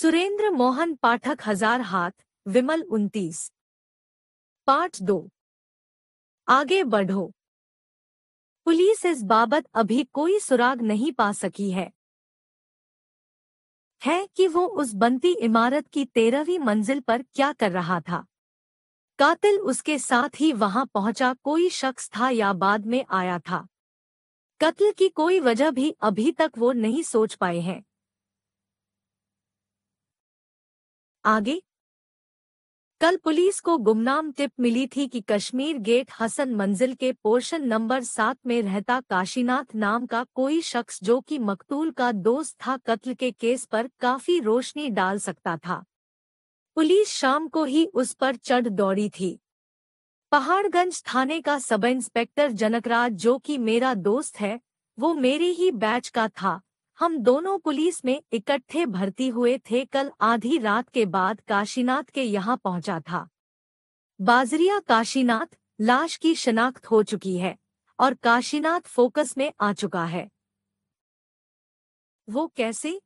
सुरेंद्र मोहन पाठक हजार हाथ विमल उन्तीस पार्ट दो आगे बढ़ो पुलिस इस बाबत अभी कोई सुराग नहीं पा सकी है है कि वो उस बनती इमारत की तेरहवीं मंजिल पर क्या कर रहा था कातिल उसके साथ ही वहां पहुंचा कोई शख्स था या बाद में आया था कत्ल की कोई वजह भी अभी तक वो नहीं सोच पाए हैं आगे कल पुलिस को गुमनाम टिप मिली थी कि कश्मीर गेट हसन मंजिल के पोर्शन नंबर सात में रहता काशीनाथ नाम का कोई शख्स जो कि मकतूल का दोस्त था कत्ल के केस पर काफी रोशनी डाल सकता था पुलिस शाम को ही उस पर चढ़ दौड़ी थी पहाड़गंज थाने का सब इंस्पेक्टर जनकराज जो कि मेरा दोस्त है वो मेरे ही बैच का था हम दोनों पुलिस में इकट्ठे भर्ती हुए थे कल आधी रात के बाद काशीनाथ के यहाँ पहुँचा था बाजरिया काशीनाथ लाश की शनाख्त हो चुकी है और काशीनाथ फोकस में आ चुका है वो कैसे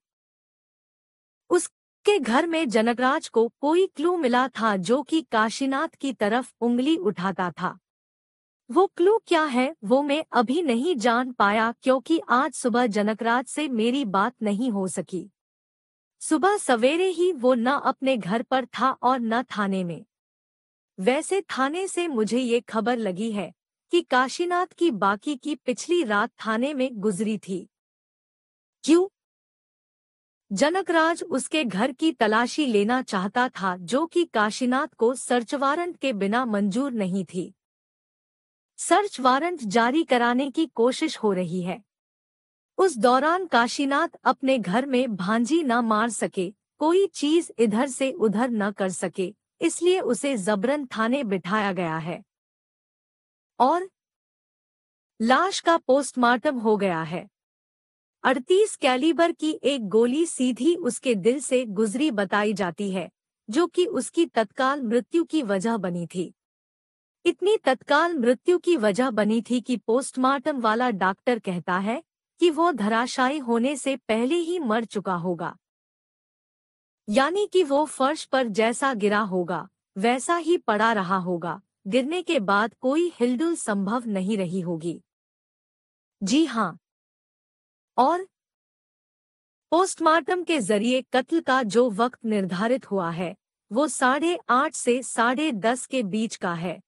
उसके घर में जनकराज को कोई क्लू मिला था जो कि काशीनाथ की तरफ उंगली उठाता था वो क्लू क्या है वो मैं अभी नहीं जान पाया क्योंकि आज सुबह जनकराज से मेरी बात नहीं हो सकी सुबह सवेरे ही वो न अपने घर पर था और न थाने में वैसे थाने से मुझे ये खबर लगी है कि काशीनाथ की बाकी की पिछली रात थाने में गुजरी थी क्यों जनकराज उसके घर की तलाशी लेना चाहता था जो कि काशीनाथ को सर्च वारंट के बिना मंजूर नहीं थी सर्च वारंट जारी कराने की कोशिश हो रही है उस दौरान काशीनाथ अपने घर में भांजी न मार सके कोई चीज इधर से उधर न कर सके इसलिए उसे जबरन थाने बिठाया गया है और लाश का पोस्टमार्टम हो गया है अड़तीस कैलिबर की एक गोली सीधी उसके दिल से गुजरी बताई जाती है जो कि उसकी तत्काल मृत्यु की वजह बनी थी इतनी तत्काल मृत्यु की वजह बनी थी कि पोस्टमार्टम वाला डॉक्टर कहता है कि वो धराशायी होने से पहले ही मर चुका होगा यानी कि वो फर्श पर जैसा गिरा होगा वैसा ही पड़ा रहा होगा गिरने के बाद कोई हिलडुल संभव नहीं रही होगी जी हाँ और पोस्टमार्टम के जरिए कत्ल का जो वक्त निर्धारित हुआ है वो साढ़े आठ से साढ़े दस के बीच का है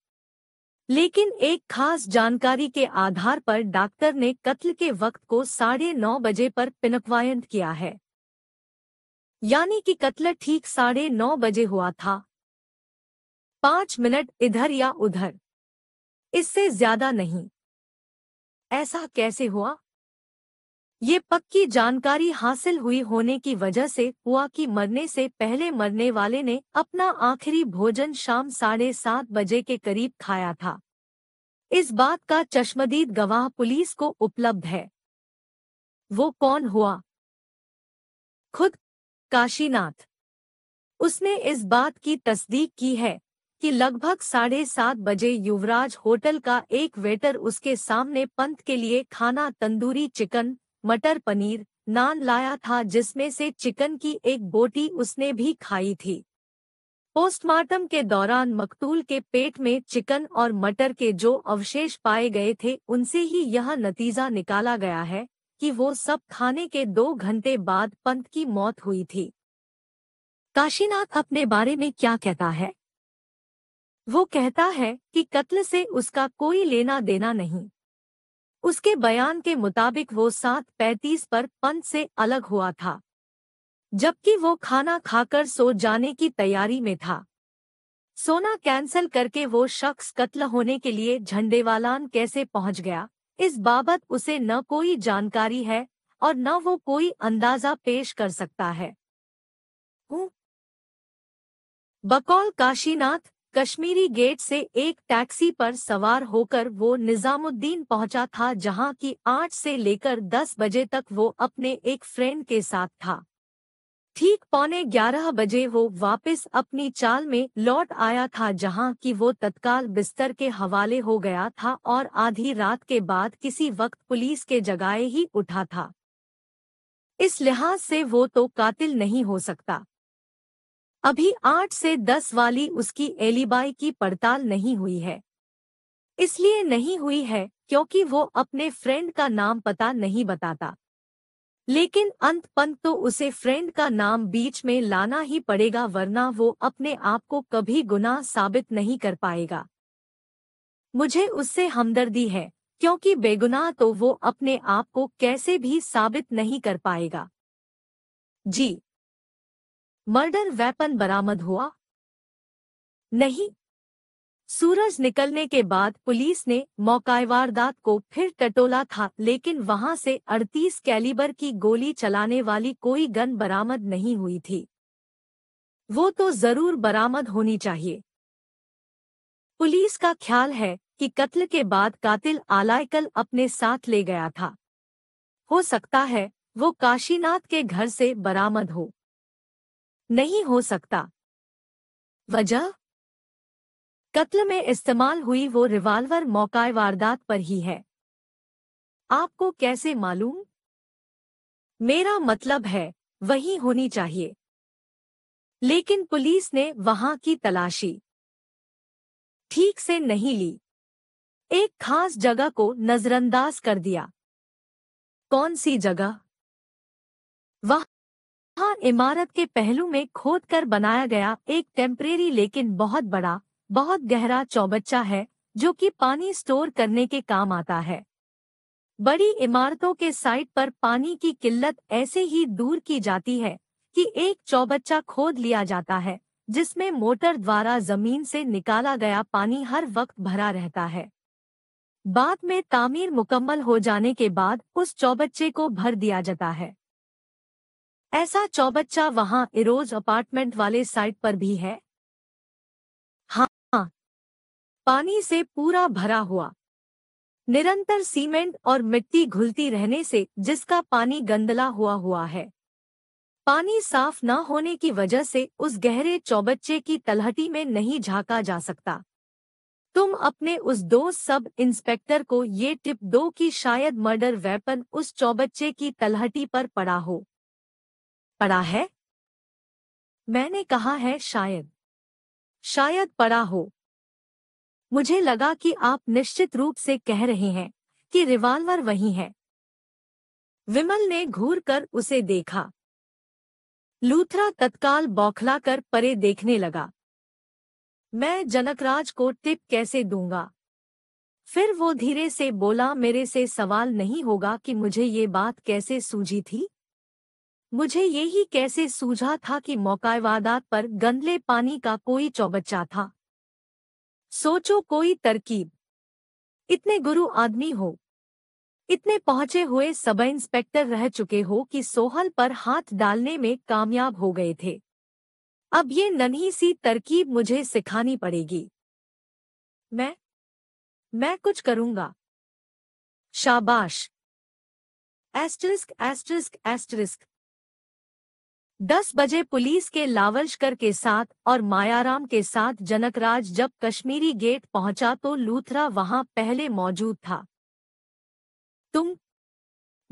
लेकिन एक खास जानकारी के आधार पर डॉक्टर ने कत्ल के वक्त को साढ़े नौ बजे पर पिनपवायंत किया है यानी कि कत्ल ठीक साढ़े नौ बजे हुआ था पांच मिनट इधर या उधर इससे ज्यादा नहीं ऐसा कैसे हुआ ये पक्की जानकारी हासिल हुई होने की वजह से हुआ कि मरने से पहले मरने वाले ने अपना आखिरी भोजन शाम साढ़े सात बजे के करीब खाया था इस बात का चश्मदीद गवाह पुलिस को उपलब्ध है वो कौन हुआ खुद काशीनाथ उसने इस बात की तस्दीक की है कि लगभग साढ़े सात बजे युवराज होटल का एक वेटर उसके सामने पंत के लिए खाना तंदूरी चिकन मटर पनीर नान लाया था जिसमें से चिकन की एक बोटी उसने भी खाई थी पोस्टमार्टम के दौरान मकतूल के पेट में चिकन और मटर के जो अवशेष पाए गए थे उनसे ही यह नतीजा निकाला गया है कि वो सब खाने के दो घंटे बाद पंत की मौत हुई थी काशीनाथ अपने बारे में क्या कहता है वो कहता है कि कत्ल से उसका कोई लेना देना नहीं उसके बयान के मुताबिक वो सात पैंतीस पर पंत से अलग हुआ था जबकि वो खाना खाकर सो जाने की तैयारी में था सोना कैंसिल करके वो शख्स कत्ल होने के लिए झंडेवालान कैसे पहुंच गया इस बाबत उसे न कोई जानकारी है और न वो कोई अंदाजा पेश कर सकता है बकौल काशीनाथ कश्मीरी गेट से एक टैक्सी पर सवार होकर वो निजामुद्दीन पहुंचा था जहां की आठ से लेकर दस बजे तक वो अपने एक फ्रेंड के साथ था ठीक पौने ग्यारह बजे वो वापस अपनी चाल में लौट आया था जहां की वो तत्काल बिस्तर के हवाले हो गया था और आधी रात के बाद किसी वक्त पुलिस के जगाए ही उठा था इस लिहाज से वो तो कातिल नहीं हो सकता अभी आठ से दस वाली उसकी एलिबाई की पड़ताल नहीं हुई है इसलिए नहीं हुई है क्योंकि वो अपने फ्रेंड का नाम पता नहीं बताता लेकिन अंत पंत तो उसे फ्रेंड का नाम बीच में लाना ही पड़ेगा वरना वो अपने आप को कभी गुनाह साबित नहीं कर पाएगा मुझे उससे हमदर्दी है क्योंकि बेगुनाह तो वो अपने आप को कैसे भी साबित नहीं कर पाएगा जी मर्डर वेपन बरामद हुआ नहीं सूरज निकलने के बाद पुलिस ने मौका वारदात को फिर टटोला था लेकिन वहां से 38 कैलिबर की गोली चलाने वाली कोई गन बरामद नहीं हुई थी वो तो जरूर बरामद होनी चाहिए पुलिस का ख्याल है कि कत्ल के बाद कातिल आलायकल अपने साथ ले गया था हो सकता है वो काशीनाथ के घर से बरामद हो नहीं हो सकता वजह कत्ल में इस्तेमाल हुई वो रिवाल्वर मौकाए वारदात पर ही है आपको कैसे मालूम मेरा मतलब है वही होनी चाहिए लेकिन पुलिस ने वहां की तलाशी ठीक से नहीं ली एक खास जगह को नजरअंदाज कर दिया कौन सी जगह वह यहाँ इमारत के पहलू में खोद कर बनाया गया एक टेम्परेरी लेकिन बहुत बड़ा बहुत गहरा चौबच्चा है जो कि पानी स्टोर करने के काम आता है बड़ी इमारतों के साइट पर पानी की किल्लत ऐसे ही दूर की जाती है कि एक चौबच्चा खोद लिया जाता है जिसमें मोटर द्वारा जमीन से निकाला गया पानी हर वक्त भरा रहता है बाद में तामीर मुकम्मल हो जाने के बाद उस चौबच्चे को भर दिया जाता है ऐसा चौबच्चा वहां इरोज अपार्टमेंट वाले साइट पर भी है हाँ पानी से पूरा भरा हुआ निरंतर सीमेंट और मिट्टी घुलती रहने से जिसका पानी गंदला हुआ हुआ है पानी साफ न होने की वजह से उस गहरे चौबच्चे की तलहटी में नहीं झाका जा सकता तुम अपने उस दो सब इंस्पेक्टर को ये टिप दो कि शायद मर्डर वेपन उस चौबच्चे की तलहटी पर पड़ा हो पड़ा है मैंने कहा है शायद शायद पड़ा हो मुझे लगा कि आप निश्चित रूप से कह रहे हैं कि रिवाल्वर वही है विमल ने घूर कर उसे देखा लूथरा तत्काल बौखला कर परे देखने लगा मैं जनकराज को टिप कैसे दूंगा फिर वो धीरे से बोला मेरे से सवाल नहीं होगा कि मुझे ये बात कैसे सूझी थी मुझे यही कैसे सूझा था कि मौका वादात पर गंदले पानी का कोई चौबच्चा था सोचो कोई तरकीब इतने गुरु आदमी हो इतने पहुंचे हुए सब इंस्पेक्टर रह चुके हो कि सोहल पर हाथ डालने में कामयाब हो गए थे अब ये नन्ही सी तरकीब मुझे सिखानी पड़ेगी मैं मैं कुछ करूंगा शाबाश एस्टरिस्क एस्टरिस्क एस्टरिस्क 10 बजे पुलिस के लावलशकर के साथ और मायाराम के साथ जनकराज जब कश्मीरी गेट पहुंचा तो लूथरा वहां पहले मौजूद था तुम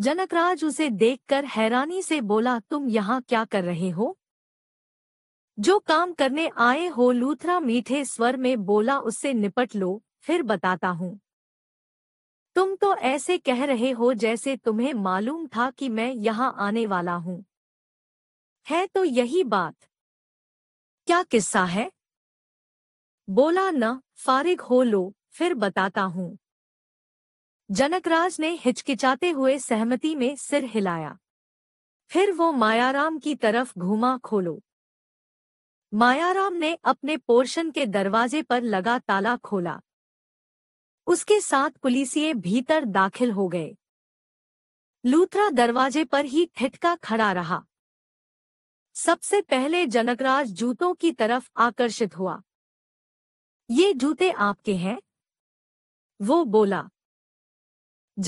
जनकराज उसे देखकर हैरानी से बोला तुम यहाँ क्या कर रहे हो जो काम करने आए हो लूथरा मीठे स्वर में बोला उससे निपट लो फिर बताता हूँ तुम तो ऐसे कह रहे हो जैसे तुम्हें मालूम था कि मैं यहाँ आने वाला हूँ है तो यही बात क्या किस्सा है बोला न फारिग हो लो फिर बताता हूं जनकराज ने हिचकिचाते हुए सहमति में सिर हिलाया फिर वो मायाराम की तरफ घूमा खोलो मायाराम ने अपने पोर्शन के दरवाजे पर लगा ताला खोला उसके साथ पुलिसिये भीतर दाखिल हो गए लूथरा दरवाजे पर ही ठिटका खड़ा रहा सबसे पहले जनकराज जूतों की तरफ आकर्षित हुआ ये जूते आपके हैं वो बोला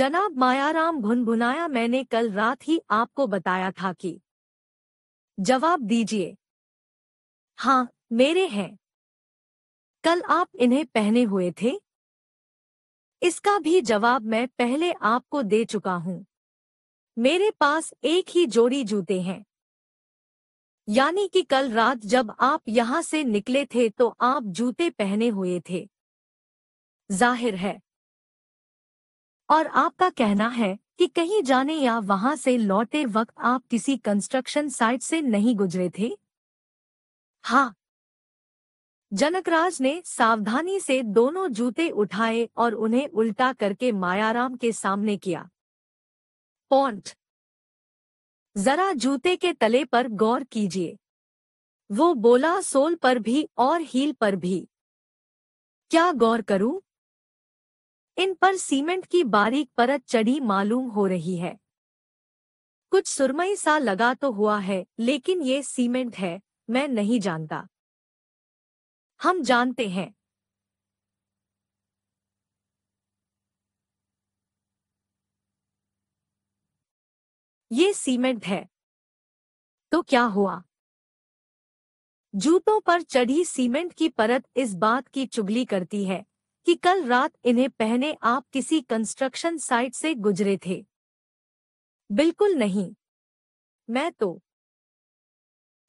जनाब मायाराम भुनभुनाया मैंने कल रात ही आपको बताया था कि जवाब दीजिए हाँ मेरे हैं कल आप इन्हें पहने हुए थे इसका भी जवाब मैं पहले आपको दे चुका हूँ मेरे पास एक ही जोड़ी जूते हैं यानी कि कल रात जब आप यहां से निकले थे तो आप जूते पहने हुए थे जाहिर है और आपका कहना है कि कहीं जाने या वहां से लौटे वक्त आप किसी कंस्ट्रक्शन साइट से नहीं गुजरे थे हाँ जनकराज ने सावधानी से दोनों जूते उठाए और उन्हें उल्टा करके मायाराम के सामने किया पॉन्ट जरा जूते के तले पर गौर कीजिए वो बोला सोल पर भी और हील पर भी क्या गौर करूं इन पर सीमेंट की बारीक परत चढ़ी मालूम हो रही है कुछ सुरमई सा लगा तो हुआ है लेकिन ये सीमेंट है मैं नहीं जानता हम जानते हैं ये सीमेंट है तो क्या हुआ जूतों पर चढ़ी सीमेंट की परत इस बात की चुगली करती है कि कल रात इन्हें पहने आप किसी कंस्ट्रक्शन साइट से गुजरे थे बिल्कुल नहीं मैं तो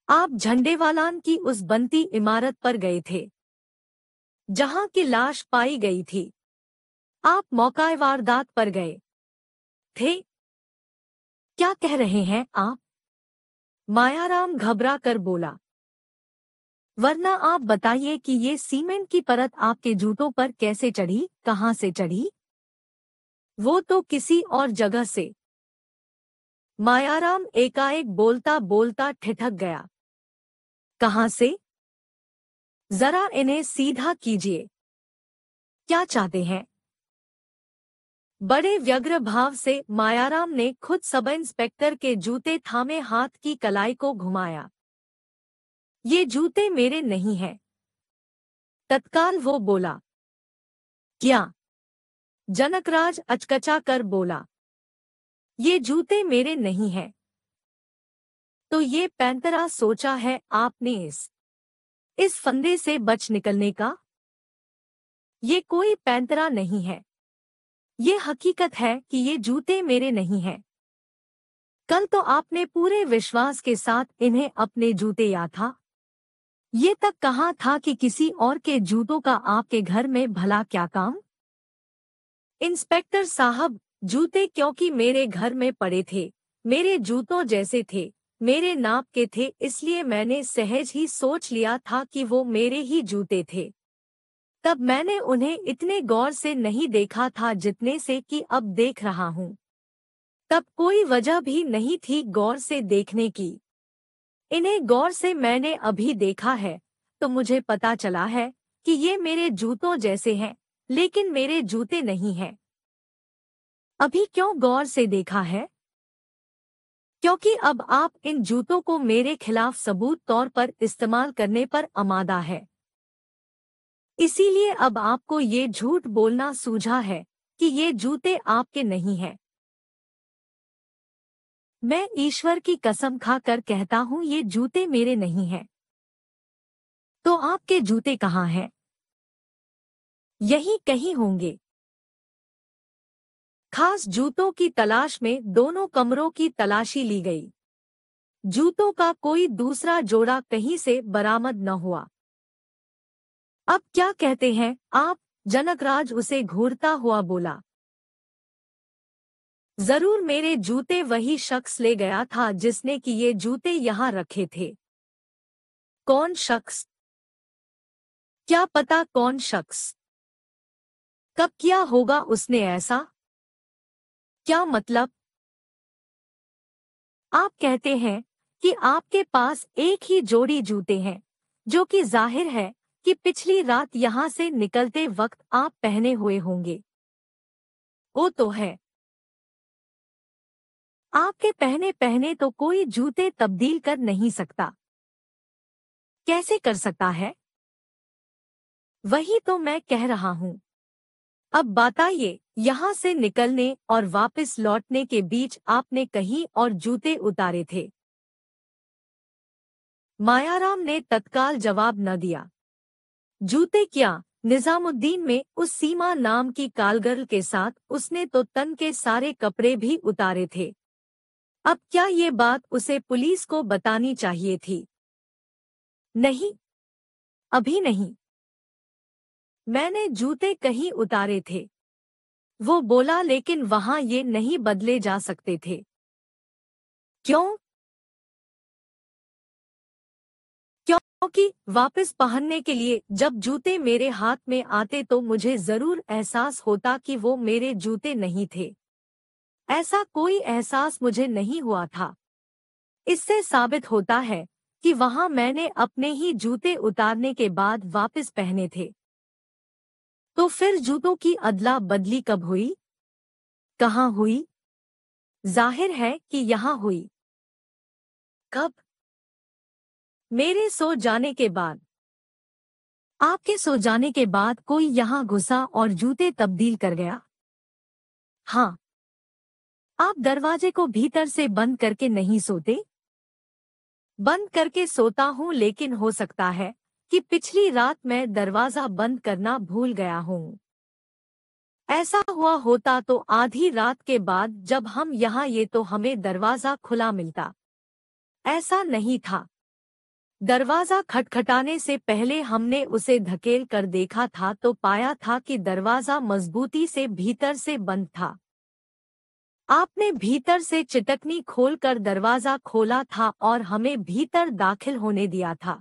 आप झंडेवालान की उस बनती इमारत पर गए थे जहां की लाश पाई गई थी आप मौका वारदात पर गए थे क्या कह रहे हैं आप मायाराम घबरा कर बोला वरना आप बताइए कि ये सीमेंट की परत आपके जूतों पर कैसे चढ़ी कहां से चढ़ी वो तो किसी और जगह से मायाराम एकाएक बोलता बोलता ठिठक गया कहा से जरा इन्हें सीधा कीजिए क्या चाहते हैं बड़े व्यग्र भाव से मायाराम ने खुद सब इंस्पेक्टर के जूते थामे हाथ की कलाई को घुमाया ये जूते मेरे नहीं हैं तत्काल वो बोला क्या जनकराज अचकचा कर बोला ये जूते मेरे नहीं हैं तो ये पैंतरा सोचा है आपने इस इस फंदे से बच निकलने का ये कोई पैंतरा नहीं है ये हकीकत है कि ये जूते मेरे नहीं हैं कल तो आपने पूरे विश्वास के साथ इन्हें अपने जूते या था ये तक कहा था कि किसी और के जूतों का आपके घर में भला क्या काम इंस्पेक्टर साहब जूते क्योंकि मेरे घर में पड़े थे मेरे जूतों जैसे थे मेरे नाप के थे इसलिए मैंने सहज ही सोच लिया था कि वो मेरे ही जूते थे तब मैंने उन्हें इतने गौर से नहीं देखा था जितने से कि अब देख रहा हूँ तब कोई वजह भी नहीं थी गौर से देखने की इन्हें गौर से मैंने अभी देखा है तो मुझे पता चला है कि ये मेरे जूतों जैसे हैं लेकिन मेरे जूते नहीं हैं अभी क्यों गौर से देखा है क्योंकि अब आप इन जूतों को मेरे खिलाफ सबूत तौर पर इस्तेमाल करने पर आमादा है इसीलिए अब आपको ये झूठ बोलना सूझा है कि ये जूते आपके नहीं हैं मैं ईश्वर की कसम खाकर कहता हूँ ये जूते मेरे नहीं हैं तो आपके जूते कहाँ हैं यही कहीं होंगे खास जूतों की तलाश में दोनों कमरों की तलाशी ली गई जूतों का कोई दूसरा जोड़ा कहीं से बरामद न हुआ अब क्या कहते हैं आप जनकराज उसे घूरता हुआ बोला जरूर मेरे जूते वही शख्स ले गया था जिसने कि ये जूते यहाँ रखे थे कौन शख्स क्या पता कौन शख्स कब किया होगा उसने ऐसा क्या मतलब आप कहते हैं कि आपके पास एक ही जोड़ी जूते हैं जो कि जाहिर है कि पिछली रात यहाँ से निकलते वक्त आप पहने हुए होंगे वो तो है आपके पहने पहने तो कोई जूते तब्दील कर नहीं सकता कैसे कर सकता है वही तो मैं कह रहा हूं अब बताइए यहां से निकलने और वापस लौटने के बीच आपने कहीं और जूते उतारे थे मायाराम ने तत्काल जवाब न दिया जूते क्या निजामुद्दीन में उस सीमा नाम की कालगर्ल के साथ उसने तो तन के सारे कपड़े भी उतारे थे अब क्या ये बात उसे पुलिस को बतानी चाहिए थी नहीं अभी नहीं मैंने जूते कहीं उतारे थे वो बोला लेकिन वहां ये नहीं बदले जा सकते थे क्यों क्योंकि वापस पहनने के लिए जब जूते मेरे हाथ में आते तो मुझे जरूर एहसास होता कि वो मेरे जूते नहीं थे ऐसा कोई एहसास मुझे नहीं हुआ था इससे साबित होता है कि वहां मैंने अपने ही जूते उतारने के बाद वापस पहने थे तो फिर जूतों की अदला बदली कब हुई कहां हुई जाहिर है कि यहाँ हुई कब मेरे सो जाने के बाद आपके सो जाने के बाद कोई यहाँ घुसा और जूते तब्दील कर गया हां आप दरवाजे को भीतर से बंद करके नहीं सोते बंद करके सोता हूँ लेकिन हो सकता है कि पिछली रात मैं दरवाजा बंद करना भूल गया हूँ ऐसा हुआ होता तो आधी रात के बाद जब हम यहाँ ये तो हमें दरवाजा खुला मिलता ऐसा नहीं था दरवाजा खटखटाने से पहले हमने उसे धकेल कर देखा था तो पाया था कि दरवाजा मजबूती से भीतर से बंद था आपने भीतर से चिटकनी खोलकर दरवाजा खोला था और हमें भीतर दाखिल होने दिया था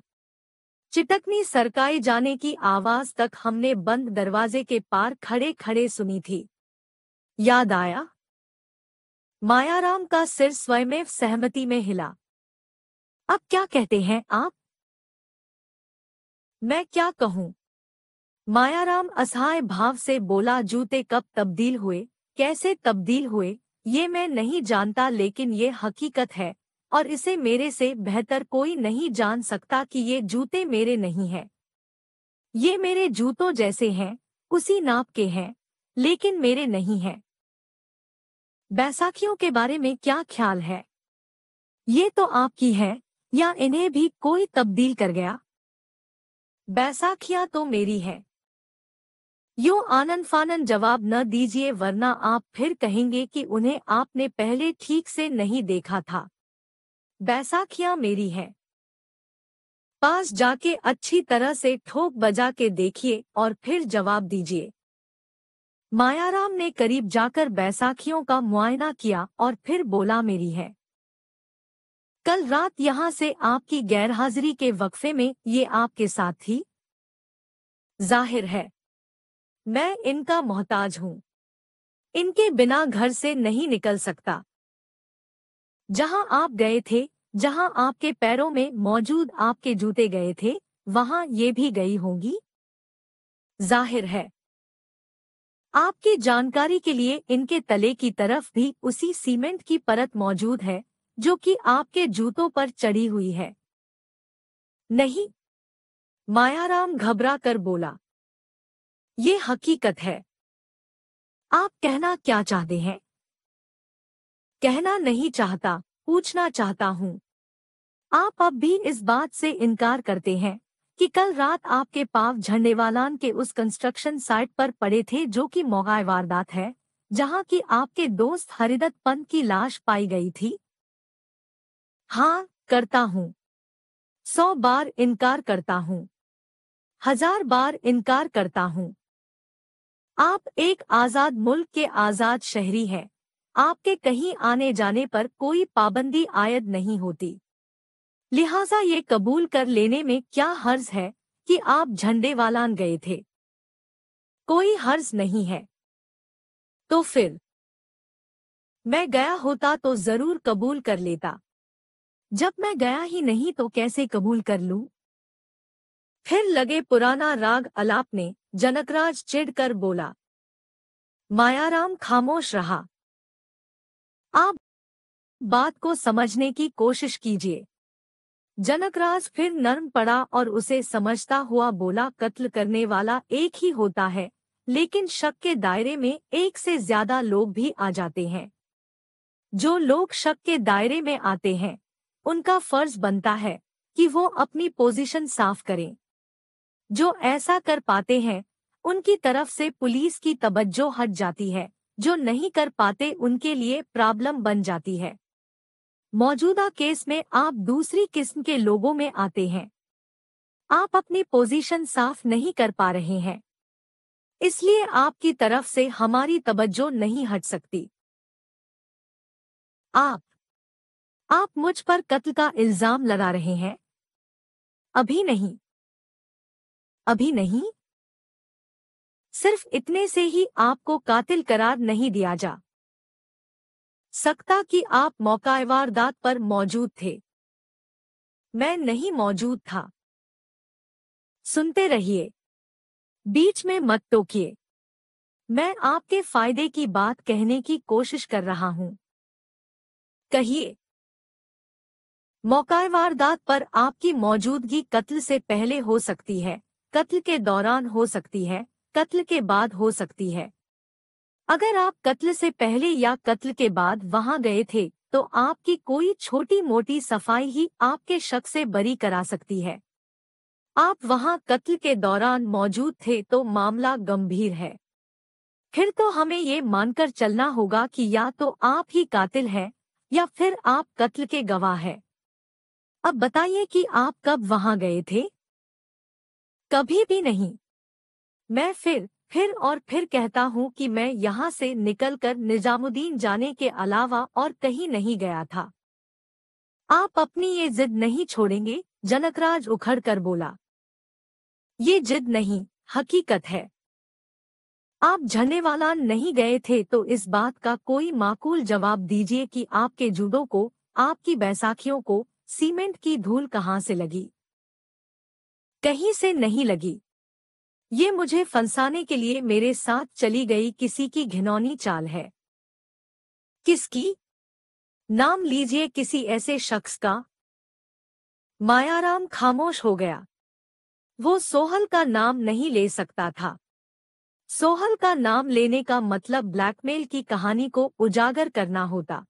चिटकनी सरकाए जाने की आवाज तक हमने बंद दरवाजे के पार खड़े खड़े सुनी थी याद आया मायाराम का सिर स्वयं सहमति में हिला अब क्या कहते हैं आप मैं क्या कहूँ मायाराम असहाय भाव से बोला जूते कब तब्दील हुए कैसे तब्दील हुए ये मैं नहीं जानता लेकिन ये हकीकत है और इसे मेरे से बेहतर कोई नहीं जान सकता कि ये जूते मेरे नहीं हैं ये मेरे जूतों जैसे हैं उसी नाप के हैं लेकिन मेरे नहीं हैं बैसाखियों के बारे में क्या ख्याल है ये तो आपकी है या इन्हें भी कोई तब्दील कर गया बैसाखिया तो मेरी है यो आनन फानन जवाब न दीजिए वरना आप फिर कहेंगे कि उन्हें आपने पहले ठीक से नहीं देखा था बैसाखिया मेरी है पास जाके अच्छी तरह से ठोक बजा के देखिए और फिर जवाब दीजिए मायाराम ने करीब जाकर बैसाखियों का मुआयना किया और फिर बोला मेरी है कल रात यहां से आपकी गैरहाजिरी के वक्फे में ये आपके साथ थी जाहिर है मैं इनका मोहताज हूं इनके बिना घर से नहीं निकल सकता जहां आप गए थे जहां आपके पैरों में मौजूद आपके जूते गए थे वहां ये भी गई होंगी जाहिर है आपकी जानकारी के लिए इनके तले की तरफ भी उसी सीमेंट की परत मौजूद है जो कि आपके जूतों पर चढ़ी हुई है नहीं मायाराम घबरा कर बोला ये हकीकत है आप कहना क्या चाहते हैं कहना नहीं चाहता पूछना चाहता हूँ आप अब भी इस बात से इनकार करते हैं कि कल रात आपके पाव झंडेवालान के उस कंस्ट्रक्शन साइट पर पड़े थे जो कि मोगा वारदात है जहां की आपके दोस्त हरिदत्त पंत की लाश पाई गई थी हाँ करता हूँ सौ बार इनकार करता हूँ हजार बार इनकार करता हूँ आप एक आज़ाद मुल्क के आज़ाद शहरी हैं आपके कहीं आने जाने पर कोई पाबंदी आयद नहीं होती लिहाजा ये कबूल कर लेने में क्या हर्ज है कि आप झंडे वालान गए थे कोई हर्ज नहीं है तो फिर मैं गया होता तो जरूर कबूल कर लेता जब मैं गया ही नहीं तो कैसे कबूल कर लूं? फिर लगे पुराना राग अलाप ने जनकराज चिढ़ कर बोला मायाराम खामोश रहा आप बात को समझने की कोशिश कीजिए जनकराज फिर नर्म पड़ा और उसे समझता हुआ बोला कत्ल करने वाला एक ही होता है लेकिन शक के दायरे में एक से ज्यादा लोग भी आ जाते हैं जो लोग शक के दायरे में आते हैं उनका फर्ज बनता है कि वो अपनी पोजीशन साफ करें जो ऐसा कर पाते हैं उनकी तरफ से पुलिस की तबज्जो हट जाती है जो नहीं कर पाते उनके लिए प्रॉब्लम बन जाती है मौजूदा केस में आप दूसरी किस्म के लोगों में आते हैं आप अपनी पोजीशन साफ नहीं कर पा रहे हैं इसलिए आपकी तरफ से हमारी तबज्जो नहीं हट सकती आप आप मुझ पर कत्ल का इल्जाम लगा रहे हैं अभी नहीं अभी नहीं सिर्फ इतने से ही आपको कातिल करार नहीं दिया जा सकता कि आप मौका वारदात पर मौजूद थे मैं नहीं मौजूद था सुनते रहिए बीच में मत टोकिए मैं आपके फायदे की बात कहने की कोशिश कर रहा हूं कहिए मौका वारदात पर आपकी मौजूदगी कत्ल से पहले हो सकती है कत्ल के दौरान हो सकती है कत्ल के बाद हो सकती है अगर आप कत्ल से पहले या कत्ल के बाद वहां गए थे तो आपकी कोई छोटी मोटी सफाई ही आपके शक से बरी करा सकती है आप वहां कत्ल के दौरान मौजूद थे तो मामला गंभीर है फिर तो हमें ये मानकर चलना होगा कि या तो आप ही कातिल हैं या फिर आप कत्ल के गवाह हैं अब बताइए कि आप कब वहां गए थे कभी भी नहीं मैं फिर फिर और फिर कहता हूँ कि मैं यहाँ से निकलकर निजामुद्दीन जाने के अलावा और कहीं नहीं गया था आप अपनी ये जिद नहीं छोड़ेंगे जनकराज उखड़ कर बोला ये जिद नहीं हकीकत है आप झंडेवालान नहीं गए थे तो इस बात का कोई माकूल जवाब दीजिए कि आपके जूडो को आपकी बैसाखियों को सीमेंट की धूल कहाँ से लगी कहीं से नहीं लगी ये मुझे फंसाने के लिए मेरे साथ चली गई किसी की घिनौनी चाल है किसकी नाम लीजिए किसी ऐसे शख्स का मायाराम खामोश हो गया वो सोहल का नाम नहीं ले सकता था सोहल का नाम लेने का मतलब ब्लैकमेल की कहानी को उजागर करना होता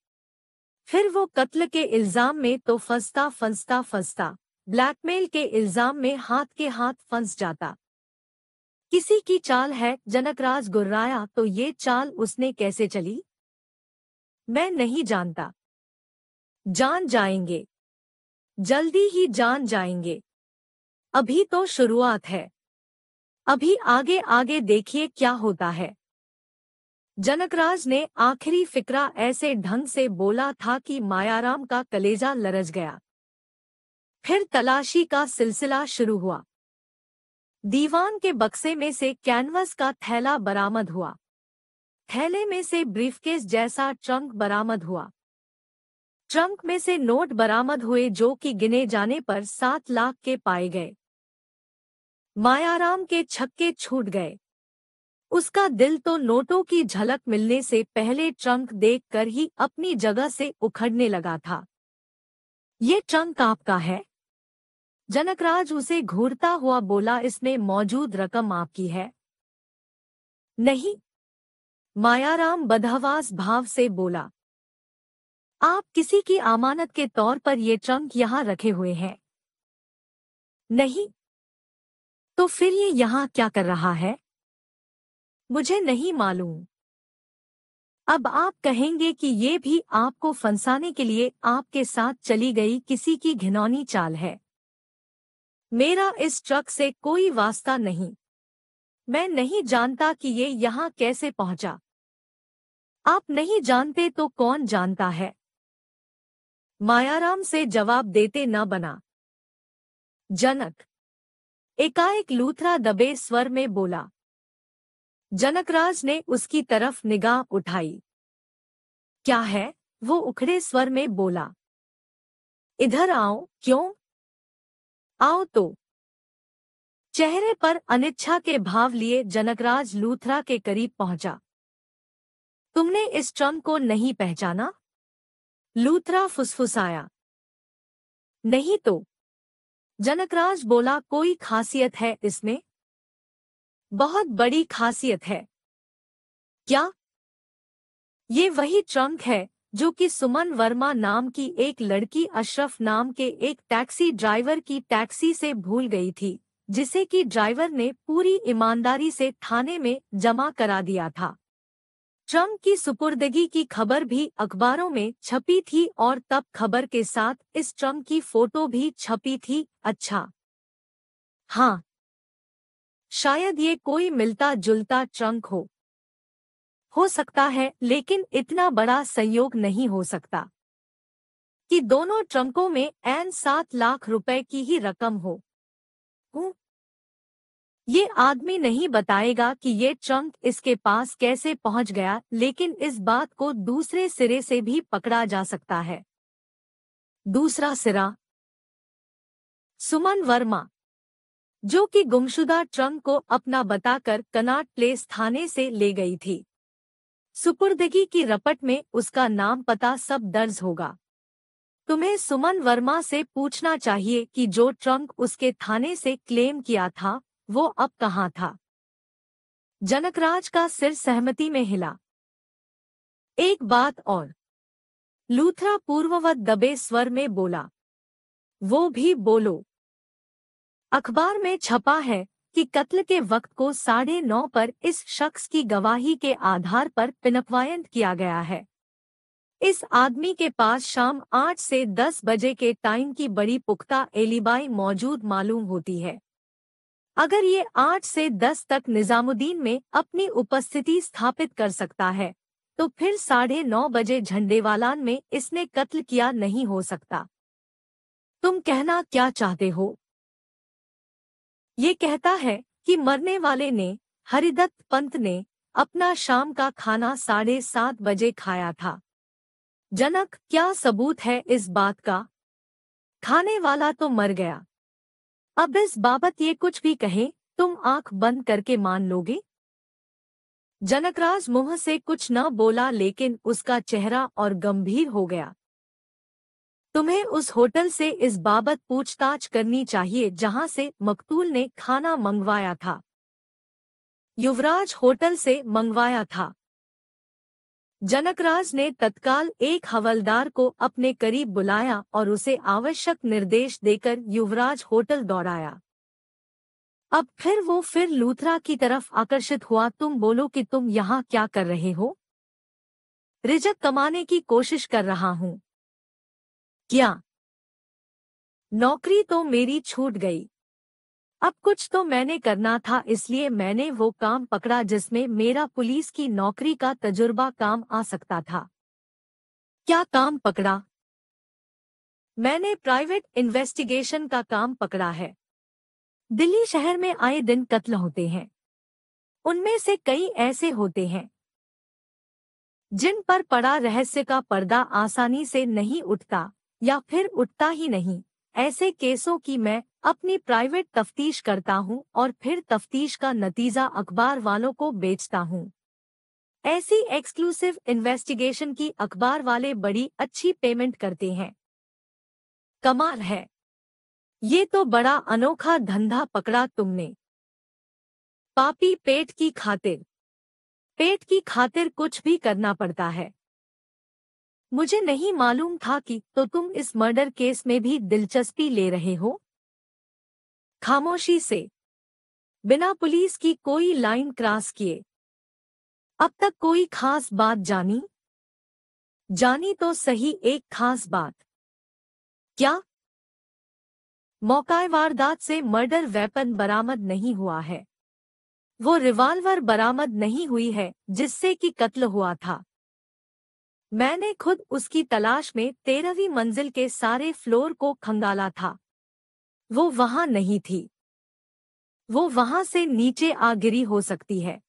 फिर वो कत्ल के इल्जाम में तो फंसता फंसता फंसता ब्लैकमेल के इल्जाम में हाथ के हाथ फंस जाता किसी की चाल है जनकराज गुर्राया तो ये चाल उसने कैसे चली मैं नहीं जानता जान जाएंगे जल्दी ही जान जाएंगे अभी तो शुरुआत है अभी आगे आगे देखिए क्या होता है जनकराज ने आखिरी फिकरा ऐसे ढंग से बोला था कि मायाराम का कलेजा लरज गया फिर तलाशी का सिलसिला शुरू हुआ दीवान के बक्से में से कैनवस का थैला बरामद हुआ थैले में से ब्रीफकेस जैसा ट्रंक बरामद हुआ ट्रंक में से नोट बरामद हुए जो कि गिने जाने पर सात लाख के पाए गए मायाराम के छक्के छूट गए उसका दिल तो नोटों की झलक मिलने से पहले ट्रंक देखकर ही अपनी जगह से उखड़ने लगा था ये ट्रंक आपका है जनकराज उसे घूरता हुआ बोला इसमें मौजूद रकम आपकी है नहीं मायाराम बदहवास भाव से बोला आप किसी की अमानत के तौर पर ये ट्रंक यहां रखे हुए हैं नहीं तो फिर ये यहाँ क्या कर रहा है मुझे नहीं मालूम अब आप कहेंगे कि ये भी आपको फंसाने के लिए आपके साथ चली गई किसी की घिनौनी चाल है मेरा इस ट्रक से कोई वास्ता नहीं मैं नहीं जानता कि ये यहां कैसे पहुंचा आप नहीं जानते तो कौन जानता है मायाराम से जवाब देते न बना जनक एकाएक लूथरा दबे स्वर में बोला जनकराज ने उसकी तरफ निगाह उठाई क्या है वो उखड़े स्वर में बोला इधर आओ क्यों आओ तो चेहरे पर अनिच्छा के भाव लिए जनकराज लूथरा के करीब पहुंचा तुमने इस ट्रम को नहीं पहचाना लूथरा फुसफुसाया नहीं तो जनकराज बोला कोई खासियत है इसमें बहुत बड़ी खासियत है क्या ये वही ट्रंक है जो कि सुमन वर्मा नाम की एक लड़की अशरफ नाम के एक टैक्सी ड्राइवर की टैक्सी से भूल गई थी जिसे कि ड्राइवर ने पूरी ईमानदारी से थाने में जमा करा दिया था ट्रंक की सुपुर्दगी की खबर भी अखबारों में छपी थी और तब खबर के साथ इस ट्रंक की फोटो भी छपी थी अच्छा हाँ शायद ये कोई मिलता जुलता ट्रंक हो हो सकता है लेकिन इतना बड़ा संयोग नहीं हो सकता कि दोनों ट्रंकों में एन सात लाख रुपए की ही रकम हो हुँ? ये आदमी नहीं बताएगा कि ये ट्रंक इसके पास कैसे पहुंच गया लेकिन इस बात को दूसरे सिरे से भी पकड़ा जा सकता है दूसरा सिरा सुमन वर्मा जो कि गुमशुदा ट्रंक को अपना बताकर कनाट प्लेस थाने से ले गई थी सुपुर्दगी की रपट में उसका नाम पता सब दर्ज होगा तुम्हें सुमन वर्मा से पूछना चाहिए कि जो ट्रंक उसके थाने से क्लेम किया था वो अब कहाँ था जनकराज का सिर सहमति में हिला एक बात और लूथरा पूर्ववत दबे स्वर में बोला वो भी बोलो अखबार में छपा है कि कत्ल के वक्त को साढ़े नौ पर इस शख्स की गवाही के आधार पर पिनपवायंत किया गया है इस आदमी के पास शाम आठ से दस बजे के टाइम की बड़ी पुख्ता एलिबाई मौजूद मालूम होती है अगर ये आठ से दस तक निजामुद्दीन में अपनी उपस्थिति स्थापित कर सकता है तो फिर साढ़े नौ बजे झंडेवालान में इसने कत्ल किया नहीं हो सकता तुम कहना क्या चाहते हो ये कहता है कि मरने वाले ने हरिदत्त पंत ने अपना शाम का खाना साढ़े सात बजे खाया था जनक क्या सबूत है इस बात का खाने वाला तो मर गया अब इस बाबत ये कुछ भी कहे तुम आंख बंद करके मान लोगे जनकराज मुंह से कुछ न बोला लेकिन उसका चेहरा और गंभीर हो गया तुम्हें उस होटल से इस बाबत पूछताछ करनी चाहिए जहां से मकतूल ने खाना मंगवाया था युवराज होटल से मंगवाया था जनकराज ने तत्काल एक हवलदार को अपने करीब बुलाया और उसे आवश्यक निर्देश देकर युवराज होटल दौड़ाया अब फिर वो फिर लूथरा की तरफ आकर्षित हुआ तुम बोलो कि तुम यहाँ क्या कर रहे हो रिजक कमाने की कोशिश कर रहा हूँ क्या नौकरी तो मेरी छूट गई अब कुछ तो मैंने करना था इसलिए मैंने वो काम पकड़ा जिसमें मेरा पुलिस की नौकरी का तजुर्बा काम आ सकता था क्या काम पकड़ा मैंने प्राइवेट इन्वेस्टिगेशन का काम पकड़ा है दिल्ली शहर में आए दिन कत्ल होते हैं उनमें से कई ऐसे होते हैं जिन पर पड़ा रहस्य का पर्दा आसानी से नहीं उठता या फिर उठता ही नहीं ऐसे केसों की मैं अपनी प्राइवेट तफ्तीश करता हूं और फिर तफ्तीश का नतीजा अखबार वालों को बेचता हूं। ऐसी एक्सक्लूसिव इन्वेस्टिगेशन की अखबार वाले बड़ी अच्छी पेमेंट करते हैं कमाल है ये तो बड़ा अनोखा धंधा पकड़ा तुमने पापी पेट की खातिर पेट की खातिर कुछ भी करना पड़ता है मुझे नहीं मालूम था कि तो तुम इस मर्डर केस में भी दिलचस्पी ले रहे हो खामोशी से बिना पुलिस की कोई लाइन क्रॉस किए अब तक कोई खास बात जानी जानी तो सही एक खास बात क्या मौका वारदात से मर्डर वेपन बरामद नहीं हुआ है वो रिवाल्वर बरामद नहीं हुई है जिससे कि कत्ल हुआ था मैंने खुद उसकी तलाश में तेरहवीं मंजिल के सारे फ्लोर को खंगाला था वो वहां नहीं थी वो वहां से नीचे आ गिरी हो सकती है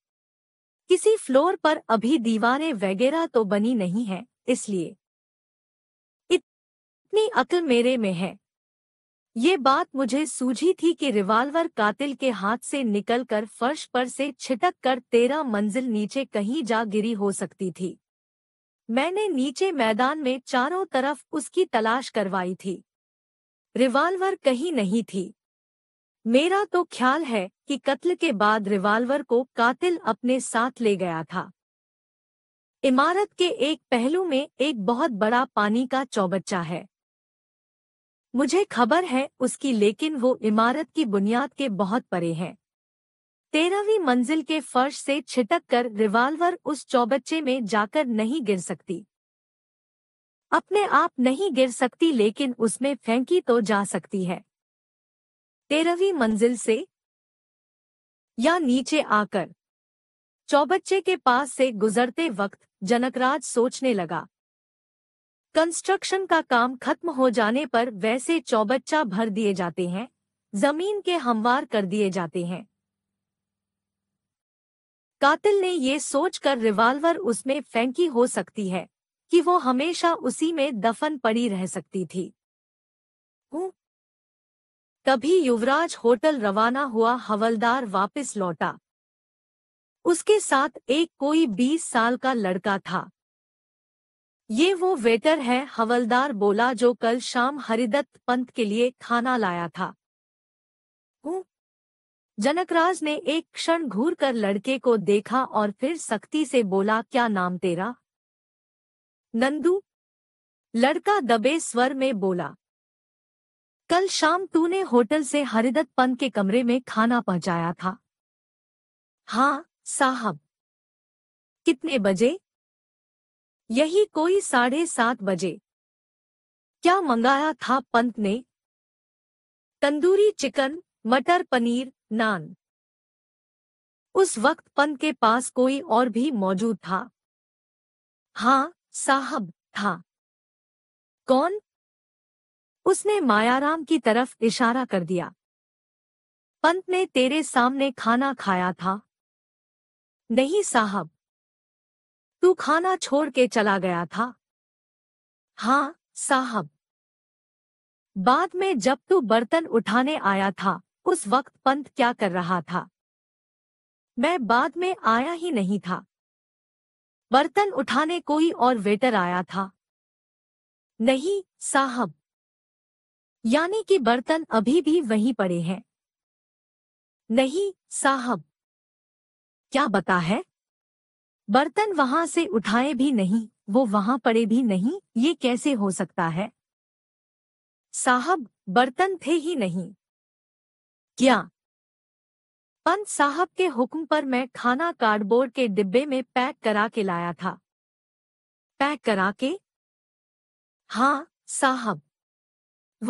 किसी फ्लोर पर अभी दीवारें वगैरह तो बनी नहीं है इसलिए इतनी अकल मेरे में है ये बात मुझे सूझी थी कि रिवाल्वर कातिल के हाथ से निकलकर फर्श पर से छिटक कर तेरह मंजिल नीचे कहीं जा गिरी हो सकती थी मैंने नीचे मैदान में चारों तरफ उसकी तलाश करवाई थी रिवाल्वर कहीं नहीं थी मेरा तो ख्याल है कि कत्ल के बाद रिवाल्वर को कातिल अपने साथ ले गया था इमारत के एक पहलू में एक बहुत बड़ा पानी का चौबच्चा है मुझे खबर है उसकी लेकिन वो इमारत की बुनियाद के बहुत परे हैं तेरहवीं मंजिल के फर्श से छिटक कर रिवाल्वर उस चौबच्चे में जाकर नहीं गिर सकती अपने आप नहीं गिर सकती लेकिन उसमें फेंकी तो जा सकती है तेरहवीं मंजिल से या नीचे आकर चौबच्चे के पास से गुजरते वक्त जनकराज सोचने लगा कंस्ट्रक्शन का काम खत्म हो जाने पर वैसे चौबच्चा भर दिए जाते हैं जमीन के हमवार कर दिए जाते हैं कातिल ने ये सोचकर रिवाल्वर उसमें फेंकी हो सकती है कि वो हमेशा उसी में दफन पड़ी रह सकती थी तभी युवराज होटल रवाना हुआ हवलदार वापस लौटा उसके साथ एक कोई बीस साल का लड़का था ये वो वेटर है हवलदार बोला जो कल शाम हरिदत्त पंत के लिए खाना लाया था हूँ जनकराज ने एक क्षण घूर कर लड़के को देखा और फिर सख्ती से बोला क्या नाम तेरा नंदू लड़का दबे स्वर में बोला कल शाम तूने होटल से हरिदत्त पंत के कमरे में खाना पहुंचाया था हाँ साहब कितने बजे यही कोई साढ़े सात बजे क्या मंगाया था पंत ने तंदूरी चिकन मटर पनीर नान उस वक्त पंत के पास कोई और भी मौजूद था हाँ साहब था कौन उसने मायाराम की तरफ इशारा कर दिया पंत ने तेरे सामने खाना खाया था नहीं साहब तू खाना छोड़ के चला गया था हाँ साहब बाद में जब तू बर्तन उठाने आया था उस वक्त पंत क्या कर रहा था मैं बाद में आया ही नहीं था बर्तन उठाने कोई और वेटर आया था नहीं साहब यानी कि बर्तन अभी भी वहीं पड़े हैं नहीं साहब क्या बता है बर्तन वहां से उठाए भी नहीं वो वहां पड़े भी नहीं ये कैसे हो सकता है साहब बर्तन थे ही नहीं किया पंत साहब के हुक्म पर मैं खाना कार्डबोर्ड के डिब्बे में पैक करा के लाया था पैक करा के हाँ साहब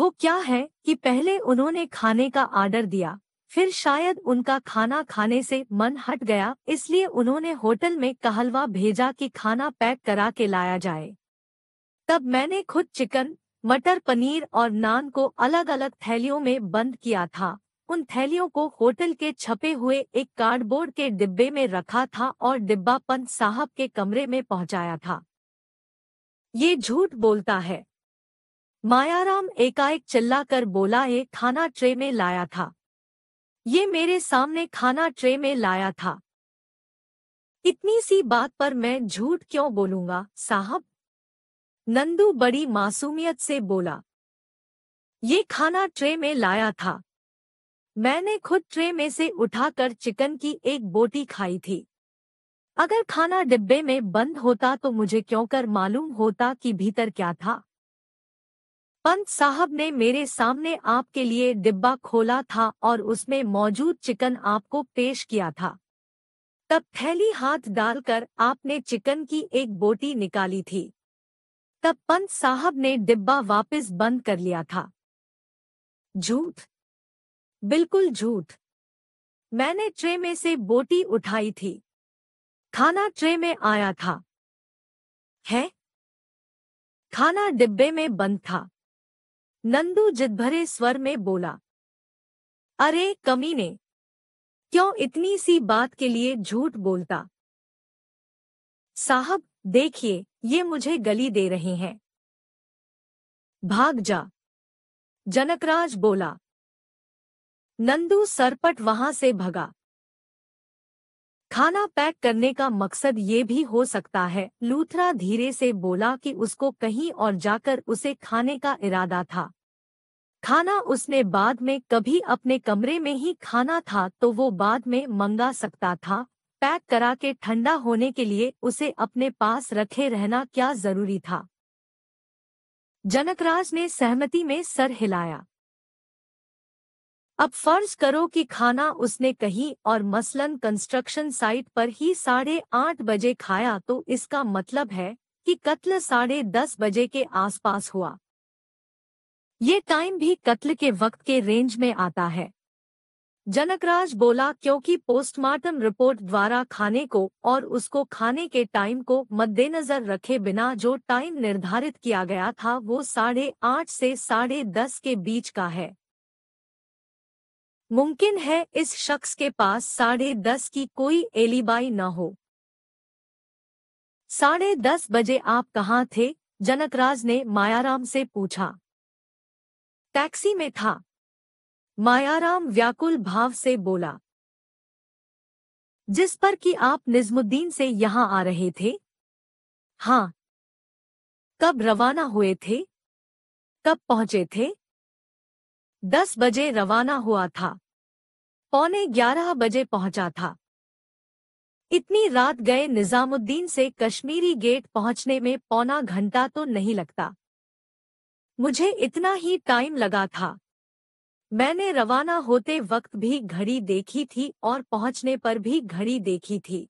वो क्या है कि पहले उन्होंने खाने का आर्डर दिया फिर शायद उनका खाना खाने से मन हट गया इसलिए उन्होंने होटल में कहलवा भेजा कि खाना पैक करा के लाया जाए तब मैंने खुद चिकन मटर पनीर और नान को अलग अलग थैलियों में बंद किया था उन थैलियों को होटल के छपे हुए एक कार्डबोर्ड के डिब्बे में रखा था और डिब्बा पंत साहब के कमरे में पहुंचाया था ये झूठ बोलता है मायाराम एकाएक चिल्लाकर बोला ये खाना ट्रे में लाया था ये मेरे सामने खाना ट्रे में लाया था इतनी सी बात पर मैं झूठ क्यों बोलूंगा साहब नंदू बड़ी मासूमियत से बोला ये खाना ट्रे में लाया था मैंने खुद ट्रे में से उठाकर चिकन की एक बोटी खाई थी अगर खाना डिब्बे में बंद होता तो मुझे क्यों कर मालूम होता कि भीतर क्या था पंत साहब ने मेरे सामने आपके लिए डिब्बा खोला था और उसमें मौजूद चिकन आपको पेश किया था तब थैली हाथ डालकर आपने चिकन की एक बोटी निकाली थी तब पंत साहब ने डिब्बा वापस बंद कर लिया था झूठ बिल्कुल झूठ मैंने ट्रे में से बोटी उठाई थी खाना ट्रे में आया था है खाना डिब्बे में बंद था नंदू जिदभरे स्वर में बोला अरे कमीने क्यों इतनी सी बात के लिए झूठ बोलता साहब देखिए ये मुझे गली दे रहे हैं भाग जा जनकराज बोला नंदू सरपट वहां से भगा खाना पैक करने का मकसद ये भी हो सकता है लूथरा धीरे से बोला कि उसको कहीं और जाकर उसे खाने का इरादा था खाना उसने बाद में कभी अपने कमरे में ही खाना था तो वो बाद में मंगा सकता था पैक करा के ठंडा होने के लिए उसे अपने पास रखे रहना क्या जरूरी था जनकराज ने सहमति में सर हिलाया अब फर्ज करो कि खाना उसने कहीं और मसलन कंस्ट्रक्शन साइट पर ही साढ़े आठ बजे खाया तो इसका मतलब है कि कत्ल साढ़े दस बजे के आसपास हुआ ये टाइम भी कत्ल के वक्त के रेंज में आता है जनकराज बोला क्योंकि पोस्टमार्टम रिपोर्ट द्वारा खाने को और उसको खाने के टाइम को मद्देनजर रखे बिना जो टाइम निर्धारित किया गया था वो साढ़े आठ से साढ़े दस के बीच का है मुमकिन है इस शख्स के पास साढ़े दस की कोई एलिबाई न हो साढ़े दस बजे आप कहाँ थे जनकराज ने मायाराम से पूछा टैक्सी में था मायाराम व्याकुल भाव से बोला जिस पर कि आप निजमुद्दीन से यहाँ आ रहे थे हाँ कब रवाना हुए थे कब पहुंचे थे दस बजे रवाना हुआ था पौने ग्यारह बजे पहुंचा था इतनी रात गए निजामुद्दीन से कश्मीरी गेट पहुंचने में पौना घंटा तो नहीं लगता मुझे इतना ही टाइम लगा था मैंने रवाना होते वक्त भी घड़ी देखी थी और पहुंचने पर भी घड़ी देखी थी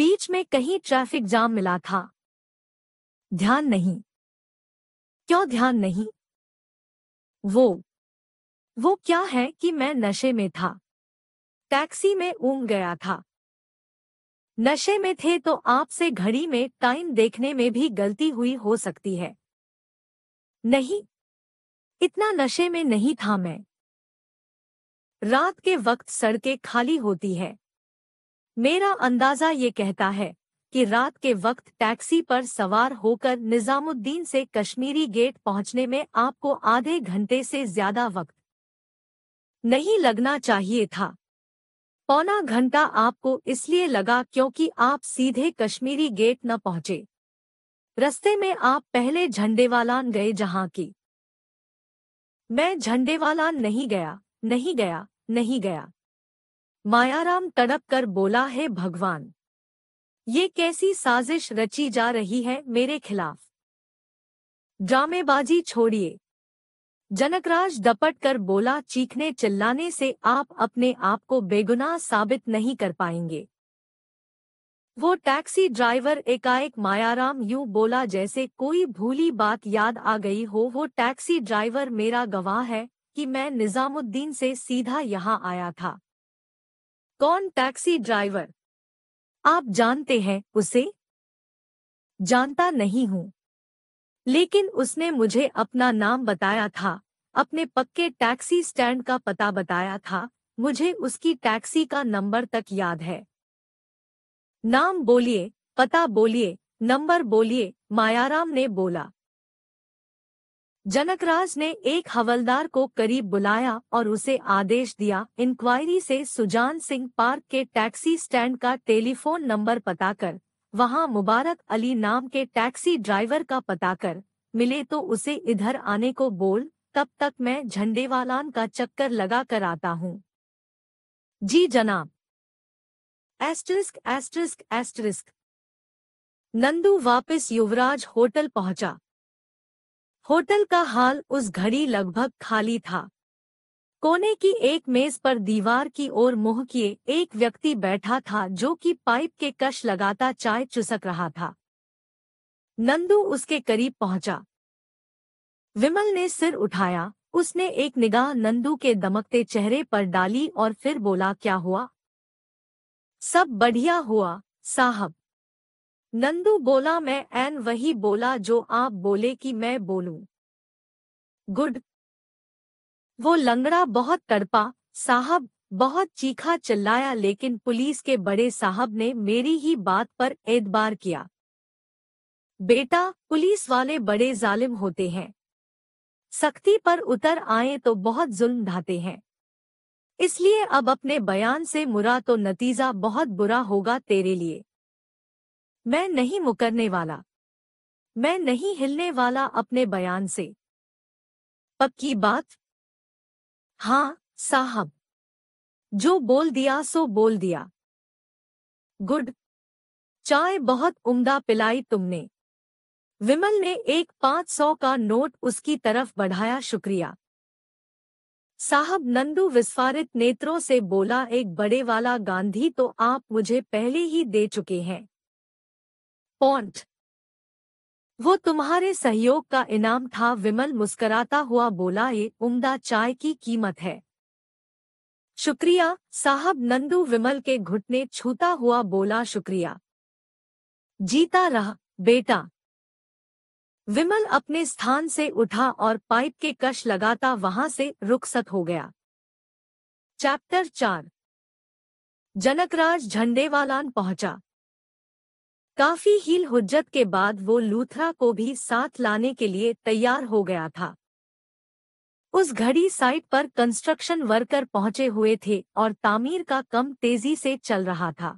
बीच में कहीं ट्रैफिक जाम मिला था ध्यान नहीं क्यों ध्यान नहीं वो वो क्या है कि मैं नशे में था टैक्सी में ऊँग गया था नशे में थे तो आपसे घड़ी में टाइम देखने में भी गलती हुई हो सकती है नहीं इतना नशे में नहीं था मैं रात के वक्त सड़कें खाली होती है मेरा अंदाजा ये कहता है कि रात के वक्त टैक्सी पर सवार होकर निजामुद्दीन से कश्मीरी गेट पहुंचने में आपको आधे घंटे से ज्यादा वक्त नहीं लगना चाहिए था पौना घंटा आपको इसलिए लगा क्योंकि आप सीधे कश्मीरी गेट न पहुंचे रस्ते में आप पहले झंडेवालान गए जहां की मैं झंडेवालान नहीं गया नहीं गया नहीं गया मायाराम तड़प कर बोला है भगवान ये कैसी साजिश रची जा रही है मेरे खिलाफ ड्रामेबाजी छोड़िए जनकराज दपट कर बोला चीखने चिल्लाने से आप अपने आप को बेगुनाह साबित नहीं कर पाएंगे वो टैक्सी ड्राइवर एकाएक मायाराम यू बोला जैसे कोई भूली बात याद आ गई हो वो टैक्सी ड्राइवर मेरा गवाह है कि मैं निजामुद्दीन से सीधा यहाँ आया था कौन टैक्सी ड्राइवर आप जानते हैं उसे जानता नहीं हूं लेकिन उसने मुझे अपना नाम बताया था अपने पक्के टैक्सी स्टैंड का पता बताया था मुझे उसकी टैक्सी का नंबर तक याद है नाम बोलिए पता बोलिए नंबर बोलिए मायाराम ने बोला जनकराज ने एक हवलदार को करीब बुलाया और उसे आदेश दिया इंक्वायरी से सुजान सिंह पार्क के टैक्सी स्टैंड का टेलीफोन नंबर पता कर वहां मुबारक अली नाम के टैक्सी ड्राइवर का पता कर मिले तो उसे इधर आने को बोल तब तक मैं झंडेवालान का चक्कर लगा कर आता हूँ जी जनाब एस्ट्रिस्क एस्ट्रिस्क एस्ट्रिस्क नंदू वापस युवराज होटल पहुंचा होटल का हाल उस घड़ी लगभग खाली था कोने की एक मेज पर दीवार की ओर मुंह किए एक व्यक्ति बैठा था जो कि पाइप के कश लगाता चाय चुसक रहा था नंदू उसके करीब पहुंचा विमल ने सिर उठाया उसने एक निगाह नंदू के दमकते चेहरे पर डाली और फिर बोला क्या हुआ सब बढ़िया हुआ साहब नंदू बोला मैं एन वही बोला जो आप बोले कि मैं बोलूं। गुड वो लंगड़ा बहुत तड़पा साहब बहुत चीखा चिल्लाया लेकिन पुलिस के बड़े साहब ने मेरी ही बात पर एतबार किया बेटा पुलिस वाले बड़े जालिम होते हैं सख्ती पर उतर आए तो बहुत जुल्म धाते हैं इसलिए अब अपने बयान से मुरा तो नतीजा बहुत बुरा होगा तेरे लिए मैं नहीं मुकरने वाला मैं नहीं हिलने वाला अपने बयान से पक्की बात हाँ साहब जो बोल दिया सो बोल दिया गुड चाय बहुत उम्दा पिलाई तुमने विमल ने एक पांच सौ का नोट उसकी तरफ बढ़ाया शुक्रिया साहब नंदू विस्फारित नेत्रों से बोला एक बड़े वाला गांधी तो आप मुझे पहले ही दे चुके हैं पॉन्ट वो तुम्हारे सहयोग का इनाम था विमल मुस्कराता हुआ बोला ये उम्दा चाय की कीमत है शुक्रिया साहब नंदू विमल के घुटने छूता हुआ बोला शुक्रिया जीता रहा बेटा विमल अपने स्थान से उठा और पाइप के कश लगाता वहां से रुखसत हो गया चैप्टर चार जनकराज झंडेवालान पहुंचा काफी हील हुज्जत के बाद वो लूथरा को भी साथ लाने के लिए तैयार हो गया था उस घड़ी साइट पर कंस्ट्रक्शन वर्कर पहुंचे हुए थे और तामीर का कम तेजी से चल रहा था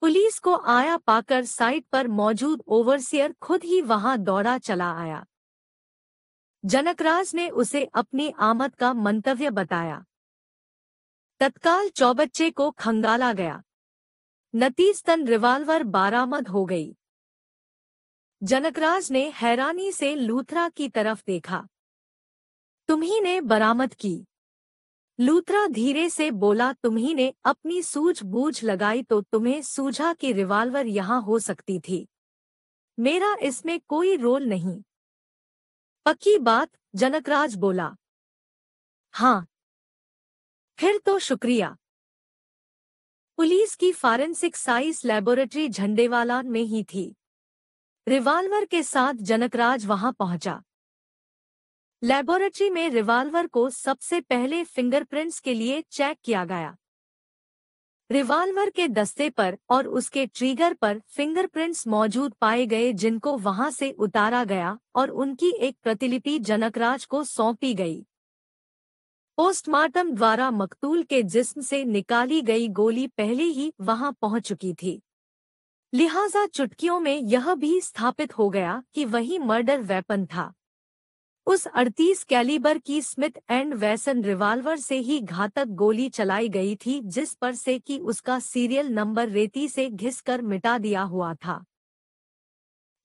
पुलिस को आया पाकर साइट पर मौजूद ओवरसियर खुद ही वहां दौड़ा चला आया जनकराज ने उसे अपनी आमद का मंतव्य बताया तत्काल चौबच्चे को खंगाला गया नतीज तन रिवाल्वर बारामद हो गई जनकराज ने हैरानी से लूथरा की तरफ देखा तुम्ही ने बरामद की लूथरा धीरे से बोला तुम्ही ने अपनी सूझबूझ लगाई तो तुम्हें सूझा कि रिवाल्वर यहाँ हो सकती थी मेरा इसमें कोई रोल नहीं पक्की बात जनकराज बोला हाँ फिर तो शुक्रिया पुलिस की फॉरेंसिक साइंस लैबोरेटरी झंडेवाला में ही थी रिवाल्वर के साथ जनकराज वहां पहुंचा लैबोरेटरी में रिवाल्वर को सबसे पहले फिंगरप्रिंट्स के लिए चेक किया गया रिवाल्वर के दस्ते पर और उसके ट्रिगर पर फिंगरप्रिंट्स मौजूद पाए गए जिनको वहां से उतारा गया और उनकी एक प्रतिलिपि जनकराज को सौंपी गई पोस्टमार्टम द्वारा मकतूल के जिस्म से निकाली गई गोली पहले ही वहां पहुंच चुकी थी लिहाजा चुटकियों में यह भी स्थापित हो गया कि वही मर्डर वेपन था उस 38 कैलिबर की स्मिथ एंड वैसन रिवाल्वर से ही घातक गोली चलाई गई थी जिस पर से कि उसका सीरियल नंबर रेती से घिसकर मिटा दिया हुआ था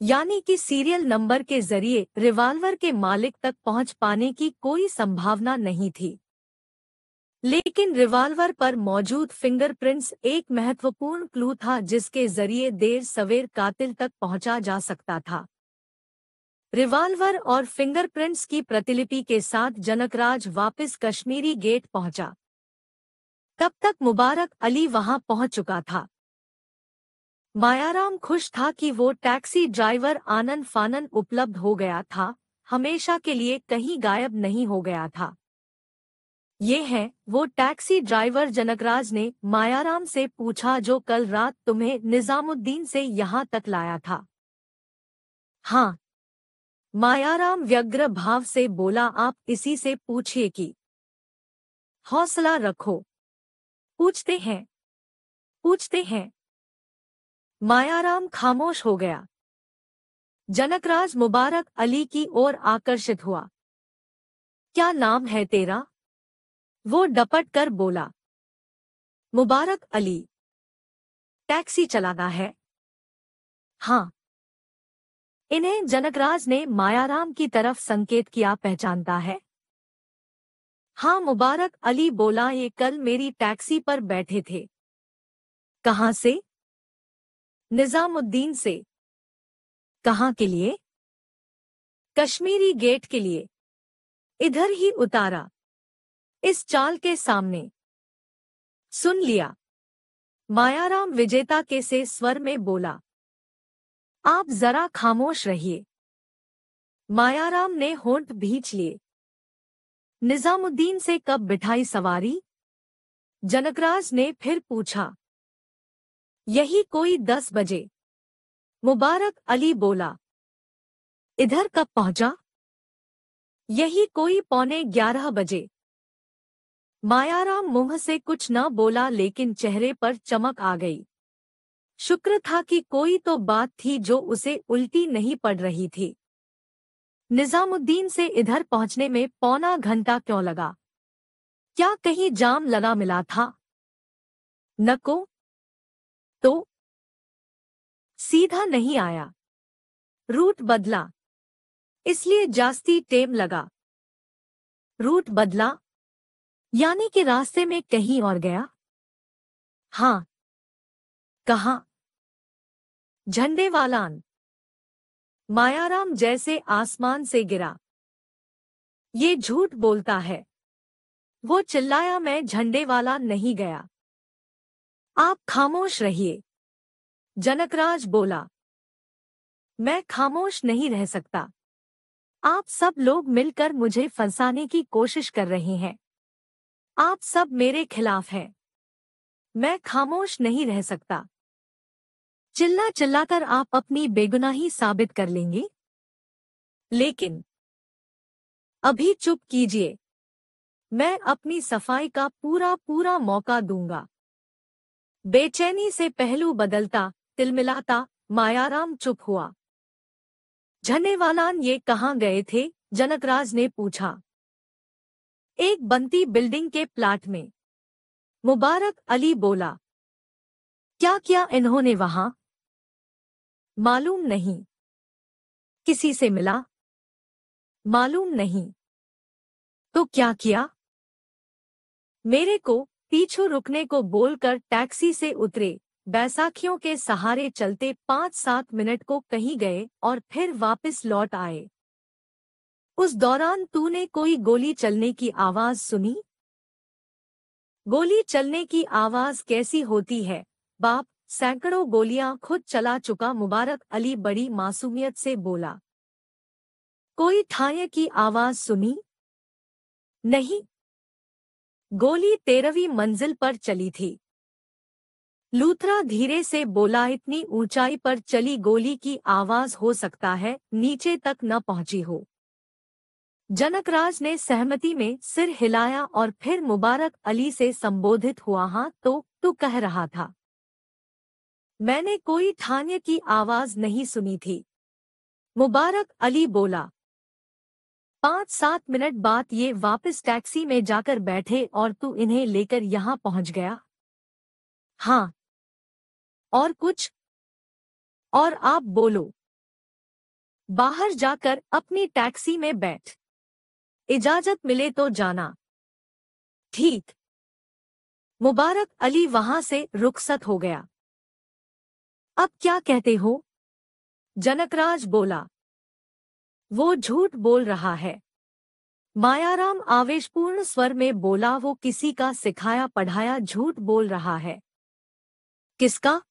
यानी कि सीरियल नंबर के जरिए रिवाल्वर के मालिक तक पहुंच पाने की कोई संभावना नहीं थी लेकिन रिवाल्वर पर मौजूद फिंगरप्रिंट्स एक महत्वपूर्ण क्लू था जिसके जरिए देर सवेर कातिल तक पहुंचा जा सकता था रिवाल्वर और फिंगरप्रिंट्स की प्रतिलिपि के साथ जनकराज वापस कश्मीरी गेट पहुंचा तब तक मुबारक अली वहां पहुंच चुका था मायाराम खुश था कि वो टैक्सी ड्राइवर आनन फानन उपलब्ध हो गया था हमेशा के लिए कहीं गायब नहीं हो गया था ये है वो टैक्सी ड्राइवर जनकराज ने मायाराम से पूछा जो कल रात तुम्हें निजामुद्दीन से यहाँ तक लाया था हाँ मायाराम व्यग्र भाव से बोला आप इसी से पूछिए कि हौसला रखो पूछते हैं पूछते हैं मायाराम खामोश हो गया जनकराज मुबारक अली की ओर आकर्षित हुआ क्या नाम है तेरा वो डपट कर बोला मुबारक अली टैक्सी चलाना है हाँ इन्हें जनकराज ने मायाराम की तरफ संकेत किया पहचानता है हाँ मुबारक अली बोला ये कल मेरी टैक्सी पर बैठे थे कहा से निजामुद्दीन से कहा के लिए कश्मीरी गेट के लिए इधर ही उतारा इस चाल के सामने सुन लिया मायाराम विजेता के से स्वर में बोला आप जरा खामोश रहिए मायाराम ने होंठ भींच लिए निजामुद्दीन से कब बिठाई सवारी जनकराज ने फिर पूछा यही कोई दस बजे मुबारक अली बोला इधर कब पहुंचा यही कोई पौने ग्यारह बजे मायाराम मुंह से कुछ न बोला लेकिन चेहरे पर चमक आ गई शुक्र था कि कोई तो बात थी जो उसे उल्टी नहीं पड़ रही थी निजामुद्दीन से इधर पहुंचने में पौना घंटा क्यों लगा क्या कहीं जाम लगा मिला था नको तो सीधा नहीं आया रूट बदला इसलिए जास्ती टेम लगा रूट बदला यानी कि रास्ते में कहीं और गया हां कहा झंडे वालान मायाराम जैसे आसमान से गिरा ये झूठ बोलता है वो चिल्लाया मैं झंडे वाला नहीं गया आप खामोश रहिए जनकराज बोला मैं खामोश नहीं रह सकता आप सब लोग मिलकर मुझे फंसाने की कोशिश कर रहे हैं आप सब मेरे खिलाफ हैं मैं खामोश नहीं रह सकता चिल्ला चिल्लाकर आप अपनी बेगुनाही साबित कर लेंगे लेकिन अभी चुप कीजिए मैं अपनी सफाई का पूरा पूरा मौका दूंगा बेचैनी से पहलू बदलता तिलमिलाता मायाराम चुप हुआ झनेवालान वालान ये कहाँ गए थे जनकराज ने पूछा एक बनती बिल्डिंग के प्लाट में मुबारक अली बोला क्या क्या इन्होंने वहां मालूम नहीं किसी से मिला मालूम नहीं तो क्या किया मेरे को पीछू रुकने को बोलकर टैक्सी से उतरे बैसाखियों के सहारे चलते पांच सात मिनट को कहीं गए और फिर वापस लौट आए उस दौरान तूने कोई गोली चलने की आवाज सुनी गोली चलने की आवाज कैसी होती है बाप सैकड़ों गोलियां खुद चला चुका मुबारक अली बड़ी मासूमियत से बोला कोई ठाए की आवाज सुनी नहीं गोली तेरहवीं मंजिल पर चली थी लूथरा धीरे से बोला इतनी ऊंचाई पर चली गोली की आवाज हो सकता है नीचे तक न पहुंची हो जनकराज ने सहमति में सिर हिलाया और फिर मुबारक अली से संबोधित हुआ हाँ तो तू कह रहा था मैंने कोई ठान्य की आवाज नहीं सुनी थी मुबारक अली बोला पांच सात मिनट बाद ये वापस टैक्सी में जाकर बैठे और तू इन्हें लेकर यहाँ पहुंच गया हाँ और कुछ और आप बोलो बाहर जाकर अपनी टैक्सी में बैठ इजाजत मिले तो जाना ठीक मुबारक अली वहां से रुखसत हो गया अब क्या कहते हो जनकराज बोला वो झूठ बोल रहा है मायाराम आवेशपूर्ण स्वर में बोला वो किसी का सिखाया पढ़ाया झूठ बोल रहा है किसका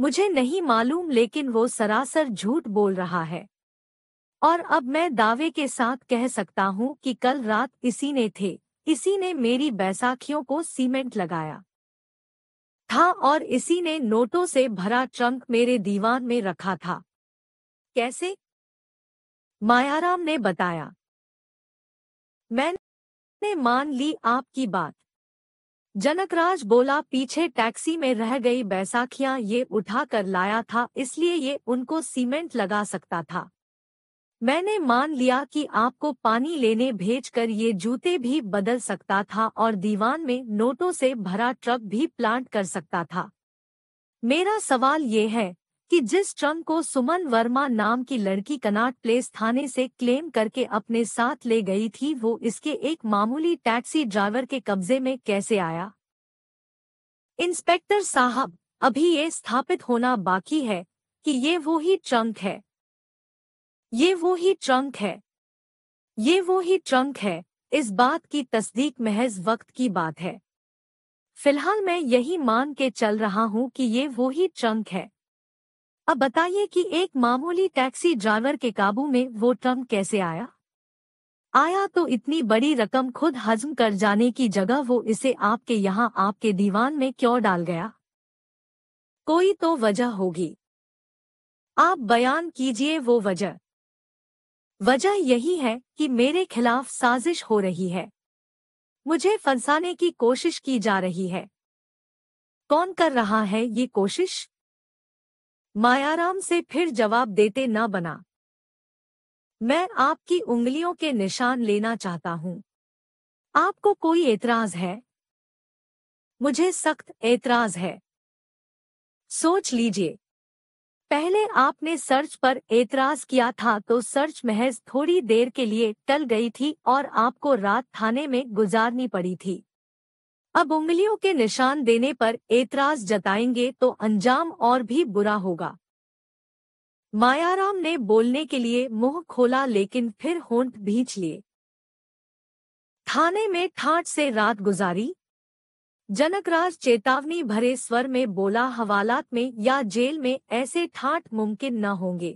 मुझे नहीं मालूम लेकिन वो सरासर झूठ बोल रहा है और अब मैं दावे के साथ कह सकता हूँ कि कल रात इसी ने थे इसी ने मेरी बैसाखियों को सीमेंट लगाया था और इसी ने नोटों से भरा ट्रंक मेरे दीवान में रखा था कैसे मायाराम ने बताया मैंने मान ली आपकी बात जनकराज बोला पीछे टैक्सी में रह गई बैसाखियां ये उठा कर लाया था इसलिए ये उनको सीमेंट लगा सकता था मैंने मान लिया कि आपको पानी लेने भेजकर ये जूते भी बदल सकता था और दीवान में नोटों से भरा ट्रक भी प्लांट कर सकता था मेरा सवाल ये है कि जिस ट्रंक को सुमन वर्मा नाम की लड़की कनाट प्लेस थाने से क्लेम करके अपने साथ ले गई थी वो इसके एक मामूली टैक्सी ड्राइवर के कब्जे में कैसे आया इंस्पेक्टर साहब अभी ये स्थापित होना बाकी है कि ये वो ही ट्रंक है ये वो ही ट्रंक है ये वो ही ट्रंक है इस बात की तस्दीक महज वक्त की बात है फिलहाल मैं यही मान के चल रहा हूं कि ये वो ही ट्रंक है अब बताइए कि एक मामूली टैक्सी ड्राइवर के काबू में वो ट्रंक कैसे आया आया तो इतनी बड़ी रकम खुद हजम कर जाने की जगह वो इसे आपके यहाँ आपके दीवान में क्यों डाल गया कोई तो वजह होगी आप बयान कीजिए वो वजह वजह यही है कि मेरे खिलाफ साजिश हो रही है मुझे फंसाने की कोशिश की जा रही है कौन कर रहा है ये कोशिश मायाराम से फिर जवाब देते न बना मैं आपकी उंगलियों के निशान लेना चाहता हूं आपको कोई एतराज है मुझे सख्त एतराज है सोच लीजिए पहले आपने सर्च पर एतराज किया था तो सर्च महज थोड़ी देर के लिए टल गई थी और आपको रात थाने में गुजारनी पड़ी थी अब उंगलियों के निशान देने पर एतराज जताएंगे तो अंजाम और भी बुरा होगा मायाराम ने बोलने के लिए मुंह खोला लेकिन फिर होंठ भींच लिए थाने में ठाट से रात गुजारी जनकराज चेतावनी भरे स्वर में बोला हवालात में या जेल में ऐसे ठाट मुमकिन न होंगे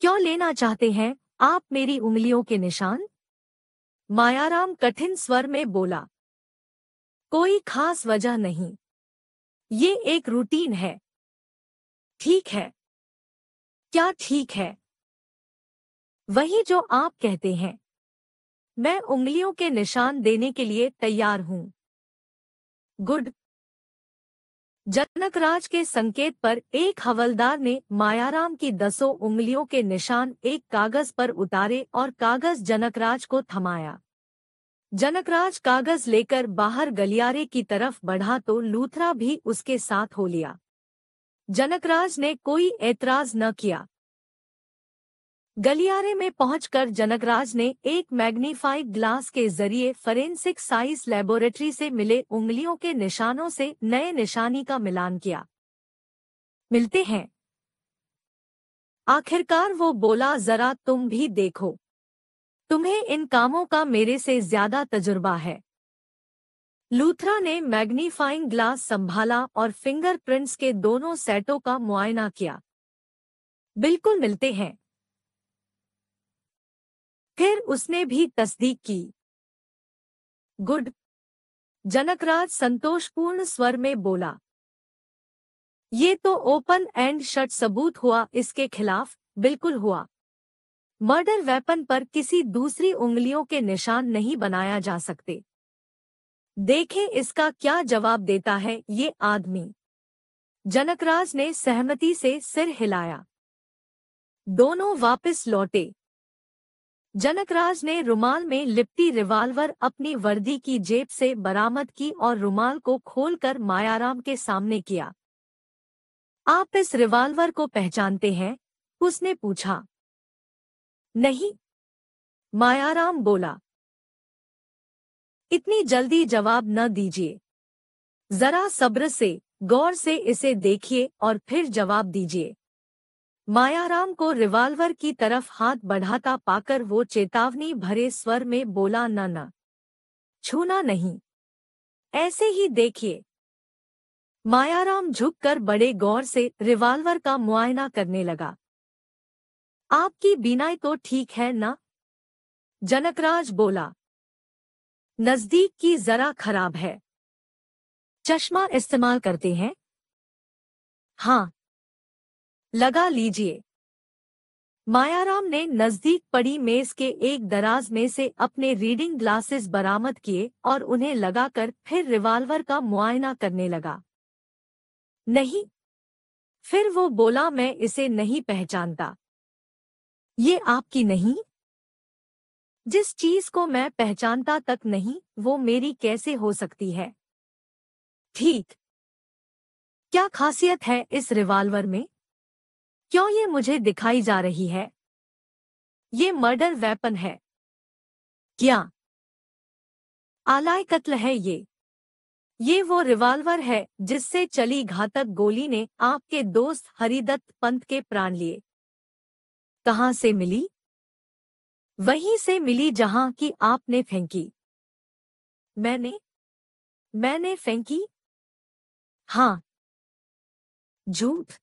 क्यों लेना चाहते हैं आप मेरी उंगलियों के निशान मायाराम कठिन स्वर में बोला कोई खास वजह नहीं ये एक रूटीन है ठीक है क्या ठीक है वही जो आप कहते हैं मैं उंगलियों के निशान देने के लिए तैयार हूं गुड जनकराज के संकेत पर एक हवलदार ने मायाराम की दसों उंगलियों के निशान एक कागज पर उतारे और कागज जनकराज को थमाया जनकराज कागज लेकर बाहर गलियारे की तरफ बढ़ा तो लूथरा भी उसके साथ हो लिया जनकराज ने कोई ऐतराज न किया गलियारे में पहुंचकर जनकराज ने एक मैग्नीफाइड ग्लास के जरिए फरेंसिक साइंस लेबोरेटरी से मिले उंगलियों के निशानों से नए निशानी का मिलान किया मिलते हैं आखिरकार वो बोला जरा तुम भी देखो तुम्हें इन कामों का मेरे से ज्यादा तजुर्बा है लूथरा ने मैग्नीफाइंग ग्लास संभाला और फिंगरप्रिंट्स के दोनों सेटों का मुआयना किया बिल्कुल मिलते हैं फिर उसने भी तस्दीक की गुड जनकराज संतोषपूर्ण स्वर में बोला ये तो ओपन एंड शट सबूत हुआ इसके खिलाफ बिल्कुल हुआ मर्डर वेपन पर किसी दूसरी उंगलियों के निशान नहीं बनाया जा सकते देखें इसका क्या जवाब देता है ये आदमी जनकराज ने सहमति से सिर हिलाया दोनों वापस लौटे जनकराज ने रुमाल में लिपटी रिवाल्वर अपनी वर्दी की जेब से बरामद की और रुमाल को खोलकर मायाराम के सामने किया आप इस रिवाल्वर को पहचानते हैं उसने पूछा नहीं मायाराम बोला इतनी जल्दी जवाब न दीजिए जरा सब्र से गौर से इसे देखिए और फिर जवाब दीजिए मायाराम को रिवाल्वर की तरफ हाथ बढ़ाता पाकर वो चेतावनी भरे स्वर में बोला न न छूना नहीं ऐसे ही देखिए मायाराम झुककर बड़े गौर से रिवाल्वर का मुआयना करने लगा आपकी बीनाई तो ठीक है ना? जनकराज बोला नजदीक की जरा खराब है चश्मा इस्तेमाल करते हैं हाँ लगा लीजिए मायाराम ने नजदीक पड़ी मेज के एक दराज में से अपने रीडिंग ग्लासेस बरामद किए और उन्हें लगाकर फिर रिवाल्वर का मुआयना करने लगा नहीं फिर वो बोला मैं इसे नहीं पहचानता ये आपकी नहीं जिस चीज को मैं पहचानता तक नहीं वो मेरी कैसे हो सकती है ठीक क्या खासियत है इस रिवाल्वर में क्यों ये मुझे दिखाई जा रही है ये मर्डर वेपन है क्या आलाय कत्ल है ये ये वो रिवाल्वर है जिससे चली घातक गोली ने आपके दोस्त हरिदत्त पंत के प्राण लिए कहां से मिली वहीं से मिली जहां की आपने फेंकी मैंने मैंने फेंकी हां झूठ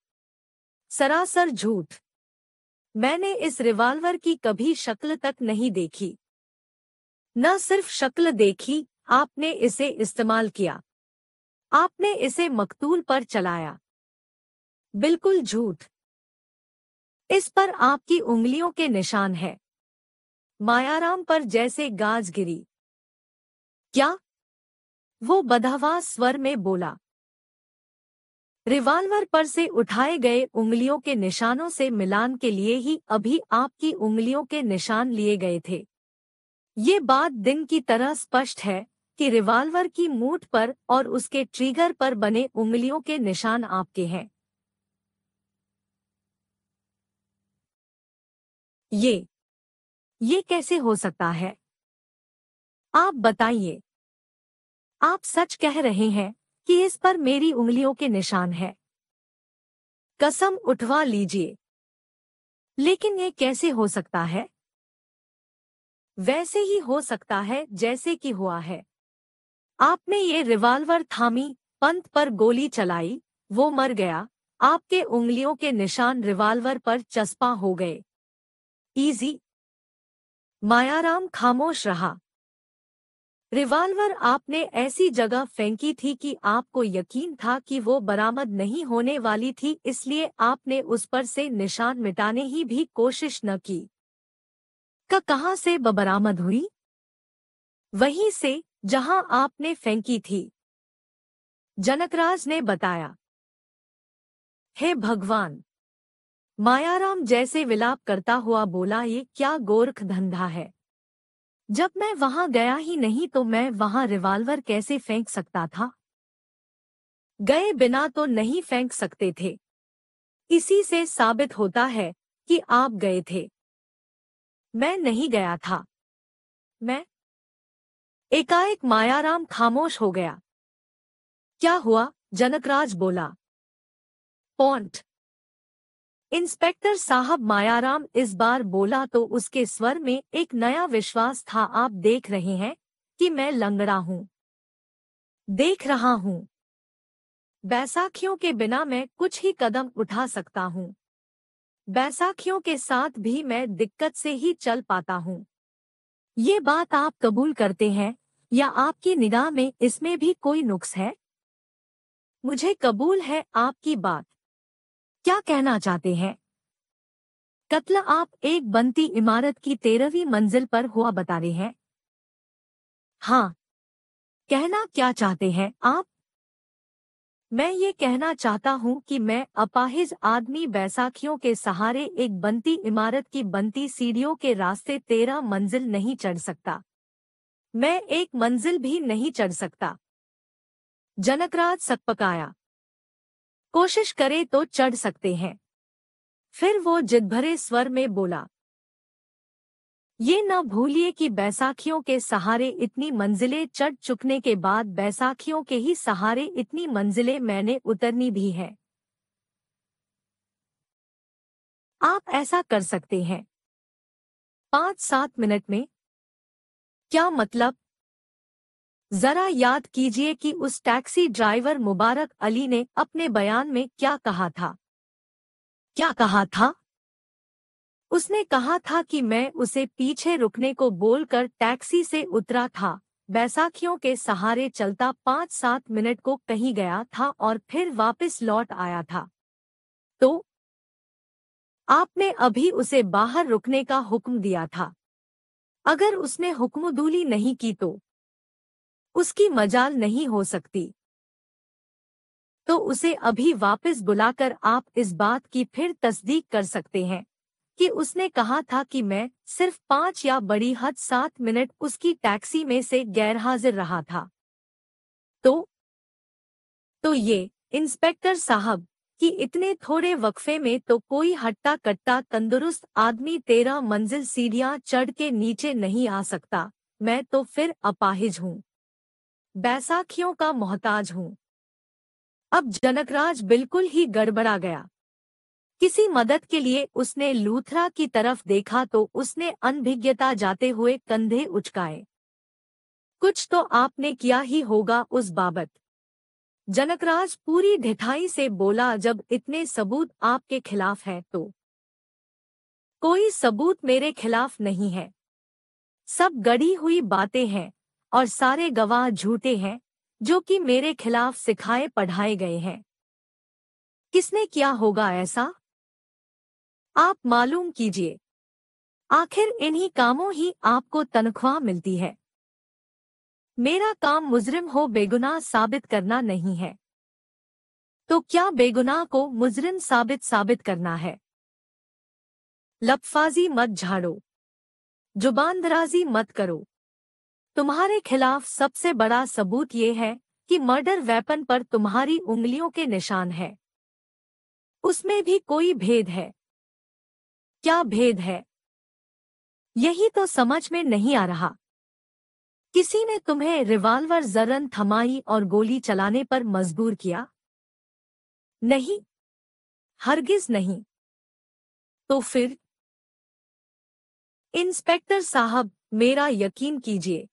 सरासर झूठ मैंने इस रिवॉल्वर की कभी शक्ल तक नहीं देखी न सिर्फ शक्ल देखी आपने इसे इस्तेमाल किया आपने इसे मकतूल पर चलाया बिल्कुल झूठ इस पर आपकी उंगलियों के निशान है मायाराम पर जैसे गाज गिरी क्या वो बदहवास स्वर में बोला रिवाल्वर पर से उठाए गए उंगलियों के निशानों से मिलान के लिए ही अभी आपकी उंगलियों के निशान लिए गए थे ये बात दिन की तरह स्पष्ट है कि रिवाल्वर की मूट पर और उसके ट्रिगर पर बने उंगलियों के निशान आपके हैं ये ये कैसे हो सकता है आप बताइए आप सच कह रहे हैं कि इस पर मेरी उंगलियों के निशान है कसम उठवा लीजिए लेकिन ये कैसे हो सकता है वैसे ही हो सकता है जैसे कि हुआ है आपने ये रिवाल्वर थामी पंत पर गोली चलाई वो मर गया आपके उंगलियों के निशान रिवाल्वर पर चस्पा हो गए इजी मायाराम खामोश रहा रिवाल्वर आपने ऐसी जगह फेंकी थी कि आपको यकीन था कि वो बरामद नहीं होने वाली थी इसलिए आपने उस पर से निशान मिटाने ही भी कोशिश न की का कहां से बरामद हुई वहीं से जहां आपने फेंकी थी जनकराज ने बताया हे भगवान मायाराम जैसे विलाप करता हुआ बोला ये क्या गोरख धंधा है जब मैं वहां गया ही नहीं तो मैं वहां रिवाल्वर कैसे फेंक सकता था गए बिना तो नहीं फेंक सकते थे इसी से साबित होता है कि आप गए थे मैं नहीं गया था मैं एकाएक मायाराम खामोश हो गया क्या हुआ जनकराज बोला पॉन्ट इंस्पेक्टर साहब मायाराम इस बार बोला तो उसके स्वर में एक नया विश्वास था आप देख रहे हैं कि मैं लंगड़ा हूं देख रहा हूं बैसाखियों के बिना मैं कुछ ही कदम उठा सकता हूं बैसाखियों के साथ भी मैं दिक्कत से ही चल पाता हूं ये बात आप कबूल करते हैं या आपकी निगाह में इसमें भी कोई नुक्स है मुझे कबूल है आपकी बात क्या कहना चाहते हैं कत्ल आप एक बनती इमारत की तेरहवीं मंजिल पर हुआ बता रहे हैं हाँ कहना क्या चाहते हैं आप मैं ये कहना चाहता हूँ कि मैं अपाहिज आदमी बैसाखियों के सहारे एक बनती इमारत की बनती सीढ़ियों के रास्ते तेरह मंजिल नहीं चढ़ सकता मैं एक मंजिल भी नहीं चढ़ सकता जनकराज सकपकाया कोशिश करे तो चढ़ सकते हैं फिर वो जिद भरे स्वर में बोला ये न भूलिए कि बैसाखियों के सहारे इतनी मंजिलें चढ़ चुकने के बाद बैसाखियों के ही सहारे इतनी मंजिलें मैंने उतरनी भी है आप ऐसा कर सकते हैं पांच सात मिनट में क्या मतलब जरा याद कीजिए कि उस टैक्सी ड्राइवर मुबारक अली ने अपने बयान में क्या कहा था क्या कहा था उसने कहा था कि मैं उसे पीछे रुकने को बोलकर टैक्सी से उतरा था बैसाखियों के सहारे चलता पाँच सात मिनट को कहीं गया था और फिर वापस लौट आया था तो आपने अभी उसे बाहर रुकने का हुक्म दिया था अगर उसने हुक्मदूली नहीं की तो उसकी मजाल नहीं हो सकती तो उसे अभी वापस बुलाकर आप इस बात की फिर तस्दीक कर सकते हैं कि उसने कहा था कि मैं सिर्फ पाँच या बड़ी हद सात मिनट उसकी टैक्सी में से गैरहाजिर रहा था तो तो ये इंस्पेक्टर साहब कि इतने थोड़े वक्फे में तो कोई हट्टा कट्टा तंदुरुस्त आदमी तेरह मंजिल सीढ़ियां चढ़ के नीचे नहीं आ सकता मैं तो फिर अपाहिज हूँ बैसाखियों का मोहताज हूं अब जनकराज बिल्कुल ही गड़बड़ा गया किसी मदद के लिए उसने लूथरा की तरफ देखा तो उसने अनभिज्ञता जाते हुए कंधे उचकाए कुछ तो आपने किया ही होगा उस बाबत जनकराज पूरी ढिठाई से बोला जब इतने सबूत आपके खिलाफ हैं तो कोई सबूत मेरे खिलाफ नहीं है सब गढ़ी हुई बातें हैं और सारे गवाह झूठे हैं जो कि मेरे खिलाफ सिखाए पढ़ाए गए हैं किसने किया होगा ऐसा आप मालूम कीजिए आखिर इन्हीं कामों ही आपको तनख्वाह मिलती है मेरा काम मुजरिम हो बेगुनाह साबित करना नहीं है तो क्या बेगुनाह को मुजरिम साबित साबित करना है लफाजी मत झाड़ो जुबानदराजी मत करो तुम्हारे खिलाफ सबसे बड़ा सबूत ये है कि मर्डर वेपन पर तुम्हारी उंगलियों के निशान है उसमें भी कोई भेद है क्या भेद है यही तो समझ में नहीं आ रहा किसी ने तुम्हें रिवाल्वर जरन थमाई और गोली चलाने पर मजबूर किया नहीं हरगिज नहीं तो फिर इंस्पेक्टर साहब मेरा यकीन कीजिए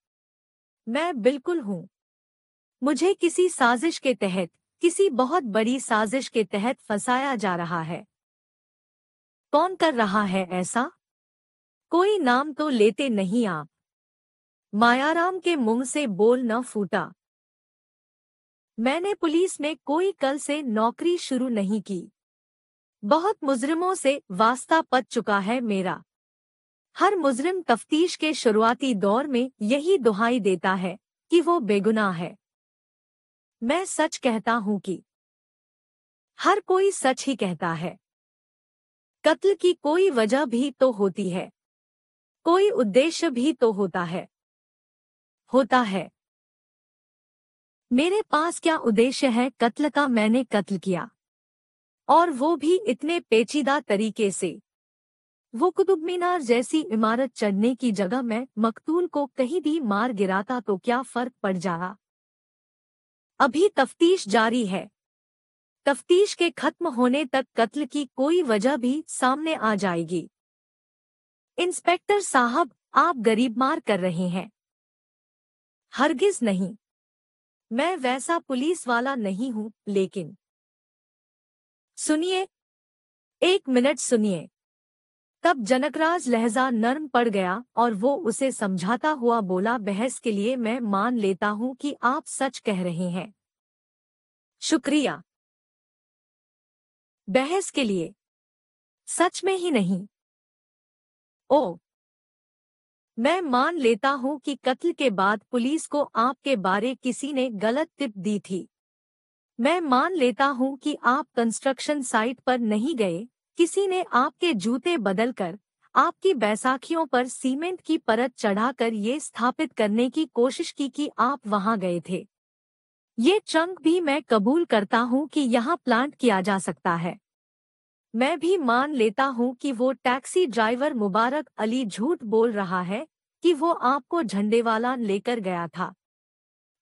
मैं बिल्कुल हूँ मुझे किसी साजिश के तहत किसी बहुत बड़ी साजिश के तहत फंसाया जा रहा है कौन कर रहा है ऐसा कोई नाम तो लेते नहीं आप मायाराम के मुंह से बोल न फूटा मैंने पुलिस में कोई कल से नौकरी शुरू नहीं की बहुत मुजरिमों से वास्ता पच चुका है मेरा हर मुजरिम तफ्तीश के शुरुआती दौर में यही दुहाई देता है कि वो बेगुनाह है मैं सच कहता हूं कि हर कोई सच ही कहता है कत्ल की कोई वजह भी तो होती है कोई उद्देश्य भी तो होता है होता है मेरे पास क्या उद्देश्य है कत्ल का मैंने कत्ल किया और वो भी इतने पेचीदा तरीके से वो कुतुब मीनार जैसी इमारत चढ़ने की जगह में मकतूल को कहीं भी मार गिराता तो क्या फर्क पड़ जाता अभी तफ्तीश जारी है तफ्तीश के खत्म होने तक कत्ल की कोई वजह भी सामने आ जाएगी इंस्पेक्टर साहब आप गरीब मार कर रहे हैं हरगिज नहीं मैं वैसा पुलिस वाला नहीं हूं लेकिन सुनिए एक मिनट सुनिए तब जनकराज लहजा नर्म पड़ गया और वो उसे समझाता हुआ बोला बहस के लिए मैं मान लेता हूं कि आप सच कह रहे हैं शुक्रिया बहस के लिए सच में ही नहीं ओ मैं मान लेता हूं कि कत्ल के बाद पुलिस को आपके बारे किसी ने गलत टिप दी थी मैं मान लेता हूं कि आप कंस्ट्रक्शन साइट पर नहीं गए किसी ने आपके जूते बदलकर आपकी बैसाखियों पर सीमेंट की परत चढ़ाकर ये स्थापित करने की कोशिश की कि आप वहां गए थे ये चंक भी मैं कबूल करता हूं कि यहाँ प्लांट किया जा सकता है मैं भी मान लेता हूं कि वो टैक्सी ड्राइवर मुबारक अली झूठ बोल रहा है कि वो आपको झंडेवाला लेकर गया था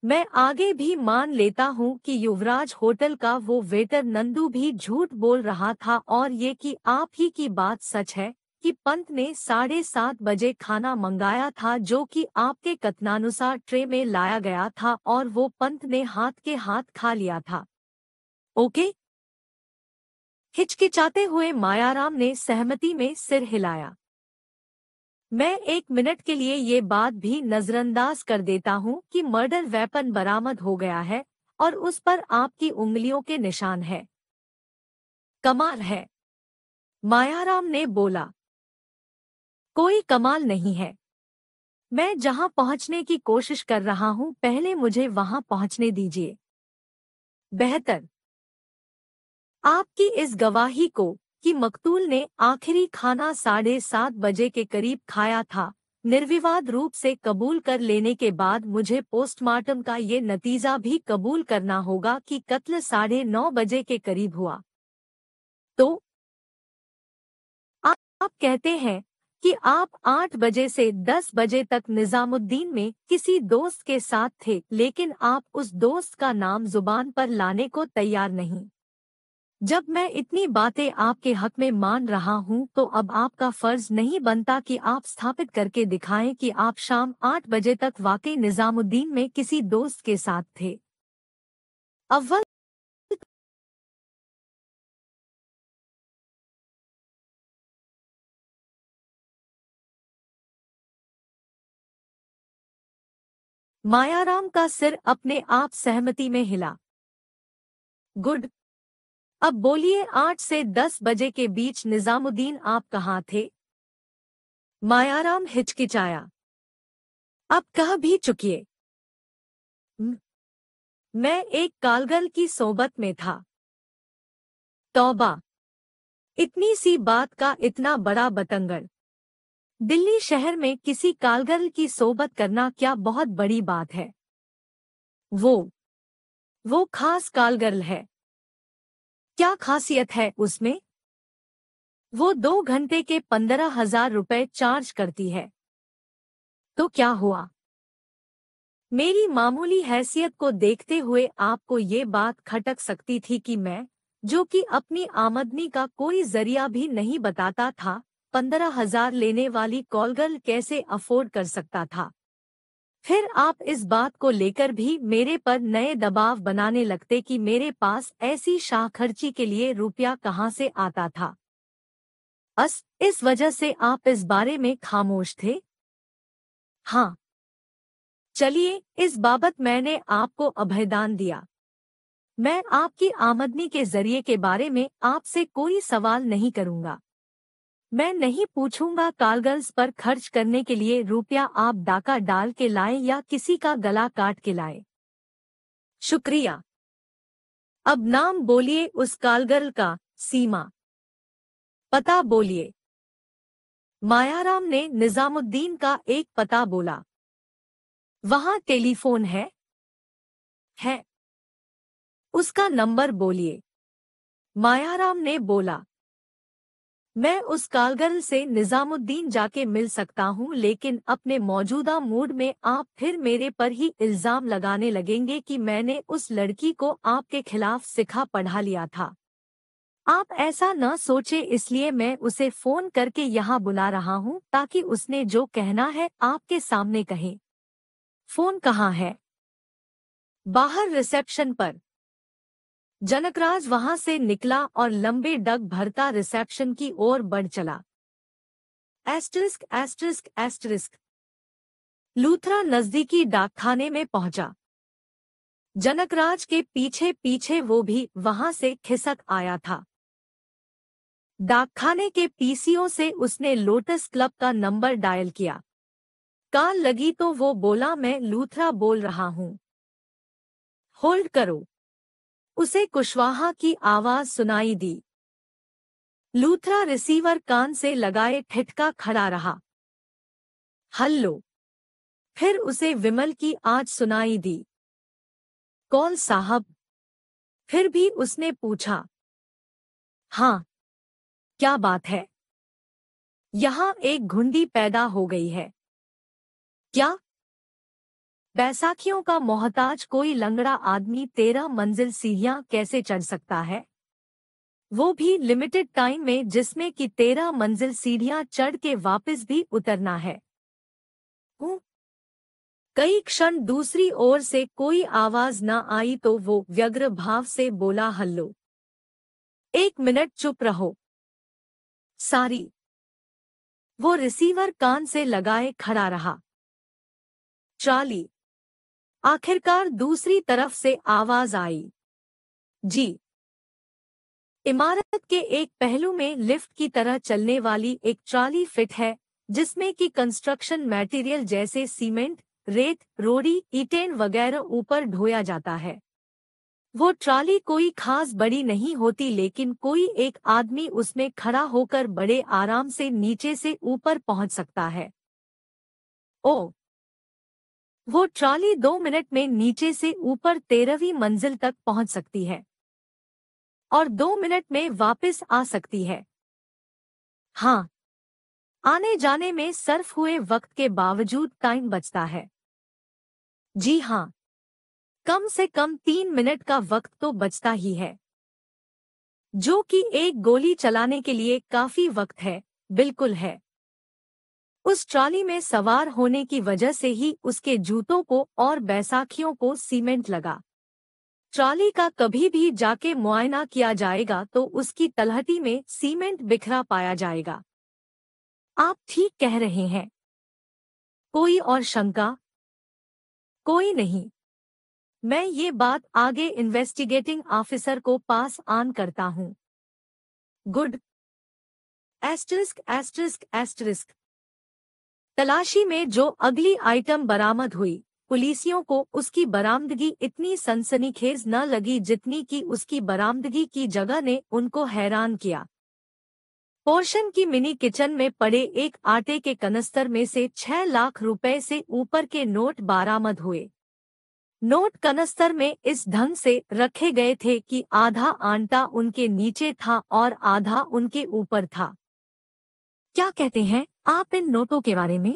मैं आगे भी मान लेता हूँ कि युवराज होटल का वो वेटर नंदू भी झूठ बोल रहा था और ये कि आप ही की बात सच है कि पंत ने साढ़े सात बजे खाना मंगाया था जो कि आपके कथनानुसार ट्रे में लाया गया था और वो पंत ने हाथ के हाथ खा लिया था ओके हिचकिचाते हुए मायाराम ने सहमति में सिर हिलाया मैं एक मिनट के लिए ये बात भी नजरअंदाज कर देता हूँ कि मर्डर वेपन बरामद हो गया है और उस पर आपकी उंगलियों के निशान है कमाल है मायाराम ने बोला कोई कमाल नहीं है मैं जहां पहुंचने की कोशिश कर रहा हूं पहले मुझे वहां पहुंचने दीजिए बेहतर आपकी इस गवाही को कि मकतूल ने आखिरी खाना साढ़े सात बजे के करीब खाया था निर्विवाद रूप से कबूल कर लेने के बाद मुझे पोस्टमार्टम का ये नतीजा भी कबूल करना होगा कि कत्ल साढ़े नौ बजे के करीब हुआ तो आप कहते हैं कि आप आठ बजे से दस बजे तक निजामुद्दीन में किसी दोस्त के साथ थे लेकिन आप उस दोस्त का नाम जुबान पर लाने को तैयार नहीं जब मैं इतनी बातें आपके हक में मान रहा हूं तो अब आपका फर्ज नहीं बनता कि आप स्थापित करके दिखाएं कि आप शाम आठ बजे तक वाकई निजामुद्दीन में किसी दोस्त के साथ थे अव्वल मायाराम का सिर अपने आप सहमति में हिला गुड अब बोलिए आठ से दस बजे के बीच निजामुद्दीन आप कहाँ थे मायाराम हिचकिचाया अब कह भी चुकिए मैं एक कालगल की सोबत में था तौबा इतनी सी बात का इतना बड़ा बतंगड़ दिल्ली शहर में किसी कालगल की सोबत करना क्या बहुत बड़ी बात है वो वो खास कालगर्ल है क्या खासियत है उसमें वो दो घंटे के पंद्रह हजार रुपए चार्ज करती है तो क्या हुआ मेरी मामूली हैसियत को देखते हुए आपको ये बात खटक सकती थी कि मैं जो कि अपनी आमदनी का कोई जरिया भी नहीं बताता था पंद्रह हजार लेने वाली कॉलगर्ल कैसे अफोर्ड कर सकता था फिर आप इस बात को लेकर भी मेरे पर नए दबाव बनाने लगते कि मेरे पास ऐसी शाह खर्ची के लिए रुपया कहाँ से आता था अस इस वजह से आप इस बारे में खामोश थे हाँ चलिए इस बाबत मैंने आपको अभयदान दिया मैं आपकी आमदनी के जरिए के बारे में आपसे कोई सवाल नहीं करूंगा मैं नहीं पूछूंगा कालगर्ल्स पर खर्च करने के लिए रुपया आप डाका डाल के लाए या किसी का गला काट के लाए शुक्रिया अब नाम बोलिए उस कालगर्ल का सीमा पता बोलिए मायाराम ने निजामुद्दीन का एक पता बोला वहां टेलीफोन है है उसका नंबर बोलिए मायाराम ने बोला मैं उस कालगर्ल से निजामुद्दीन जाके मिल सकता हूँ लेकिन अपने मौजूदा मूड में आप फिर मेरे पर ही इल्ज़ाम लगाने लगेंगे कि मैंने उस लड़की को आपके खिलाफ सिखा पढ़ा लिया था आप ऐसा न सोचे इसलिए मैं उसे फोन करके यहाँ बुला रहा हूँ ताकि उसने जो कहना है आपके सामने कहे फोन कहाँ है बाहर रिसेप्शन पर जनकराज वहां से निकला और लंबे डग भरता रिसेप्शन की ओर बढ़ चला एस्ट्रिस्क एस्ट्रिस्क एस्ट्रिस्क लूथरा नजदीकी डाकखाने में पहुंचा जनकराज के पीछे पीछे वो भी वहां से खिसक आया था डाकखाने के पीसीओ से उसने लोटस क्लब का नंबर डायल किया काल लगी तो वो बोला मैं लूथरा बोल रहा हूं होल्ड करो उसे कुशवाहा की आवाज सुनाई दी लूथरा रिसीवर कान से लगाए ठिठका खड़ा रहा हल्लो फिर उसे विमल की आज सुनाई दी कौन साहब फिर भी उसने पूछा हां क्या बात है यहां एक घुंडी पैदा हो गई है क्या बैसाखियों का मोहताज कोई लंगड़ा आदमी तेरह मंजिल सीढ़ियां कैसे चढ़ सकता है वो भी लिमिटेड टाइम में जिसमें कि तेरह मंजिल सीढ़ियां चढ़ के वापस भी उतरना है कई क्षण दूसरी ओर से कोई आवाज न आई तो वो व्यग्र भाव से बोला हल्लो एक मिनट चुप रहो सारी वो रिसीवर कान से लगाए खड़ा रहा चाली आखिरकार दूसरी तरफ से आवाज आई जी इमारत के एक पहलू में लिफ्ट की तरह चलने वाली एक ट्राली फिट है जिसमें कि कंस्ट्रक्शन मटेरियल जैसे सीमेंट रेत रोड़ी ईटेन वगैरह ऊपर ढोया जाता है वो ट्राली कोई खास बड़ी नहीं होती लेकिन कोई एक आदमी उसमें खड़ा होकर बड़े आराम से नीचे से ऊपर पहुंच सकता है ओ वो ट्रॉली दो मिनट में नीचे से ऊपर तेरहवीं मंजिल तक पहुंच सकती है और दो मिनट में वापस आ सकती है हाँ आने जाने में सर्फ हुए वक्त के बावजूद टाइम बचता है जी हाँ कम से कम तीन मिनट का वक्त तो बचता ही है जो कि एक गोली चलाने के लिए काफी वक्त है बिल्कुल है उस ट्रॉली में सवार होने की वजह से ही उसके जूतों को और बैसाखियों को सीमेंट लगा ट्रॉली का कभी भी जाके मुआयना किया जाएगा तो उसकी तलहटी में सीमेंट बिखरा पाया जाएगा आप ठीक कह रहे हैं कोई और शंका कोई नहीं मैं ये बात आगे इन्वेस्टिगेटिंग ऑफिसर को पास ऑन करता हूं गुड एस्ट्रिस्क एस्ट्रिस्क एस्ट्रिस्क तलाशी में जो अगली आइटम बरामद हुई पुलिसियों को उसकी बरामदगी इतनी सनसनीखेज न लगी जितनी कि उसकी बरामदगी की जगह ने उनको हैरान किया पोर्शन की मिनी किचन में पड़े एक आटे के कनस्तर में से छह लाख रुपए से ऊपर के नोट बरामद हुए नोट कनस्तर में इस ढंग से रखे गए थे कि आधा आंटा उनके नीचे था और आधा उनके ऊपर था क्या कहते हैं आप इन नोटों के बारे में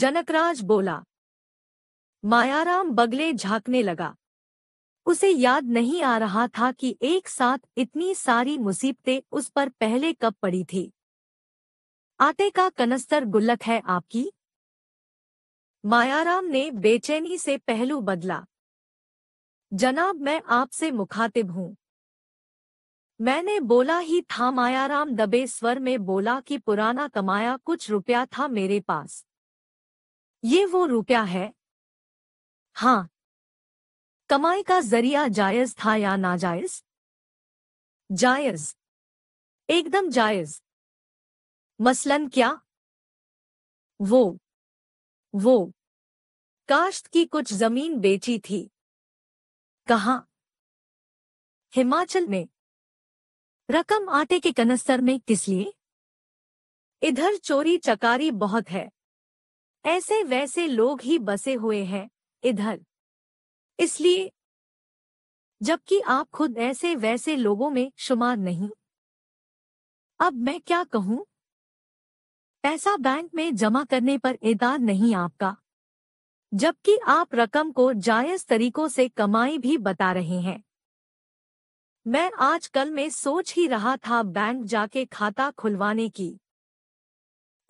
जनकराज बोला मायाराम बगले झांकने लगा उसे याद नहीं आ रहा था कि एक साथ इतनी सारी मुसीबतें उस पर पहले कब पड़ी थी आटे का कनस्तर गुल्लक है आपकी मायाराम ने बेचैनी से पहलू बदला जनाब मैं आपसे मुखातिब हूं मैंने बोला ही था मायाराम दबे स्वर में बोला कि पुराना कमाया कुछ रुपया था मेरे पास ये वो रुपया है हाँ कमाई का जरिया जायज था या नाजायज जायज एकदम जायज मसलन क्या वो वो काश्त की कुछ जमीन बेची थी कहा हिमाचल में रकम आटे के कनस्तर में किस लिए इधर चोरी चकारी बहुत है ऐसे वैसे लोग ही बसे हुए हैं इधर इसलिए जबकि आप खुद ऐसे वैसे लोगों में शुमार नहीं अब मैं क्या कहूं पैसा बैंक में जमा करने पर इदार नहीं आपका जबकि आप रकम को जायज तरीकों से कमाई भी बता रहे हैं मैं आजकल में सोच ही रहा था बैंक जाके खाता खुलवाने की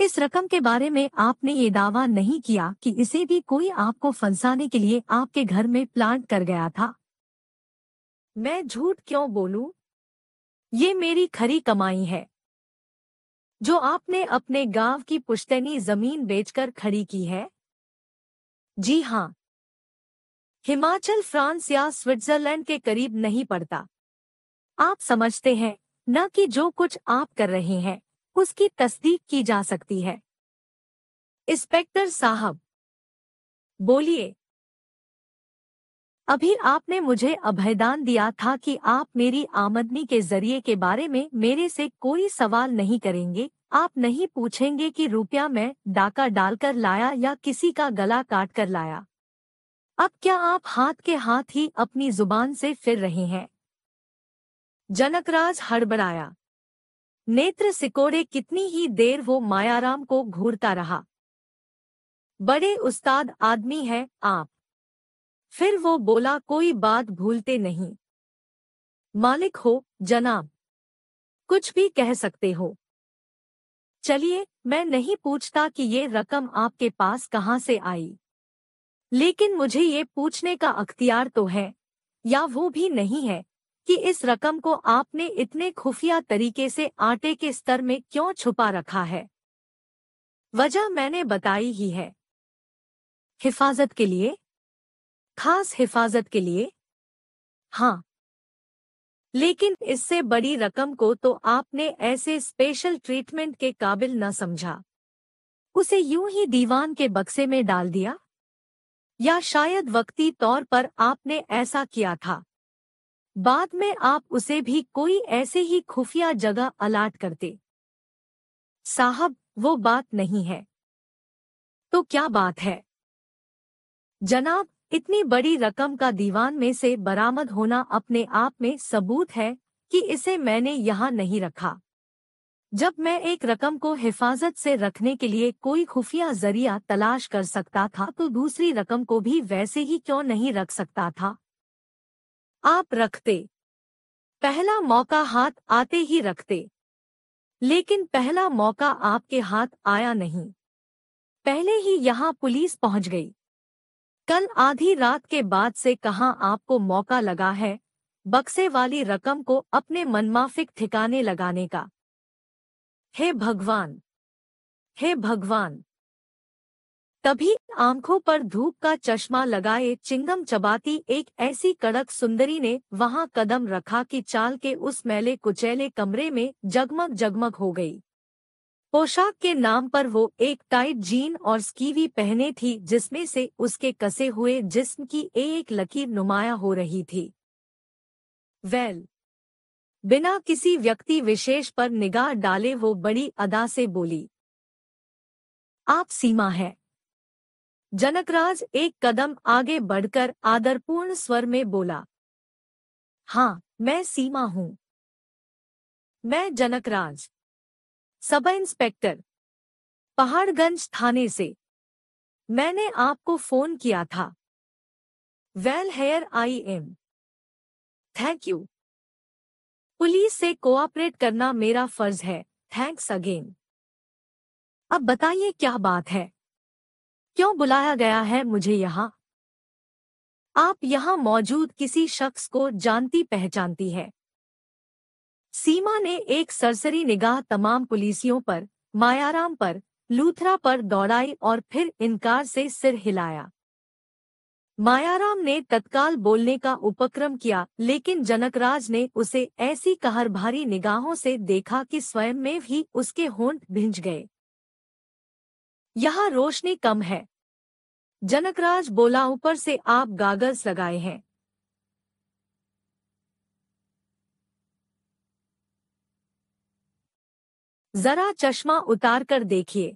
इस रकम के बारे में आपने ये दावा नहीं किया कि इसे भी कोई आपको फंसाने के लिए आपके घर में प्लांट कर गया था मैं झूठ क्यों बोलूं? ये मेरी खरी कमाई है जो आपने अपने गांव की पुश्तैनी जमीन बेचकर खड़ी की है जी हाँ हिमाचल फ्रांस या स्विट्जरलैंड के करीब नहीं पड़ता आप समझते हैं न कि जो कुछ आप कर रहे हैं उसकी तस्दीक की जा सकती है इंस्पेक्टर साहब बोलिए अभी आपने मुझे अभयदान दिया था कि आप मेरी आमदनी के जरिए के बारे में मेरे से कोई सवाल नहीं करेंगे आप नहीं पूछेंगे कि रुपया मैं डाका डालकर लाया या किसी का गला काट कर लाया अब क्या आप हाथ के हाथ ही अपनी जुबान से फिर रहे हैं जनकराज हड़बड़ाया नेत्र सिकोड़े कितनी ही देर वो मायाराम को घूरता रहा बड़े उस्ताद आदमी है आप फिर वो बोला कोई बात भूलते नहीं मालिक हो जनाब कुछ भी कह सकते हो चलिए मैं नहीं पूछता कि ये रकम आपके पास कहां से आई लेकिन मुझे ये पूछने का अख्तियार तो है या वो भी नहीं है कि इस रकम को आपने इतने खुफिया तरीके से आटे के स्तर में क्यों छुपा रखा है वजह मैंने बताई ही है हिफाजत के लिए खास हिफाजत के लिए हाँ लेकिन इससे बड़ी रकम को तो आपने ऐसे स्पेशल ट्रीटमेंट के काबिल न समझा उसे यूं ही दीवान के बक्से में डाल दिया या शायद वक्ती तौर पर आपने ऐसा किया था बाद में आप उसे भी कोई ऐसे ही खुफिया जगह अलाट करते साहब वो बात नहीं है तो क्या बात है जनाब इतनी बड़ी रकम का दीवान में से बरामद होना अपने आप में सबूत है कि इसे मैंने यहाँ नहीं रखा जब मैं एक रकम को हिफाजत से रखने के लिए कोई खुफिया जरिया तलाश कर सकता था तो दूसरी रकम को भी वैसे ही क्यों नहीं रख सकता था आप रखते पहला मौका हाथ आते ही रखते लेकिन पहला मौका आपके हाथ आया नहीं पहले ही यहां पुलिस पहुंच गई कल आधी रात के बाद से कहां आपको मौका लगा है बक्से वाली रकम को अपने मनमाफिक ठिकाने लगाने का हे भगवान हे भगवान तभी आंखों पर धूप का चश्मा लगाए चिंगम चबाती एक ऐसी कड़क सुंदरी ने वहां कदम रखा कि चाल के उस मैले कुचैले कमरे में जगमग जगमग हो गई पोशाक के नाम पर वो एक टाइट जीन और स्कीवी पहने थी जिसमें से उसके कसे हुए जिस्म की एक लकीर नुमाया हो रही थी वेल well, बिना किसी व्यक्ति विशेष पर निगाह डाले वो बड़ी अदा से बोली आप सीमा है जनकराज एक कदम आगे बढ़कर आदरपूर्ण स्वर में बोला हाँ मैं सीमा हूं मैं जनकराज सब इंस्पेक्टर पहाड़गंज थाने से मैंने आपको फोन किया था well here I am thank you police से कोऑपरेट करना मेरा फर्ज है थैंक्स अगेन अब बताइए क्या बात है क्यों बुलाया गया है मुझे यहाँ आप यहाँ मौजूद किसी शख्स को जानती पहचानती है सीमा ने एक सरसरी निगाह तमाम पुलिसियों पर मायाराम पर लूथरा पर दौड़ाई और फिर इनकार से सिर हिलाया मायाराम ने तत्काल बोलने का उपक्रम किया लेकिन जनकराज ने उसे ऐसी कहर भारी निगाहों से देखा कि स्वयं में भी उसके होंठ भिंज गए यहाँ रोशनी कम है जनकराज बोला ऊपर से आप गागल्स लगाए हैं जरा चश्मा उतार कर देखिए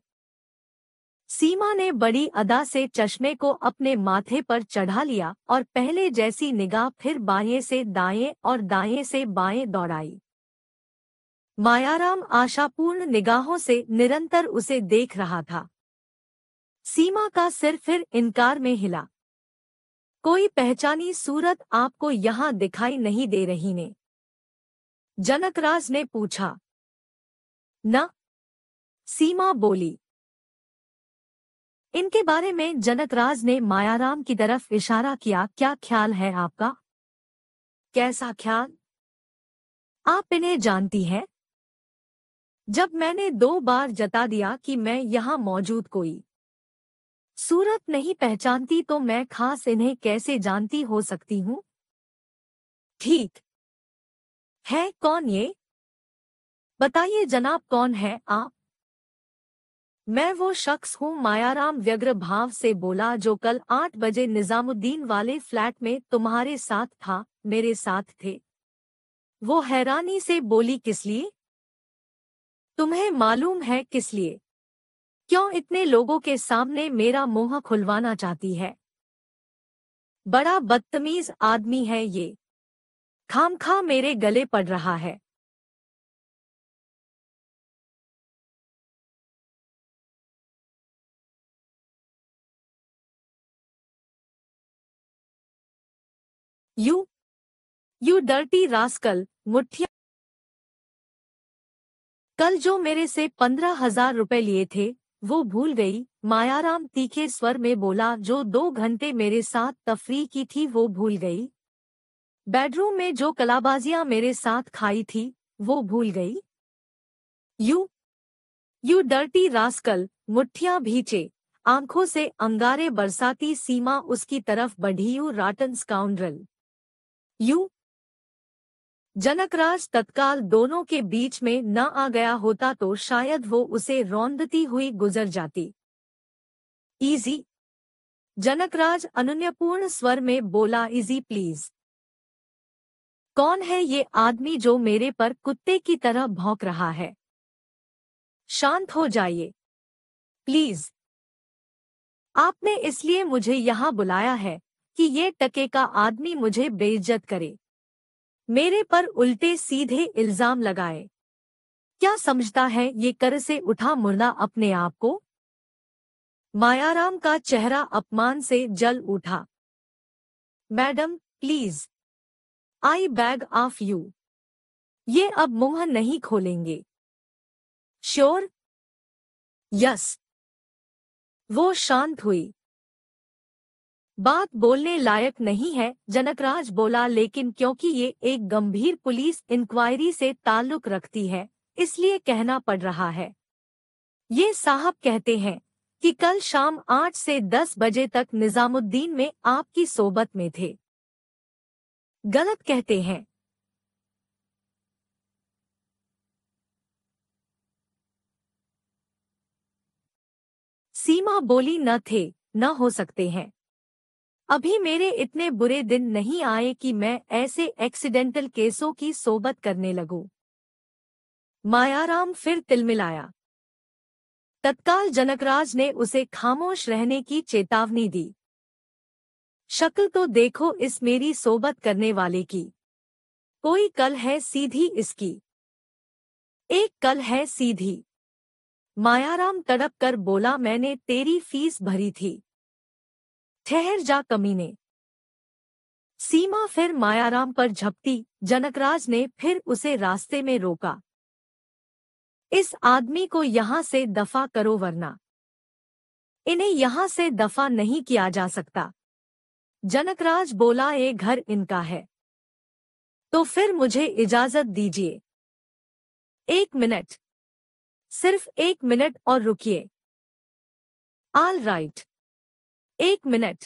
सीमा ने बड़ी अदा से चश्मे को अपने माथे पर चढ़ा लिया और पहले जैसी निगाह फिर बाएं से दाएं और दाएं से बाएं दौड़ाई मायाराम आशापूर्ण निगाहों से निरंतर उसे देख रहा था सीमा का सिर फिर इनकार में हिला कोई पहचानी सूरत आपको यहां दिखाई नहीं दे रही ने जनकराज ने पूछा न सीमा बोली इनके बारे में जनकराज ने मायाराम की तरफ इशारा किया क्या ख्याल है आपका कैसा ख्याल आप इन्हें जानती हैं जब मैंने दो बार जता दिया कि मैं यहां मौजूद कोई सूरत नहीं पहचानती तो मैं खास इन्हें कैसे जानती हो सकती हूँ ठीक है कौन ये बताइए जनाब कौन है आप मैं वो शख्स हूँ मायाराम व्यग्र भाव से बोला जो कल आठ बजे निजामुद्दीन वाले फ्लैट में तुम्हारे साथ था मेरे साथ थे वो हैरानी से बोली किस लिए तुम्हें मालूम है किस लिए क्यों इतने लोगों के सामने मेरा मुंह खुलवाना चाहती है बड़ा बदतमीज आदमी है ये खामखा मेरे गले पड़ रहा है यू यू डर्टी रास्कल मुठिया कल जो मेरे से पंद्रह हजार रुपए लिए थे वो भूल गई मायाराम तीखे स्वर में बोला जो दो घंटे मेरे साथ तफरी की थी वो भूल गई बेडरूम में जो कलाबाजियां मेरे साथ खाई थी वो भूल गई यू यू डर्टी रास्कल मुठ्ठियां भीचे आंखों से अंगारे बरसाती सीमा उसकी तरफ बढ़ी you rotten scoundrel you Janakraj तत्काल दोनों के बीच में न आ गया होता तो शायद वो उसे रौंदती हुई गुजर जाती इजी जनकराज अनन्यपूर्ण स्वर में बोला इजी प्लीज कौन है ये आदमी जो मेरे पर कुत्ते की तरह भौंक रहा है शांत हो जाइए प्लीज आपने इसलिए मुझे यहां बुलाया है कि ये टके का आदमी मुझे बेइज्जत करे मेरे पर उल्टे सीधे इल्जाम लगाए क्या समझता है ये कर से उठा मुर्दा अपने आप को मायाराम का चेहरा अपमान से जल उठा madam please I beg of you ये अब मुंह नहीं खोलेंगे श्योर यस वो शांत हुई बात बोलने लायक नहीं है जनकराज बोला लेकिन क्योंकि ये एक गंभीर पुलिस इंक्वायरी से ताल्लुक रखती है इसलिए कहना पड़ रहा है ये साहब कहते हैं कि कल शाम आठ से दस बजे तक निजामुद्दीन में आपकी सोबत में थे गलत कहते हैं सीमा बोली न थे न हो सकते हैं अभी मेरे इतने बुरे दिन नहीं आए कि मैं ऐसे एक्सीडेंटल केसों की सोबत करने लगूं। मायाराम फिर तिलमिलाया तत्काल जनकराज ने उसे खामोश रहने की चेतावनी दी शक्ल तो देखो इस मेरी सोबत करने वाले की कोई कल है सीधी इसकी एक कल है सीधी मायाराम तड़प कर बोला मैंने तेरी फीस भरी थी ठहर जा कमीने सीमा फिर मायाराम पर झपटी जनकराज ने फिर उसे रास्ते में रोका इस आदमी को यहां से दफा करो वरना इन्हें यहां से दफा नहीं किया जा सकता जनकराज बोला ये घर इनका है तो फिर मुझे इजाजत दीजिए एक मिनट सिर्फ एक मिनट और रुकिए ऑल राइट एक मिनट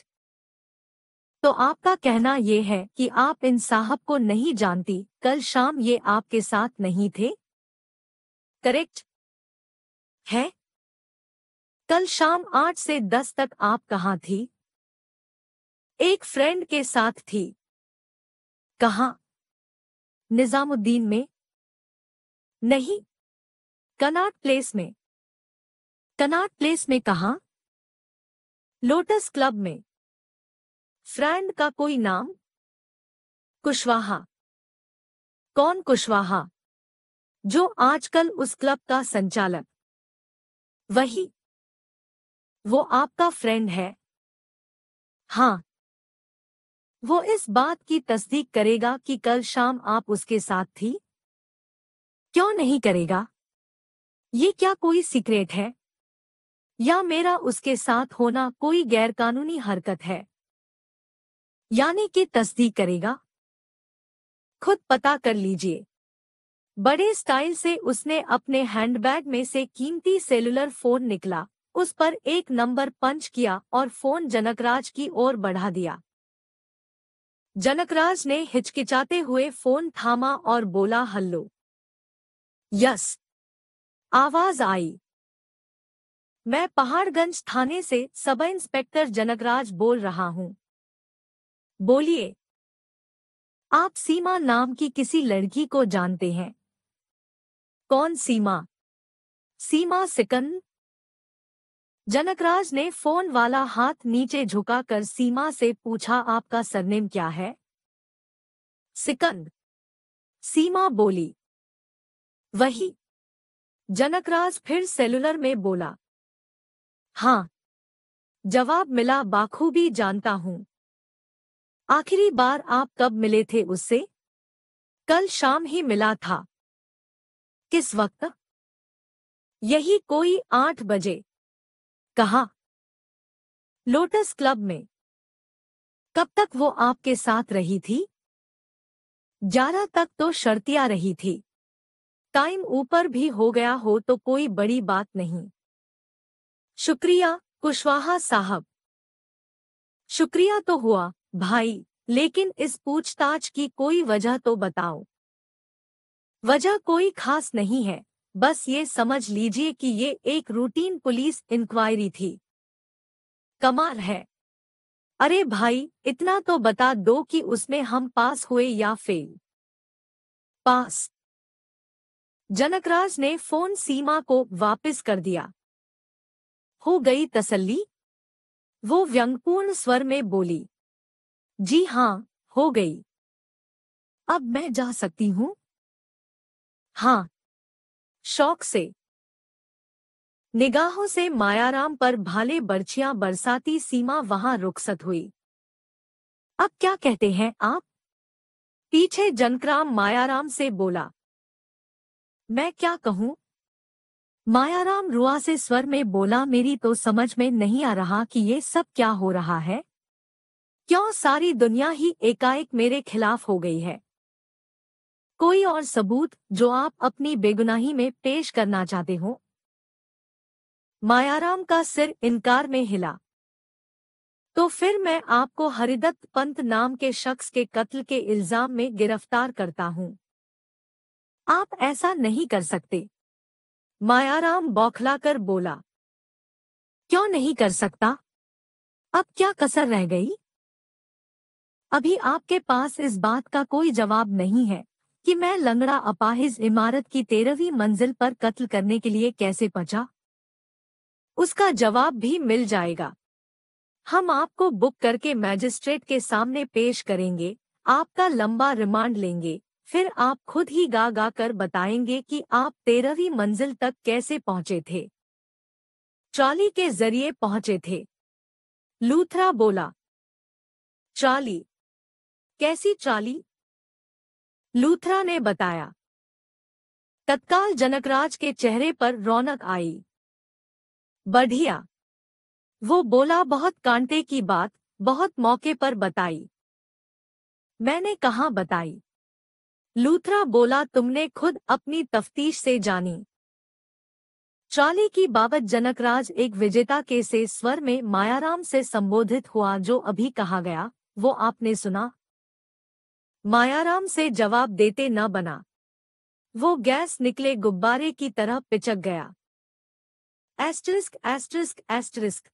तो आपका कहना ये है कि आप इन साहब को नहीं जानती कल शाम ये आपके साथ नहीं थे करेक्ट है कल शाम आठ से दस तक आप कहा थी एक फ्रेंड के साथ थी कहा निजामुद्दीन में नहीं कनाट प्लेस में कनाट प्लेस में कहा लोटस क्लब में फ्रेंड का कोई नाम कुशवाहा कौन कुशवाहा जो आजकल उस क्लब का संचालक वही वो आपका फ्रेंड है हाँ वो इस बात की तस्दीक करेगा कि कल शाम आप उसके साथ थी क्यों नहीं करेगा ये क्या कोई सीक्रेट है या मेरा उसके साथ होना कोई गैरकानूनी हरकत है यानी कि तस्दीक करेगा खुद पता कर लीजिए बड़े स्टाइल से उसने अपने हैंडबैग में से कीमती सेलुलर फोन निकला उस पर एक नंबर पंच किया और फोन जनकराज की ओर बढ़ा दिया जनकराज ने हिचकिचाते हुए फोन थामा और बोला हल्लो यस आवाज आई मैं पहाड़गंज थाने से सब इंस्पेक्टर जनकराज बोल रहा हूँ बोलिए आप सीमा नाम की किसी लड़की को जानते हैं कौन सीमा सीमा सिकंद जनकराज ने फोन वाला हाथ नीचे झुकाकर सीमा से पूछा आपका सरनेम क्या है सिकंद सीमा बोली वही जनकराज फिर सेलुलर में बोला हाँ जवाब मिला बाखूबी जानता हूं आखिरी बार आप कब मिले थे उससे कल शाम ही मिला था किस वक्त यही कोई आठ बजे कहा लोटस क्लब में कब तक वो आपके साथ रही थी ग्यारह तक तो शर्तिया रही थी टाइम ऊपर भी हो गया हो तो कोई बड़ी बात नहीं शुक्रिया कुशवाहा साहब शुक्रिया तो हुआ भाई लेकिन इस पूछताछ की कोई वजह तो बताओ वजह कोई खास नहीं है बस ये समझ लीजिए कि ये एक रूटीन पुलिस इंक्वायरी थी कमाल है अरे भाई इतना तो बता दो कि उसमें हम पास हुए या फेल पास जनकराज ने फोन सीमा को वापस कर दिया हो गई तसल्ली वो व्यंगपूर्ण स्वर में बोली जी हाँ हो गई अब मैं जा सकती हूं हाँ शौक से निगाहों से मायाराम पर भाले बर्छियां बरसाती सीमा वहां रुखसत हुई अब क्या कहते हैं आप पीछे जनकराम मायाराम से बोला मैं क्या कहूं मायाराम रुआ से स्वर में बोला मेरी तो समझ में नहीं आ रहा कि ये सब क्या हो रहा है क्यों सारी दुनिया ही एकाएक मेरे खिलाफ हो गई है कोई और सबूत जो आप अपनी बेगुनाही में पेश करना चाहते हो मायाराम का सिर इनकार में हिला तो फिर मैं आपको हरिदत्त पंत नाम के शख्स के कत्ल के इल्जाम में गिरफ्तार करता हूं आप ऐसा नहीं कर सकते मायाराम बौखलाकर बोला क्यों नहीं कर सकता अब क्या कसर रह गई अभी आपके पास इस बात का कोई जवाब नहीं है कि मैं लंगड़ा अपाहिज इमारत की तेरहवीं मंजिल पर कत्ल करने के लिए कैसे पहुंचा उसका जवाब भी मिल जाएगा हम आपको बुक करके मैजिस्ट्रेट के सामने पेश करेंगे आपका लंबा रिमांड लेंगे फिर आप खुद ही गा गा कर बताएंगे कि आप तेरहवीं मंजिल तक कैसे पहुंचे थे चाली के जरिए पहुंचे थे लूथरा बोला चाली कैसी चाली लूथरा ने बताया तत्काल जनकराज के चेहरे पर रौनक आई बढ़िया वो बोला बहुत कांटे की बात बहुत मौके पर बताई मैंने कहा बताई लूथरा बोला तुमने खुद अपनी तफ्तीश से जानी चाली की बाबत जनकराज एक विजेता के से स्वर में मायाराम से संबोधित हुआ जो अभी कहा गया वो आपने सुना मायाराम से जवाब देते न बना वो गैस निकले गुब्बारे की तरह पिचक गया एस्ट्रिस्क एस्ट्रिस्क एस्ट्रिस्क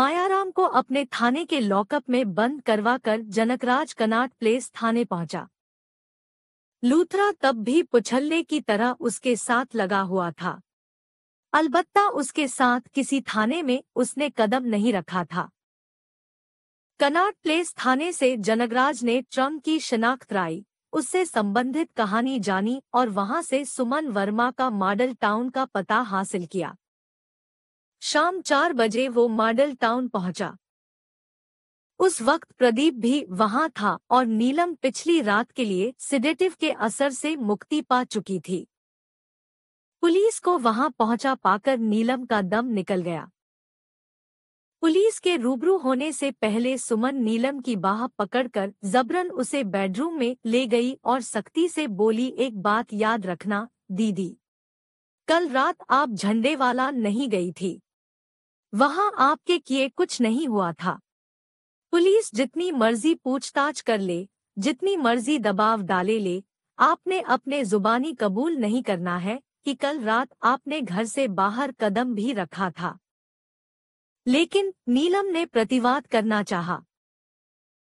मायाराम को अपने थाने के लॉकअप में बंद करवाकर जनकराज कनाट प्लेस थाने पहुंचा लूथरा तब भी पुछल्ले की तरह उसके साथ लगा हुआ था अलबत्ता उसके साथ किसी थाने में उसने कदम नहीं रखा था कनाट प्लेस थाने से जनगराज ने ट्रम की शिनाख्त राई उससे संबंधित कहानी जानी और वहां से सुमन वर्मा का मॉडल टाउन का पता हासिल किया शाम चार बजे वो मॉडल टाउन पहुंचा उस वक्त प्रदीप भी वहां था और नीलम पिछली रात के लिए सिडेटिव के असर से मुक्ति पा चुकी थी पुलिस को वहां पहुंचा पाकर नीलम का दम निकल गया पुलिस के रूबरू होने से पहले सुमन नीलम की बाह पकड़कर जबरन उसे बेडरूम में ले गई और सख्ती से बोली एक बात याद रखना दीदी कल रात आप झंडे वाला नहीं गई थी वहां आपके किए कुछ नहीं हुआ था पुलिस जितनी मर्जी पूछताछ कर ले जितनी मर्जी दबाव डाले ले आपने अपने जुबानी कबूल नहीं करना है कि कल रात आपने घर से बाहर कदम भी रखा था लेकिन नीलम ने प्रतिवाद करना चाहा।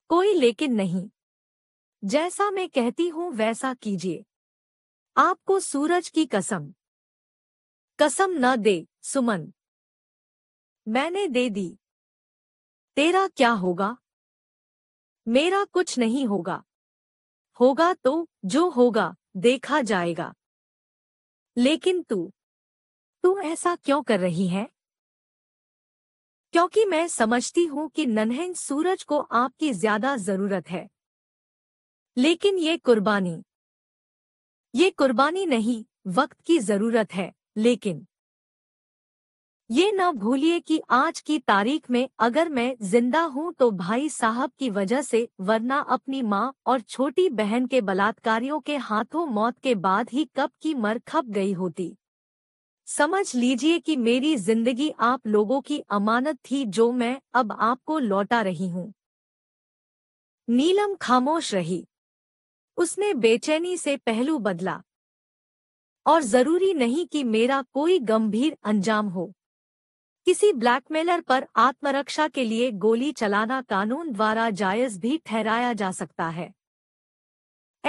कोई लेकिन नहीं जैसा मैं कहती हूँ वैसा कीजिए आपको सूरज की कसम कसम न दे सुमन मैंने दे दी तेरा क्या होगा मेरा कुछ नहीं होगा होगा तो जो होगा देखा जाएगा लेकिन तू तू ऐसा क्यों कर रही है क्योंकि मैं समझती हूं कि नन्हें सूरज को आपकी ज्यादा जरूरत है लेकिन ये कुर्बानी ये कुर्बानी नहीं वक्त की जरूरत है लेकिन ये ना भूलिए कि आज की तारीख में अगर मैं जिंदा हूँ तो भाई साहब की वजह से वरना अपनी माँ और छोटी बहन के बलात्कारियों के हाथों मौत के बाद ही कब की मर खप गई होती समझ लीजिए कि मेरी जिंदगी आप लोगों की अमानत थी जो मैं अब आपको लौटा रही हूँ नीलम खामोश रही उसने बेचैनी से पहलू बदला और जरूरी नहीं कि मेरा कोई गंभीर अंजाम हो किसी ब्लैकमेलर पर आत्मरक्षा के लिए गोली चलाना कानून द्वारा जायज भी ठहराया जा सकता है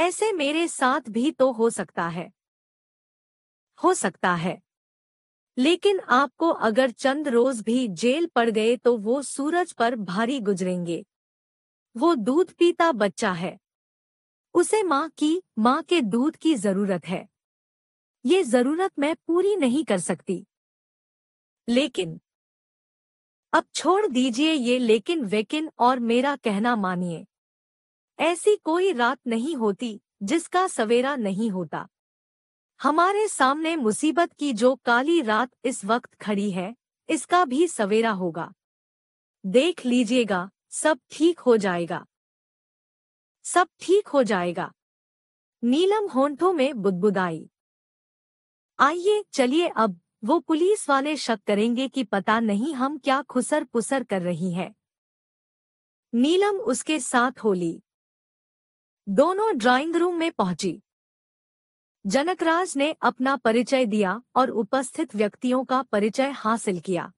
ऐसे मेरे साथ भी तो हो सकता है हो सकता है लेकिन आपको अगर चंद रोज भी जेल पड़ गए तो वो सूरज पर भारी गुजरेंगे वो दूध पीता बच्चा है उसे माँ की माँ के दूध की जरूरत है ये जरूरत मैं पूरी नहीं कर सकती लेकिन अब छोड़ दीजिए ये लेकिन वेकिन और मेरा कहना मानिए ऐसी कोई रात नहीं होती जिसका सवेरा नहीं होता हमारे सामने मुसीबत की जो काली रात इस वक्त खड़ी है इसका भी सवेरा होगा देख लीजिएगा सब ठीक हो जाएगा सब ठीक हो जाएगा नीलम होंठों में बुदबुदाई आइए चलिए अब वो पुलिस वाले शक करेंगे कि पता नहीं हम क्या खुसर पुसर कर रही है नीलम उसके साथ होली दोनों ड्राइंग रूम में पहुंची जनकराज ने अपना परिचय दिया और उपस्थित व्यक्तियों का परिचय हासिल किया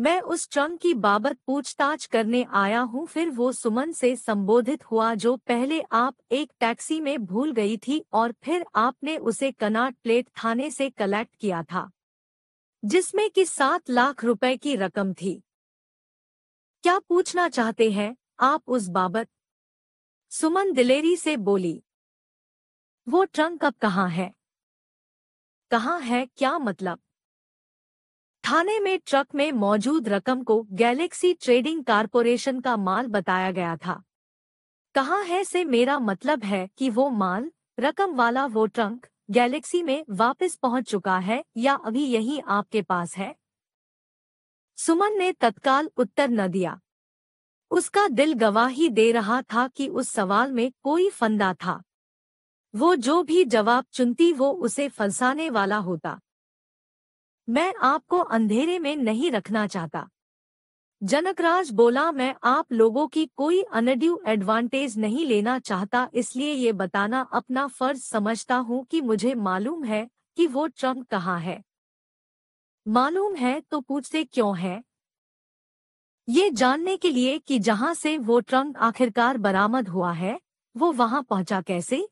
मैं उस ट्रंक की बाबत पूछताछ करने आया हूँ फिर वो सुमन से संबोधित हुआ जो पहले आप एक टैक्सी में भूल गई थी और फिर आपने उसे कनाट प्लेट थाने से कलेक्ट किया था जिसमें कि सात लाख रुपए की रकम थी क्या पूछना चाहते हैं आप उस बाबत सुमन दिलेरी से बोली वो ट्रंक अब कहाँ है कहाँ है क्या मतलब थाने में ट्रक में मौजूद रकम को गैलेक्सी ट्रेडिंग कारपोरेशन का माल बताया गया था कहा है से मेरा मतलब है कि वो माल रकम वाला वो ट्रंक गैलेक्सी में वापस पहुंच चुका है या अभी यहीं आपके पास है सुमन ने तत्काल उत्तर न दिया उसका दिल गवाही दे रहा था कि उस सवाल में कोई फंदा था वो जो भी जवाब चुनती वो उसे फंसाने वाला होता मैं आपको अंधेरे में नहीं रखना चाहता जनकराज बोला मैं आप लोगों की कोई अनड्यू एडवांटेज नहीं लेना चाहता इसलिए ये बताना अपना फर्ज समझता हूँ कि मुझे मालूम है कि वो ट्रम्प कहाँ है मालूम है तो पूछते क्यों है ये जानने के लिए कि जहां से वो ट्रंक आखिरकार बरामद हुआ है वो वहां पहुंचा कैसे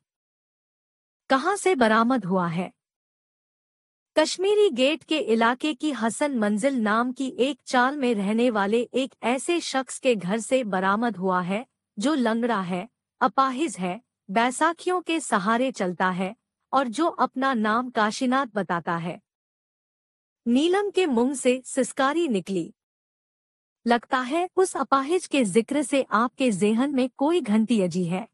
कहां से बरामद हुआ है कश्मीरी गेट के इलाके की हसन मंजिल नाम की एक चाल में रहने वाले एक ऐसे शख्स के घर से बरामद हुआ है जो लंगड़ा है अपाहिज है बैसाखियों के सहारे चलता है और जो अपना नाम काशीनाथ बताता है नीलम के मुंह से सिस्कारी निकली लगता है उस अपाहिज के जिक्र से आपके जेहन में कोई घंटी अजी है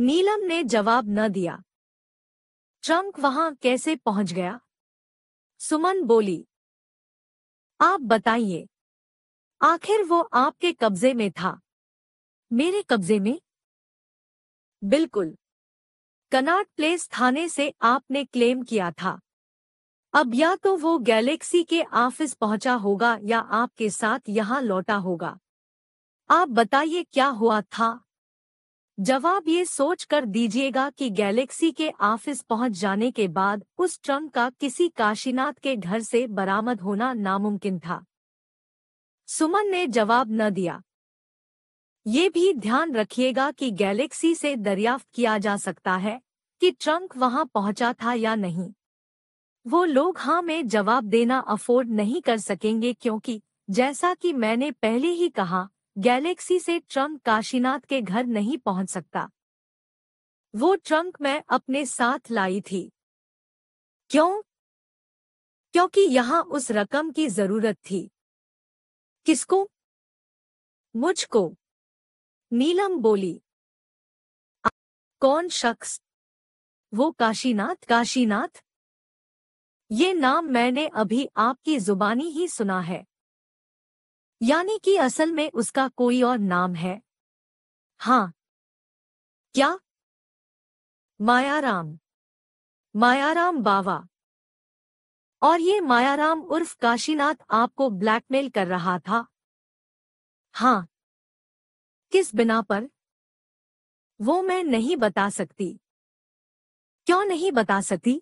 नीलम ने जवाब न दिया ट्रंक वहां कैसे पहुंच गया सुमन बोली आप बताइए आखिर वो आपके कब्जे में था मेरे कब्जे में बिल्कुल कनाट प्लेस थाने से आपने क्लेम किया था अब या तो वो गैलेक्सी के ऑफिस पहुंचा होगा या आपके साथ यहां लौटा होगा आप बताइए क्या हुआ था जवाब ये सोच कर दीजिएगा कि गैलेक्सी के ऑफिस पहुंच जाने के बाद उस ट्रंक का किसी काशीनाथ के घर से बरामद होना नामुमकिन था सुमन ने जवाब न दिया ये भी ध्यान रखिएगा कि गैलेक्सी से दरियाफ्त किया जा सकता है कि ट्रंक वहां पहुंचा था या नहीं वो लोग हाँ में जवाब देना अफोर्ड नहीं कर सकेंगे क्योंकि जैसा कि मैंने पहले ही कहा गैलेक्सी से ट्रंक काशीनाथ के घर नहीं पहुंच सकता वो ट्रंक मैं अपने साथ लाई थी क्यों क्योंकि यहां उस रकम की जरूरत थी किसको मुझको नीलम बोली कौन शख्स वो काशीनाथ काशीनाथ ये नाम मैंने अभी आपकी जुबानी ही सुना है यानी कि असल में उसका कोई और नाम है हाँ क्या मायाराम मायाराम बाबा और ये मायाराम उर्फ काशीनाथ आपको ब्लैकमेल कर रहा था हाँ किस बिना पर वो मैं नहीं बता सकती क्यों नहीं बता सकती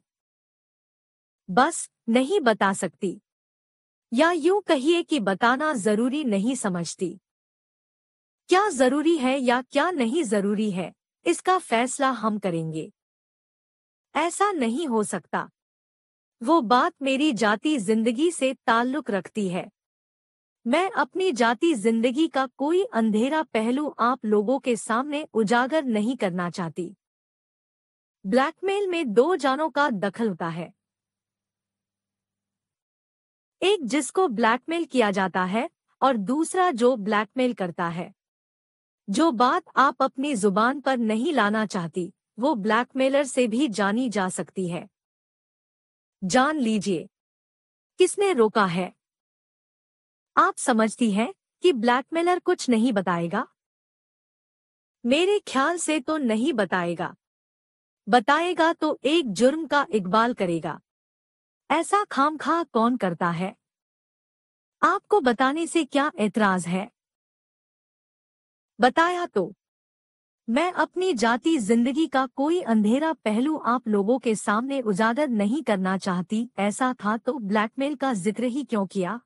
बस नहीं बता सकती या यूं कहिए कि बताना जरूरी नहीं समझती क्या जरूरी है या क्या नहीं जरूरी है इसका फैसला हम करेंगे ऐसा नहीं हो सकता वो बात मेरी जाति जिंदगी से ताल्लुक रखती है मैं अपनी जाति जिंदगी का कोई अंधेरा पहलू आप लोगों के सामने उजागर नहीं करना चाहती ब्लैकमेल में दो जानों का दखल होता है एक जिसको ब्लैकमेल किया जाता है और दूसरा जो ब्लैकमेल करता है जो बात आप अपनी जुबान पर नहीं लाना चाहती वो ब्लैकमेलर से भी जानी जा सकती है जान लीजिए किसने रोका है आप समझती हैं कि ब्लैकमेलर कुछ नहीं बताएगा मेरे ख्याल से तो नहीं बताएगा बताएगा तो एक जुर्म का इकबाल करेगा ऐसा खामखा कौन करता है आपको बताने से क्या एतराज है बताया तो मैं अपनी जाति जिंदगी का कोई अंधेरा पहलू आप लोगों के सामने उजागर नहीं करना चाहती ऐसा था तो ब्लैकमेल का जिक्र ही क्यों किया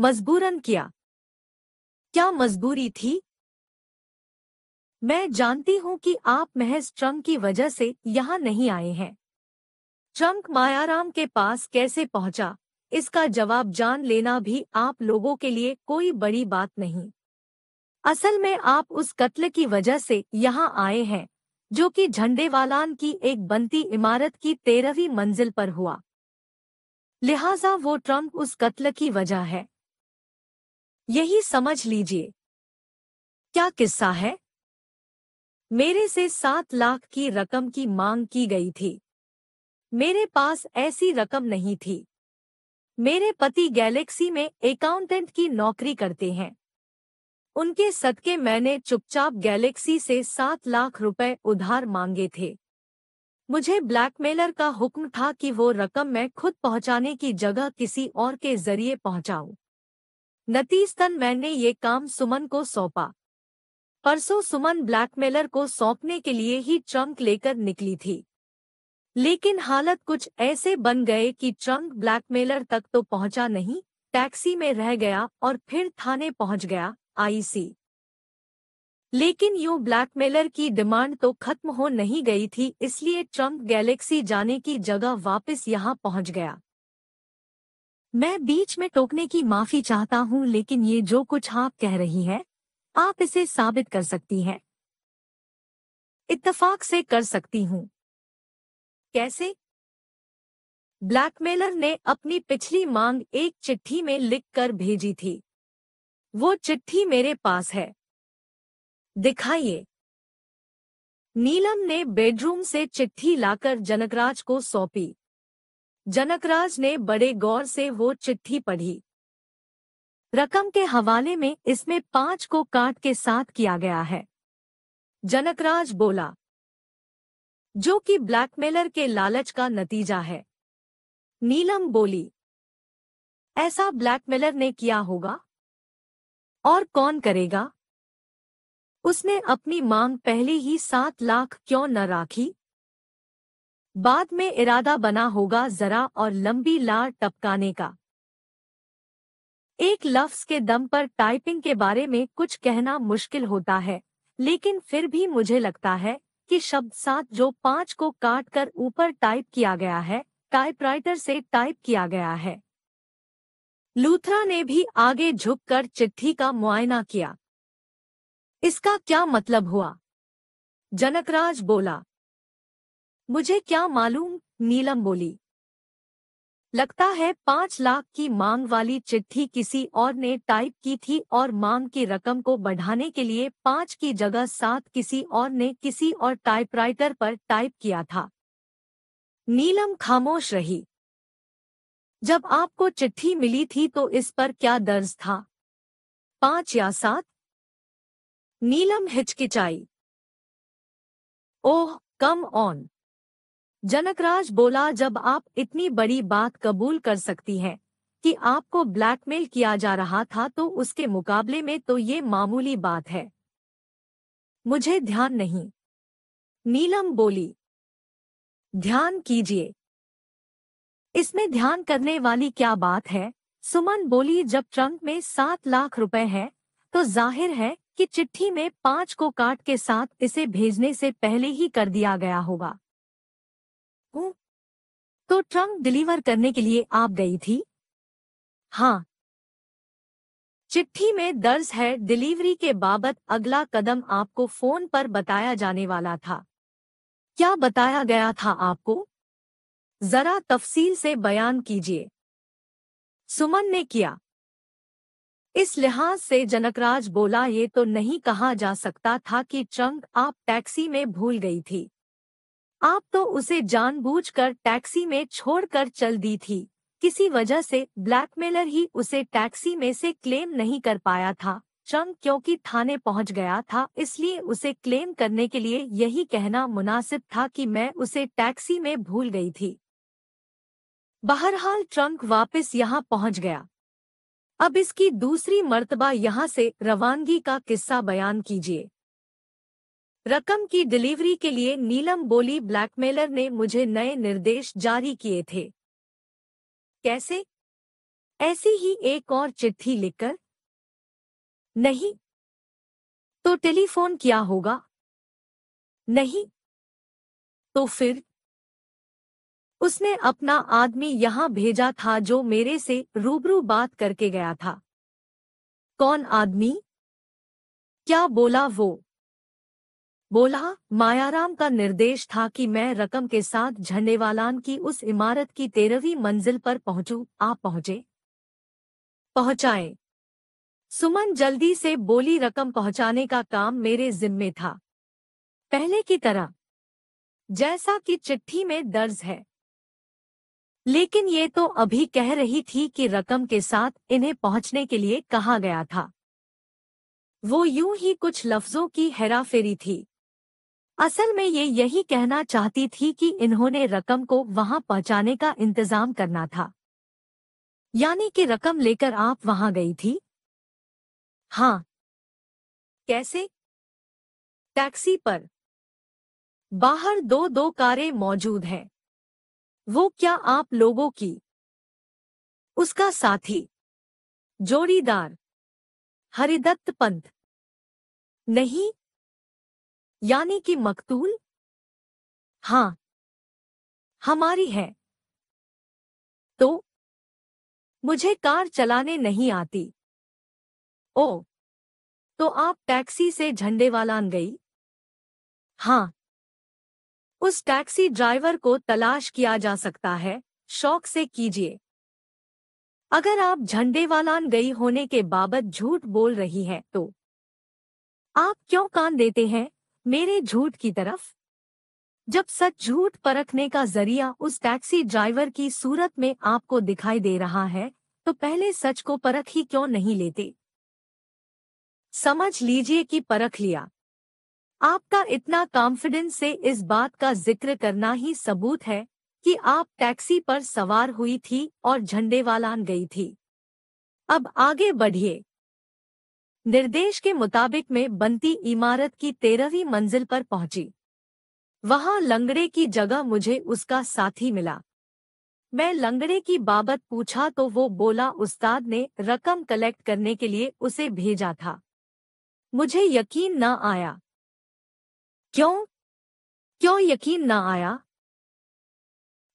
मजबूरन किया क्या मजबूरी थी मैं जानती हूं कि आप महज ट्रंक की वजह से यहां नहीं आए हैं ट्रंप मायाराम के पास कैसे पहुंचा इसका जवाब जान लेना भी आप लोगों के लिए कोई बड़ी बात नहीं असल में आप उस कत्ल की वजह से यहाँ आए हैं जो कि झंडेवालान की एक बनती इमारत की तेरहवीं मंजिल पर हुआ लिहाजा वो ट्रंप उस कत्ल की वजह है यही समझ लीजिए क्या किस्सा है मेरे से सात लाख की रकम की मांग की गई थी मेरे पास ऐसी रकम नहीं थी मेरे पति गैलेक्सी में अकाउंटेंट की नौकरी करते हैं उनके सदके मैंने चुपचाप गैलेक्सी से सात लाख रुपए उधार मांगे थे मुझे ब्लैकमेलर का हुक्म था कि वो रकम मैं खुद पहुंचाने की जगह किसी और के जरिए पहुंचाऊं। नतीजतन मैंने ये काम सुमन को सौंपा परसों सुमन ब्लैकमेलर को सौंपने के लिए ही ट्रंक लेकर निकली थी लेकिन हालत कुछ ऐसे बन गए कि ट्रंक ब्लैकमेलर तक तो पहुंचा नहीं टैक्सी में रह गया और फिर थाने पहुंच गया आईसी लेकिन यू ब्लैकमेलर की डिमांड तो खत्म हो नहीं गई थी इसलिए ट्रंप गैलेक्सी जाने की जगह वापस यहां पहुंच गया मैं बीच में टोकने की माफी चाहता हूं लेकिन ये जो कुछ आप कह रही हैं, आप इसे साबित कर सकती हैं इत्तफाक से कर सकती हूं कैसे ब्लैकमेलर ने अपनी पिछली मांग एक चिट्ठी में लिखकर भेजी थी वो चिट्ठी मेरे पास है दिखाइए नीलम ने बेडरूम से चिट्ठी लाकर जनकराज को सौंपी जनकराज ने बड़े गौर से वो चिट्ठी पढ़ी रकम के हवाले में इसमें पांच को काट के साथ किया गया है जनकराज बोला जो कि ब्लैकमेलर के लालच का नतीजा है नीलम बोली ऐसा ब्लैकमेलर ने किया होगा और कौन करेगा उसने अपनी मांग पहले ही सात लाख क्यों न राखी बाद में इरादा बना होगा जरा और लंबी लार टपकाने का एक लफ्ज के दम पर टाइपिंग के बारे में कुछ कहना मुश्किल होता है लेकिन फिर भी मुझे लगता है कि शब्द सात जो पाँच को काट कर ऊपर टाइप किया गया है टाइपराइटर से टाइप किया गया है लूथरा ने भी आगे झुककर चिट्ठी का मुआयना किया इसका क्या मतलब हुआ जनकराज बोला मुझे क्या मालूम नीलम बोली लगता है पाँच लाख की मांग वाली चिट्ठी किसी और ने टाइप की थी और मांग की रकम को बढ़ाने के लिए पाँच की जगह सात किसी और ने किसी और टाइपराइटर पर टाइप किया था नीलम खामोश रही जब आपको चिट्ठी मिली थी तो इस पर क्या दर्ज था पांच या सात नीलम हिचकिचाई ओह कम ऑन जनकराज बोला जब आप इतनी बड़ी बात कबूल कर सकती हैं कि आपको ब्लैकमेल किया जा रहा था तो उसके मुकाबले में तो ये मामूली बात है मुझे ध्यान नहीं नीलम बोली ध्यान कीजिए इसमें ध्यान करने वाली क्या बात है सुमन बोली जब ट्रंक में सात लाख रुपए हैं तो जाहिर है कि चिट्ठी में पांच को काट के साथ इसे भेजने से पहले ही कर दिया गया होगा हूँ तो ट्रंक डिलीवर करने के लिए आप गई थी हाँ चिट्ठी में दर्ज है डिलीवरी के बाबत अगला कदम आपको फोन पर बताया जाने वाला था क्या बताया गया था आपको जरा तफसील से बयान कीजिए सुमन ने किया इस लिहाज से जनकराज बोला ये तो नहीं कहा जा सकता था कि ट्रंक आप टैक्सी में भूल गई थी आप तो उसे जानबूझकर टैक्सी में छोड़कर चल दी थी किसी वजह से ब्लैकमेलर ही उसे टैक्सी में से क्लेम नहीं कर पाया था चंग क्योंकि थाने पहुंच गया था इसलिए उसे क्लेम करने के लिए यही कहना मुनासिब था कि मैं उसे टैक्सी में भूल गई थी बहरहाल ट्रंक वापस यहाँ पहुंच गया अब इसकी दूसरी मर्तबा यहाँ से रवानगी का किस्सा बयान कीजिए रकम की डिलीवरी के लिए नीलम बोली ब्लैकमेलर ने मुझे नए निर्देश जारी किए थे कैसे ऐसी ही एक और चिट्ठी लिखकर नहीं तो टेलीफोन किया होगा नहीं तो फिर उसने अपना आदमी यहां भेजा था जो मेरे से रूबरू बात करके गया था कौन आदमी क्या बोला वो बोला मायाराम का निर्देश था कि मैं रकम के साथ झंडेवालान की उस इमारत की तेरहवीं मंजिल पर पहुंचू आप पहुंचे पहुंचाए सुमन जल्दी से बोली रकम पहुंचाने का काम मेरे जिम्मे था पहले की तरह जैसा कि चिट्ठी में दर्ज है लेकिन ये तो अभी कह रही थी कि रकम के साथ इन्हें पहुंचने के लिए कहा गया था वो यूं ही कुछ लफ्जों की हेराफेरी थी असल में ये यही कहना चाहती थी कि इन्होंने रकम को वहां पहुंचाने का इंतजाम करना था यानी कि रकम लेकर आप वहां गई थी हाँ कैसे टैक्सी पर बाहर दो दो कारें मौजूद हैं वो क्या आप लोगों की उसका साथी जोड़ीदार हरिदत्त पंत नहीं यानी कि मकतूल हाँ हमारी है तो मुझे कार चलाने नहीं आती ओ तो आप टैक्सी से झंडे वालान गई हाँ उस टैक्सी ड्राइवर को तलाश किया जा सकता है शौक से कीजिए अगर आप झंडे वालान गई होने के बाबत झूठ बोल रही हैं तो आप क्यों कान देते हैं मेरे झूठ की तरफ जब सच झूठ परखने का जरिया उस टैक्सी ड्राइवर की सूरत में आपको दिखाई दे रहा है तो पहले सच को परख ही क्यों नहीं लेते समझ लीजिए कि परख लिया आपका इतना कॉन्फिडेंस से इस बात का जिक्र करना ही सबूत है कि आप टैक्सी पर सवार हुई थी और झंडे वालान गई थी अब आगे बढ़िए निर्देश के मुताबिक में बनती इमारत की तेरहवीं मंजिल पर पहुंची वहां लंगड़े की जगह मुझे उसका साथी मिला मैं लंगड़े की बाबत पूछा तो वो बोला उस्ताद ने रकम कलेक्ट करने के लिए उसे भेजा था मुझे यकीन न आया क्यों क्यों यकीन न आया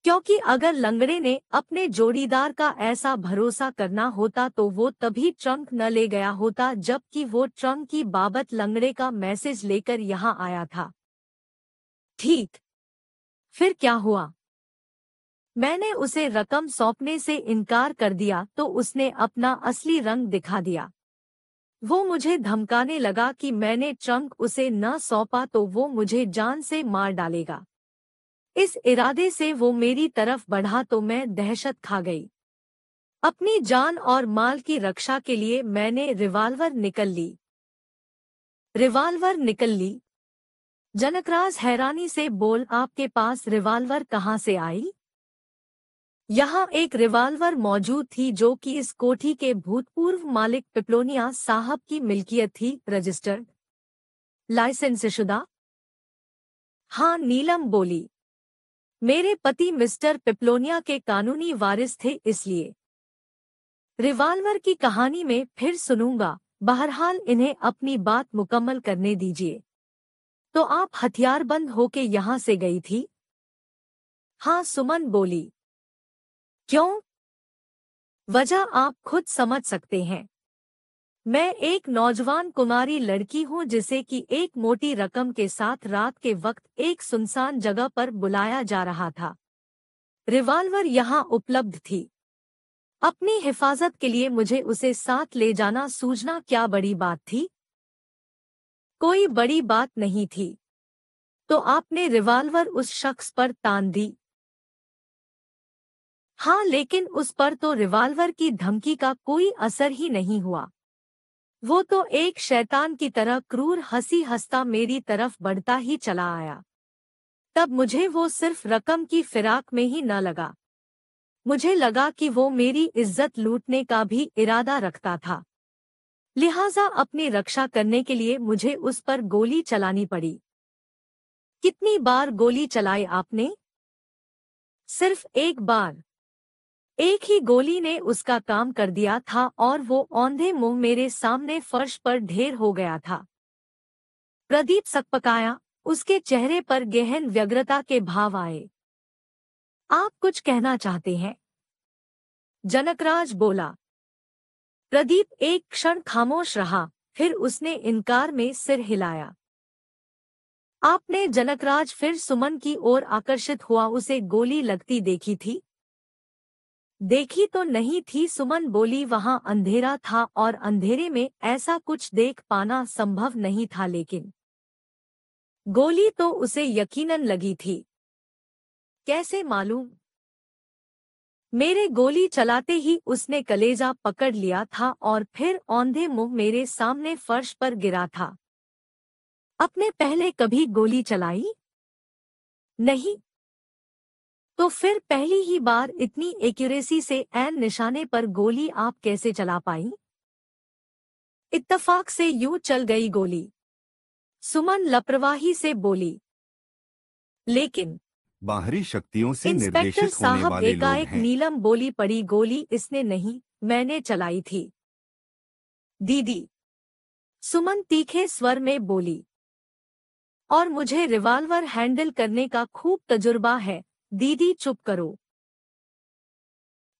क्योंकि अगर लंगड़े ने अपने जोड़ीदार का ऐसा भरोसा करना होता तो वो तभी ट्रंक न ले गया होता जबकि वो ट्रंक की बाबत लंगड़े का मैसेज लेकर यहाँ आया था ठीक फिर क्या हुआ मैंने उसे रकम सौंपने से इनकार कर दिया तो उसने अपना असली रंग दिखा दिया वो मुझे धमकाने लगा कि मैंने ट्रंक उसे न सौंपा तो वो मुझे जान से मार डालेगा इस इरादे से वो मेरी तरफ बढ़ा तो मैं दहशत खा गई अपनी जान और माल की रक्षा के लिए मैंने रिवाल्वर निकल ली रिवाल्वर निकल ली जनकराज हैरानी से बोल आपके पास रिवाल्वर कहाँ से आई यहां एक रिवाल्वर मौजूद थी जो कि इस कोठी के भूतपूर्व मालिक पिपलोनिया साहब की मिल्कियत थी रजिस्टर्ड लाइसेंसशुदा हां नीलम बोली मेरे पति मिस्टर पिप्लोनिया के कानूनी वारिस थे इसलिए रिवाल्वर की कहानी में फिर सुनूंगा बहरहाल इन्हें अपनी बात मुकम्मल करने दीजिए तो आप हथियारबंद होके यहां से गई थी हाँ सुमन बोली क्यों वजह आप खुद समझ सकते हैं मैं एक नौजवान कुमारी लड़की हूं जिसे कि एक मोटी रकम के साथ रात के वक्त एक सुनसान जगह पर बुलाया जा रहा था रिवाल्वर यहाँ उपलब्ध थी अपनी हिफाजत के लिए मुझे उसे साथ ले जाना सूझना क्या बड़ी बात थी कोई बड़ी बात नहीं थी तो आपने रिवाल्वर उस शख्स पर तान दी हाँ लेकिन उस पर तो रिवाल्वर की धमकी का कोई असर ही नहीं हुआ वो तो एक शैतान की तरह क्रूर हंसी हंसता मेरी तरफ बढ़ता ही चला आया तब मुझे वो सिर्फ रकम की फिराक में ही न लगा मुझे लगा कि वो मेरी इज्जत लूटने का भी इरादा रखता था लिहाजा अपनी रक्षा करने के लिए मुझे उस पर गोली चलानी पड़ी कितनी बार गोली चलाई आपने सिर्फ एक बार एक ही गोली ने उसका काम कर दिया था और वो औंधे मुंह मेरे सामने फर्श पर ढेर हो गया था प्रदीप सकपकाया उसके चेहरे पर गहन व्यग्रता के भाव आए आप कुछ कहना चाहते हैं जनकराज बोला प्रदीप एक क्षण खामोश रहा फिर उसने इनकार में सिर हिलाया आपने जनकराज फिर सुमन की ओर आकर्षित हुआ उसे गोली लगती देखी थी देखी तो नहीं थी सुमन बोली वहां अंधेरा था और अंधेरे में ऐसा कुछ देख पाना संभव नहीं था लेकिन गोली तो उसे यकीनन लगी थी कैसे मालूम मेरे गोली चलाते ही उसने कलेजा पकड़ लिया था और फिर औंधे मुंह मेरे सामने फर्श पर गिरा था अपने पहले कभी गोली चलाई नहीं तो फिर पहली ही बार इतनी एक्यूरेसी से एन निशाने पर गोली आप कैसे चला पाई इत्तफाक से यूं चल गई गोली सुमन लापरवाही से बोली लेकिन बाहरी शक्तियों से इंस्पेक्टर साहब एकाएक नीलम बोली पड़ी गोली इसने नहीं मैंने चलाई थी दीदी सुमन तीखे स्वर में बोली और मुझे रिवाल्वर हैंडल करने का खूब तजुर्बा है दीदी चुप करो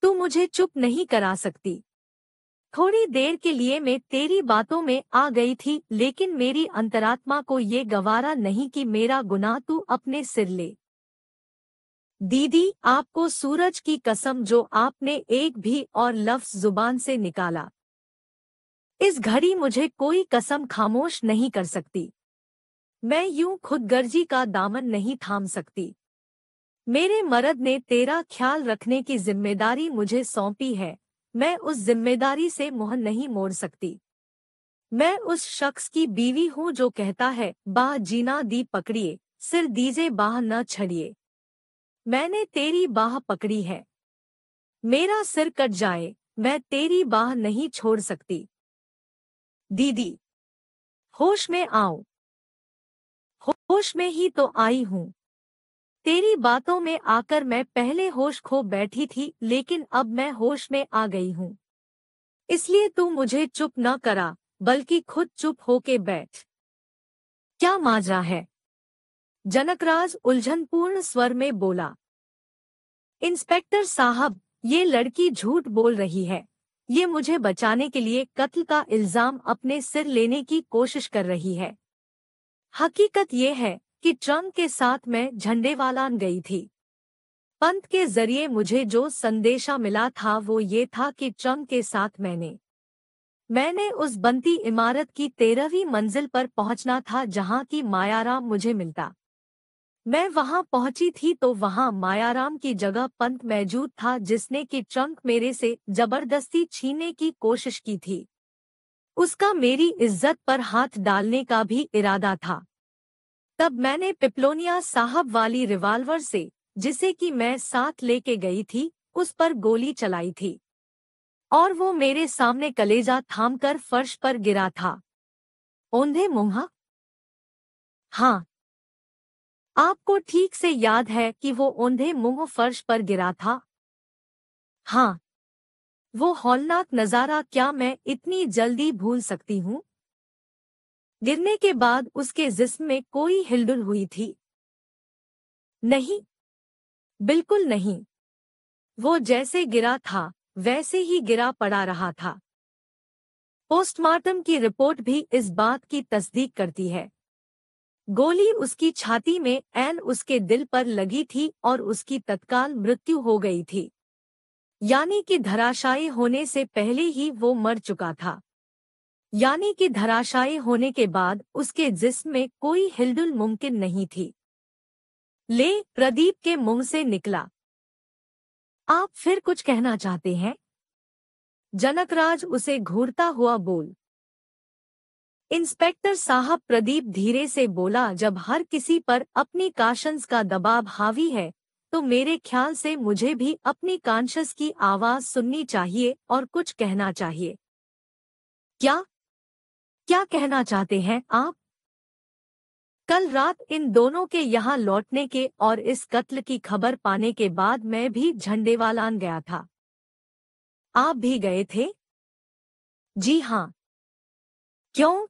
तू मुझे चुप नहीं करा सकती थोड़ी देर के लिए मैं तेरी बातों में आ गई थी लेकिन मेरी अंतरात्मा को ये गवारा नहीं कि मेरा गुनाह तू अपने सिर ले दीदी आपको सूरज की कसम जो आपने एक भी और लफ्ज जुबान से निकाला इस घड़ी मुझे कोई कसम खामोश नहीं कर सकती मैं यूं खुदगर्जी का दामन नहीं थाम सकती मेरे मर्द ने तेरा ख्याल रखने की जिम्मेदारी मुझे सौंपी है मैं उस जिम्मेदारी से मुंह नहीं मोड़ सकती मैं उस शख्स की बीवी हूँ जो कहता है बाह जीना दी पकड़िए सिर दीजे बाह न छड़िए मैंने तेरी बाह पकड़ी है मेरा सिर कट जाए मैं तेरी बाह नहीं छोड़ सकती दीदी होश में आऊ होश में ही तो आई हूँ तेरी बातों में आकर मैं पहले होश खो बैठी थी लेकिन अब मैं होश में आ गई हूँ इसलिए तू मुझे चुप न करा बल्कि खुद चुप होके बैठ क्या माजरा है जनकराज उलझनपूर्ण स्वर में बोला इंस्पेक्टर साहब ये लड़की झूठ बोल रही है ये मुझे बचाने के लिए कत्ल का इल्जाम अपने सिर लेने की कोशिश कर रही है हकीकत ये है कि ट्रंप के साथ मैं झंडे वालान गई थी पंत के जरिए मुझे जो संदेशा मिला था वो ये था कि ट्रंप के साथ मैंने मैंने उस बनती इमारत की तेरहवीं मंजिल पर पहुंचना था जहां की मायाराम मुझे मिलता मैं वहां पहुंची थी तो वहां मायाराम की जगह पंत मौजूद था जिसने कि ट्रंक मेरे से जबरदस्ती छीनने की कोशिश की थी उसका मेरी इज्जत पर हाथ डालने का भी इरादा था तब मैंने पिपलोनिया साहब वाली रिवाल्वर से जिसे कि मैं साथ लेके गई थी उस पर गोली चलाई थी और वो मेरे सामने कलेजा थामकर फर्श पर गिरा था ओंधे मुंहा हाँ आपको ठीक से याद है कि वो ओंधे मुंह फर्श पर गिरा था हाँ वो हौलनाक नज़ारा क्या मैं इतनी जल्दी भूल सकती हूँ गिरने के बाद उसके जिस्म में कोई हिलडुल हुई थी नहीं बिल्कुल नहीं वो जैसे गिरा था वैसे ही गिरा पड़ा रहा था पोस्टमार्टम की रिपोर्ट भी इस बात की तस्दीक करती है गोली उसकी छाती में एन उसके दिल पर लगी थी और उसकी तत्काल मृत्यु हो गई थी यानी कि धराशायी होने से पहले ही वो मर चुका था यानी कि धराशायी होने के बाद उसके जिस्म में कोई हिलडुल मुमकिन नहीं थी ले प्रदीप के मुंह से निकला आप फिर कुछ कहना चाहते हैं जनकराज उसे घूरता हुआ बोल इंस्पेक्टर साहब प्रदीप धीरे से बोला जब हर किसी पर अपनी काशंस का दबाव हावी है तो मेरे ख्याल से मुझे भी अपनी कॉन्शस की आवाज सुननी चाहिए और कुछ कहना चाहिए क्या क्या कहना चाहते हैं आप कल रात इन दोनों के यहाँ लौटने के और इस कत्ल की खबर पाने के बाद मैं भी झंडेवालान गया था आप भी गए थे जी हाँ क्यों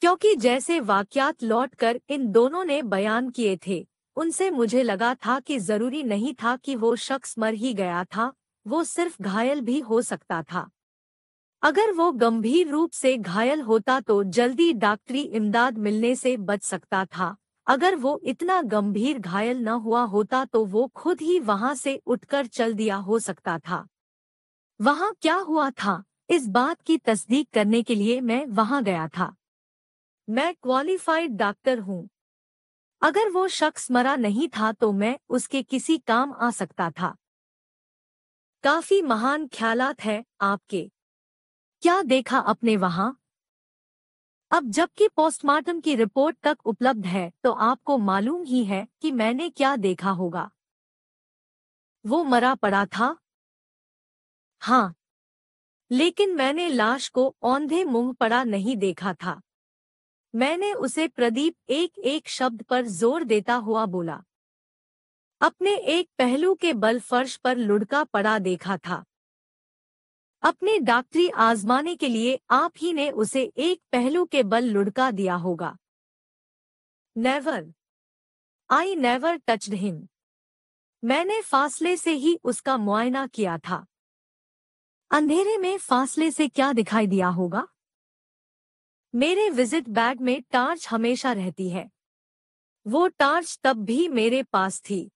क्योंकि जैसे वाक्यात लौटकर इन दोनों ने बयान किए थे उनसे मुझे लगा था कि जरूरी नहीं था कि वो शख्स मर ही गया था वो सिर्फ घायल भी हो सकता था अगर वो गंभीर रूप से घायल होता तो जल्दी डॉक्टरी इमदाद मिलने से बच सकता था अगर वो इतना गंभीर घायल न हुआ होता तो वो खुद ही वहां से उठकर चल दिया हो सकता था वहां क्या हुआ था इस बात की तस्दीक करने के लिए मैं वहां गया था मैं क्वालिफाइड डॉक्टर हूँ अगर वो शख्स मरा नहीं था तो मैं उसके किसी काम आ सकता था काफी महान ख्यालात है आपके क्या देखा अपने वहां अब जबकि पोस्टमार्टम की रिपोर्ट तक उपलब्ध है तो आपको मालूम ही है कि मैंने क्या देखा होगा वो मरा पड़ा था हाँ लेकिन मैंने लाश को औंधे मुंह पड़ा नहीं देखा था मैंने उसे प्रदीप एक एक शब्द पर जोर देता हुआ बोला अपने एक पहलू के बल फर्श पर लुढ़का पड़ा देखा था अपने डॉक्टरी आजमाने के लिए आप ही ने उसे एक पहलू के बल लुढ़का दिया होगा never I never touch him मैंने फासले से ही उसका मुआयना किया था अंधेरे में फासले से क्या दिखाई दिया होगा मेरे विजिट बैग में टार्च हमेशा रहती है वो टार्च तब भी मेरे पास थी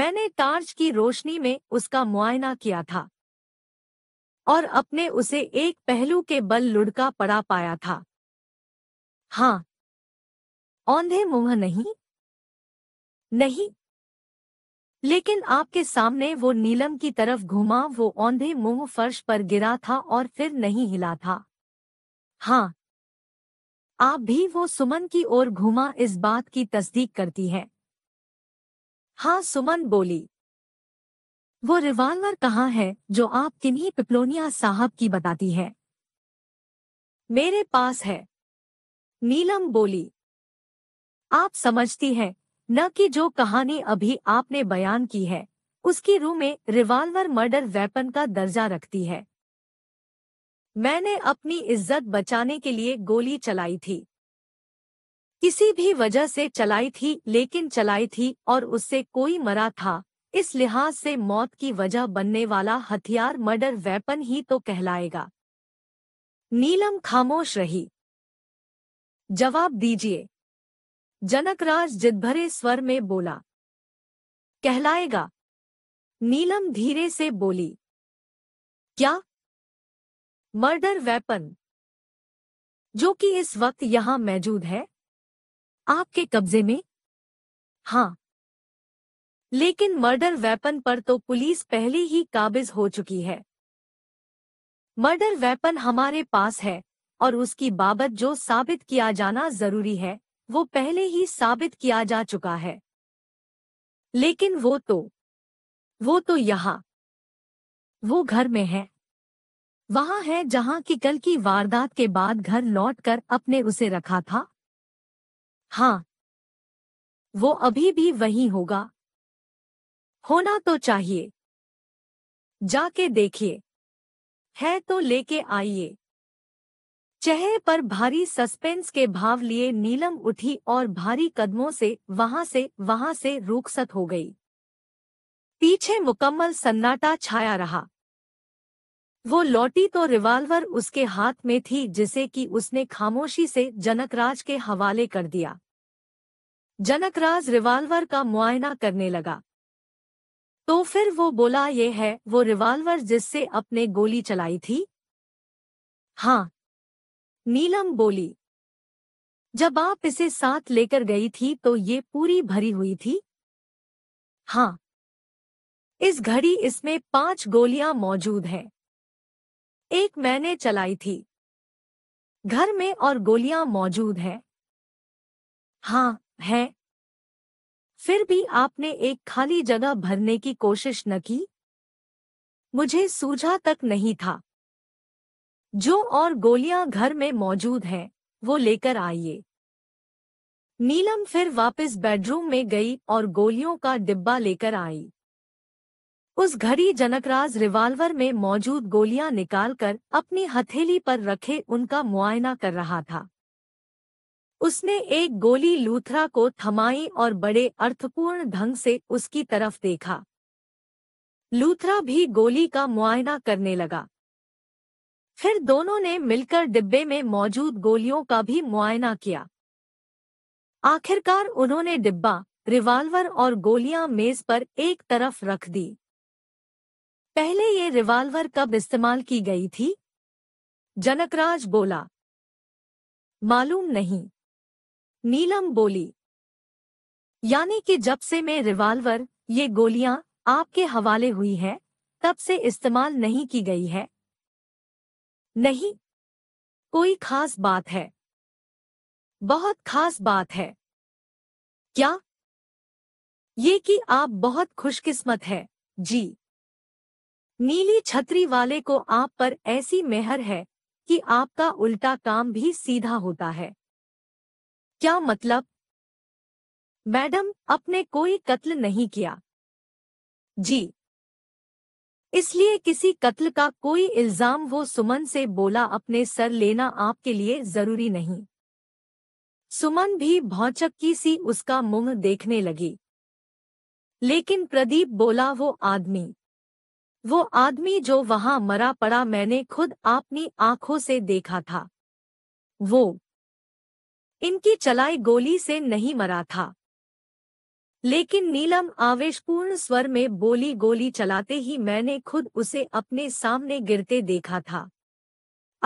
मैंने टार्च की रोशनी में उसका मुआयना किया था और अपने उसे एक पहलू के बल लुढ़का पड़ा पाया था हाँ औंधे मुंह नहीं नहीं लेकिन आपके सामने वो नीलम की तरफ घुमा वो औंधे मुंह फर्श पर गिरा था और फिर नहीं हिला था हाँ आप भी वो सुमन की ओर घूमा इस बात की तस्दीक करती है हाँ सुमन बोली वो रिवाल्वर कहाँ है जो आप किन्हीं पिपलोनिया साहब की बताती है मेरे पास है नीलम बोली आप समझती हैं न कि जो कहानी अभी आपने बयान की है उसकी रूह में रिवाल्वर मर्डर वेपन का दर्जा रखती है मैंने अपनी इज्जत बचाने के लिए गोली चलाई थी किसी भी वजह से चलाई थी लेकिन चलाई थी और उससे कोई मरा था इस लिहाज से मौत की वजह बनने वाला हथियार मर्डर वेपन ही तो कहलाएगा नीलम खामोश रही जवाब दीजिए जनकराज जिदभरे स्वर में बोला कहलाएगा नीलम धीरे से बोली क्या मर्डर वेपन जो कि इस वक्त यहां मौजूद है आपके कब्जे में हां लेकिन मर्डर वेपन पर तो पुलिस पहले ही काबिज हो चुकी है मर्डर वेपन हमारे पास है और उसकी बाबत जो साबित किया जाना जरूरी है वो पहले ही साबित किया जा चुका है लेकिन वो तो वो तो यहाँ वो घर में है वहाँ है जहाँ की कल की वारदात के बाद घर लौटकर अपने उसे रखा था हाँ वो अभी भी वही होगा होना तो चाहिए जाके देखिए है तो लेके आइए चेहरे पर भारी सस्पेंस के भाव लिए नीलम उठी और भारी कदमों से वहां से वहां से रुखसत हो गई पीछे मुकम्मल सन्नाटा छाया रहा वो लौटी तो रिवाल्वर उसके हाथ में थी जिसे कि उसने खामोशी से जनकराज के हवाले कर दिया जनकराज रिवाल्वर का मुआयना करने लगा तो फिर वो बोला ये है वो रिवाल्वर जिससे अपने गोली चलाई थी हाँ नीलम बोली जब आप इसे साथ लेकर गई थी तो ये पूरी भरी हुई थी हाँ इस घड़ी इसमें पांच गोलियां मौजूद हैं एक मैंने चलाई थी घर में और गोलियां मौजूद हैं हाँ हैं फिर भी आपने एक खाली जगह भरने की कोशिश न की मुझे सूझा तक नहीं था जो और गोलियां घर में मौजूद हैं वो लेकर आइए नीलम फिर वापस बेडरूम में गई और गोलियों का डिब्बा लेकर आई उस घड़ी जनकराज रिवाल्वर में मौजूद गोलियां निकालकर अपनी हथेली पर रखे उनका मुआयना कर रहा था उसने एक गोली लूथरा को थमाई और बड़े अर्थपूर्ण ढंग से उसकी तरफ देखा लूथरा भी गोली का मुआयना करने लगा फिर दोनों ने मिलकर डिब्बे में मौजूद गोलियों का भी मुआयना किया आखिरकार उन्होंने डिब्बा रिवाल्वर और गोलियां मेज पर एक तरफ रख दी पहले ये रिवाल्वर कब इस्तेमाल की गई थी जनकराज बोला मालूम नहीं नीलम बोली यानी कि जब से मैं रिवाल्वर ये गोलियां आपके हवाले हुई हैं, तब से इस्तेमाल नहीं की गई है नहीं कोई खास बात है बहुत खास बात है क्या ये कि आप बहुत खुशकिस्मत है जी नीली छतरी वाले को आप पर ऐसी मेहर है कि आपका उल्टा काम भी सीधा होता है क्या मतलब मैडम अपने कोई कत्ल नहीं किया जी इसलिए किसी कत्ल का कोई इल्जाम वो सुमन से बोला अपने सर लेना आपके लिए जरूरी नहीं सुमन भी भौचक्की सी उसका मुंह देखने लगी लेकिन प्रदीप बोला वो आदमी वो आदमी जो वहां मरा पड़ा मैंने खुद अपनी आंखों से देखा था वो इनकी चलाई गोली से नहीं मरा था लेकिन नीलम आवेशपूर्ण स्वर में बोली गोली चलाते ही मैंने खुद उसे अपने सामने गिरते देखा था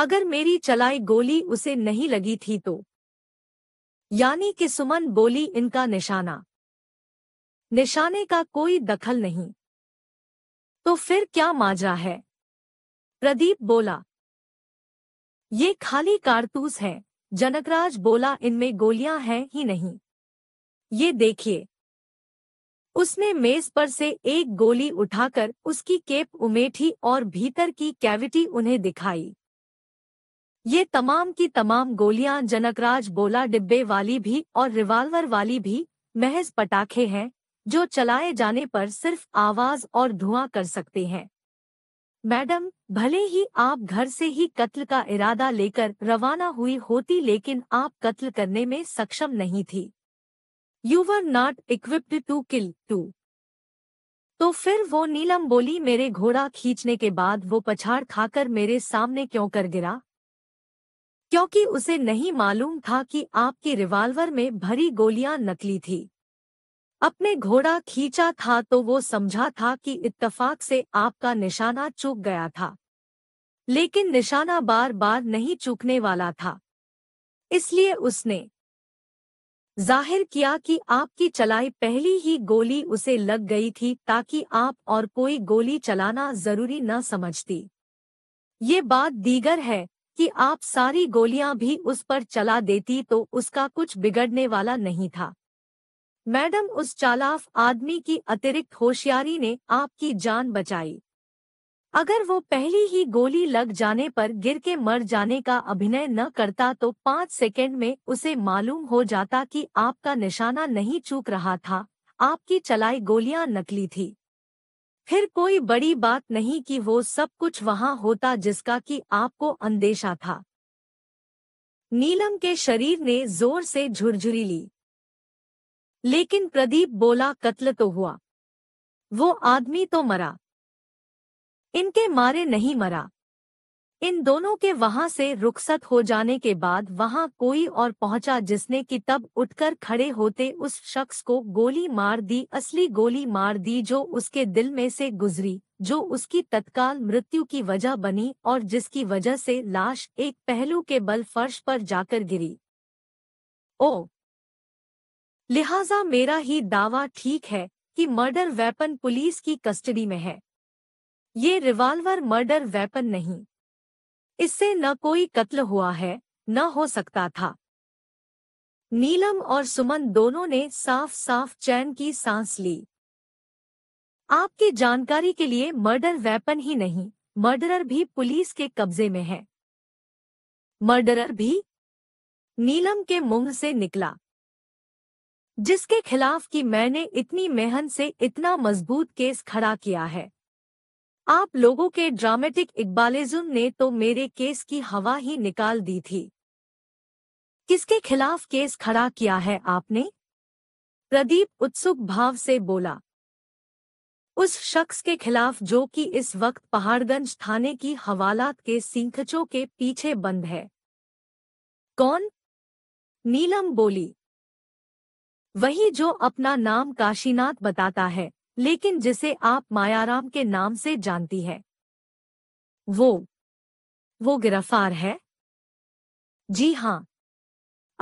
अगर मेरी चलाई गोली उसे नहीं लगी थी तो यानी कि सुमन बोली इनका निशाना निशाने का कोई दखल नहीं तो फिर क्या माजरा है प्रदीप बोला ये खाली कारतूस है जनकराज बोला इनमें गोलियां हैं ही नहीं ये देखिए उसने मेज पर से एक गोली उठाकर उसकी केप उमेठी और भीतर की कैविटी उन्हें दिखाई ये तमाम की तमाम गोलियां जनकराज बोला डिब्बे वाली भी और रिवाल्वर वाली भी महज पटाखे हैं जो चलाए जाने पर सिर्फ आवाज और धुआं कर सकते हैं मैडम भले ही आप घर से ही कत्ल का इरादा लेकर रवाना हुई होती लेकिन आप कत्ल करने में सक्षम नहीं थी you were not equipped to kill too तो फिर वो नीलम बोली मेरे घोड़ा खींचने के बाद वो पछाड़ खाकर मेरे सामने क्यों कर गिरा क्योंकि उसे नहीं मालूम था कि आपकी रिवाल्वर में भरी गोलियां नकली थी अपने घोड़ा खींचा था तो वो समझा था कि इत्तफाक से आपका निशाना चूक गया था लेकिन निशाना बार बार नहीं चूकने वाला था इसलिए उसने जाहिर किया कि आपकी चलाई पहली ही गोली उसे लग गई थी ताकि आप और कोई गोली चलाना जरूरी न समझती ये बात दीगर है कि आप सारी गोलियां भी उस पर चला देती तो उसका कुछ बिगड़ने वाला नहीं था मैडम उस चालाफ आदमी की अतिरिक्त होशियारी ने आपकी जान बचाई अगर वो पहली ही गोली लग जाने पर गिर के मर जाने का अभिनय न करता तो पाँच सेकंड में उसे मालूम हो जाता कि आपका निशाना नहीं चूक रहा था आपकी चलाई गोलियां नकली थी फिर कोई बड़ी बात नहीं कि वो सब कुछ वहां होता जिसका कि आपको अंदेशा था नीलम के शरीर ने जोर से झुरझुरी ली लेकिन प्रदीप बोला कत्ल तो हुआ वो आदमी तो मरा इनके मारे नहीं मरा इन दोनों के वहां से रुखसत हो जाने के बाद वहां कोई और पहुंचा जिसने कि तब उठकर खड़े होते उस शख्स को गोली मार दी असली गोली मार दी जो उसके दिल में से गुजरी जो उसकी तत्काल मृत्यु की वजह बनी और जिसकी वजह से लाश एक पहलू के बल फर्श पर जाकर गिरी ओ लिहाजा मेरा ही दावा ठीक है कि मर्डर वेपन पुलिस की कस्टडी में है ये रिवाल्वर मर्डर वेपन नहीं इससे न कोई कत्ल हुआ है न हो सकता था नीलम और सुमन दोनों ने साफ साफ चैन की सांस ली आपकी जानकारी के लिए मर्डर वेपन ही नहीं मर्डरर भी पुलिस के कब्जे में है मर्डरर भी नीलम के मुंह से निकला जिसके खिलाफ कि मैंने इतनी मेहनत से इतना मजबूत केस खड़ा किया है आप लोगों के ड्रामेटिक इकबालिज्म ने तो मेरे केस की हवा ही निकाल दी थी किसके खिलाफ केस खड़ा किया है आपने प्रदीप उत्सुक भाव से बोला उस शख्स के खिलाफ जो कि इस वक्त पहाड़गंज थाने की हवालात के सिंखचों के पीछे बंद है कौन नीलम बोली वही जो अपना नाम काशीनाथ बताता है लेकिन जिसे आप मायाराम के नाम से जानती है वो वो गिरफ्तार है जी हाँ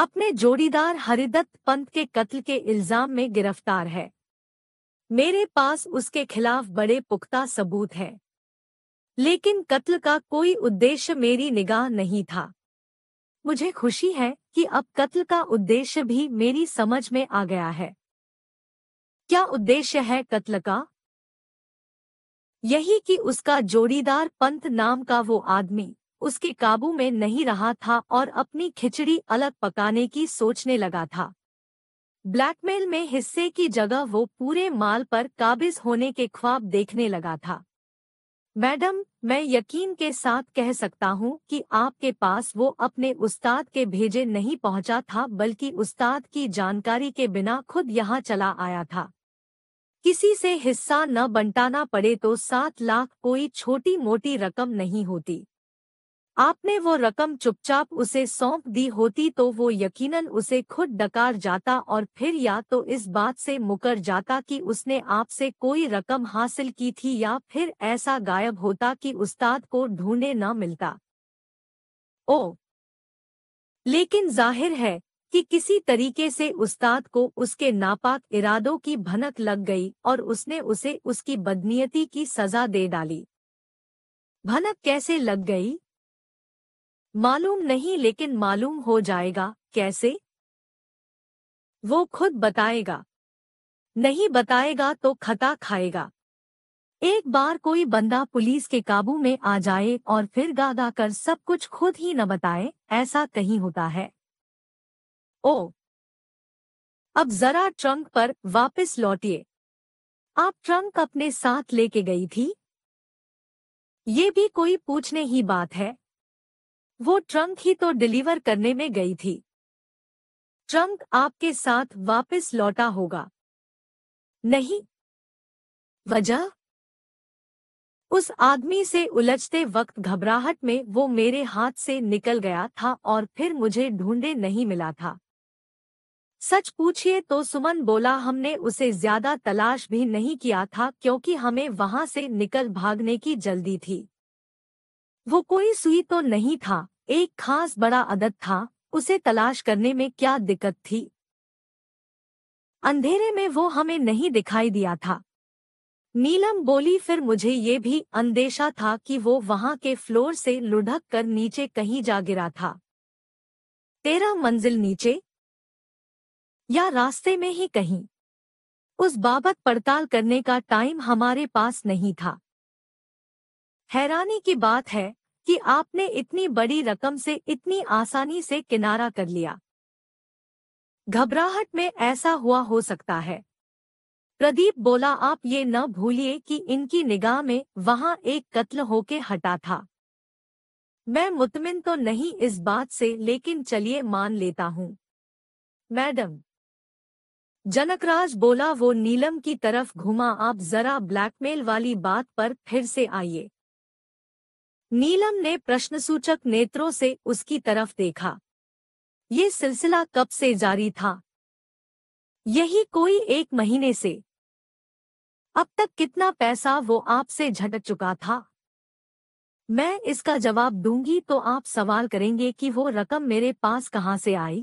अपने जोड़ीदार हरिदत्त पंत के कत्ल के इल्जाम में गिरफ्तार है मेरे पास उसके खिलाफ बड़े पुख्ता सबूत हैं लेकिन कत्ल का कोई उद्देश्य मेरी निगाह नहीं था मुझे खुशी है कि अब कत्ल का उद्देश्य भी मेरी समझ में आ गया है क्या उद्देश्य है कत्ल का यही कि उसका जोड़ीदार पंत नाम का वो आदमी उसके काबू में नहीं रहा था और अपनी खिचड़ी अलग पकाने की सोचने लगा था ब्लैकमेल में हिस्से की जगह वो पूरे माल पर काबिज होने के ख्वाब देखने लगा था मैडम मैं यकीन के साथ कह सकता हूँ कि आपके पास वो अपने उस्ताद के भेजे नहीं पहुँचा था बल्कि उस्ताद की जानकारी के बिना खुद यहाँ चला आया था किसी से हिस्सा न बंटाना पड़े तो सात लाख कोई छोटी मोटी रकम नहीं होती आपने वो रकम चुपचाप उसे सौंप दी होती तो वो यकीनन उसे खुद डकार जाता और फिर या तो इस बात से मुकर जाता कि उसने आपसे कोई रकम हासिल की थी या फिर ऐसा गायब होता कि उस्ताद को ढूंढे न मिलता ओ लेकिन जाहिर है कि किसी तरीके से उस्ताद को उसके नापाक इरादों की भनक लग गई और उसने उसे उसकी बदनीयती की सजा दे डाली भनक कैसे लग गई मालूम नहीं लेकिन मालूम हो जाएगा कैसे वो खुद बताएगा नहीं बताएगा तो खता खाएगा एक बार कोई बंदा पुलिस के काबू में आ जाए और फिर गा कर सब कुछ खुद ही न बताए ऐसा कहीं होता है ओ अब जरा ट्रंक पर वापस लौटिए आप ट्रंक अपने साथ लेके गई थी ये भी कोई पूछने ही बात है वो ट्रंक ही तो डिलीवर करने में गई थी ट्रंक आपके साथ वापस लौटा होगा नहीं वजह उस आदमी से उलझते वक्त घबराहट में वो मेरे हाथ से निकल गया था और फिर मुझे ढूंढे नहीं मिला था सच पूछिए तो सुमन बोला हमने उसे ज्यादा तलाश भी नहीं किया था क्योंकि हमें वहां से निकल भागने की जल्दी थी वो कोई सुई तो नहीं था एक खास बड़ा अदद था उसे तलाश करने में क्या दिक्कत थी अंधेरे में वो हमें नहीं दिखाई दिया था नीलम बोली फिर मुझे ये भी अंदेशा था कि वो वहां के फ्लोर से लुढ़क कर नीचे कहीं जा गिरा था तेरा मंजिल नीचे या रास्ते में ही कहीं उस बाबत पड़ताल करने का टाइम हमारे पास नहीं था हैरानी की बात है कि आपने इतनी बड़ी रकम से इतनी आसानी से किनारा कर लिया घबराहट में ऐसा हुआ हो सकता है प्रदीप बोला आप ये न भूलिए कि इनकी निगाह में वहां एक कत्ल होके हटा था मैं मुतमिन तो नहीं इस बात से लेकिन चलिए मान लेता हूँ मैडम जनकराज बोला वो नीलम की तरफ घुमा आप जरा ब्लैकमेल वाली बात पर फिर से आइए नीलम ने प्रश्नसूचक नेत्रों से उसकी तरफ देखा ये सिलसिला कब से जारी था यही कोई एक महीने से अब तक कितना पैसा वो आपसे झटक चुका था मैं इसका जवाब दूंगी तो आप सवाल करेंगे कि वो रकम मेरे पास कहां से आई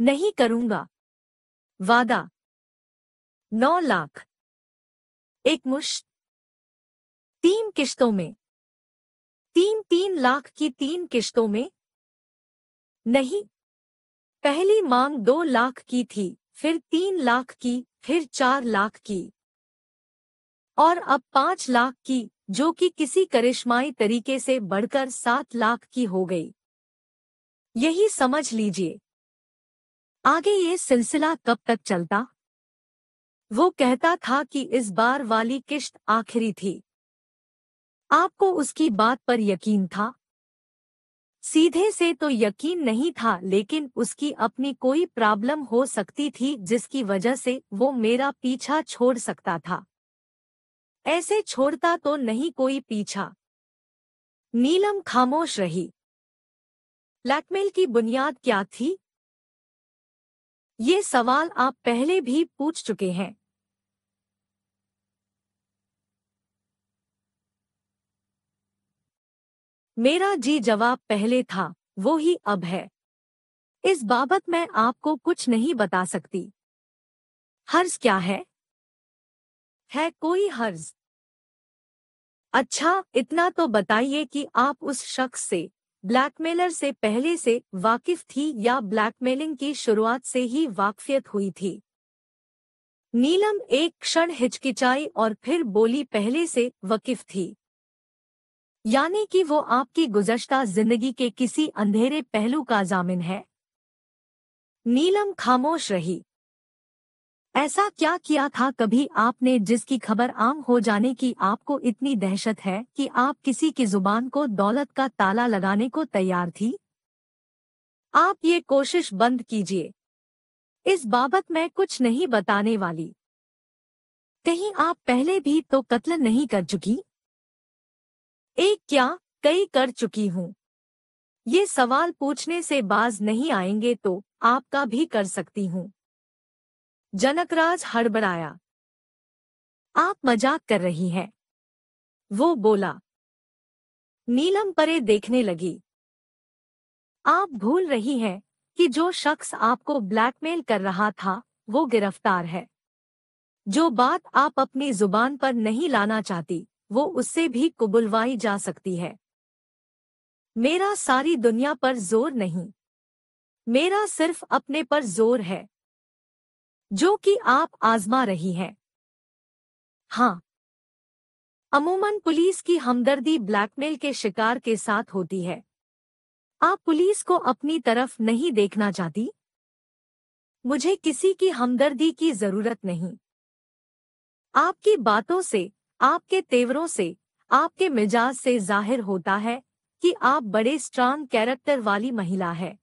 नहीं करूंगा वादा नौ लाख एक मुश्त तीन किश्तों में तीन तीन लाख की तीन किश्तों में नहीं पहली मांग दो लाख की थी फिर तीन लाख की फिर चार लाख की और अब पांच लाख की जो कि किसी करिश्माई तरीके से बढ़कर सात लाख की हो गई यही समझ लीजिए आगे ये सिलसिला कब तक चलता वो कहता था कि इस बार वाली किश्त आखिरी थी आपको उसकी बात पर यकीन था सीधे से तो यकीन नहीं था लेकिन उसकी अपनी कोई प्रॉब्लम हो सकती थी जिसकी वजह से वो मेरा पीछा छोड़ सकता था ऐसे छोड़ता तो नहीं कोई पीछा नीलम खामोश रही ब्लैकमेल की बुनियाद क्या थी ये सवाल आप पहले भी पूछ चुके हैं मेरा जी जवाब पहले था वो ही अब है इस बाबत मैं आपको कुछ नहीं बता सकती हर्ज क्या है है कोई हर्ज अच्छा इतना तो बताइए कि आप उस शख्स से ब्लैकमेलर से पहले से वाकिफ थी या ब्लैकमेलिंग की शुरुआत से ही वाकफियत हुई थी नीलम एक क्षण हिचकिचाई और फिर बोली पहले से वकीफ थी यानी कि वो आपकी गुजश्ता जिंदगी के किसी अंधेरे पहलू का जामिन है नीलम खामोश रही ऐसा क्या किया था कभी आपने जिसकी खबर आम हो जाने की आपको इतनी दहशत है कि आप किसी की जुबान को दौलत का ताला लगाने को तैयार थी आप ये कोशिश बंद कीजिए इस बाबत मैं कुछ नहीं बताने वाली कहीं आप पहले भी तो कत्ल नहीं कर चुकी एक क्या कई कर चुकी हूँ ये सवाल पूछने से बाज नहीं आएंगे तो आपका भी कर सकती हूँ जनकराज हड़बड़ाया आप मजाक कर रही हैं वो बोला नीलम परे देखने लगी आप भूल रही हैं कि जो शख्स आपको ब्लैकमेल कर रहा था वो गिरफ्तार है जो बात आप अपनी जुबान पर नहीं लाना चाहती वो उससे भी कुबुलवाई जा सकती है मेरा सारी दुनिया पर जोर नहीं मेरा सिर्फ अपने पर जोर है जो कि आप आजमा रही हैं हाँ अमूमन पुलिस की हमदर्दी ब्लैकमेल के शिकार के साथ होती है आप पुलिस को अपनी तरफ नहीं देखना चाहती मुझे किसी की हमदर्दी की जरूरत नहीं आपकी बातों से आपके तेवरों से आपके मिजाज से जाहिर होता है कि आप बड़े स्ट्रांग कैरेक्टर वाली महिला है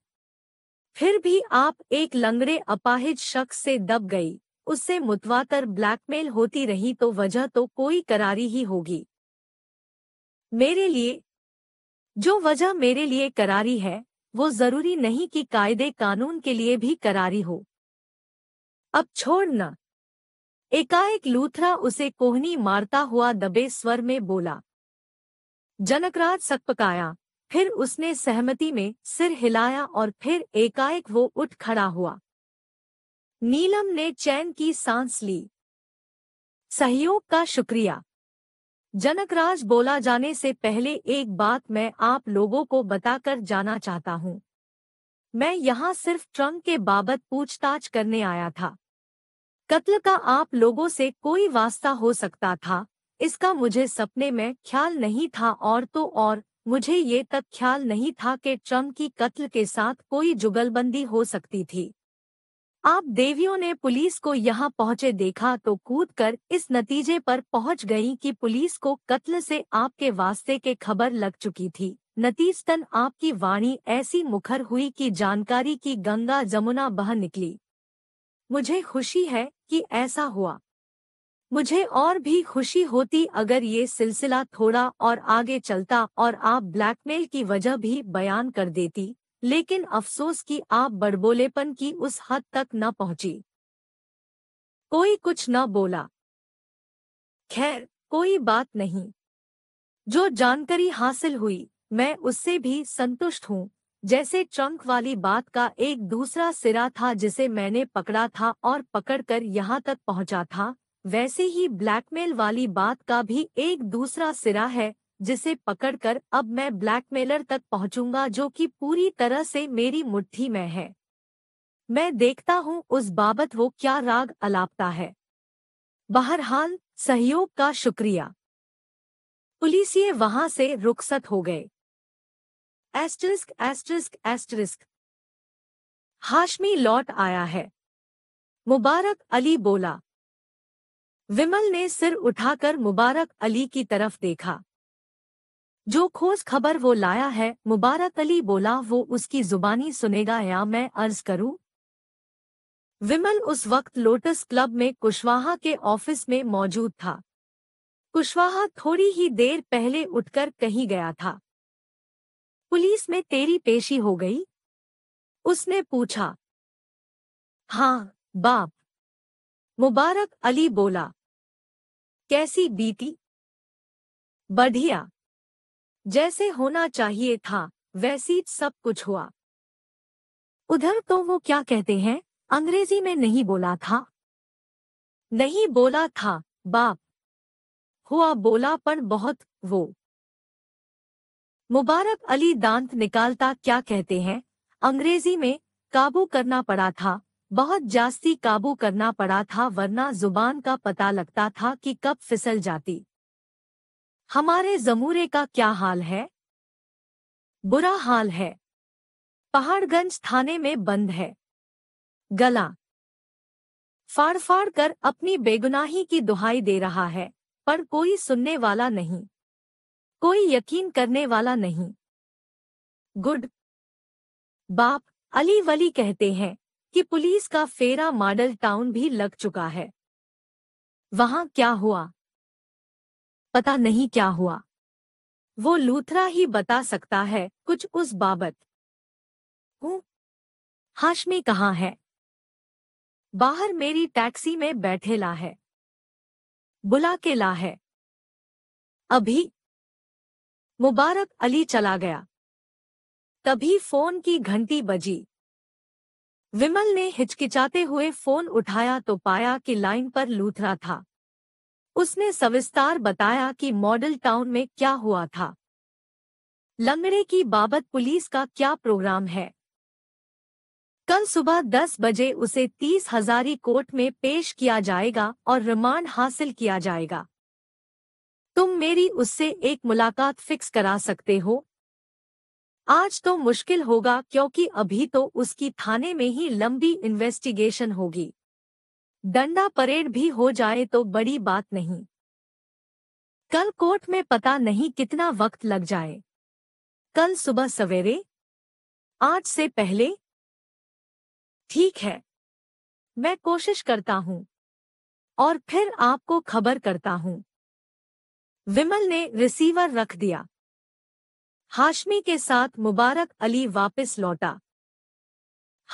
फिर भी आप एक लंगड़े अपाहिज शख्स से दब गई उससे मुतवातर ब्लैकमेल होती रही तो वजह तो कोई करारी ही होगी मेरे लिए जो वजह मेरे लिए करारी है वो जरूरी नहीं कि कायदे कानून के लिए भी करारी हो अब छोड़ ना एकाएक लूथरा उसे कोहनी मारता हुआ दबे स्वर में बोला जनकराज सकपकाया फिर उसने सहमति में सिर हिलाया और फिर एकाएक वो उठ खड़ा हुआ नीलम ने चैन की सांस ली सहयोग का शुक्रिया जनकराज बोला जाने से पहले एक बात मैं आप लोगों को बताकर जाना चाहता हूँ मैं यहाँ सिर्फ ट्रंक के बाबत पूछताछ करने आया था कत्ल का आप लोगों से कोई वास्ता हो सकता था इसका मुझे सपने में ख्याल नहीं था और तो और मुझे ये तक ख्याल नहीं था कि ट्रम्प की कत्ल के साथ कोई जुगलबंदी हो सकती थी आप देवियों ने पुलिस को यहाँ पहुँचे देखा तो कूदकर इस नतीजे पर पहुँच गई कि पुलिस को कत्ल से आपके वास्ते के खबर लग चुकी थी नतीजतन आपकी वाणी ऐसी मुखर हुई कि जानकारी की गंगा जमुना बह निकली मुझे खुशी है कि ऐसा हुआ मुझे और भी खुशी होती अगर ये सिलसिला थोड़ा और आगे चलता और आप ब्लैकमेल की वजह भी बयान कर देती लेकिन अफसोस कि आप बड़बोलेपन की उस हद तक न पहुंची कोई कुछ न बोला खैर कोई बात नहीं जो जानकारी हासिल हुई मैं उससे भी संतुष्ट हूँ जैसे ट्रंक वाली बात का एक दूसरा सिरा था जिसे मैंने पकड़ा था और पकड़कर यहाँ तक पहुँचा था वैसे ही ब्लैकमेल वाली बात का भी एक दूसरा सिरा है जिसे पकड़कर अब मैं ब्लैकमेलर तक पहुँचूंगा जो कि पूरी तरह से मेरी मुट्ठी में है मैं देखता हूँ उस बाबत वो क्या राग अलापता है बहरहाल सहयोग का शुक्रिया पुलिसिए वहां से रुखसत हो गए एस्टरिस्क एस्टरिस्क एस्टरिस्क हाशमी लौट आया है मुबारक अली बोला विमल ने सिर उठाकर मुबारक अली की तरफ देखा जो खोज खबर वो लाया है मुबारक अली बोला वो उसकी जुबानी सुनेगा या मैं अर्ज करूं विमल उस वक्त लोटस क्लब में कुशवाहा के ऑफिस में मौजूद था कुशवाहा थोड़ी ही देर पहले उठकर कहीं गया था पुलिस में तेरी पेशी हो गई उसने पूछा हाँ बाप मुबारक अली बोला कैसी बीती बढ़िया जैसे होना चाहिए था वैसी सब कुछ हुआ उधर तो वो क्या कहते हैं अंग्रेजी में नहीं बोला था नहीं बोला था बाप हुआ बोला पर बहुत वो मुबारक अली दांत निकालता क्या कहते हैं अंग्रेजी में काबू करना पड़ा था बहुत जास्ती काबू करना पड़ा था वरना जुबान का पता लगता था कि कब फिसल जाती हमारे जमूरे का क्या हाल है बुरा हाल है पहाड़गंज थाने में बंद है गला फाड़ फाड़ कर अपनी बेगुनाही की दुहाई दे रहा है पर कोई सुनने वाला नहीं कोई यकीन करने वाला नहीं गुड बाप अली वली कहते हैं कि पुलिस का फेरा मॉडल टाउन भी लग चुका है वहां क्या हुआ पता नहीं क्या हुआ वो लूथरा ही बता सकता है कुछ उस बाबत हाशमी कहाँ है बाहर मेरी टैक्सी में बैठे ला है बुला के ला है अभी मुबारक अली चला गया तभी फोन की घंटी बजी विमल ने हिचकिचाते हुए फोन उठाया तो पाया कि लाइन पर लूथरा था उसने सविस्तार बताया कि मॉडल टाउन में क्या हुआ था लंगड़े की बाबत पुलिस का क्या प्रोग्राम है कल सुबह 10 बजे उसे तीस हजारी कोर्ट में पेश किया जाएगा और रिमांड हासिल किया जाएगा तुम मेरी उससे एक मुलाकात फिक्स करा सकते हो आज तो मुश्किल होगा क्योंकि अभी तो उसकी थाने में ही लंबी इन्वेस्टिगेशन होगी डंडा परेड भी हो जाए तो बड़ी बात नहीं कल कोर्ट में पता नहीं कितना वक्त लग जाए कल सुबह सवेरे आज से पहले ठीक है मैं कोशिश करता हूँ और फिर आपको खबर करता हूँ विमल ने रिसीवर रख दिया हाशमी के साथ मुबारक अली वापस लौटा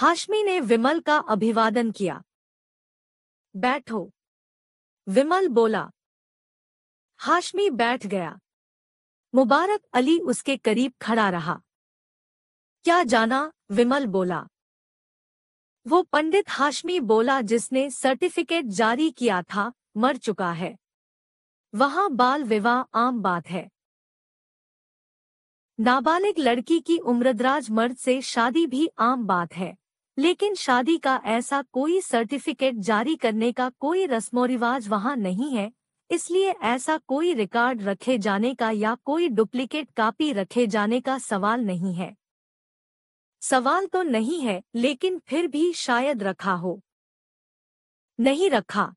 हाशमी ने विमल का अभिवादन किया बैठो विमल बोला हाशमी बैठ गया मुबारक अली उसके करीब खड़ा रहा क्या जाना विमल बोला वो पंडित हाशमी बोला जिसने सर्टिफिकेट जारी किया था मर चुका है वहां बाल विवाह आम बात है नाबालिग लड़की की उम्रदराज मर्द से शादी भी आम बात है लेकिन शादी का ऐसा कोई सर्टिफिकेट जारी करने का कोई रिवाज वहाँ नहीं है इसलिए ऐसा कोई रिकॉर्ड रखे जाने का या कोई डुप्लीकेट कापी रखे जाने का सवाल नहीं है सवाल तो नहीं है लेकिन फिर भी शायद रखा हो नहीं रखा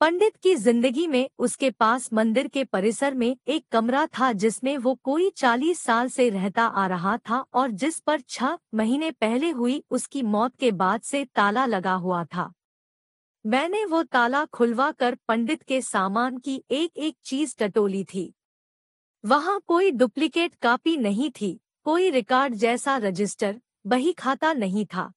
पंडित की जिंदगी में उसके पास मंदिर के परिसर में एक कमरा था जिसमें वो कोई चालीस साल से रहता आ रहा था और जिस पर छह महीने पहले हुई उसकी मौत के बाद से ताला लगा हुआ था मैंने वो ताला खुलवा कर पंडित के सामान की एक एक चीज टटोली थी वहाँ कोई डुप्लीकेट कापी नहीं थी कोई रिकॉर्ड जैसा रजिस्टर बही खाता नहीं था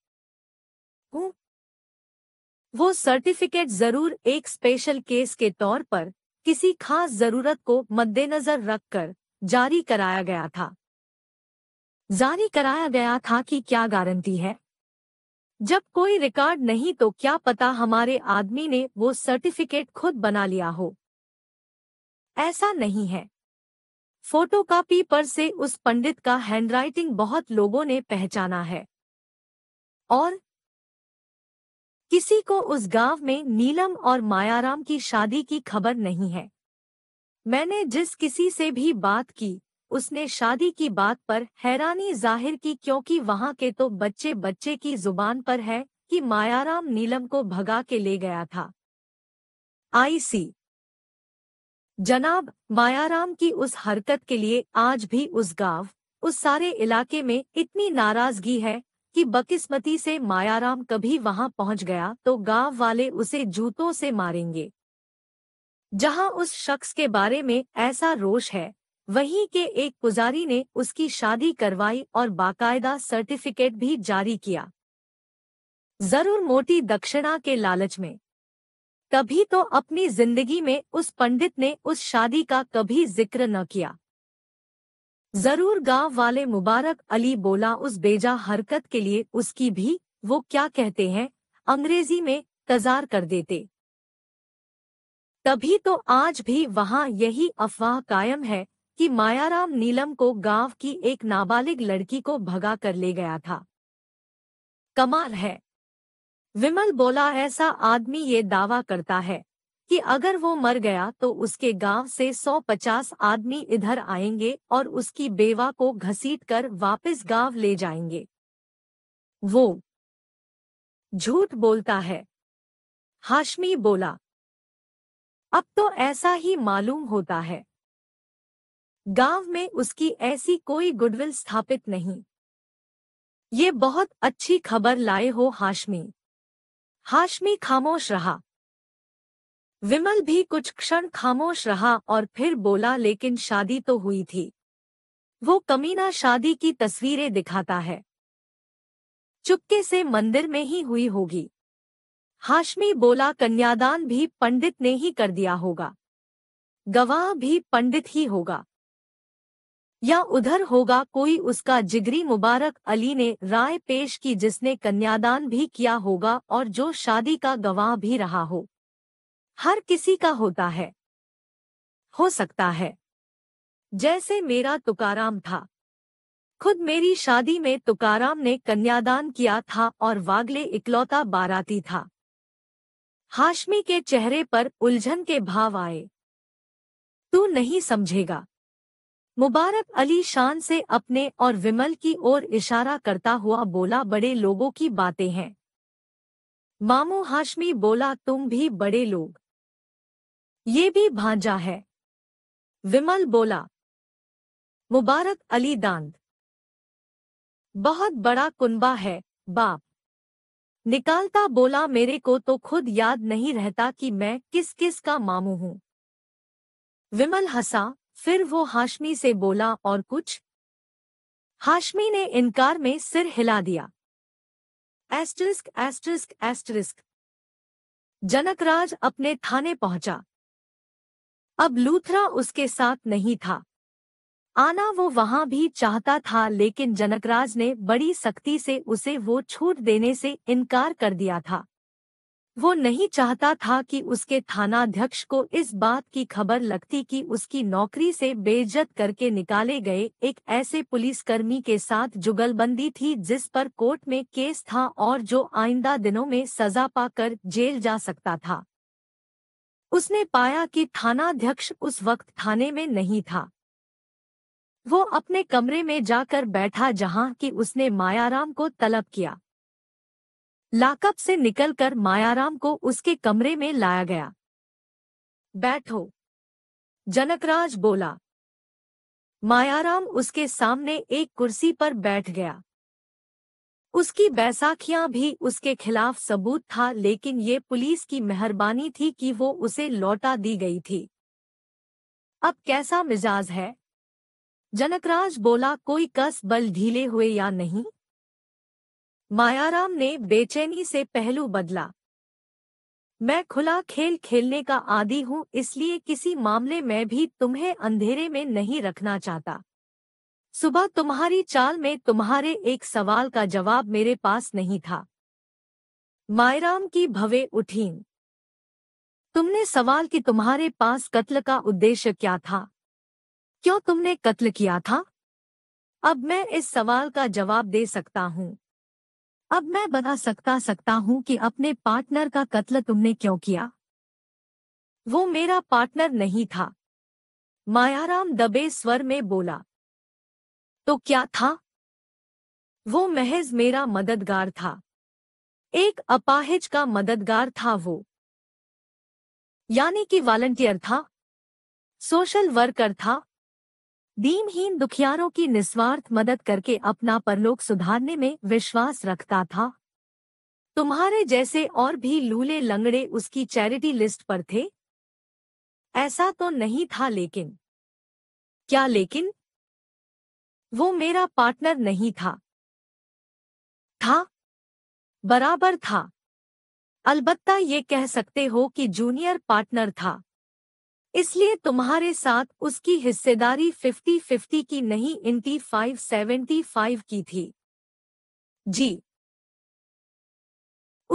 वो सर्टिफिकेट जरूर एक स्पेशल केस के तौर पर किसी खास जरूरत को मद्देनजर रखकर जारी कराया गया था जारी कराया गया था कि क्या गारंटी है जब कोई रिकॉर्ड नहीं तो क्या पता हमारे आदमी ने वो सर्टिफिकेट खुद बना लिया हो ऐसा नहीं है फोटोकॉपी पर से उस पंडित का हैंडराइटिंग बहुत लोगों ने पहचाना है और किसी को उस गांव में नीलम और मायाराम की शादी की खबर नहीं है मैंने जिस किसी से भी बात की उसने शादी की बात पर हैरानी जाहिर की क्योंकि वहां के तो बच्चे बच्चे की जुबान पर है कि मायाराम नीलम को भगा के ले गया था आईसी जनाब मायाराम की उस हरकत के लिए आज भी उस गांव उस सारे इलाके में इतनी नाराजगी है कि बकिस्मती से मायाराम कभी वहां पहुंच गया तो गांव वाले उसे जूतों से मारेंगे जहां उस शख्स के बारे में ऐसा रोष है वहीं के एक पुजारी ने उसकी शादी करवाई और बाकायदा सर्टिफिकेट भी जारी किया जरूर मोटी दक्षिणा के लालच में कभी तो अपनी जिंदगी में उस पंडित ने उस शादी का कभी जिक्र न किया जरूर गांव वाले मुबारक अली बोला उस बेजा हरकत के लिए उसकी भी वो क्या कहते हैं अंग्रेजी में तजार कर देते तभी तो आज भी वहां यही अफवाह कायम है कि मायाराम नीलम को गांव की एक नाबालिग लड़की को भगा कर ले गया था कमाल है विमल बोला ऐसा आदमी ये दावा करता है कि अगर वो मर गया तो उसके गांव से 150 आदमी इधर आएंगे और उसकी बेवा को घसीट कर वापिस गांव ले जाएंगे वो झूठ बोलता है हाशमी बोला अब तो ऐसा ही मालूम होता है गांव में उसकी ऐसी कोई गुडविल स्थापित नहीं ये बहुत अच्छी खबर लाए हो हाशमी हाशमी खामोश रहा विमल भी कुछ क्षण खामोश रहा और फिर बोला लेकिन शादी तो हुई थी वो कमीना शादी की तस्वीरें दिखाता है चुपके से मंदिर में ही हुई होगी हाशमी बोला कन्यादान भी पंडित ने ही कर दिया होगा गवाह भी पंडित ही होगा या उधर होगा कोई उसका जिगरी मुबारक अली ने राय पेश की जिसने कन्यादान भी किया होगा और जो शादी का गवाह भी रहा हो हर किसी का होता है हो सकता है जैसे मेरा तुकाराम था खुद मेरी शादी में तुकाराम ने कन्यादान किया था और वागले इकलौता बाराती था हाशमी के चेहरे पर उलझन के भाव आए तू नहीं समझेगा मुबारक अली शान से अपने और विमल की ओर इशारा करता हुआ बोला बड़े लोगों की बातें हैं मामू हाशमी बोला तुम भी बड़े लोग ये भी भांजा है विमल बोला मुबारक अली दांत बहुत बड़ा कुनबा है बाप निकालता बोला मेरे को तो खुद याद नहीं रहता कि मैं किस किस का मामू हूं विमल हंसा फिर वो हाशमी से बोला और कुछ हाशमी ने इनकार में सिर हिला दिया एस्ट्रिस्क एस्ट्रिस्क एस्ट्रिस्क जनकराज अपने थाने पहुंचा अब लूथरा उसके साथ नहीं था आना वो वहां भी चाहता था लेकिन जनकराज ने बड़ी सख्ती से उसे वो छूट देने से इनकार कर दिया था वो नहीं चाहता था कि उसके थानाध्यक्ष को इस बात की खबर लगती कि उसकी नौकरी से बेइज्जत करके निकाले गए एक ऐसे पुलिसकर्मी के साथ जुगलबंदी थी जिस पर कोर्ट में केस था और जो आइंदा दिनों में सजा पाकर जेल जा सकता था उसने पाया कि थानाध्यक्ष उस वक्त थाने में नहीं था वो अपने कमरे में जाकर बैठा जहां कि उसने मायाराम को तलब किया लाकअप से निकलकर मायाराम को उसके कमरे में लाया गया बैठो जनकराज बोला मायाराम उसके सामने एक कुर्सी पर बैठ गया उसकी बैसाखियां भी उसके खिलाफ सबूत था लेकिन ये पुलिस की मेहरबानी थी कि वो उसे लौटा दी गई थी अब कैसा मिजाज है जनकराज बोला कोई कस बल ढीले हुए या नहीं मायाराम ने बेचैनी से पहलू बदला मैं खुला खेल खेलने का आदि हूँ इसलिए किसी मामले में भी तुम्हें अंधेरे में नहीं रखना चाहता सुबह तुम्हारी चाल में तुम्हारे एक सवाल का जवाब मेरे पास नहीं था मायराम की भवे उठीन तुमने सवाल कि तुम्हारे पास कत्ल का उद्देश्य क्या था क्यों तुमने कत्ल किया था अब मैं इस सवाल का जवाब दे सकता हूँ अब मैं बता सकता सकता हूँ कि अपने पार्टनर का कत्ल तुमने क्यों किया वो मेरा पार्टनर नहीं था मायाराम दबे स्वर में बोला तो क्या था वो महज मेरा मददगार था एक अपाहिज का मददगार था वो यानी कि वॉलंटियर था सोशल वर्कर था दीनहीन दुखियारों की निस्वार्थ मदद करके अपना परलोक सुधारने में विश्वास रखता था तुम्हारे जैसे और भी लूले लंगड़े उसकी चैरिटी लिस्ट पर थे ऐसा तो नहीं था लेकिन क्या लेकिन वो मेरा पार्टनर नहीं था था बराबर था अलबत्ता ये कह सकते हो कि जूनियर पार्टनर था इसलिए तुम्हारे साथ उसकी हिस्सेदारी फिफ्टी फिफ्टी की नहीं इंटी फाइव सेवेंटी फाइव की थी जी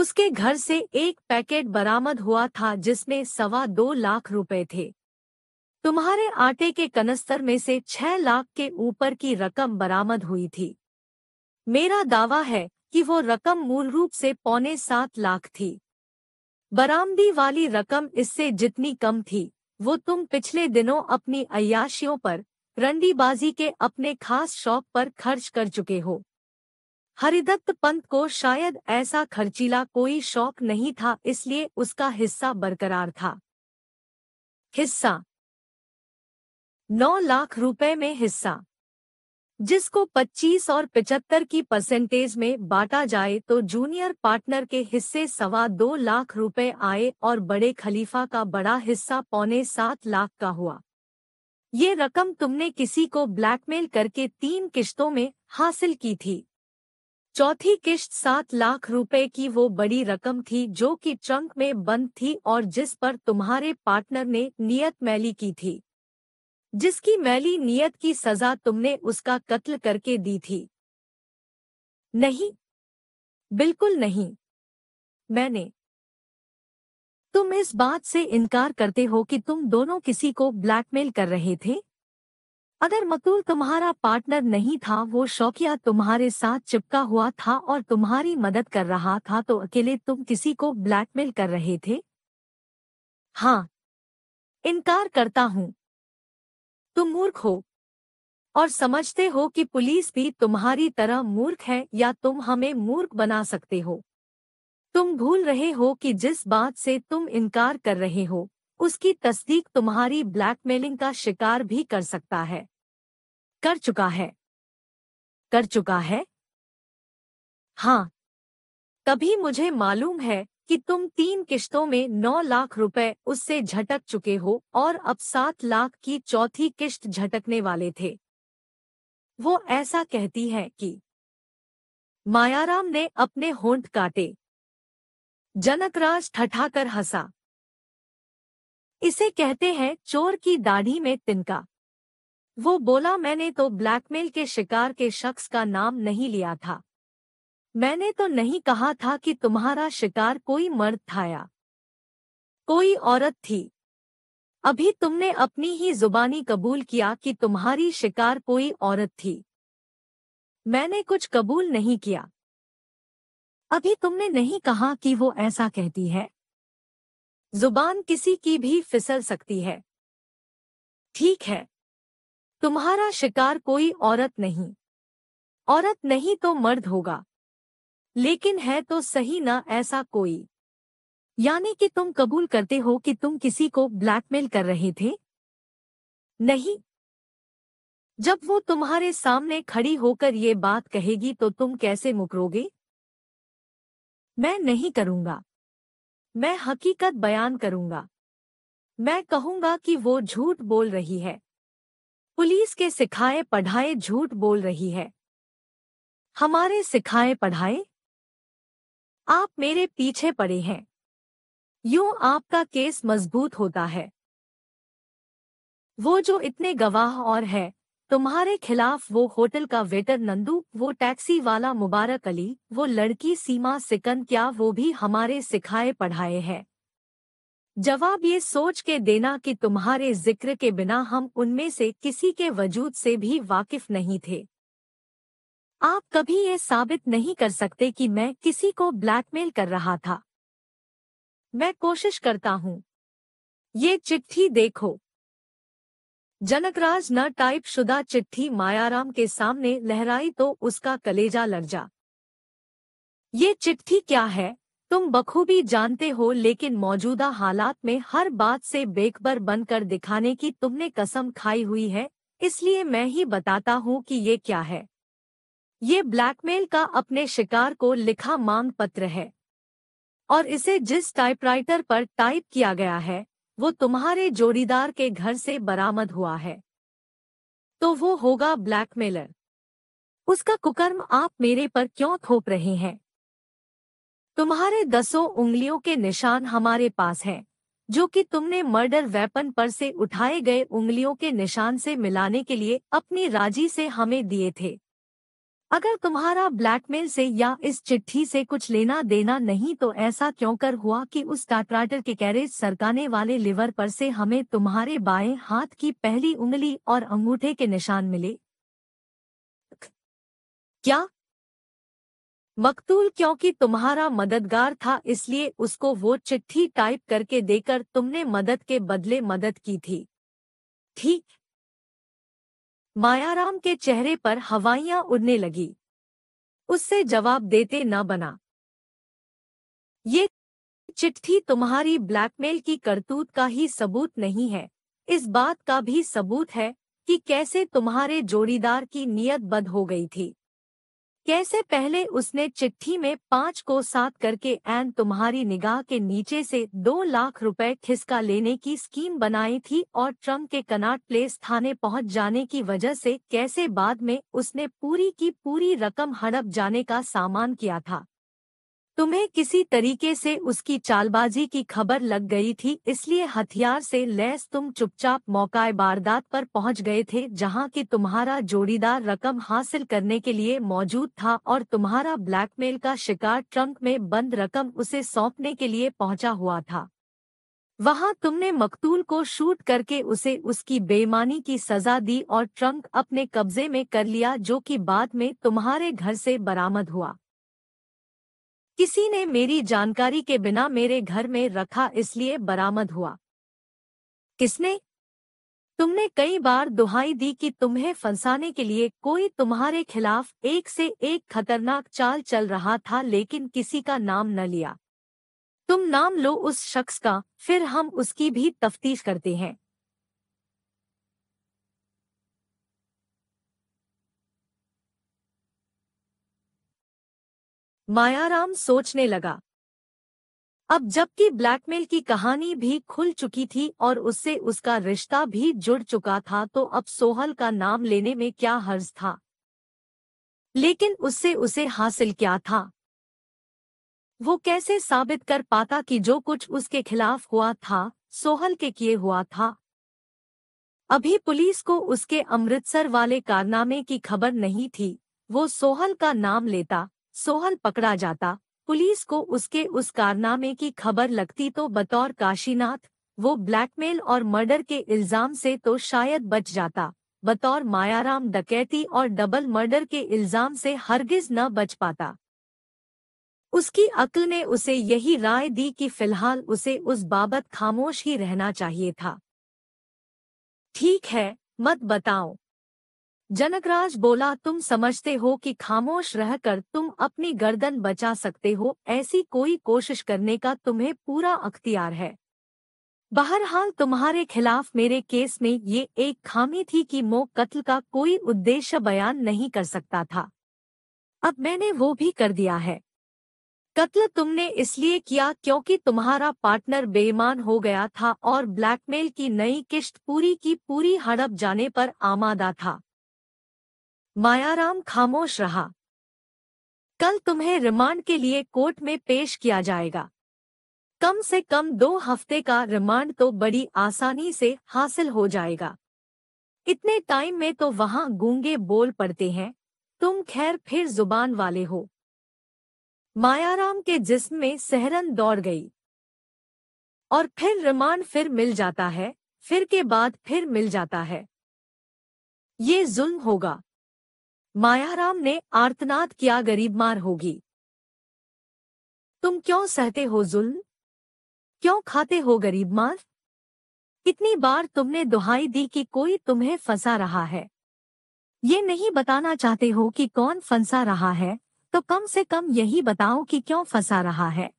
उसके घर से एक पैकेट बरामद हुआ था जिसमें सवा दो लाख रुपए थे तुम्हारे आटे के कनस्तर में से छह लाख के ऊपर की रकम बरामद हुई थी मेरा दावा है कि वो रकम मूल रूप से पौने सात लाख थी बरामदी वाली रकम इससे जितनी कम थी वो तुम पिछले दिनों अपनी अयाशियों पर रंडीबाजी के अपने खास शौक पर खर्च कर चुके हो हरिदत्त पंत को शायद ऐसा खर्चीला कोई शौक नहीं था इसलिए उसका हिस्सा बरकरार था हिस्सा नौ लाख रुपए में हिस्सा जिसको 25 और 75 की परसेंटेज में बांटा जाए तो जूनियर पार्टनर के हिस्से सवा दो लाख रुपए आए और बड़े खलीफा का बड़ा हिस्सा पौने सात लाख का हुआ ये रकम तुमने किसी को ब्लैकमेल करके तीन किश्तों में हासिल की थी चौथी किश्त सात लाख रुपए की वो बड़ी रकम थी जो कि ट्रंक में बंद थी और जिस पर तुम्हारे पार्टनर ने नियत मैली की थी जिसकी मैली नियत की सजा तुमने उसका कत्ल करके दी थी नहीं बिल्कुल नहीं मैंने तुम इस बात से इनकार करते हो कि तुम दोनों किसी को ब्लैकमेल कर रहे थे अगर मकतूल तुम्हारा पार्टनर नहीं था वो शौकिया तुम्हारे साथ चिपका हुआ था और तुम्हारी मदद कर रहा था तो अकेले तुम किसी को ब्लैकमेल कर रहे थे हाँ इनकार करता हूं तुम मूर्ख हो और समझते हो कि पुलिस भी तुम्हारी तरह मूर्ख है या तुम हमें मूर्ख बना सकते हो तुम भूल रहे हो कि जिस बात से तुम इनकार कर रहे हो उसकी तस्दीक तुम्हारी ब्लैकमेलिंग का शिकार भी कर सकता है कर चुका है कर चुका है हाँ तभी मुझे मालूम है कि तुम तीन किश्तों में नौ लाख रुपए उससे झटक चुके हो और अब सात लाख की चौथी किश्त झटकने वाले थे वो ऐसा कहती है कि मायाराम ने अपने होंठ काटे जनकराज ठठाकर हंसा इसे कहते हैं चोर की दाढ़ी में तिनका वो बोला मैंने तो ब्लैकमेल के शिकार के शख्स का नाम नहीं लिया था मैंने तो नहीं कहा था कि तुम्हारा शिकार कोई मर्द थाया कोई औरत थी अभी तुमने अपनी ही जुबानी कबूल किया कि तुम्हारी शिकार कोई औरत थी मैंने कुछ कबूल नहीं किया अभी तुमने नहीं कहा कि वो ऐसा कहती है जुबान किसी की भी फिसल सकती है ठीक है तुम्हारा शिकार कोई औरत नहीं औरत नहीं तो मर्द होगा लेकिन है तो सही ना ऐसा कोई यानी कि तुम कबूल करते हो कि तुम किसी को ब्लैकमेल कर रहे थे नहीं जब वो तुम्हारे सामने खड़ी होकर ये बात कहेगी तो तुम कैसे मुकरोगे मैं नहीं करूंगा मैं हकीकत बयान करूंगा मैं कहूंगा कि वो झूठ बोल रही है पुलिस के सिखाए पढ़ाए झूठ बोल रही है हमारे सिखाए पढ़ाए आप मेरे पीछे पड़े हैं यूं आपका केस मजबूत होता है वो जो इतने गवाह और है तुम्हारे खिलाफ वो होटल का वेटर नंदू वो टैक्सी वाला मुबारक अली वो लड़की सीमा सिकंद क्या वो भी हमारे सिखाए पढ़ाए हैं जवाब ये सोच के देना कि तुम्हारे जिक्र के बिना हम उनमें से किसी के वजूद से भी वाकिफ नहीं थे आप कभी ये साबित नहीं कर सकते कि मैं किसी को ब्लैकमेल कर रहा था मैं कोशिश करता हूँ ये चिट्ठी देखो जनकराज न टाइप शुदा चिट्ठी मायाराम के सामने लहराई तो उसका कलेजा लग जा ये चिट्ठी क्या है तुम बखूबी जानते हो लेकिन मौजूदा हालात में हर बात से बेखबर बनकर दिखाने की तुमने कसम खाई हुई है इसलिए मैं ही बताता हूँ कि ये क्या है ये ब्लैकमेल का अपने शिकार को लिखा मांग पत्र है और इसे जिस टाइपराइटर पर टाइप किया गया है वो तुम्हारे जोड़ीदार के घर से बरामद हुआ है तो वो होगा ब्लैकमेलर उसका कुकर्म आप मेरे पर क्यों थोप रहे हैं तुम्हारे दसों उंगलियों के निशान हमारे पास हैं जो कि तुमने मर्डर वेपन पर से उठाए गए उंगलियों के निशान से मिलाने के लिए अपनी राजी से हमें दिए थे अगर तुम्हारा ब्लैकमेल से या इस चिट्ठी से कुछ लेना देना नहीं तो ऐसा क्यों कर हुआ कि उस काटराटर के कैरेज सरकाने वाले लिवर पर से हमें तुम्हारे बाएं हाथ की पहली उंगली और अंगूठे के निशान मिले क्या मकतूल क्योंकि तुम्हारा मददगार था इसलिए उसको वो चिट्ठी टाइप करके देकर तुमने मदद के बदले मदद की थी ठीक मायाराम के चेहरे पर हवाइयां उड़ने लगी उससे जवाब देते न बना ये चिट्ठी तुम्हारी ब्लैकमेल की करतूत का ही सबूत नहीं है इस बात का भी सबूत है कि कैसे तुम्हारे जोड़ीदार की नीयत बद हो गई थी कैसे पहले उसने चिट्ठी में पाँच को सात करके एन तुम्हारी निगाह के नीचे से दो लाख रुपए खिसका लेने की स्कीम बनाई थी और ट्रम्प के कनाट प्लेस थाने पहुंच जाने की वजह से कैसे बाद में उसने पूरी की पूरी रकम हड़प जाने का सामान किया था तुम्हें किसी तरीके से उसकी चालबाजी की खबर लग गई थी इसलिए हथियार से लैस तुम चुपचाप मौकाए वारदात पर पहुंच गए थे जहां कि तुम्हारा जोड़ीदार रकम हासिल करने के लिए मौजूद था और तुम्हारा ब्लैकमेल का शिकार ट्रंक में बंद रकम उसे सौंपने के लिए पहुंचा हुआ था वहां तुमने मकतूल को शूट करके उसे उसकी बेईमानी की सजा दी और ट्रंक अपने कब्जे में कर लिया जो कि बाद में तुम्हारे घर से बरामद हुआ किसी ने मेरी जानकारी के बिना मेरे घर में रखा इसलिए बरामद हुआ किसने तुमने कई बार दुहाई दी कि तुम्हें फंसाने के लिए कोई तुम्हारे खिलाफ एक से एक खतरनाक चाल चल रहा था लेकिन किसी का नाम न लिया तुम नाम लो उस शख्स का फिर हम उसकी भी तफ्तीश करते हैं मायाराम सोचने लगा अब जबकि ब्लैकमेल की कहानी भी खुल चुकी थी और उससे उसका रिश्ता भी जुड़ चुका था तो अब सोहल का नाम लेने में क्या हर्ज था लेकिन उससे उसे हासिल क्या था वो कैसे साबित कर पाता कि जो कुछ उसके खिलाफ हुआ था सोहल के किए हुआ था अभी पुलिस को उसके अमृतसर वाले कारनामे की खबर नहीं थी वो सोहल का नाम लेता सोहन पकड़ा जाता पुलिस को उसके उस कारनामे की खबर लगती तो बतौर काशीनाथ वो ब्लैकमेल और मर्डर के इल्जाम से तो शायद बच जाता बतौर मायाराम डकैती और डबल मर्डर के इल्जाम से हरगिज न बच पाता उसकी अक्ल ने उसे यही राय दी कि फिलहाल उसे उस बाबत खामोश ही रहना चाहिए था ठीक है मत बताओ जनकराज बोला तुम समझते हो कि खामोश रहकर तुम अपनी गर्दन बचा सकते हो ऐसी कोई कोशिश करने का तुम्हें पूरा अख्तियार है बहरहाल तुम्हारे खिलाफ मेरे केस में ये एक खामी थी कि मो कत्ल का कोई उद्देश्य बयान नहीं कर सकता था अब मैंने वो भी कर दिया है कत्ल तुमने इसलिए किया क्योंकि तुम्हारा पार्टनर बेईमान हो गया था और ब्लैकमेल की नई किश्त पूरी की पूरी हड़प जाने पर आमादा था मायाराम खामोश रहा कल तुम्हें रिमांड के लिए कोर्ट में पेश किया जाएगा कम से कम दो हफ्ते का रिमांड तो बड़ी आसानी से हासिल हो जाएगा इतने टाइम में तो वहां गूंगे बोल पड़ते हैं तुम खैर फिर जुबान वाले हो मायाराम के जिस्म में सहरन दौड़ गई और फिर रिमांड फिर मिल जाता है फिर के बाद फिर मिल जाता है ये जुल्म होगा मायाराम ने आर्तनाद किया गरीब मार होगी तुम क्यों सहते हो जुल्म क्यों खाते हो गरीब मार कितनी बार तुमने दुहाई दी कि कोई तुम्हें फंसा रहा है ये नहीं बताना चाहते हो कि कौन फंसा रहा है तो कम से कम यही बताओ कि क्यों फंसा रहा है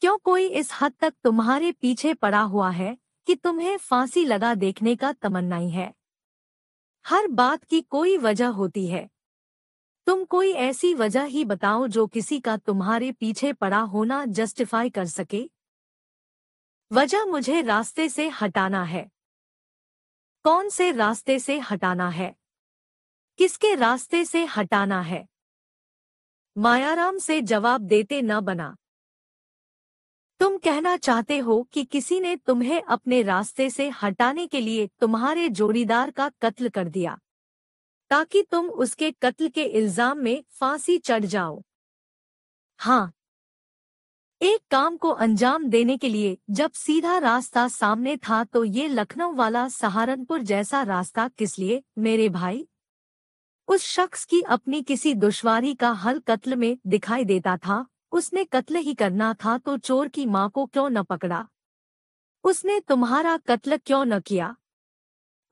क्यों कोई इस हद तक तुम्हारे पीछे पड़ा हुआ है कि तुम्हें फांसी लगा देखने का तमन्नाई है हर बात की कोई वजह होती है तुम कोई ऐसी वजह ही बताओ जो किसी का तुम्हारे पीछे पड़ा होना जस्टिफाई कर सके वजह मुझे रास्ते से हटाना है कौन से रास्ते से हटाना है किसके रास्ते से हटाना है मायाराम से जवाब देते न बना तुम कहना चाहते हो कि किसी ने तुम्हें अपने रास्ते से हटाने के लिए तुम्हारे जोड़ीदार का कत्ल कर दिया ताकि तुम उसके कत्ल के इल्जाम में फांसी चढ़ जाओ हाँ एक काम को अंजाम देने के लिए जब सीधा रास्ता सामने था तो ये लखनऊ वाला सहारनपुर जैसा रास्ता किस लिए मेरे भाई उस शख्स की अपनी किसी दुश्वारी का हल कत्ल में दिखाई देता था उसने कत्ल ही करना था तो चोर की माँ को क्यों न पकड़ा उसने तुम्हारा कत्ल क्यों न किया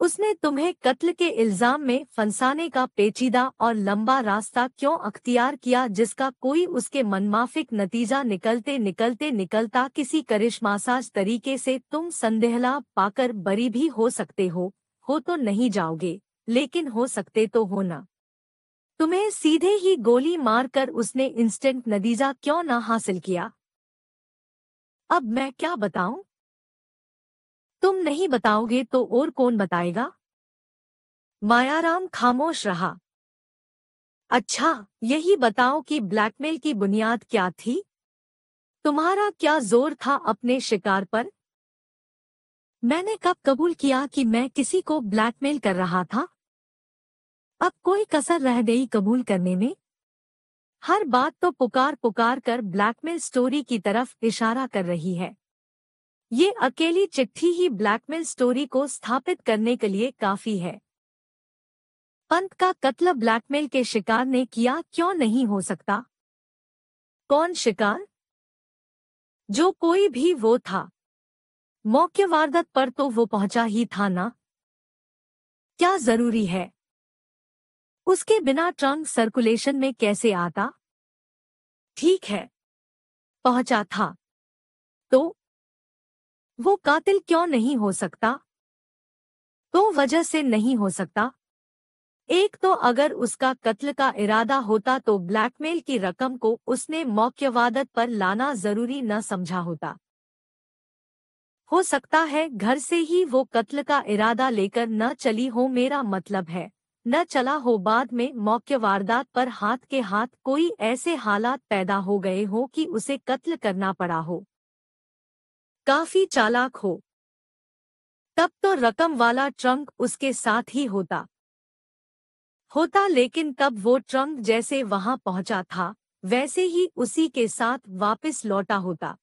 उसने तुम्हें कत्ल के इल्जाम में फंसाने का पेचीदा और लंबा रास्ता क्यों अख्तियार किया जिसका कोई उसके मनमाफिक नतीजा निकलते निकलते निकलता किसी करिश्माज तरीके से तुम संदेहला पाकर बरी भी हो सकते हो हो तो नहीं जाओगे लेकिन हो सकते तो हो ना तुम्हें सीधे ही गोली मारकर उसने इंस्टेंट नतीजा क्यों ना हासिल किया अब मैं क्या बताऊं तुम नहीं बताओगे तो और कौन बताएगा मायाराम खामोश रहा अच्छा यही बताओ कि ब्लैकमेल की बुनियाद क्या थी तुम्हारा क्या जोर था अपने शिकार पर मैंने कब कबूल किया कि मैं किसी को ब्लैकमेल कर रहा था अब कोई कसर रह गई कबूल करने में हर बात तो पुकार पुकार कर ब्लैकमेल स्टोरी की तरफ इशारा कर रही है ये अकेली चिट्ठी ही ब्लैकमेल स्टोरी को स्थापित करने के लिए काफी है पंत का कत्ल ब्लैकमेल के शिकार ने किया क्यों नहीं हो सकता कौन शिकार जो कोई भी वो था मौके वारदात पर तो वो पहुंचा ही था ना क्या जरूरी है उसके बिना ट्रंक सर्कुलेशन में कैसे आता ठीक है पहुंचा था तो वो कातिल क्यों नहीं हो सकता तो वजह से नहीं हो सकता एक तो अगर उसका कत्ल का इरादा होता तो ब्लैकमेल की रकम को उसने मौक्यवादत पर लाना जरूरी न समझा होता हो सकता है घर से ही वो कत्ल का इरादा लेकर न चली हो मेरा मतलब है न चला हो बाद में मौके वारदात पर हाथ के हाथ कोई ऐसे हालात पैदा हो गए हो कि उसे कत्ल करना पड़ा हो काफी चालाक हो तब तो रकम वाला ट्रंक उसके साथ ही होता होता लेकिन तब वो ट्रंक जैसे वहां पहुंचा था वैसे ही उसी के साथ वापस लौटा होता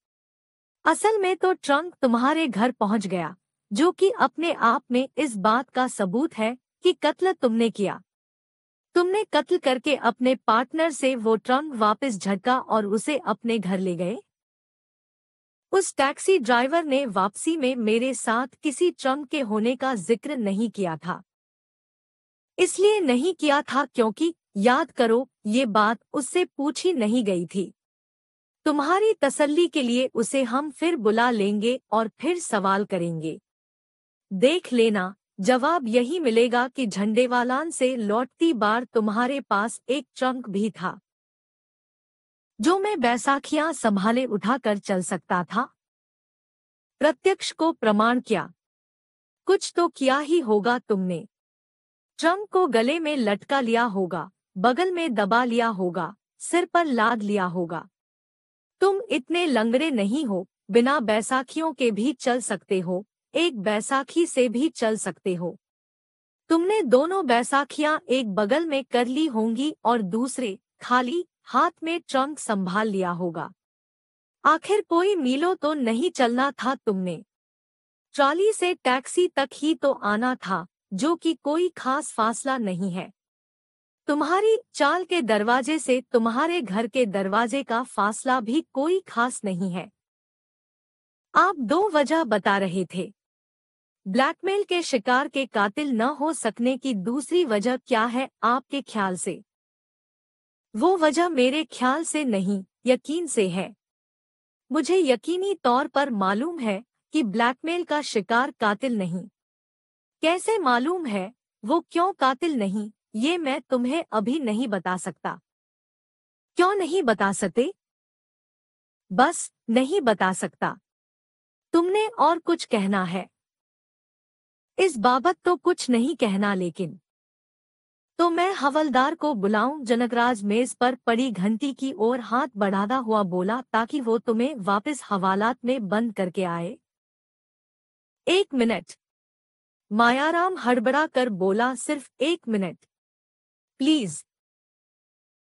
असल में तो ट्रंक तुम्हारे घर पहुंच गया जो कि अपने आप में इस बात का सबूत है कि कत्ल तुमने किया तुमने कत्ल करके अपने पार्टनर से वो ट्रंक वापस झटका और उसे अपने घर ले गए उस टैक्सी ड्राइवर ने वापसी में मेरे साथ किसी ट्रंक के होने का जिक्र नहीं किया था इसलिए नहीं किया था क्योंकि याद करो ये बात उससे पूछी नहीं गई थी तुम्हारी तसल्ली के लिए उसे हम फिर बुला लेंगे और फिर सवाल करेंगे देख लेना जवाब यही मिलेगा कि झंडेवालान से लौटती बार तुम्हारे पास एक ट्रंक भी था जो मैं बैसाखियां संभाले उठाकर चल सकता था प्रत्यक्ष को प्रमाण किया कुछ तो किया ही होगा तुमने ट्रंक को गले में लटका लिया होगा बगल में दबा लिया होगा सिर पर लाद लिया होगा तुम इतने लंगड़े नहीं हो बिना बैसाखियों के भी चल सकते हो एक बैसाखी से भी चल सकते हो तुमने दोनों बैसाखियां एक बगल में कर ली होंगी और दूसरे खाली हाथ में ट्रंक संभाल लिया होगा आखिर कोई मीलो तो नहीं चलना था तुमने ट्राली से टैक्सी तक ही तो आना था जो कि कोई खास फासला नहीं है तुम्हारी चाल के दरवाजे से तुम्हारे घर के दरवाजे का फासला भी कोई खास नहीं है आप दो वजह बता रहे थे ब्लैकमेल के शिकार के कातिल न हो सकने की दूसरी वजह क्या है आपके ख्याल से वो वजह मेरे ख्याल से नहीं यकीन से है मुझे यकीनी तौर पर मालूम है कि ब्लैकमेल का शिकार कातिल नहीं कैसे मालूम है वो क्यों कातिल नहीं ये मैं तुम्हें अभी नहीं बता सकता क्यों नहीं बता सकते बस नहीं बता सकता तुमने और कुछ कहना है इस बाबत तो कुछ नहीं कहना लेकिन तो मैं हवलदार को बुलाऊं जनकराज मेज पर पड़ी घंटी की ओर हाथ बढ़ाता हुआ बोला ताकि वो तुम्हें वापस हवालात में बंद करके आए एक मिनट मायाराम हड़बड़ा कर बोला सिर्फ एक मिनट प्लीज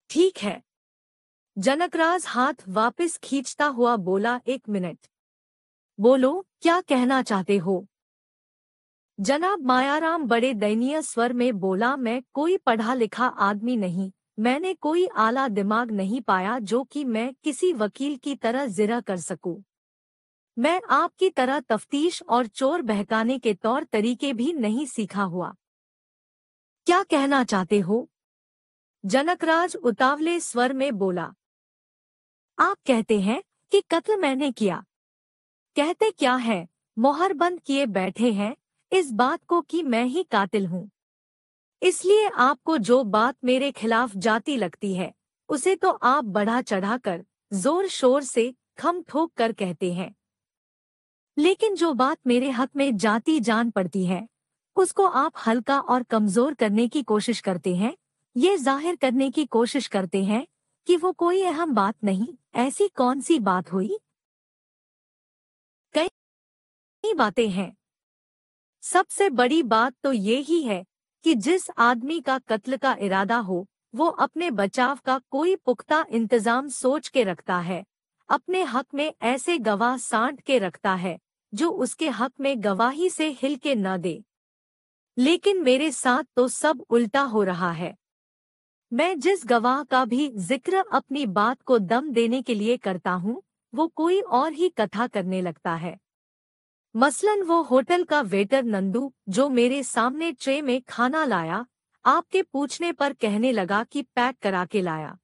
ठीक है जनकराज हाथ वापस खींचता हुआ बोला एक मिनट बोलो क्या कहना चाहते हो जनाब मायाराम बड़े दयनीय स्वर में बोला मैं कोई पढ़ा लिखा आदमी नहीं मैंने कोई आला दिमाग नहीं पाया जो कि मैं किसी वकील की तरह जिरा कर सकूं। मैं आपकी तरह तफ्तीश और चोर बहकाने के तौर तरीके भी नहीं सीखा हुआ क्या कहना चाहते हो जनकराज उतावले स्वर में बोला आप कहते हैं कि कत्ल मैंने किया कहते क्या है मोहर बंद किए बैठे हैं इस बात को कि मैं ही कातिल हूँ इसलिए आपको जो बात मेरे खिलाफ जाती लगती है उसे तो आप बढ़ा चढ़ाकर जोर शोर से खम ठोक कर कहते हैं लेकिन जो बात मेरे हक में जाती जान पड़ती है उसको आप हल्का और कमजोर करने की कोशिश करते हैं ये जाहिर करने की कोशिश करते हैं कि वो कोई अहम बात नहीं ऐसी कौन सी बात हुई कई बातें हैं सबसे बड़ी बात तो ये ही है कि जिस आदमी का कत्ल का इरादा हो वो अपने बचाव का कोई पुख्ता इंतजाम सोच के रखता है अपने हक में ऐसे गवाह सांट के रखता है जो उसके हक में गवाही से हिल के न दे लेकिन मेरे साथ तो सब उल्टा हो रहा है मैं जिस गवाह का भी जिक्र अपनी बात को दम देने के लिए करता हूँ वो कोई और ही कथा करने लगता है मसलन वो होटल का वेटर नंदू जो मेरे सामने ट्रे में खाना लाया आपके पूछने पर कहने लगा कि पैक करा के लाया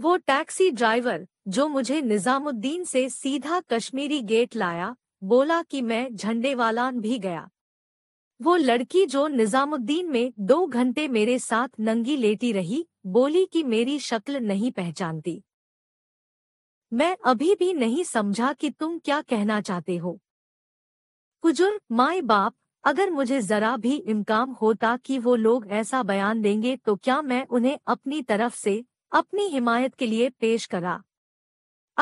वो टैक्सी ड्राइवर जो मुझे निजामुद्दीन से सीधा कश्मीरी गेट लाया बोला कि मैं झंडे वालान भी गया वो लड़की जो निजामुद्दीन में दो घंटे मेरे साथ नंगी लेटी रही बोली कि मेरी शक्ल नहीं पहचानती मैं अभी भी नहीं समझा कि तुम क्या कहना चाहते हो कुजुर माए बाप अगर मुझे जरा भी इम्काम होता कि वो लोग ऐसा बयान देंगे तो क्या मैं उन्हें अपनी तरफ से अपनी हिमायत के लिए पेश करा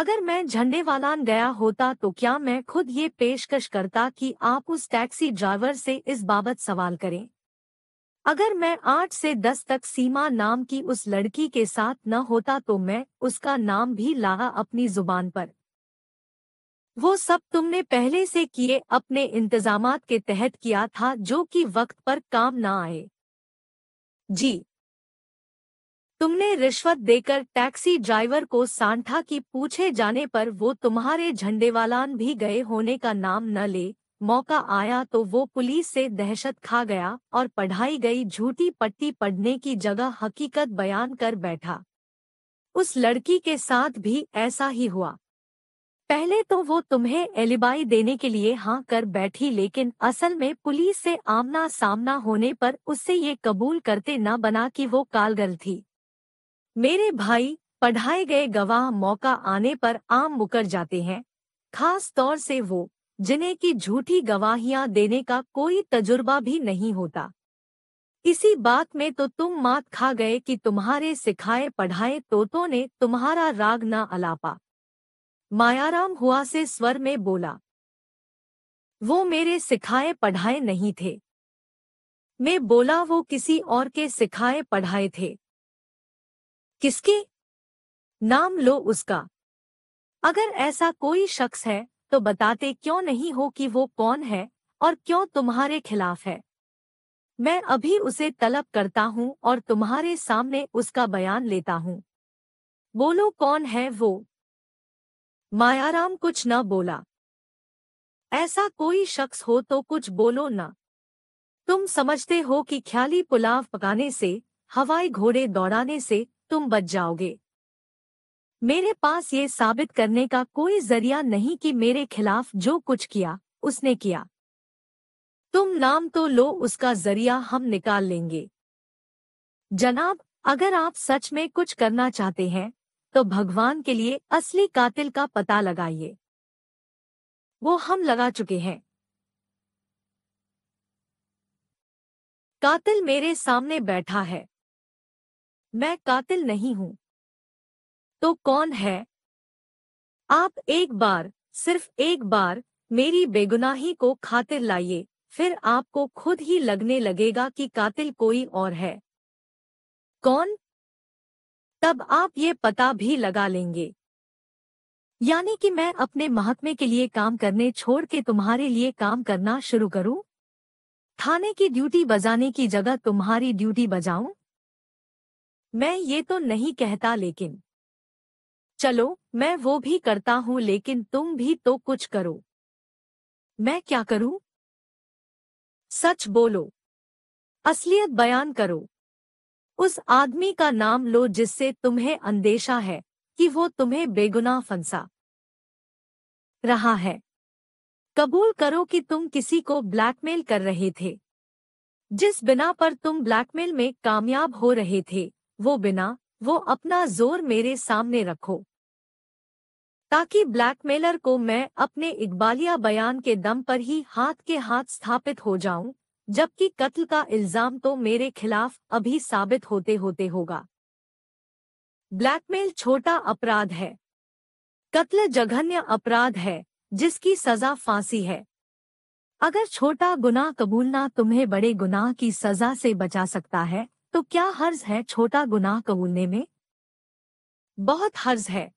अगर मैं झंडे वालान गया होता तो क्या मैं खुद ये पेशकश करता कि आप उस टैक्सी ड्राइवर से इस बाबत सवाल करें अगर मैं आठ से दस तक सीमा नाम की उस लड़की के साथ न होता तो मैं उसका नाम भी लागा अपनी जुबान पर वो सब तुमने पहले से किए अपने इंतजाम के तहत किया था जो कि वक्त पर काम ना आए जी तुमने रिश्वत देकर टैक्सी ड्राइवर को सांठा की पूछे जाने पर वो तुम्हारे झंडेवालान भी गए होने का नाम न ले मौका आया तो वो पुलिस से दहशत खा गया और पढ़ाई गई झूठी पट्टी पढ़ने की जगह हकीकत बयान कर बैठा उस लड़की के साथ भी ऐसा ही हुआ पहले तो वो तुम्हें एलिबाई देने के लिए हाँ कर बैठी लेकिन असल में पुलिस से आमना सामना होने पर उससे ये कबूल करते न बना कि वो कालगल थी मेरे भाई पढ़ाए गए गवाह मौका आने पर आम मुकर जाते हैं खास तौर से वो जिन्हें की झूठी गवाहियां देने का कोई तजुर्बा भी नहीं होता इसी बात में तो तुम मात खा गए कि तुम्हारे सिखाए पढ़ाए तोतों ने तुम्हारा राग ना अलापा मायाराम हुआ से स्वर में बोला वो मेरे सिखाए पढ़ाए नहीं थे मैं बोला वो किसी और के सिखाए पढ़ाए थे किसके नाम लो उसका अगर ऐसा कोई शख्स है तो बताते क्यों नहीं हो कि वो कौन है और क्यों तुम्हारे खिलाफ है मैं अभी उसे तलब करता हूँ और तुम्हारे सामने उसका बयान लेता हूँ बोलो कौन है वो मायाराम कुछ न बोला ऐसा कोई शख्स हो तो कुछ बोलो न तुम समझते हो कि ख्याली पुलाव पकाने से हवाई घोड़े दौड़ाने से तुम बच जाओगे मेरे पास ये साबित करने का कोई जरिया नहीं कि मेरे खिलाफ जो कुछ किया उसने किया तुम नाम तो लो उसका जरिया हम निकाल लेंगे जनाब अगर आप सच में कुछ करना चाहते हैं तो भगवान के लिए असली कातिल का पता लगाइए वो हम लगा चुके हैं कातिल मेरे सामने बैठा है मैं कातिल नहीं हूं तो कौन है आप एक बार सिर्फ एक बार मेरी बेगुनाही को खातिर लाइए फिर आपको खुद ही लगने लगेगा कि कातिल कोई और है कौन तब आप ये पता भी लगा लेंगे यानी कि मैं अपने महात्मे के लिए काम करने छोड़ के तुम्हारे लिए काम करना शुरू करूं? थाने की ड्यूटी बजाने की जगह तुम्हारी ड्यूटी बजाऊं? मैं ये तो नहीं कहता लेकिन चलो मैं वो भी करता हूं लेकिन तुम भी तो कुछ करो मैं क्या करूं? सच बोलो असलियत बयान करो उस आदमी का नाम लो जिससे तुम्हें अंदेशा है कि वो तुम्हें बेगुनाह फंसा रहा है कबूल करो कि तुम किसी को ब्लैकमेल कर रहे थे जिस बिना पर तुम ब्लैकमेल में कामयाब हो रहे थे वो बिना वो अपना जोर मेरे सामने रखो ताकि ब्लैकमेलर को मैं अपने इकबालिया बयान के दम पर ही हाथ के हाथ स्थापित हो जाऊं जबकि कत्ल का इल्जाम तो मेरे खिलाफ अभी साबित होते होते होगा ब्लैकमेल छोटा अपराध है कत्ल जघन्य अपराध है जिसकी सजा फांसी है अगर छोटा गुनाह कबूलना तुम्हें बड़े गुनाह की सजा से बचा सकता है तो क्या हर्ज है छोटा गुनाह कबूलने में बहुत हर्ज है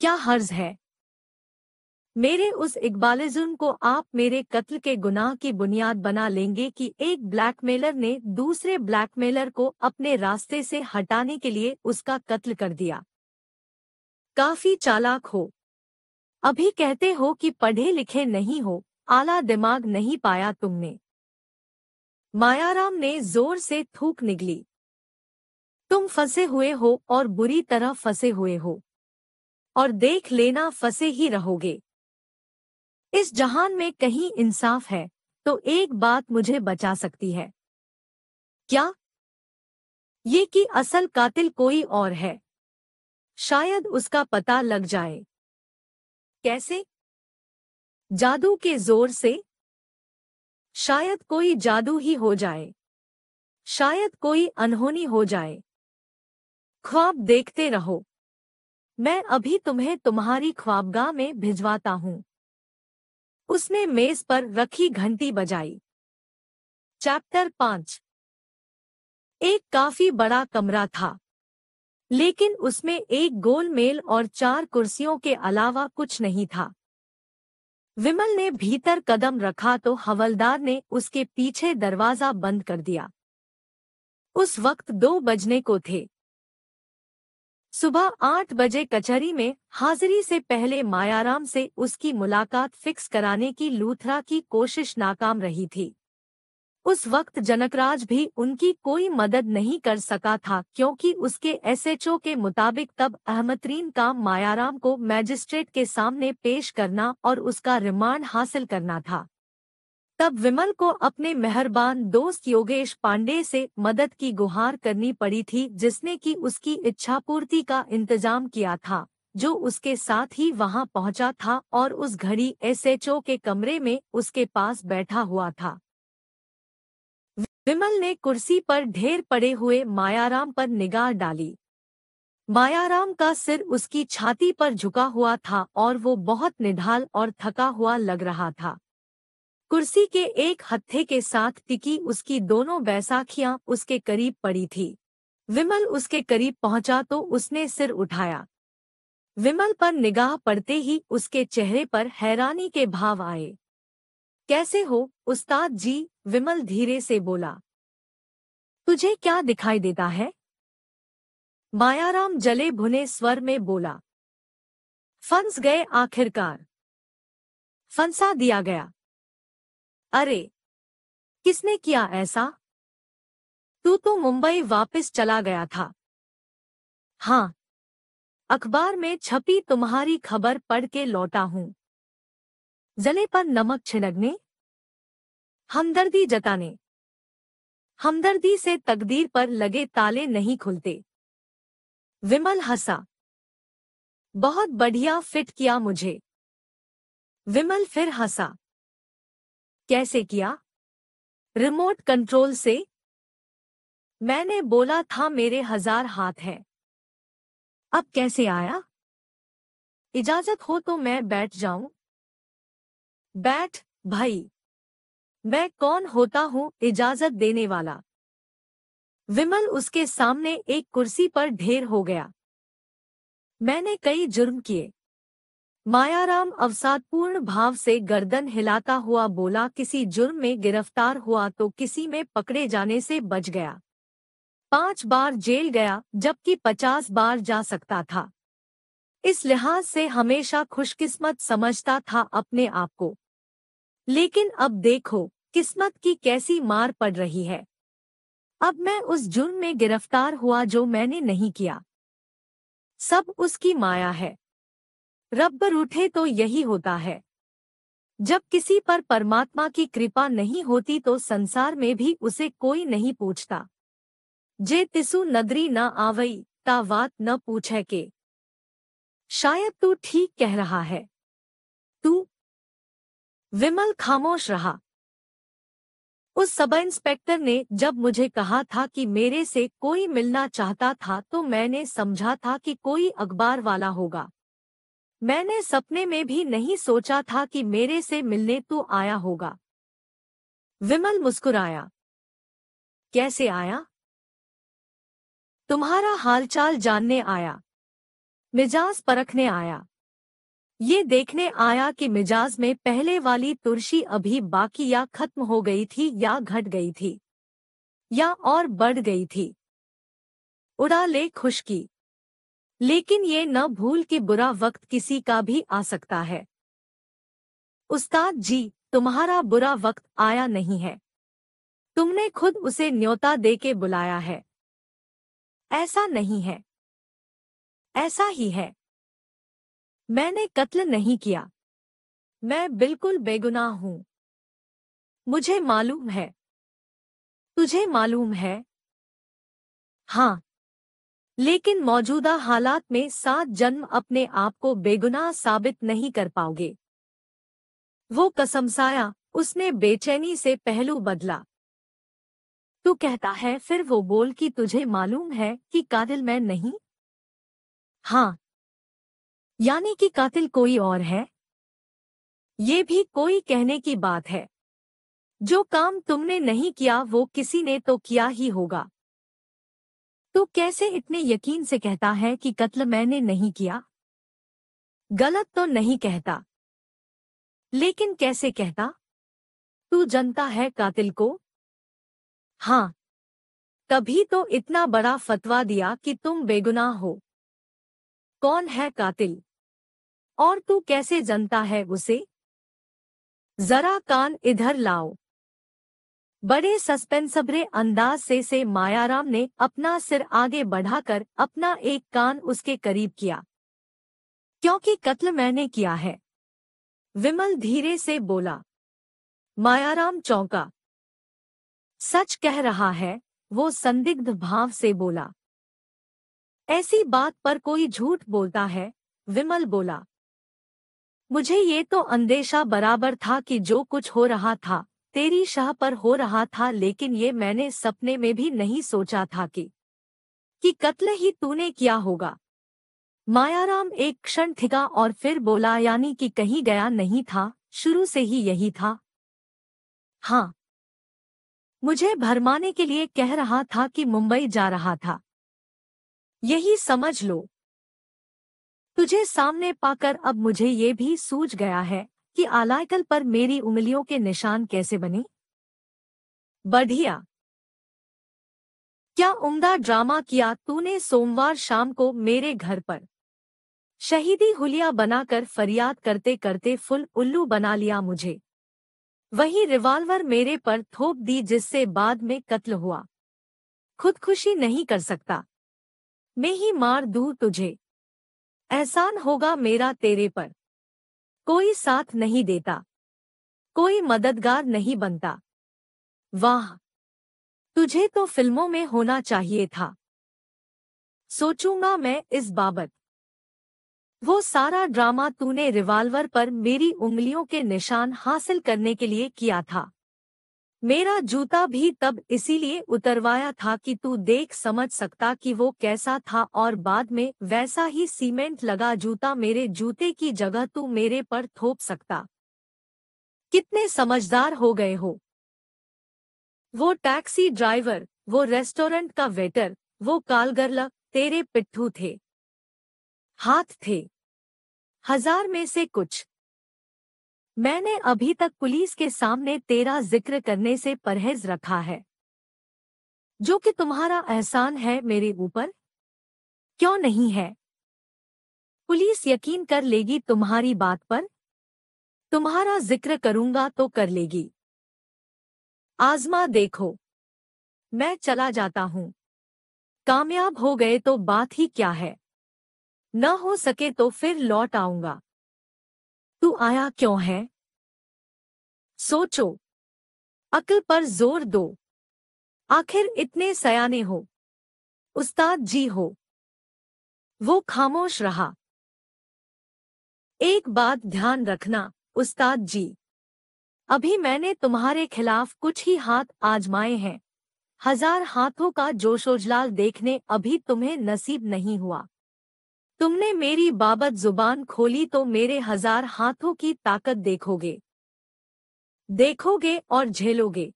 क्या हर्ज है मेरे उस इकबालिज्म को आप मेरे कत्ल के गुनाह की बुनियाद बना लेंगे कि एक ब्लैकमेलर ने दूसरे ब्लैकमेलर को अपने रास्ते से हटाने के लिए उसका कत्ल कर दिया काफी चालाक हो अभी कहते हो कि पढ़े लिखे नहीं हो आला दिमाग नहीं पाया तुमने मायाराम ने जोर से थूक निगली तुम फंसे हुए हो और बुरी तरह फंसे हुए हो और देख लेना फंसे ही रहोगे इस जहान में कहीं इंसाफ है तो एक बात मुझे बचा सकती है क्या ये कि असल कातिल कोई और है शायद उसका पता लग जाए कैसे जादू के जोर से शायद कोई जादू ही हो जाए शायद कोई अनहोनी हो जाए ख्वाब देखते रहो मैं अभी तुम्हें तुम्हारी ख्वाबगाह में भिजवाता हूं उसने मेज पर रखी घंटी बजाई चैप्टर पांच एक काफी बड़ा कमरा था लेकिन उसमें एक गोलमेल और चार कुर्सियों के अलावा कुछ नहीं था विमल ने भीतर कदम रखा तो हवलदार ने उसके पीछे दरवाजा बंद कर दिया उस वक्त दो बजने को थे सुबह आठ बजे कचहरी में हाजिरी से पहले मायाराम से उसकी मुलाकात फिक्स कराने की लूथरा की कोशिश नाकाम रही थी उस वक्त जनकराज भी उनकी कोई मदद नहीं कर सका था क्योंकि उसके एसएचओ के मुताबिक तब अहमतरीन काम मायाराम को मैजिस्ट्रेट के सामने पेश करना और उसका रिमांड हासिल करना था तब विमल को अपने मेहरबान दोस्त योगेश पांडे से मदद की गुहार करनी पड़ी थी जिसने की उसकी इच्छा पूर्ति का इंतजाम किया था जो उसके साथ ही वहां पहुंचा था और उस घड़ी एसएचओ के कमरे में उसके पास बैठा हुआ था विमल ने कुर्सी पर ढेर पड़े हुए मायाराम पर निगाह डाली मायाराम का सिर उसकी छाती पर झुका हुआ था और वो बहुत निढाल और थका हुआ लग रहा था कुर्सी के एक हत्थे के साथ टिकी उसकी दोनों बैसाखियां उसके करीब पड़ी थी विमल उसके करीब पहुंचा तो उसने सिर उठाया विमल पर निगाह पड़ते ही उसके चेहरे पर हैरानी के भाव आए कैसे हो उस्ताद जी विमल धीरे से बोला तुझे क्या दिखाई देता है मायाराम जले भुने स्वर में बोला फंस गए आखिरकार फंसा दिया गया अरे किसने किया ऐसा तू तो मुंबई वापस चला गया था हाँ अखबार में छपी तुम्हारी खबर पढ़ के लौटा हूं जले पर नमक छिड़कने हमदर्दी जताने हमदर्दी से तकदीर पर लगे ताले नहीं खुलते विमल हंसा बहुत बढ़िया फिट किया मुझे विमल फिर हंसा कैसे किया रिमोट कंट्रोल से मैंने बोला था मेरे हजार हाथ हैं अब कैसे आया इजाजत हो तो मैं बैठ जाऊं बैठ भाई मैं कौन होता हूं इजाजत देने वाला विमल उसके सामने एक कुर्सी पर ढेर हो गया मैंने कई जुर्म किए मायाराम अवसादपूर्ण भाव से गर्दन हिलाता हुआ बोला किसी जुर्म में गिरफ्तार हुआ तो किसी में पकड़े जाने से बच गया पांच बार जेल गया जबकि पचास बार जा सकता था इस लिहाज से हमेशा खुशकिस्मत समझता था अपने आप को लेकिन अब देखो किस्मत की कैसी मार पड़ रही है अब मैं उस जुर्म में गिरफ्तार हुआ जो मैंने नहीं किया सब उसकी माया है रब्बर उठे तो यही होता है जब किसी पर परमात्मा की कृपा नहीं होती तो संसार में भी उसे कोई नहीं पूछता जे तिसु नदरी न आवई तावात न पूछे के शायद तू ठीक कह रहा है तू विमल खामोश रहा उस सब इंस्पेक्टर ने जब मुझे कहा था कि मेरे से कोई मिलना चाहता था तो मैंने समझा था कि कोई अखबार वाला होगा मैंने सपने में भी नहीं सोचा था कि मेरे से मिलने तू आया होगा विमल मुस्कुराया कैसे आया तुम्हारा हालचाल जानने आया मिजाज परखने आया ये देखने आया कि मिजाज में पहले वाली तुर्शी अभी बाकी या खत्म हो गई थी या घट गई थी या और बढ़ गई थी उड़ा ले खुश की लेकिन ये न भूल कि बुरा वक्त किसी का भी आ सकता है उस्ताद जी तुम्हारा बुरा वक्त आया नहीं है तुमने खुद उसे न्योता दे के बुलाया है ऐसा नहीं है ऐसा ही है मैंने कत्ल नहीं किया मैं बिल्कुल बेगुनाह हूं मुझे मालूम है तुझे मालूम है हां लेकिन मौजूदा हालात में सात जन्म अपने आप को बेगुनाह साबित नहीं कर पाओगे वो कसमसाया उसने बेचैनी से पहलू बदला तू कहता है फिर वो बोल कि तुझे मालूम है कि कातिल मैं नहीं हाँ यानी कि कातिल कोई और है ये भी कोई कहने की बात है जो काम तुमने नहीं किया वो किसी ने तो किया ही होगा तो कैसे इतने यकीन से कहता है कि कत्ल मैंने नहीं किया गलत तो नहीं कहता लेकिन कैसे कहता तू जनता है कातिल को हाँ तभी तो इतना बड़ा फतवा दिया कि तुम बेगुनाह हो कौन है कातिल और तू कैसे जनता है उसे जरा कान इधर लाओ बड़े सस्पेंसबरे अंदाज से से मायाराम ने अपना सिर आगे बढ़ाकर अपना एक कान उसके करीब किया क्योंकि कत्ल मैंने किया है विमल धीरे से बोला मायाराम चौंका सच कह रहा है वो संदिग्ध भाव से बोला ऐसी बात पर कोई झूठ बोलता है विमल बोला मुझे ये तो अंदेशा बराबर था कि जो कुछ हो रहा था तेरी शाह पर हो रहा था लेकिन ये मैंने सपने में भी नहीं सोचा था कि कि कत्ल ही तूने किया होगा मायाराम एक क्षण ठिका और फिर बोला यानी कि कहीं गया नहीं था शुरू से ही यही था हाँ मुझे भरमाने के लिए कह रहा था कि मुंबई जा रहा था यही समझ लो तुझे सामने पाकर अब मुझे ये भी सूझ गया है कि आलायकल पर मेरी उंगलियों के निशान कैसे बने बढ़िया क्या उम्दा ड्रामा किया तूने सोमवार शाम को मेरे घर पर शहीदी हुलिया बनाकर फरियाद करते करते फुल उल्लू बना लिया मुझे वही रिवाल्वर मेरे पर थोप दी जिससे बाद में कत्ल हुआ खुदकुशी नहीं कर सकता मैं ही मार दू तुझे एहसान होगा मेरा तेरे पर कोई साथ नहीं देता कोई मददगार नहीं बनता वाह तुझे तो फिल्मों में होना चाहिए था सोचूंगा मैं इस बाबत वो सारा ड्रामा तूने रिवाल्वर पर मेरी उंगलियों के निशान हासिल करने के लिए किया था मेरा जूता भी तब इसीलिए उतरवाया था कि तू देख समझ सकता कि वो कैसा था और बाद में वैसा ही सीमेंट लगा जूता मेरे जूते की जगह तू मेरे पर थोप सकता कितने समझदार हो गए हो वो टैक्सी ड्राइवर वो रेस्टोरेंट का वेटर वो कालगरला तेरे पिट्ठू थे हाथ थे हजार में से कुछ मैंने अभी तक पुलिस के सामने तेरा जिक्र करने से परहेज रखा है जो कि तुम्हारा एहसान है मेरे ऊपर क्यों नहीं है पुलिस यकीन कर लेगी तुम्हारी बात पर तुम्हारा जिक्र करूंगा तो कर लेगी आजमा देखो मैं चला जाता हूं कामयाब हो गए तो बात ही क्या है न हो सके तो फिर लौट आऊंगा तू आया क्यों है सोचो अकल पर जोर दो आखिर इतने सयाने हो उस्ताद जी हो वो खामोश रहा एक बात ध्यान रखना उस्ताद जी अभी मैंने तुम्हारे खिलाफ कुछ ही हाथ आजमाए हैं हजार हाथों का जोशोजलाल देखने अभी तुम्हें नसीब नहीं हुआ तुमने मेरी बाबत जुबान खोली तो मेरे हजार हाथों की ताकत देखोगे देखोगे और झेलोगे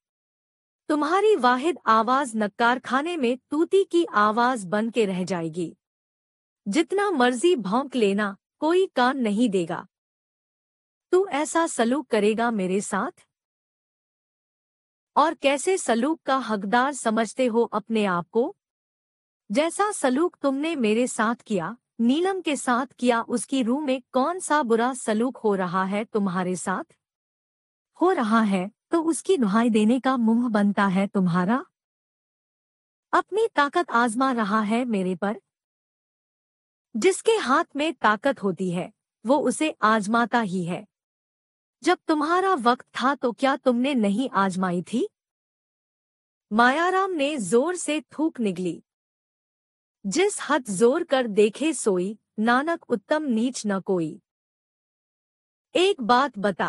तुम्हारी वाहिद आवाज नक्कारखाने में तूती की आवाज बन के रह जाएगी जितना मर्जी भौंक लेना कोई कान नहीं देगा तू ऐसा सलूक करेगा मेरे साथ और कैसे सलूक का हकदार समझते हो अपने आप को जैसा सलूक तुमने मेरे साथ किया नीलम के साथ किया उसकी रूह में कौन सा बुरा सलूक हो रहा है तुम्हारे साथ हो रहा है तो उसकी दुहाई देने का मुंह बनता है तुम्हारा अपनी ताकत आजमा रहा है मेरे पर जिसके हाथ में ताकत होती है वो उसे आजमाता ही है जब तुम्हारा वक्त था तो क्या तुमने नहीं आजमाई थी मायाराम ने जोर से थूक निकली जिस हद जोर कर देखे सोई नानक उत्तम नीच न कोई एक बात बता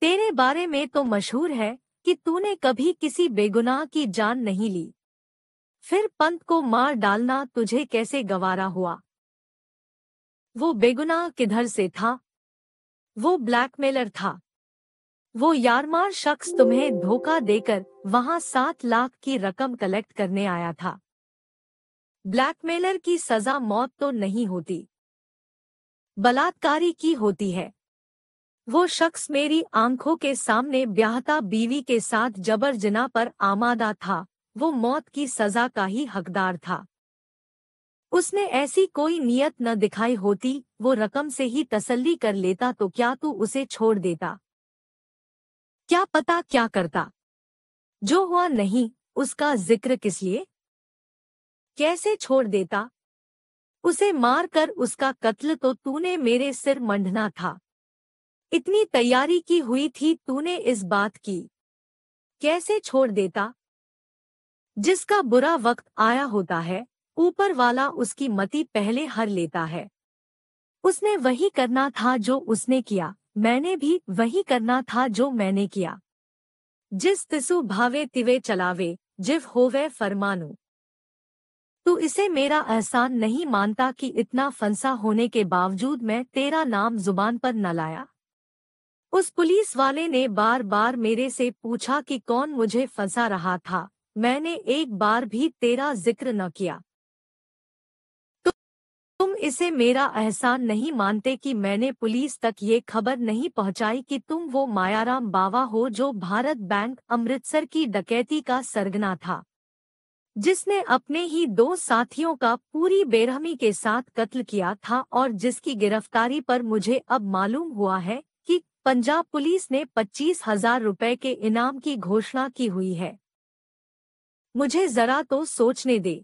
तेरे बारे में तो मशहूर है कि तूने कभी किसी बेगुनाह की जान नहीं ली फिर पंत को मार डालना तुझे कैसे गवारा हुआ वो बेगुनाह किधर से था वो ब्लैकमेलर था वो यारमार शख्स तुम्हें धोखा देकर वहां सात लाख की रकम कलेक्ट करने आया था ब्लैकमेलर की सजा मौत तो नहीं होती बलात्कारी की होती है वो शख्स मेरी आंखों के सामने ब्याहता बीवी के साथ जबर जना पर आमादा था वो मौत की सजा का ही हकदार था उसने ऐसी कोई नियत न दिखाई होती वो रकम से ही तसल्ली कर लेता तो क्या तू उसे छोड़ देता क्या पता क्या करता जो हुआ नहीं उसका जिक्र किस लिए कैसे छोड़ देता उसे मारकर उसका कत्ल तो तूने मेरे सिर मंडना था इतनी तैयारी की हुई थी तूने इस बात की कैसे छोड़ देता जिसका बुरा वक्त आया होता है ऊपर वाला उसकी मति पहले हर लेता है उसने वही करना था जो उसने किया मैंने भी वही करना था जो मैंने किया जिस तिसु भावे तिवे चलावे जिव होवे फरमानू तू इसे मेरा एहसान नहीं मानता कि इतना फंसा होने के बावजूद मैं तेरा नाम जुबान पर न लाया उस पुलिस वाले ने बार बार मेरे से पूछा कि कौन मुझे फंसा रहा था मैंने एक बार भी तेरा जिक्र न किया तो तुम इसे मेरा एहसान नहीं मानते कि मैंने पुलिस तक ये खबर नहीं पहुंचाई कि तुम वो मायाराम बाबा हो जो भारत बैंक अमृतसर की डकैती का सरगना था जिसने अपने ही दो साथियों का पूरी बेरहमी के साथ कत्ल किया था और जिसकी गिरफ्तारी पर मुझे अब मालूम हुआ है कि पंजाब पुलिस ने पच्चीस हजार रुपए के इनाम की घोषणा की हुई है मुझे जरा तो सोचने दे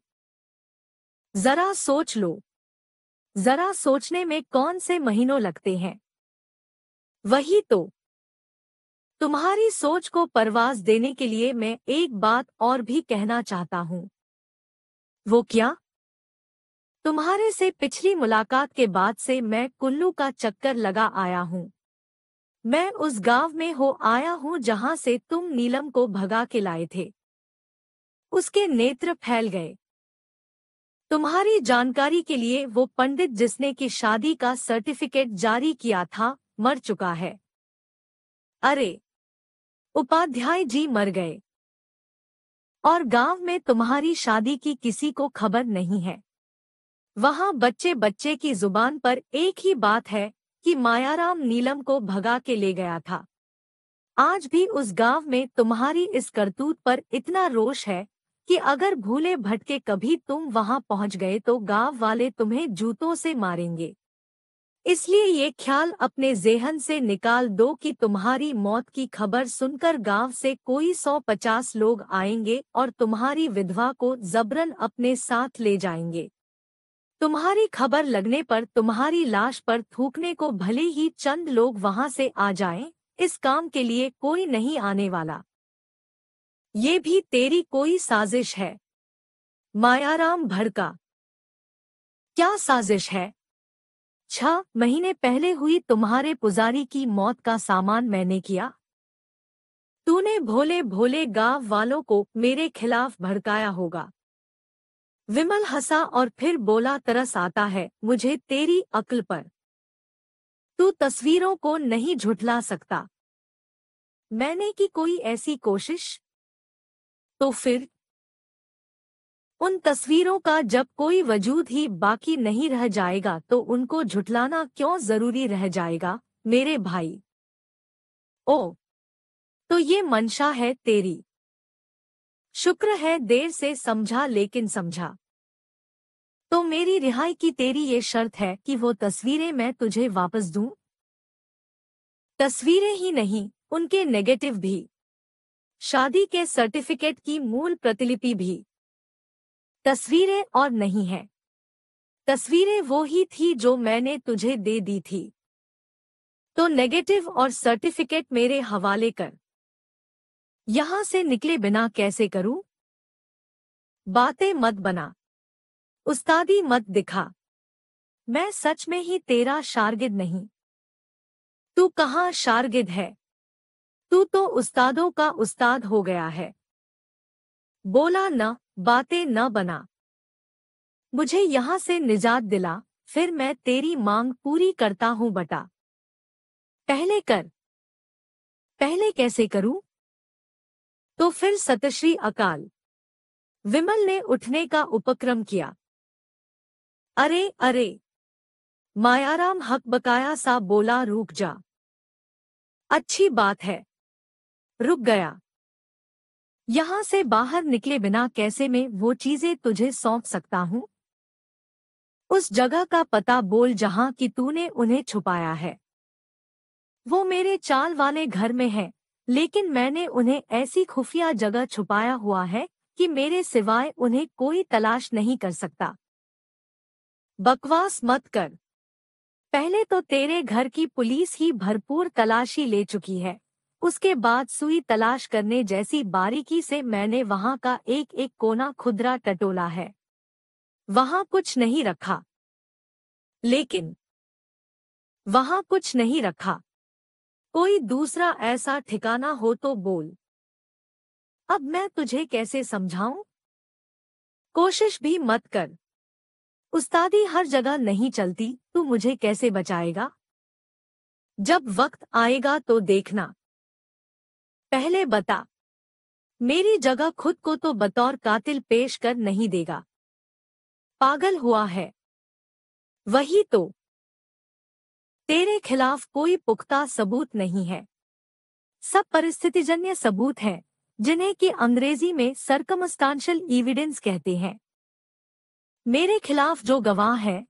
जरा सोच लो जरा सोचने में कौन से महीनों लगते हैं वही तो तुम्हारी सोच को परवाज देने के लिए मैं एक बात और भी कहना चाहता हूँ वो क्या तुम्हारे से पिछली मुलाकात के बाद से मैं कुल्लू का चक्कर लगा आया हूँ मैं उस गांव में हो आया हूँ जहाँ से तुम नीलम को भगा के लाए थे उसके नेत्र फैल गए तुम्हारी जानकारी के लिए वो पंडित जिसने की शादी का सर्टिफिकेट जारी किया था मर चुका है अरे उपाध्याय जी मर गए और गांव में तुम्हारी शादी की किसी को खबर नहीं है वहां बच्चे बच्चे की जुबान पर एक ही बात है कि मायाराम नीलम को भगा के ले गया था आज भी उस गांव में तुम्हारी इस करतूत पर इतना रोष है कि अगर भूले भटके कभी तुम वहां पहुंच गए तो गांव वाले तुम्हें जूतों से मारेंगे इसलिए ये ख्याल अपने जेहन से निकाल दो कि तुम्हारी मौत की खबर सुनकर गांव से कोई सौ पचास लोग आएंगे और तुम्हारी विधवा को जबरन अपने साथ ले जाएंगे तुम्हारी खबर लगने पर तुम्हारी लाश पर थूकने को भले ही चंद लोग वहां से आ जाएं, इस काम के लिए कोई नहीं आने वाला ये भी तेरी कोई साजिश है मायाराम भड़का क्या साजिश है छह अच्छा, महीने पहले हुई तुम्हारे पुजारी की मौत का सामान मैंने किया तूने भोले भोले गांव वालों को मेरे खिलाफ भड़काया होगा विमल हंसा और फिर बोला तरस आता है मुझे तेरी अक्ल पर तू तस्वीरों को नहीं झुठला सकता मैंने की कोई ऐसी कोशिश तो फिर उन तस्वीरों का जब कोई वजूद ही बाकी नहीं रह जाएगा तो उनको झुटलाना क्यों जरूरी रह जाएगा मेरे भाई ओ तो ये मंशा है तेरी शुक्र है देर से समझा लेकिन समझा तो मेरी रिहाई की तेरी ये शर्त है कि वो तस्वीरें मैं तुझे वापस दू तस्वीरें ही नहीं उनके नेगेटिव भी शादी के सर्टिफिकेट की मूल प्रतिलिपि भी तस्वीरें और नहीं है तस्वीरें वो ही थी जो मैंने तुझे दे दी थी तो नेगेटिव और सर्टिफिकेट मेरे हवाले कर यहां से निकले बिना कैसे करूं बातें मत बना उस्तादी मत दिखा मैं सच में ही तेरा शारगिद नहीं तू कहां शारगिद है तू तो उस्तादों का उस्ताद हो गया है बोला न बातें न बना मुझे यहाँ से निजात दिला फिर मैं तेरी मांग पूरी करता हूँ बटा पहले कर पहले कैसे करूं तो फिर सतश्री अकाल विमल ने उठने का उपक्रम किया अरे अरे मायाराम हक बकाया सा बोला रुक जा अच्छी बात है रुक गया यहाँ से बाहर निकले बिना कैसे मैं वो चीजें तुझे सौंप सकता हूँ उस जगह का पता बोल जहाँ कि तूने उन्हें छुपाया है वो मेरे चाल वाले घर में है लेकिन मैंने उन्हें ऐसी खुफिया जगह छुपाया हुआ है कि मेरे सिवाय उन्हें कोई तलाश नहीं कर सकता बकवास मत कर पहले तो तेरे घर की पुलिस ही भरपूर तलाशी ले चुकी है उसके बाद सुई तलाश करने जैसी बारीकी से मैंने वहां का एक एक कोना खुदरा टटोला है वहां कुछ नहीं रखा लेकिन वहां कुछ नहीं रखा कोई दूसरा ऐसा ठिकाना हो तो बोल अब मैं तुझे कैसे समझाऊं कोशिश भी मत कर उस्तादी हर जगह नहीं चलती तू मुझे कैसे बचाएगा जब वक्त आएगा तो देखना पहले बता मेरी जगह खुद को तो बतौर कातिल पेश कर नहीं देगा पागल हुआ है वही तो तेरे खिलाफ कोई पुख्ता सबूत नहीं है सब परिस्थितिजन्य सबूत हैं जिन्हें कि अंग्रेजी में सर्कमस्टांशल इविडेंस कहते हैं मेरे खिलाफ जो गवाह हैं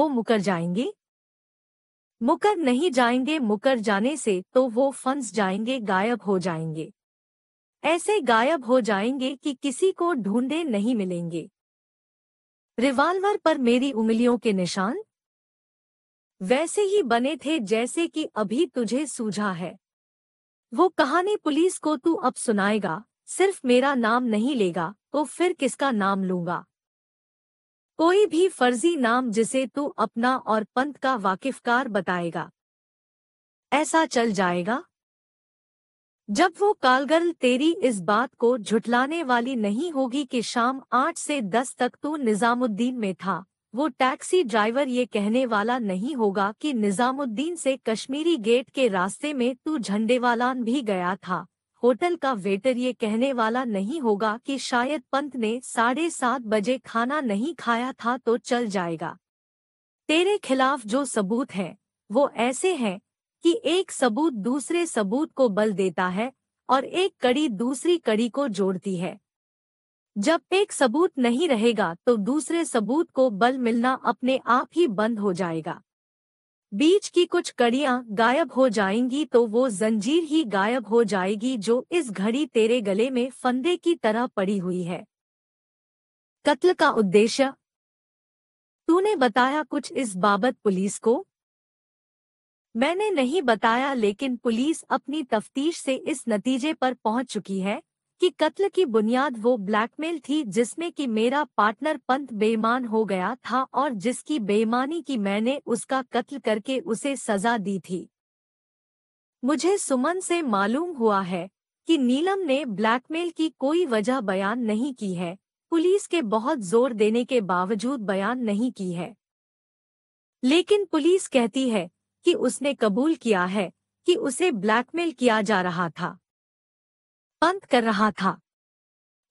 वो मुकर जाएंगे मुकर नहीं जाएंगे मुकर जाने से तो वो फंस जाएंगे गायब हो जाएंगे ऐसे गायब हो जाएंगे कि किसी को ढूंढे नहीं मिलेंगे रिवाल्वर पर मेरी उंगलियों के निशान वैसे ही बने थे जैसे कि अभी तुझे सूझा है वो कहानी पुलिस को तू अब सुनाएगा सिर्फ मेरा नाम नहीं लेगा तो फिर किसका नाम लूंगा कोई भी फर्जी नाम जिसे तू अपना और पंत का वाकिफकार बताएगा ऐसा चल जाएगा जब वो कालगर्ल तेरी इस बात को झुटलाने वाली नहीं होगी कि शाम आठ से दस तक तू निजामुद्दीन में था वो टैक्सी ड्राइवर ये कहने वाला नहीं होगा कि निजामुद्दीन से कश्मीरी गेट के रास्ते में तू झंडेवालान भी गया था होटल का वेटर ये कहने वाला नहीं होगा कि शायद पंत ने साढ़े सात बजे खाना नहीं खाया था तो चल जाएगा तेरे खिलाफ जो सबूत हैं वो ऐसे हैं कि एक सबूत दूसरे सबूत को बल देता है और एक कड़ी दूसरी कड़ी को जोड़ती है जब एक सबूत नहीं रहेगा तो दूसरे सबूत को बल मिलना अपने आप ही बंद हो जाएगा बीच की कुछ कड़ियां गायब हो जाएंगी तो वो जंजीर ही गायब हो जाएगी जो इस घड़ी तेरे गले में फंदे की तरह पड़ी हुई है कत्ल का उद्देश्य तूने बताया कुछ इस बाबत पुलिस को मैंने नहीं बताया लेकिन पुलिस अपनी तफ्तीश से इस नतीजे पर पहुंच चुकी है कि कत्ल की बुनियाद वो ब्लैकमेल थी जिसमें कि मेरा पार्टनर पंत बेईमान हो गया था और जिसकी बेईमानी की मैंने उसका कत्ल करके उसे सजा दी थी मुझे सुमन से मालूम हुआ है कि नीलम ने ब्लैकमेल की कोई वजह बयान नहीं की है पुलिस के बहुत जोर देने के बावजूद बयान नहीं की है लेकिन पुलिस कहती है कि उसने कबूल किया है कि उसे ब्लैकमेल किया जा रहा था पंत कर रहा था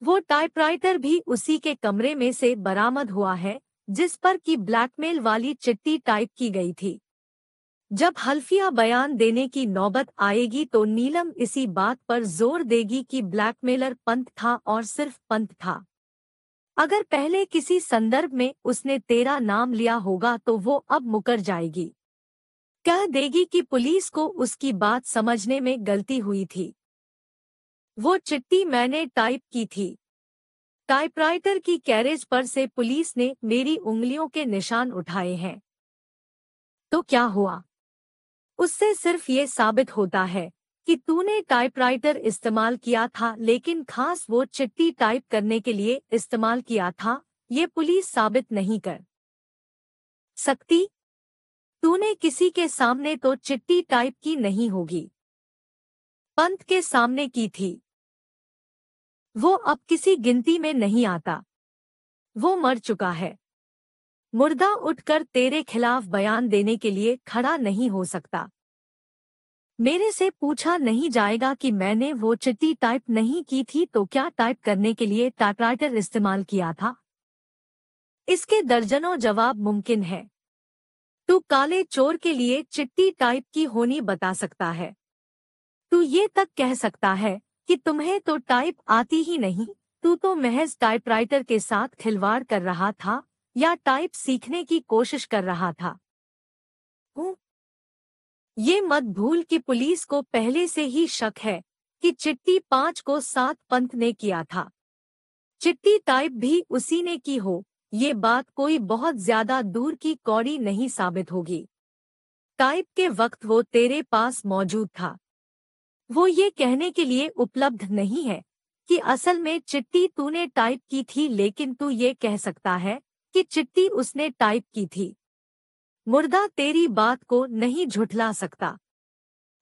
वो टाइपराइटर भी उसी के कमरे में से बरामद हुआ है जिस पर की ब्लैकमेल वाली चिट्ठी टाइप की गई थी जब हल्फिया बयान देने की नौबत आएगी तो नीलम इसी बात पर जोर देगी कि ब्लैकमेलर पंत था और सिर्फ पंत था अगर पहले किसी संदर्भ में उसने तेरा नाम लिया होगा तो वो अब मुकर जाएगी कह देगी कि पुलिस को उसकी बात समझने में गलती हुई थी वो चिट्ठी मैंने टाइप की थी टाइपराइटर की कैरेज पर से पुलिस ने मेरी उंगलियों के निशान उठाए हैं तो क्या हुआ उससे सिर्फ ये साबित होता है कि तूने टाइपराइटर इस्तेमाल किया था लेकिन खास वो चिट्ठी टाइप करने के लिए इस्तेमाल किया था ये पुलिस साबित नहीं कर सकती तूने किसी के सामने तो चिट्ठी टाइप की नहीं होगी पंत के सामने की थी वो अब किसी गिनती में नहीं आता वो मर चुका है मुर्दा उठकर तेरे खिलाफ बयान देने के लिए खड़ा नहीं हो सकता मेरे से पूछा नहीं जाएगा कि मैंने वो चिट्ठी टाइप नहीं की थी तो क्या टाइप करने के लिए टाइपराइटर इस्तेमाल किया था इसके दर्जनों जवाब मुमकिन है तू काले चोर के लिए चिट्ठी टाइप की होनी बता सकता है तू ये तक कह सकता है कि तुम्हें तो टाइप आती ही नहीं तू तो महज टाइपराइटर के साथ खिलवाड़ कर रहा था या टाइप सीखने की कोशिश कर रहा था ये मत भूल कि पुलिस को पहले से ही शक है कि चिट्टी पांच को सात पंथ ने किया था चिट्टी टाइप भी उसी ने की हो ये बात कोई बहुत ज्यादा दूर की कौड़ी नहीं साबित होगी टाइप के वक्त वो तेरे पास मौजूद था वो ये कहने के लिए उपलब्ध नहीं है कि असल में चिट्ठी तूने टाइप की थी लेकिन तू ये कह सकता है कि चिट्ठी उसने टाइप की थी मुर्दा तेरी बात को नहीं झुठला सकता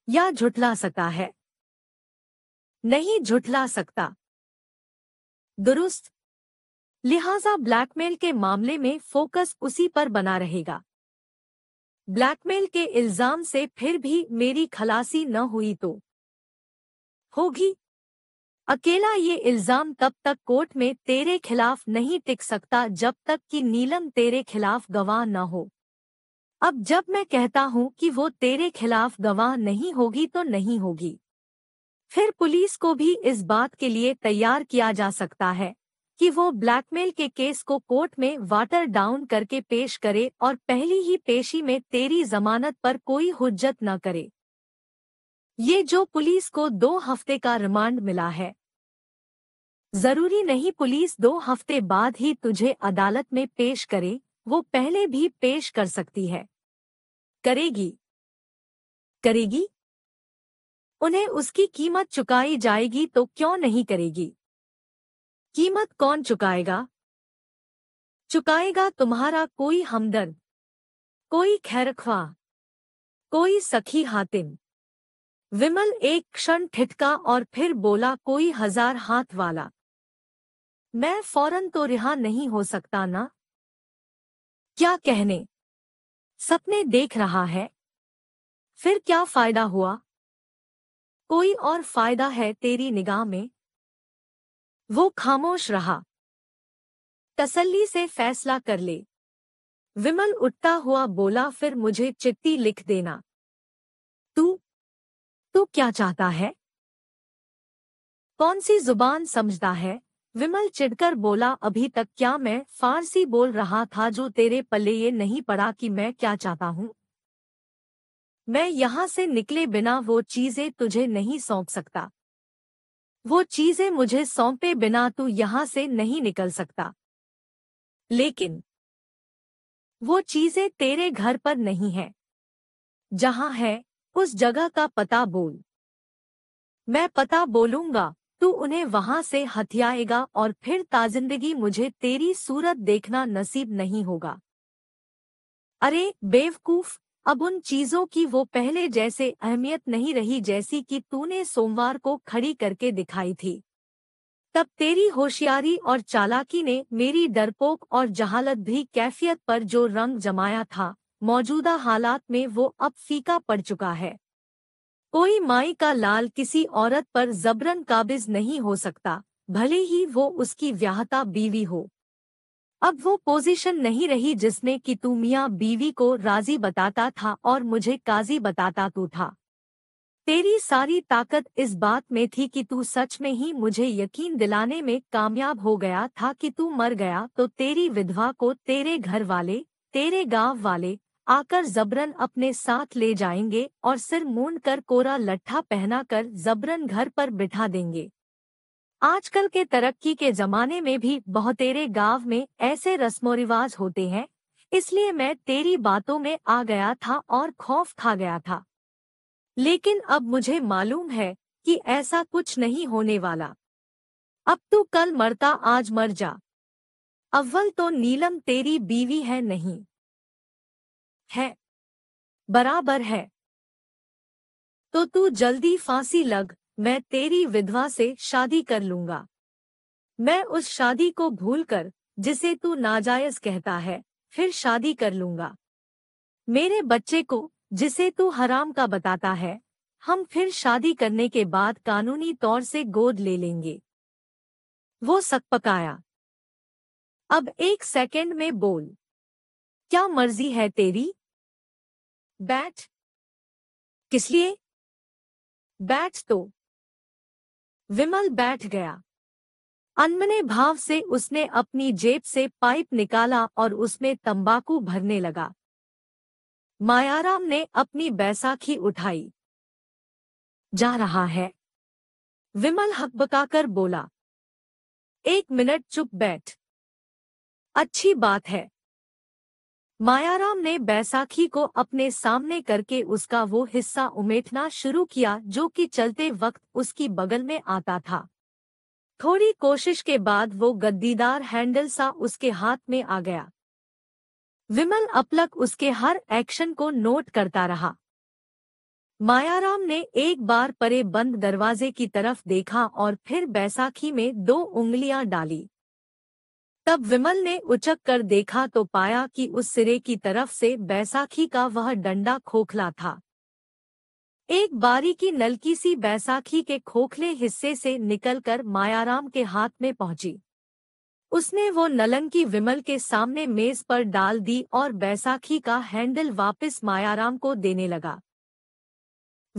या झुठला सकता है नहीं झुठला सकता दुरुस्त लिहाजा ब्लैकमेल के मामले में फोकस उसी पर बना रहेगा ब्लैकमेल के इल्जाम से फिर भी मेरी खलासी न हुई तो होगी अकेला ये इल्जाम तब तक कोर्ट में तेरे खिलाफ नहीं टिक सकता जब तक कि नीलम तेरे खिलाफ गवाह न हो अब जब मैं कहता हूँ कि वो तेरे खिलाफ गवाह नहीं होगी तो नहीं होगी फिर पुलिस को भी इस बात के लिए तैयार किया जा सकता है कि वो ब्लैकमेल के केस को कोर्ट में वाटर डाउन करके पेश करे और पहली ही पेशी में तेरी जमानत पर कोई हुज्जत न करे ये जो पुलिस को दो हफ्ते का रिमांड मिला है जरूरी नहीं पुलिस दो हफ्ते बाद ही तुझे अदालत में पेश करे वो पहले भी पेश कर सकती है करेगी करेगी उन्हें उसकी कीमत चुकाई जाएगी तो क्यों नहीं करेगी कीमत कौन चुकाएगा चुकाएगा तुम्हारा कोई हमदर्द कोई खैरखवा कोई सखी हातिम विमल एक क्षण ठिठका और फिर बोला कोई हजार हाथ वाला मैं फौरन तो रिहा नहीं हो सकता ना क्या कहने सपने देख रहा है फिर क्या फायदा हुआ कोई और फायदा है तेरी निगाह में वो खामोश रहा तसल्ली से फैसला कर ले विमल उठता हुआ बोला फिर मुझे चिट्ठी लिख देना तू तू क्या चाहता है कौन सी जुबान समझता है विमल चिड़कर बोला अभी तक क्या मैं फारसी बोल रहा था जो तेरे पल्ले ये नहीं पड़ा कि मैं क्या चाहता हूँ मैं यहाँ से निकले बिना वो चीजें तुझे नहीं सौंप सकता वो चीजें मुझे सौंपे बिना तू यहाँ से नहीं निकल सकता लेकिन वो चीजें तेरे घर पर नहीं है जहाँ है उस जगह का पता बोल मैं पता बोलूंगा तू उन्हें वहां से हथियाएगा और फिर ताजिंदगी मुझे तेरी सूरत देखना नसीब नहीं होगा अरे बेवकूफ अब उन चीजों की वो पहले जैसे अहमियत नहीं रही जैसी कि तूने सोमवार को खड़ी करके दिखाई थी तब तेरी होशियारी और चालाकी ने मेरी डरपोक और जहालत भी कैफियत पर जो रंग जमाया था मौजूदा हालात में वो अब फीका पड़ चुका है कोई माई का लाल किसी औरत पर जबरन काबिज नहीं हो सकता भले ही वो उसकी व्याहता बीवी हो अब वो पोजीशन नहीं रही जिसमें कि तू मियाँ बीवी को राजी बताता था और मुझे काजी बताता तू था तेरी सारी ताकत इस बात में थी कि तू सच में ही मुझे यकीन दिलाने में कामयाब हो गया था कि तू मर गया तो तेरी विधवा को तेरे घर वाले तेरे गांव वाले आकर जबरन अपने साथ ले जाएंगे और सिर मूंड कर कोरा लट्ठा पहनाकर जबरन घर पर बिठा देंगे आजकल के तरक्की के जमाने में भी बहुतेरे गांव में ऐसे रिवाज होते हैं इसलिए मैं तेरी बातों में आ गया था और खौफ खा गया था लेकिन अब मुझे मालूम है कि ऐसा कुछ नहीं होने वाला अब तू कल मरता आज मर जा अव्वल तो नीलम तेरी बीवी है नहीं है बराबर है तो तू जल्दी फांसी लग मैं तेरी विधवा से शादी कर लूंगा मैं उस शादी को भूलकर जिसे तू नाजायज कहता है फिर शादी कर लूंगा मेरे बच्चे को जिसे तू हराम का बताता है हम फिर शादी करने के बाद कानूनी तौर से गोद ले लेंगे वो सक पकाया अब एक सेकेंड में बोल क्या मर्जी है तेरी बैच किस लिए बैच तो विमल बैठ गया अनमने भाव से उसने अपनी जेब से पाइप निकाला और उसमें तंबाकू भरने लगा मायाराम ने अपनी बैसाखी उठाई जा रहा है विमल हकबकाकर बोला एक मिनट चुप बैठ अच्छी बात है मायाराम ने बैसाखी को अपने सामने करके उसका वो हिस्सा उमेटना शुरू किया जो कि चलते वक्त उसकी बगल में आता था थोड़ी कोशिश के बाद वो गद्दीदार हैंडल सा उसके हाथ में आ गया विमल अपलक उसके हर एक्शन को नोट करता रहा मायाराम ने एक बार परे बंद दरवाजे की तरफ देखा और फिर बैसाखी में दो उंगलियां डाली तब विमल ने उचक कर देखा तो पाया कि उस सिरे की तरफ से बैसाखी का वह डंडा खोखला था एक बारी की नलकी सी बैसाखी के खोखले हिस्से से निकलकर मायाराम के हाथ में पहुंची उसने वो नलंकी विमल के सामने मेज पर डाल दी और बैसाखी का हैंडल वापस मायाराम को देने लगा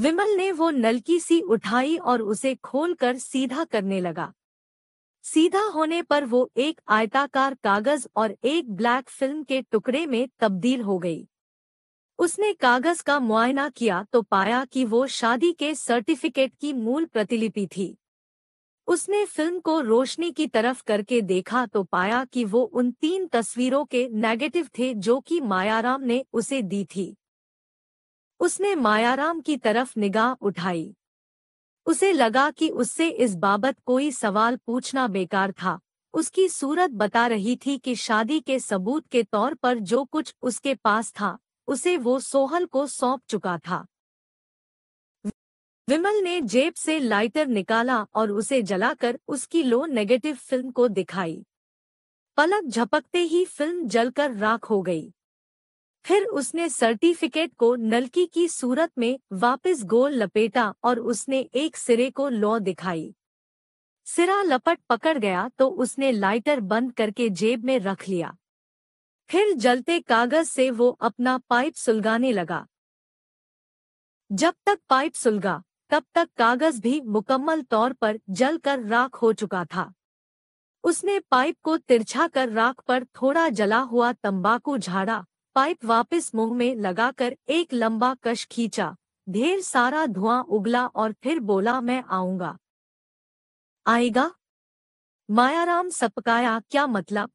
विमल ने वो नलकी सी उठाई और उसे खोलकर सीधा करने लगा सीधा होने पर वो एक आयताकार कागज और एक ब्लैक फिल्म के टुकड़े में तब्दील हो गई उसने कागज का मुआयना किया तो पाया कि वो शादी के सर्टिफिकेट की मूल प्रतिलिपि थी उसने फिल्म को रोशनी की तरफ करके देखा तो पाया कि वो उन तीन तस्वीरों के नेगेटिव थे जो कि मायाराम ने उसे दी थी उसने मायाराम की तरफ निगाह उठाई उसे लगा कि उससे इस बाबत कोई सवाल पूछना बेकार था उसकी सूरत बता रही थी कि शादी के सबूत के तौर पर जो कुछ उसके पास था उसे वो सोहल को सौंप चुका था विमल ने जेब से लाइटर निकाला और उसे जलाकर उसकी लो नेगेटिव फिल्म को दिखाई पलक झपकते ही फिल्म जलकर राख हो गई फिर उसने सर्टिफिकेट को नलकी की सूरत में वापस गोल लपेटा और उसने एक सिरे को लौ दिखाई सिरा लपट पकड़ गया तो उसने लाइटर बंद करके जेब में रख लिया फिर जलते कागज से वो अपना पाइप सुलगाने लगा जब तक पाइप सुलगा तब तक कागज भी मुकम्मल तौर पर जलकर राख हो चुका था उसने पाइप को तिरछा कर राख पर थोड़ा जला हुआ तंबाकू झाड़ा पाइप वापस मुंह में लगाकर एक लंबा कश खींचा ढेर सारा धुआं उगला और फिर बोला मैं आऊंगा आएगा मायाराम सपकाया क्या मतलब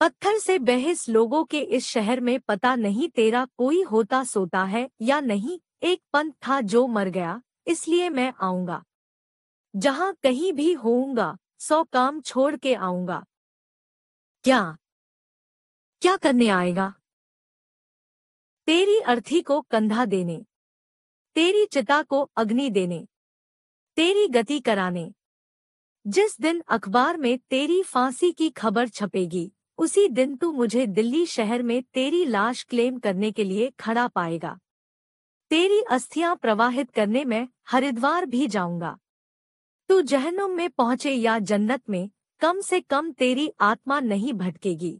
पत्थर से बहस लोगों के इस शहर में पता नहीं तेरा कोई होता सोता है या नहीं एक पंथ था जो मर गया इसलिए मैं आऊंगा जहां कहीं भी होऊंगा सौ काम छोड़ के आऊंगा क्या क्या करने आएगा तेरी अर्थी को कंधा देने तेरी चिता को अग्नि देने तेरी गति कराने जिस दिन अखबार में तेरी फांसी की खबर छपेगी उसी दिन तू मुझे दिल्ली शहर में तेरी लाश क्लेम करने के लिए खड़ा पाएगा तेरी अस्थियां प्रवाहित करने में हरिद्वार भी जाऊंगा तू जहनुम में पहुंचे या जन्नत में कम से कम तेरी आत्मा नहीं भटकेगी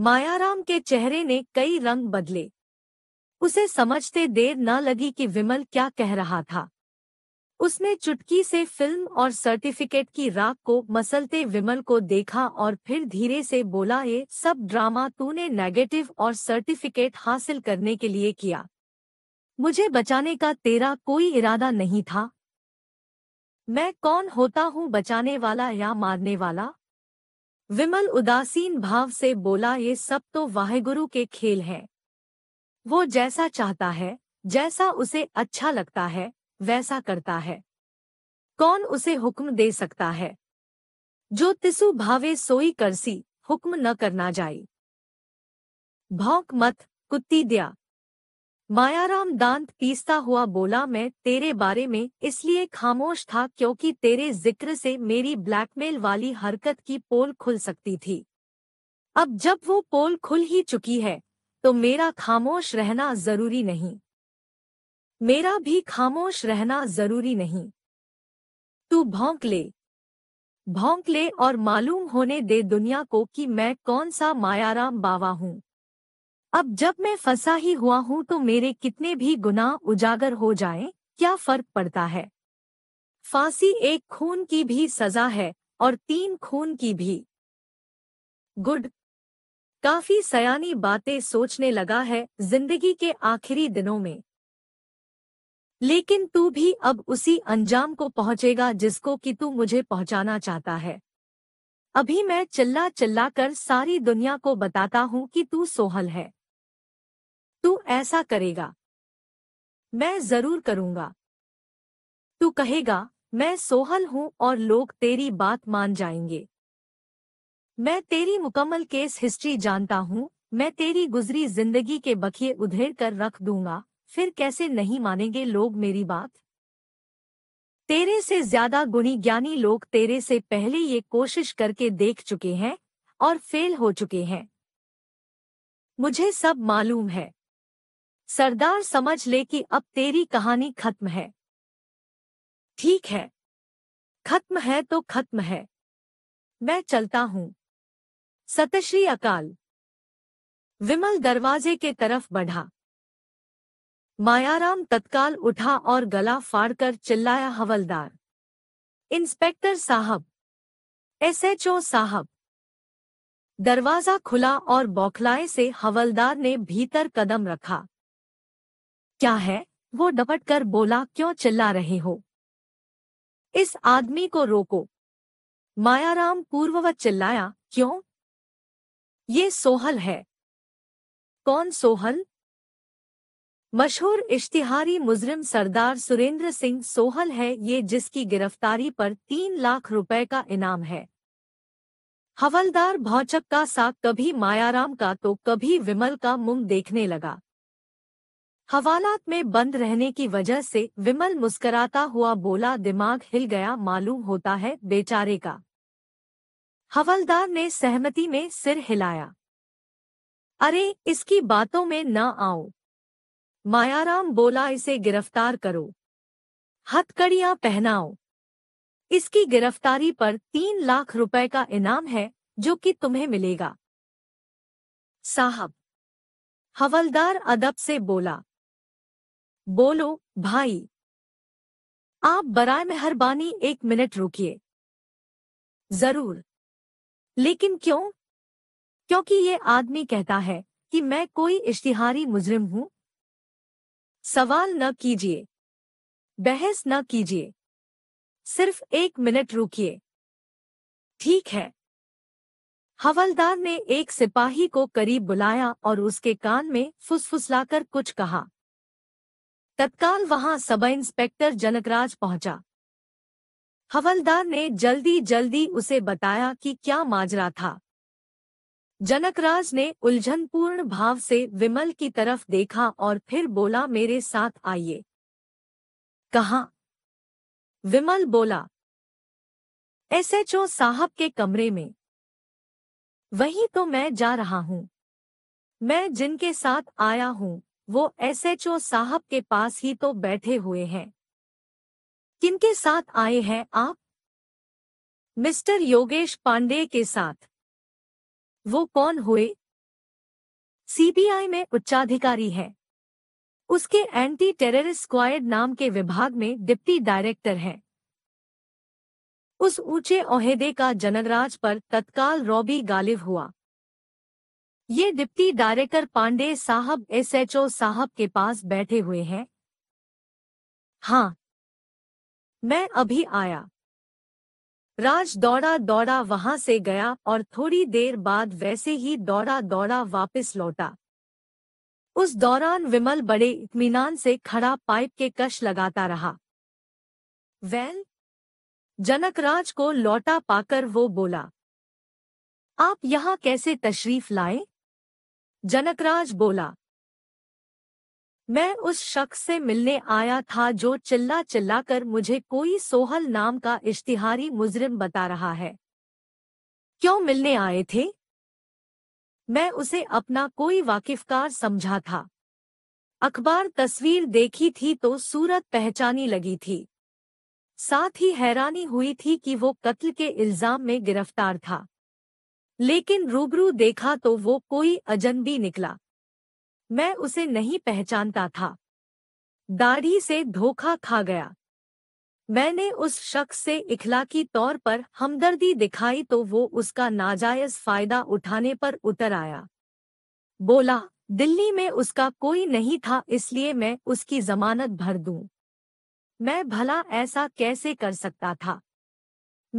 मायाराम के चेहरे ने कई रंग बदले उसे समझते देर न लगी कि विमल क्या कह रहा था उसने चुटकी से फिल्म और सर्टिफिकेट की राख को मसलते विमल को देखा और फिर धीरे से बोला ये सब ड्रामा तूने नेगेटिव और सर्टिफिकेट हासिल करने के लिए किया मुझे बचाने का तेरा कोई इरादा नहीं था मैं कौन होता हूँ बचाने वाला या मारने वाला विमल उदासीन भाव से बोला ये सब तो वाहेगुरु के खेल हैं। वो जैसा चाहता है जैसा उसे अच्छा लगता है वैसा करता है कौन उसे हुक्म दे सकता है जो तिसु भावे सोई करसी हुक्म न करना जाई भौंक मत कुत्ती दिया मायाराम दांत पीसता हुआ बोला मैं तेरे बारे में इसलिए खामोश था क्योंकि तेरे जिक्र से मेरी ब्लैकमेल वाली हरकत की पोल खुल सकती थी अब जब वो पोल खुल ही चुकी है तो मेरा खामोश रहना जरूरी नहीं मेरा भी खामोश रहना जरूरी नहीं तू भौंक ले भौंक ले और मालूम होने दे दुनिया को कि मैं कौन सा मायाराम बाबा हूँ अब जब मैं फंसा ही हुआ हूँ तो मेरे कितने भी गुनाह उजागर हो जाएं, क्या फर्क पड़ता है फांसी एक खून की भी सजा है और तीन खून की भी गुड काफी सयानी बातें सोचने लगा है जिंदगी के आखिरी दिनों में लेकिन तू भी अब उसी अंजाम को पहुंचेगा जिसको कि तू मुझे पहुंचाना चाहता है अभी मैं चिल्ला चिल्ला कर सारी दुनिया को बताता हूँ कि तू सोहल है तू ऐसा करेगा मैं जरूर करूंगा तू कहेगा मैं सोहल हूं और लोग तेरी बात मान जाएंगे मैं तेरी मुकम्मल केस हिस्ट्री जानता हूं मैं तेरी गुजरी जिंदगी के बखिए उधेर कर रख दूंगा फिर कैसे नहीं मानेंगे लोग मेरी बात तेरे से ज्यादा गुणी ज्ञानी लोग तेरे से पहले ये कोशिश करके देख चुके हैं और फेल हो चुके हैं मुझे सब मालूम है सरदार समझ ले कि अब तेरी कहानी खत्म है ठीक है खत्म है तो खत्म है मैं चलता हूं सतश्री अकाल विमल दरवाजे के तरफ बढ़ा मायाराम तत्काल उठा और गला फाड़कर चिल्लाया हवलदार इंस्पेक्टर साहब एसएचओ साहब दरवाजा खुला और बौखलाए से हवलदार ने भीतर कदम रखा क्या है वो डपट कर बोला क्यों चिल्ला रहे हो इस आदमी को रोको मायाराम पूर्ववत चिल्लाया क्यों ये सोहल है कौन सोहल मशहूर इश्तिहारी मुजरिम सरदार सुरेंद्र सिंह सोहल है ये जिसकी गिरफ्तारी पर तीन लाख रुपए का इनाम है हवलदार भौचक का साग कभी मायाराम का तो कभी विमल का मुंह देखने लगा हवालात में बंद रहने की वजह से विमल मुस्कराता हुआ बोला दिमाग हिल गया मालूम होता है बेचारे का हवलदार ने सहमति में सिर हिलाया अरे इसकी बातों में न आओ मायाराम बोला इसे गिरफ्तार करो हथकड़ियां पहनाओ इसकी गिरफ्तारी पर तीन लाख रुपए का इनाम है जो कि तुम्हें मिलेगा साहब हवलदार अदब से बोला बोलो भाई आप बराय मेहरबानी एक मिनट रुकिए जरूर लेकिन क्यों क्योंकि ये आदमी कहता है कि मैं कोई इश्तिहारी मुजरिम हूं सवाल न कीजिए बहस न कीजिए सिर्फ एक मिनट रुकिए ठीक है हवलदार ने एक सिपाही को करीब बुलाया और उसके कान में फुसफुसलाकर कुछ कहा तत्काल वहां सब इंस्पेक्टर जनकराज पहुंचा हवलदार ने जल्दी जल्दी उसे बताया कि क्या माजरा था जनकराज ने उलझनपूर्ण भाव से विमल की तरफ देखा और फिर बोला मेरे साथ आइए कहा विमल बोला एसएचओ साहब के कमरे में वहीं तो मैं जा रहा हूं मैं जिनके साथ आया हूं वो एसएचओ साहब के पास ही तो बैठे हुए हैं किनके साथ आए हैं आप मिस्टर योगेश पांडे के साथ वो कौन हुए सीबीआई में उच्चाधिकारी है उसके एंटी टेररिस्ट स्क्वाड नाम के विभाग में डिप्टी डायरेक्टर है उस ऊंचे ओहदे का जनरराज पर तत्काल रॉबी गालिब हुआ ये डिप्टी डायरेक्टर पांडे साहब एसएचओ साहब के पास बैठे हुए हैं हाँ मैं अभी आया राज दौड़ा दौड़ा वहां से गया और थोड़ी देर बाद वैसे ही दौड़ा दौड़ा वापस लौटा उस दौरान विमल बड़े इतमान से खड़ा पाइप के कश लगाता रहा वैल जनकराज को लौटा पाकर वो बोला आप यहां कैसे तशरीफ लाए जनकराज बोला मैं उस शख्स से मिलने आया था जो चिल्ला चिल्लाकर मुझे कोई सोहल नाम का इश्तिहारी मुजरिम बता रहा है क्यों मिलने आए थे मैं उसे अपना कोई वाकिफकार समझा था अखबार तस्वीर देखी थी तो सूरत पहचानी लगी थी साथ ही हैरानी हुई थी कि वो कत्ल के इल्जाम में गिरफ्तार था लेकिन रूबरू देखा तो वो कोई अजनबी निकला मैं उसे नहीं पहचानता था दाढ़ी से धोखा खा गया मैंने उस शख्स से इखलाकी तौर पर हमदर्दी दिखाई तो वो उसका नाजायज फायदा उठाने पर उतर आया बोला दिल्ली में उसका कोई नहीं था इसलिए मैं उसकी जमानत भर दूं। मैं भला ऐसा कैसे कर सकता था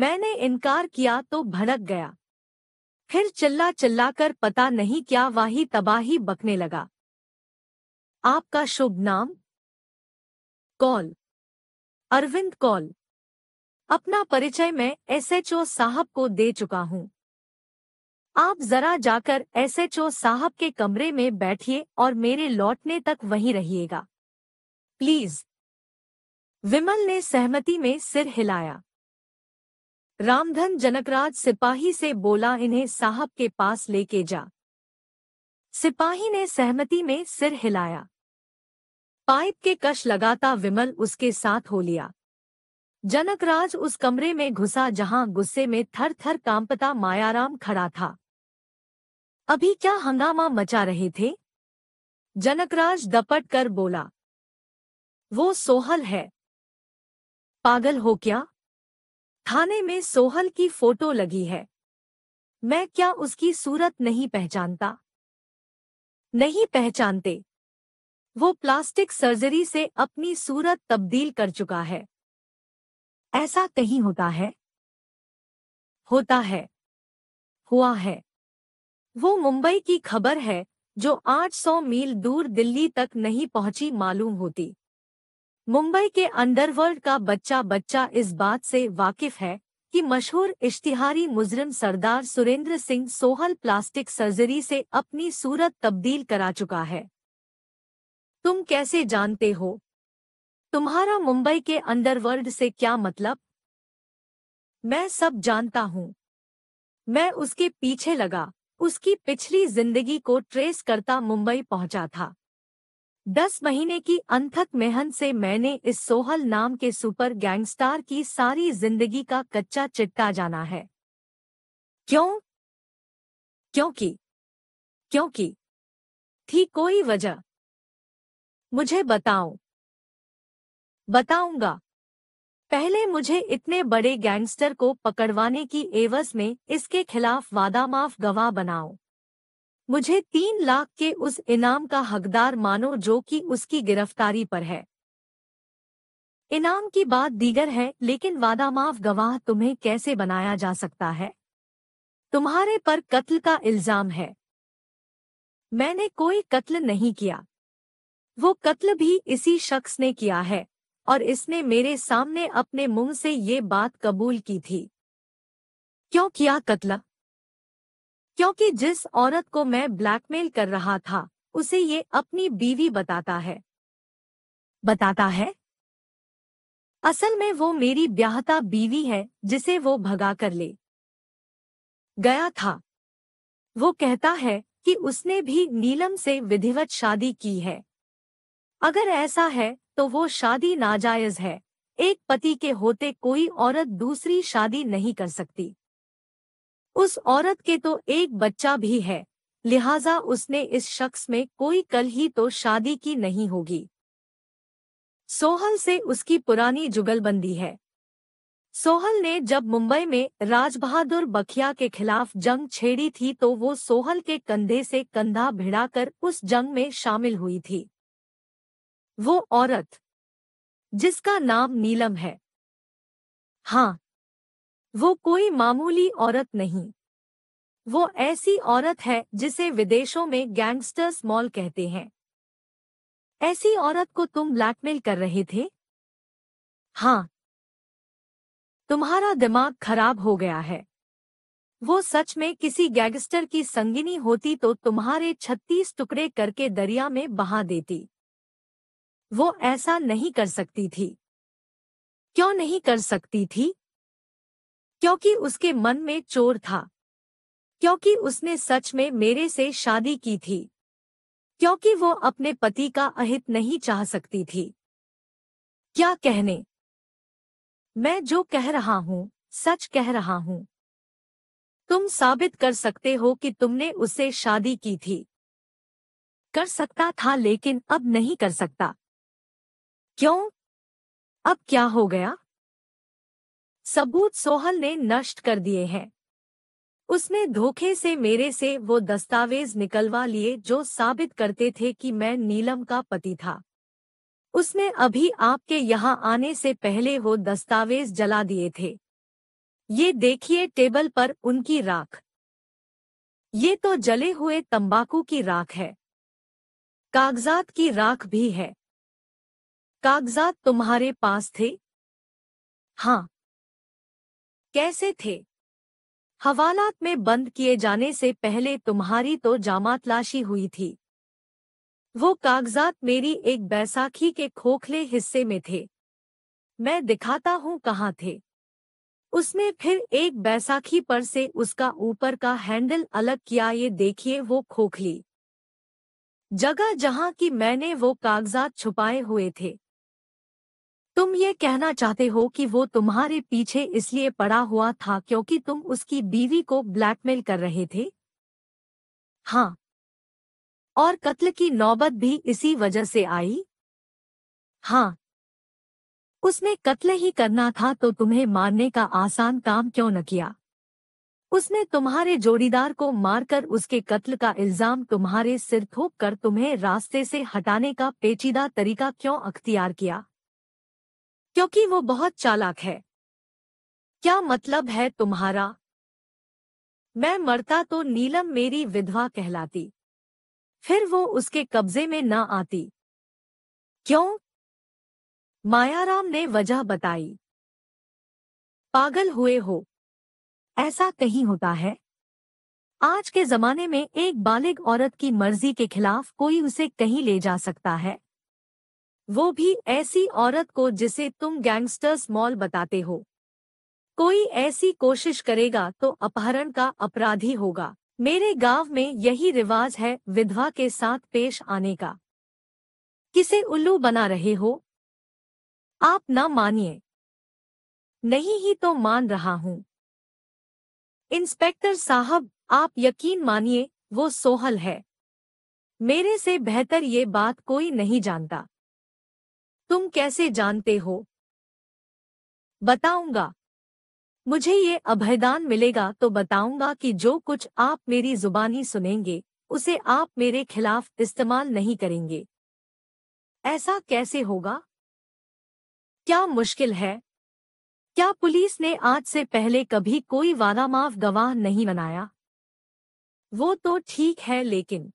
मैंने इनकार किया तो भड़क गया फिर चिल्ला चिल्लाकर पता नहीं क्या वाही तबाही बकने लगा आपका शुभ नाम कॉल अरविंद कॉल अपना परिचय मैं एसएचओ साहब को दे चुका हूँ आप जरा जाकर एसएचओ साहब के कमरे में बैठिए और मेरे लौटने तक वहीं रहिएगा प्लीज विमल ने सहमति में सिर हिलाया रामधन जनकराज सिपाही से बोला इन्हें साहब के पास लेके जा सिपाही ने सहमति में सिर हिलाया पाइप के कश लगाता विमल उसके साथ हो लिया जनकराज उस कमरे में घुसा जहां गुस्से में थर थर कांपता मायाराम खड़ा था अभी क्या हंगामा मचा रहे थे जनकराज दपट कर बोला वो सोहल है पागल हो क्या थाने में सोहल की फोटो लगी है मैं क्या उसकी सूरत नहीं पहचानता नहीं पहचानते वो प्लास्टिक सर्जरी से अपनी सूरत तब्दील कर चुका है ऐसा कहीं होता है होता है हुआ है वो मुंबई की खबर है जो 800 मील दूर दिल्ली तक नहीं पहुंची मालूम होती मुंबई के अंडरवर्ल्ड का बच्चा बच्चा इस बात से वाकिफ है कि मशहूर इश्तिहारी मुजरिम सरदार सुरेंद्र सिंह सोहल प्लास्टिक सर्जरी से अपनी सूरत तब्दील करा चुका है तुम कैसे जानते हो तुम्हारा मुंबई के अंडरवर्ल्ड से क्या मतलब मैं सब जानता हूँ मैं उसके पीछे लगा उसकी पिछली जिंदगी को ट्रेस करता मुंबई पहुंचा था दस महीने की अनथक मेहनत से मैंने इस सोहल नाम के सुपर गैंगस्टार की सारी जिंदगी का कच्चा चिट्टा जाना है क्यों क्योंकि क्योंकि थी कोई वजह मुझे बताओ बताऊंगा पहले मुझे इतने बड़े गैंगस्टर को पकड़वाने की एवज में इसके खिलाफ वादा माफ गवाह बनाओ मुझे तीन लाख के उस इनाम का हकदार मानो जो कि उसकी गिरफ्तारी पर है इनाम की बात दीगर है लेकिन वादा माफ गवाह तुम्हें कैसे बनाया जा सकता है तुम्हारे पर कत्ल का इल्जाम है मैंने कोई कत्ल नहीं किया वो कत्ल भी इसी शख्स ने किया है और इसने मेरे सामने अपने मुंह से ये बात कबूल की थी क्यों किया कत्ल क्योंकि जिस औरत को मैं ब्लैकमेल कर रहा था उसे ये अपनी बीवी बताता है बताता है असल में वो मेरी ब्याहता बीवी है जिसे वो भगा कर ले गया था वो कहता है कि उसने भी नीलम से विधिवत शादी की है अगर ऐसा है तो वो शादी नाजायज है एक पति के होते कोई औरत दूसरी शादी नहीं कर सकती उस औरत के तो एक बच्चा भी है लिहाजा उसने इस शख्स में कोई कल ही तो शादी की नहीं होगी सोहल से उसकी पुरानी जुगलबंदी है सोहल ने जब मुंबई में राज बहादुर बखिया के खिलाफ जंग छेड़ी थी तो वो सोहल के कंधे से कंधा भिड़ाकर उस जंग में शामिल हुई थी वो औरत जिसका नाम नीलम है हाँ वो कोई मामूली औरत नहीं वो ऐसी औरत है जिसे विदेशों में गैंगस्टर्स मॉल कहते हैं ऐसी औरत को तुम ब्लैकमेल कर रहे थे हाँ तुम्हारा दिमाग खराब हो गया है वो सच में किसी गैंगस्टर की संगिनी होती तो तुम्हारे छत्तीस टुकड़े करके दरिया में बहा देती वो ऐसा नहीं कर सकती थी क्यों नहीं कर सकती थी क्योंकि उसके मन में चोर था क्योंकि उसने सच में मेरे से शादी की थी क्योंकि वो अपने पति का अहित नहीं चाह सकती थी क्या कहने मैं जो कह रहा हूं सच कह रहा हूं तुम साबित कर सकते हो कि तुमने उससे शादी की थी कर सकता था लेकिन अब नहीं कर सकता क्यों अब क्या हो गया सबूत सोहल ने नष्ट कर दिए हैं उसने धोखे से मेरे से वो दस्तावेज निकलवा लिए जो साबित करते थे कि मैं नीलम का पति था उसने अभी आपके यहाँ आने से पहले वो दस्तावेज जला दिए थे ये देखिए टेबल पर उनकी राख ये तो जले हुए तंबाकू की राख है कागजात की राख भी है कागजात तुम्हारे पास थे हाँ कैसे थे हवालात में बंद किए जाने से पहले तुम्हारी तो जामातलाशी हुई थी वो कागजात मेरी एक बैसाखी के खोखले हिस्से में थे मैं दिखाता हूँ कहाँ थे उसने फिर एक बैसाखी पर से उसका ऊपर का हैंडल अलग किया ये देखिए वो खोखली जगह जहाँ की मैंने वो कागजात छुपाए हुए थे तुम ये कहना चाहते हो कि वो तुम्हारे पीछे इसलिए पड़ा हुआ था क्योंकि तुम उसकी बीवी को ब्लैकमेल कर रहे थे हाँ और कत्ल की नौबत भी इसी वजह से आई हाँ उसने कत्ल ही करना था तो तुम्हें मारने का आसान काम क्यों न किया उसने तुम्हारे जोड़ीदार को मारकर उसके कत्ल का इल्जाम तुम्हारे सिर थोप कर तुम्हें रास्ते से हटाने का पेचीदा तरीका क्यों अख्तियार किया क्योंकि वो बहुत चालाक है क्या मतलब है तुम्हारा मैं मरता तो नीलम मेरी विधवा कहलाती फिर वो उसके कब्जे में ना आती क्यों मायाराम ने वजह बताई पागल हुए हो ऐसा कहीं होता है आज के जमाने में एक बालिग औरत की मर्जी के खिलाफ कोई उसे कहीं ले जा सकता है वो भी ऐसी औरत को जिसे तुम गैंगस्टर्स मॉल बताते हो कोई ऐसी कोशिश करेगा तो अपहरण का अपराधी होगा मेरे गांव में यही रिवाज है विधवा के साथ पेश आने का किसे उल्लू बना रहे हो आप ना मानिए नहीं ही तो मान रहा हूं इंस्पेक्टर साहब आप यकीन मानिए वो सोहल है मेरे से बेहतर ये बात कोई नहीं जानता तुम कैसे जानते हो बताऊंगा मुझे ये अभयदान मिलेगा तो बताऊंगा कि जो कुछ आप मेरी जुबानी सुनेंगे उसे आप मेरे खिलाफ इस्तेमाल नहीं करेंगे ऐसा कैसे होगा क्या मुश्किल है क्या पुलिस ने आज से पहले कभी कोई वादा माफ गवाह नहीं बनाया वो तो ठीक है लेकिन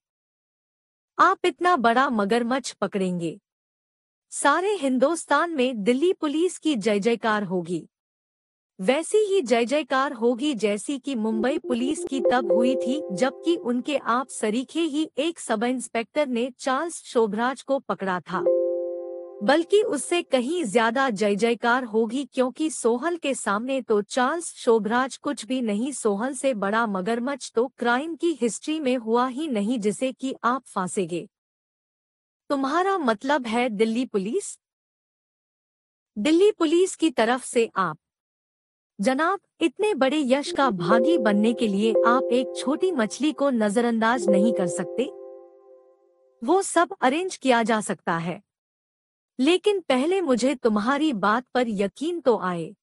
आप इतना बड़ा मगरमच्छ पकड़ेंगे सारे हिंदुस्तान में दिल्ली पुलिस की जय जयकार होगी वैसी ही जय जयकार होगी जैसी कि मुंबई पुलिस की तब हुई थी जबकि उनके आप सरीखे ही एक सब इंस्पेक्टर ने चार्ल्स शोभराज को पकड़ा था बल्कि उससे कहीं ज्यादा जय जयकार होगी क्योंकि सोहल के सामने तो चार्ल्स शोभराज कुछ भी नहीं सोहल से बड़ा मगरमच्छ तो क्राइम की हिस्ट्री में हुआ ही नहीं जिसे कि आप फांसेगे तुम्हारा मतलब है दिल्ली पुलिस दिल्ली पुलिस की तरफ से आप जनाब इतने बड़े यश का भागी बनने के लिए आप एक छोटी मछली को नजरअंदाज नहीं कर सकते वो सब अरेंज किया जा सकता है लेकिन पहले मुझे तुम्हारी बात पर यकीन तो आए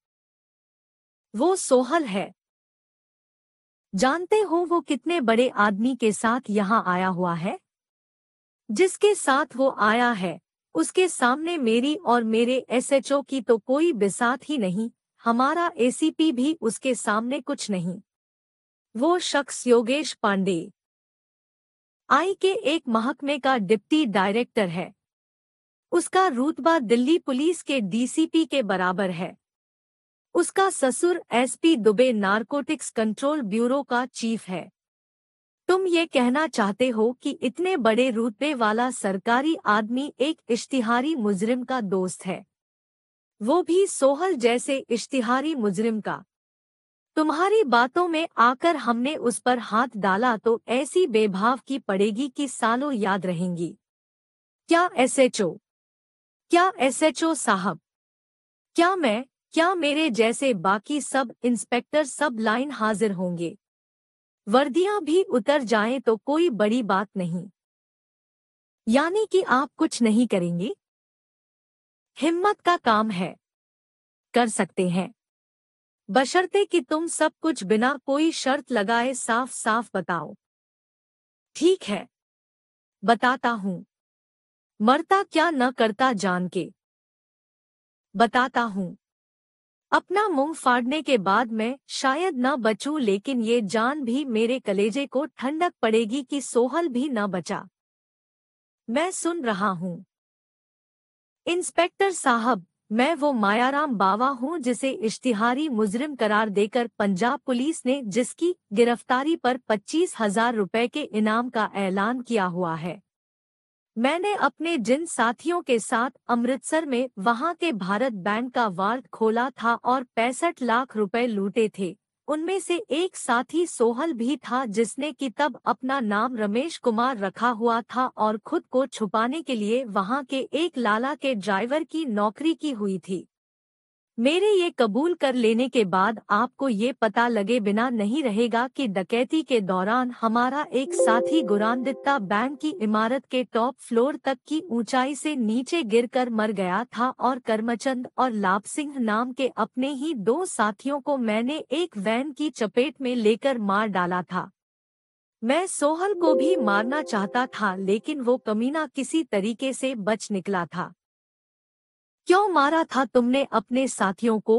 वो सोहल है जानते हो वो कितने बड़े आदमी के साथ यहाँ आया हुआ है जिसके साथ वो आया है उसके सामने मेरी और मेरे एसएचओ की तो कोई बिसात ही नहीं हमारा एसीपी भी उसके सामने कुछ नहीं वो शख्स योगेश पांडे आई के एक महकमे का डिप्टी डायरेक्टर है उसका रूतबा दिल्ली पुलिस के डीसीपी के बराबर है उसका ससुर SP Dubey narcotics control bureau का चीफ है तुम ये कहना चाहते हो कि इतने बड़े रुतबे वाला सरकारी आदमी एक इश्तिहारी मुजरिम का दोस्त है वो भी सोहल जैसे इश्तिहारी मुजरिम का तुम्हारी बातों में आकर हमने उस पर हाथ डाला तो ऐसी बेभाव की पड़ेगी कि सालों याद रहेंगी क्या एसएचओ क्या एसएचओ साहब क्या मैं क्या मेरे जैसे बाकी सब इंस्पेक्टर सब लाइन हाजिर होंगे वर्दियां भी उतर जाएं तो कोई बड़ी बात नहीं यानी कि आप कुछ नहीं करेंगे हिम्मत का काम है कर सकते हैं बशर्ते कि तुम सब कुछ बिना कोई शर्त लगाए साफ साफ बताओ ठीक है बताता हूं मरता क्या न करता जान के बताता हूं अपना मुंह फाड़ने के बाद मैं शायद न बचूं लेकिन ये जान भी मेरे कलेजे को ठंडक पड़ेगी कि सोहल भी न बचा मैं सुन रहा हूँ इंस्पेक्टर साहब मैं वो मायाराम बावा हूँ जिसे इश्तिहारी मुजरिम करार देकर पंजाब पुलिस ने जिसकी गिरफ्तारी पर पच्चीस हजार रुपए के इनाम का ऐलान किया हुआ है मैंने अपने जिन साथियों के साथ अमृतसर में वहां के भारत बैंक का वार्ड खोला था और पैंसठ लाख रुपए लूटे थे उनमें से एक साथी सोहल भी था जिसने कि तब अपना नाम रमेश कुमार रखा हुआ था और खुद को छुपाने के लिए वहां के एक लाला के ड्राइवर की नौकरी की हुई थी मेरे ये कबूल कर लेने के बाद आपको ये पता लगे बिना नहीं रहेगा कि डकैती के दौरान हमारा एक साथी गुरानदित्ता बैंक की इमारत के टॉप फ्लोर तक की ऊंचाई से नीचे गिरकर मर गया था और कर्मचंद और लाभ सिंह नाम के अपने ही दो साथियों को मैंने एक वैन की चपेट में लेकर मार डाला था मैं सोहल को भी मारना चाहता था लेकिन वो कमीना किसी तरीके से बच निकला था क्यों मारा था तुमने अपने साथियों को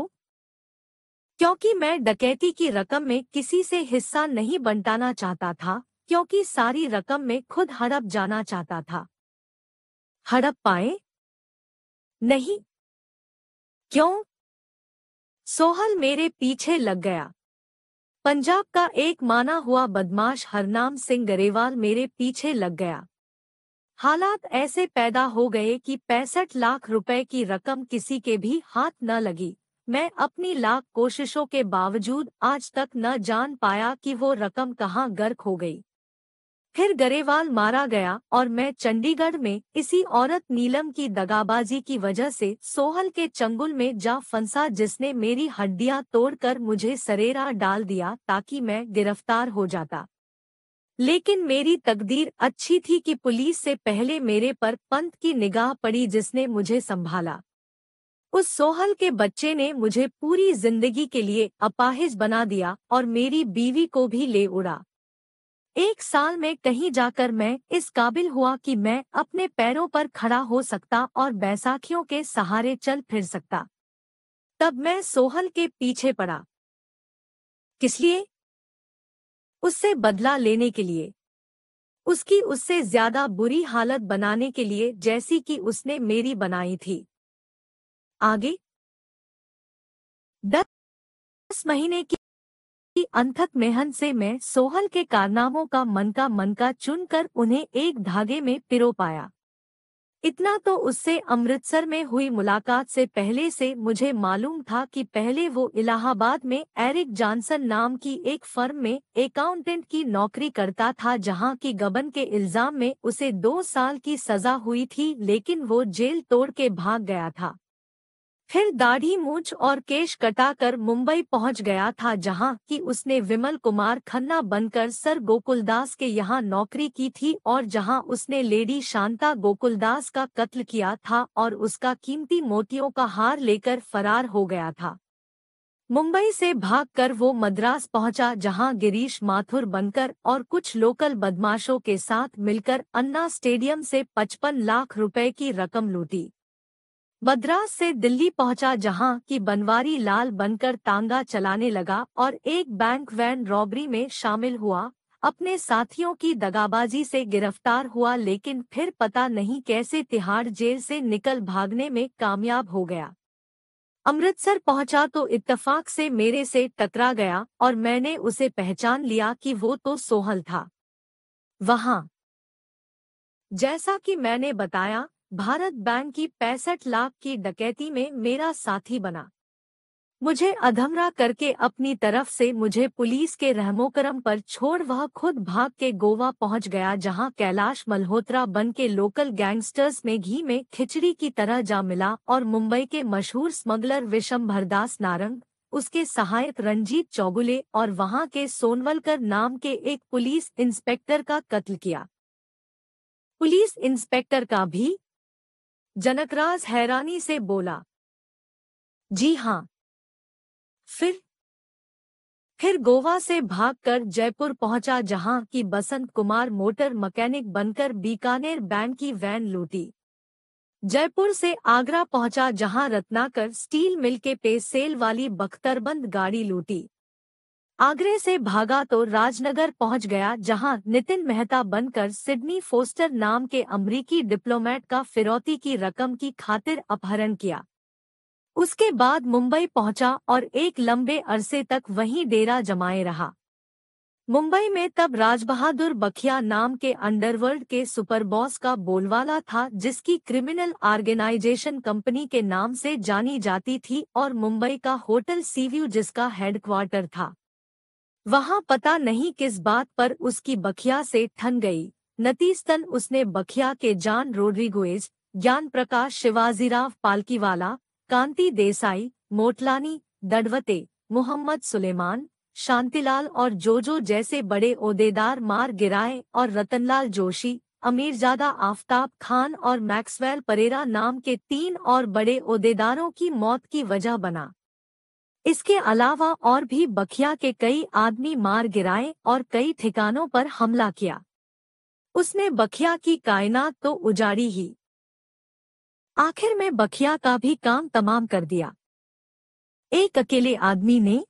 क्योंकि मैं डकैती की रकम में किसी से हिस्सा नहीं बंटाना चाहता था क्योंकि सारी रकम में खुद हड़प जाना चाहता था हड़प पाए नहीं क्यों सोहल मेरे पीछे लग गया पंजाब का एक माना हुआ बदमाश हरनाम सिंह गरेवाल मेरे पीछे लग गया हालात ऐसे पैदा हो गए कि पैंसठ लाख रुपए की रकम किसी के भी हाथ न लगी मैं अपनी लाख कोशिशों के बावजूद आज तक न जान पाया कि वो रकम कहाँ गर्क हो गई फिर गरेवाल मारा गया और मैं चंडीगढ़ में इसी औरत नीलम की दगाबाजी की वजह से सोहल के चंगुल में जा फंसा जिसने मेरी हड्डियां तोड़कर मुझे सरेरा डाल दिया ताकि मैं गिरफ्तार हो जाता लेकिन मेरी तकदीर अच्छी थी कि पुलिस से पहले मेरे पर पंत की निगाह पड़ी जिसने मुझे संभाला उस सोहल के बच्चे ने मुझे पूरी जिंदगी के लिए अपाहिज बना दिया और मेरी बीवी को भी ले उड़ा एक साल में कहीं जाकर मैं इस काबिल हुआ कि मैं अपने पैरों पर खड़ा हो सकता और बैसाखियों के सहारे चल फिर सकता तब मैं सोहल के पीछे पड़ा किसलिए उससे बदला लेने के लिए उसकी उससे ज्यादा बुरी हालत बनाने के लिए जैसी कि उसने मेरी बनाई थी आगे दस महीने की अंथक मेहन से मैं सोहल के कारनामों का मन का मन का चुनकर उन्हें एक धागे में पिरो पाया इतना तो उससे अमृतसर में हुई मुलाकात से पहले से मुझे मालूम था कि पहले वो इलाहाबाद में एरिक जॉनसन नाम की एक फर्म में अकाउंटेंट की नौकरी करता था जहां की गबन के इल्जाम में उसे दो साल की सजा हुई थी लेकिन वो जेल तोड़ के भाग गया था फिर दाढ़ी मूछ और केश कटाकर मुंबई पहुंच गया था जहां कि उसने विमल कुमार खन्ना बनकर सर गोकुलदास के यहां नौकरी की थी और जहां उसने लेडी शांता गोकुलदास का कत्ल किया था और उसका कीमती मोतियों का हार लेकर फरार हो गया था मुंबई से भागकर वो मद्रास पहुंचा जहां गिरीश माथुर बनकर और कुछ लोकल बदमाशों के साथ मिलकर अन्ना स्टेडियम से 55 लाख रुपए की रकम लूटी मद्रास से दिल्ली पहुंचा जहां की बनवारी लाल बनकर तांगा चलाने लगा और एक बैंक वैन रॉबरी में शामिल हुआ अपने साथियों की दगाबाजी से गिरफ्तार हुआ लेकिन फिर पता नहीं कैसे तिहाड़ जेल से निकल भागने में कामयाब हो गया अमृतसर पहुंचा तो इत्तफाक से मेरे से टकरा गया और मैंने उसे पहचान लिया कि वो तो सोहल था वहां जैसा कि मैंने बताया भारत बैंक की पैंसठ लाख की डकैती में मेरा साथी बना मुझे अधमरा करके अपनी तरफ से मुझे पुलिस के रहमोकरम पर छोड़ वह खुद भाग के गोवा पहुंच गया जहां कैलाश मल्होत्रा बन के लोकल गैंगस्टर्स में घी में खिचड़ी की तरह जा मिला और मुंबई के मशहूर स्मगलर विषम भरदास नारंग उसके सहायक रंजीत चौगुले और वहां के सोनवलकर नाम के एक पुलिस इंस्पेक्टर का कत्ल किया पुलिस इंस्पेक्टर का भी जनकराज हैरानी से बोला जी हाँ फिर फिर गोवा से भागकर जयपुर पहुंचा जहां की बसंत कुमार मोटर मैकेनिक बनकर बीकानेर बैंड की वैन लूटी जयपुर से आगरा पहुंचा जहां रत्नाकर स्टील मिल के पे सेल वाली बख्तरबंद गाड़ी लूटी आगरे से भागा तो राजनगर पहुंच गया जहां नितिन मेहता बनकर सिडनी फोस्टर नाम के अमरीकी डिप्लोमेट का फिरौती की रकम की खातिर अपहरण किया उसके बाद मुंबई पहुंचा और एक लंबे अरसे तक वहीं डेरा जमाए रहा मुंबई में तब राजबहादुर बखिया नाम के अंडरवर्ल्ड के सुपरबॉस का बोलवाला था जिसकी क्रिमिनल ऑर्गेनाइजेशन कंपनी के नाम से जानी जाती थी और मुंबई का होटल सीव्यू जिसका हेडक्वार्टर था वहां पता नहीं किस बात पर उसकी बखिया से ठन गई नतीस्तन उसने बखिया के जान रोड्रिगोएज ज्ञान प्रकाश शिवाजीराव पालकीवाला कांति देसाई मोटलानी दडवते मोहम्मद सुलेमान शांतिलाल और जोजो जैसे बड़े ओदेदार मार गिराए और रतनलाल जोशी अमीरजादा आफताब खान और मैक्सवेल परेरा नाम के तीन और बड़े ओदेदारों की मौत की वजह बना इसके अलावा और भी बखिया के कई आदमी मार गिराए और कई ठिकानों पर हमला किया उसने बखिया की कायनात तो उजाड़ी ही आखिर में बखिया का भी काम तमाम कर दिया एक अकेले आदमी ने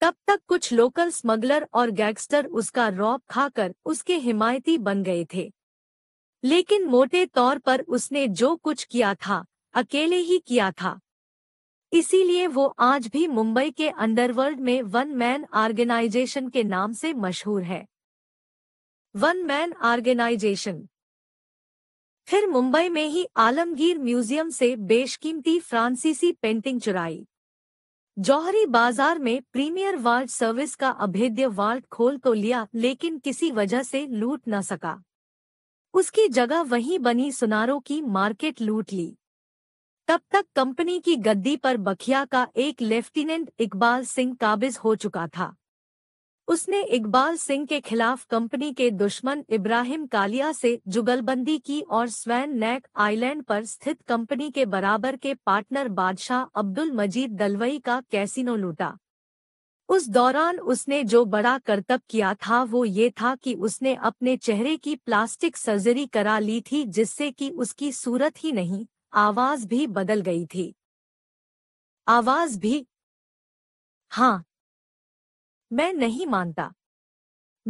तब तक कुछ लोकल स्मगलर और गैंगस्टर उसका रॉप खाकर उसके हिमायती बन गए थे लेकिन मोटे तौर पर उसने जो कुछ किया था अकेले ही किया था इसीलिए वो आज भी मुंबई के अंडरवर्ल्ड में वन मैन ऑर्गेनाइजेशन के नाम से मशहूर है वन मैन ऑर्गेनाइजेशन फिर मुंबई में ही आलमगीर म्यूजियम से बेशकीमती फ्रांसीसी पेंटिंग चुराई जौहरी बाजार में प्रीमियर वार्ड सर्विस का अभेद्य वार्ड खोल तो लिया लेकिन किसी वजह से लूट न सका उसकी जगह वहीं बनी सुनारों की मार्केट लूट ली तब तक कंपनी की गद्दी पर बखिया का एक लेफ्टिनेंट इकबाल सिंह काबिज हो चुका था उसने इकबाल सिंह के खिलाफ कंपनी के दुश्मन इब्राहिम कालिया से जुगलबंदी की और स्वैन नैक आइलैंड पर स्थित कंपनी के बराबर के पार्टनर बादशाह अब्दुल मजीद दलवई का कैसिनो लूटा उस दौरान उसने जो बड़ा करतब किया था वो ये था कि उसने अपने चेहरे की प्लास्टिक सर्जरी करा ली थी जिससे कि उसकी सूरत ही नहीं आवाज भी बदल गई थी आवाज भी हाँ मैं नहीं मानता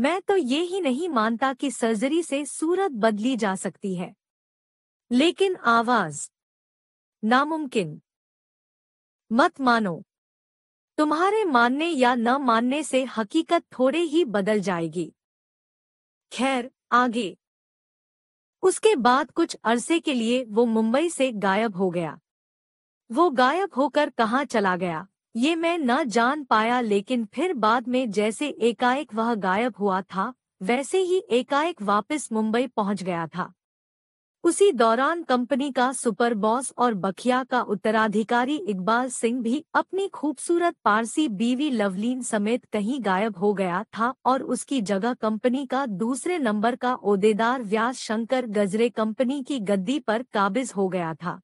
मैं तो ये ही नहीं मानता कि सर्जरी से सूरत बदली जा सकती है लेकिन आवाज नामुमकिन मत मानो तुम्हारे मानने या न मानने से हकीकत थोड़े ही बदल जाएगी खैर आगे उसके बाद कुछ अरसे के लिए वो मुंबई से गायब हो गया वो गायब होकर कहाँ चला गया ये मैं न जान पाया लेकिन फिर बाद में जैसे एकाएक वह गायब हुआ था वैसे ही एकाएक वापस मुंबई पहुंच गया था उसी दौरान कंपनी का सुपर बॉस और बखिया का उत्तराधिकारी इकबाल सिंह भी अपनी खूबसूरत पारसी बीवी लवलीन समेत कहीं गायब हो गया था और उसकी जगह कंपनी का दूसरे नंबर का ओदेदार व्यास शंकर गजरे कंपनी की गद्दी पर काबिज हो गया था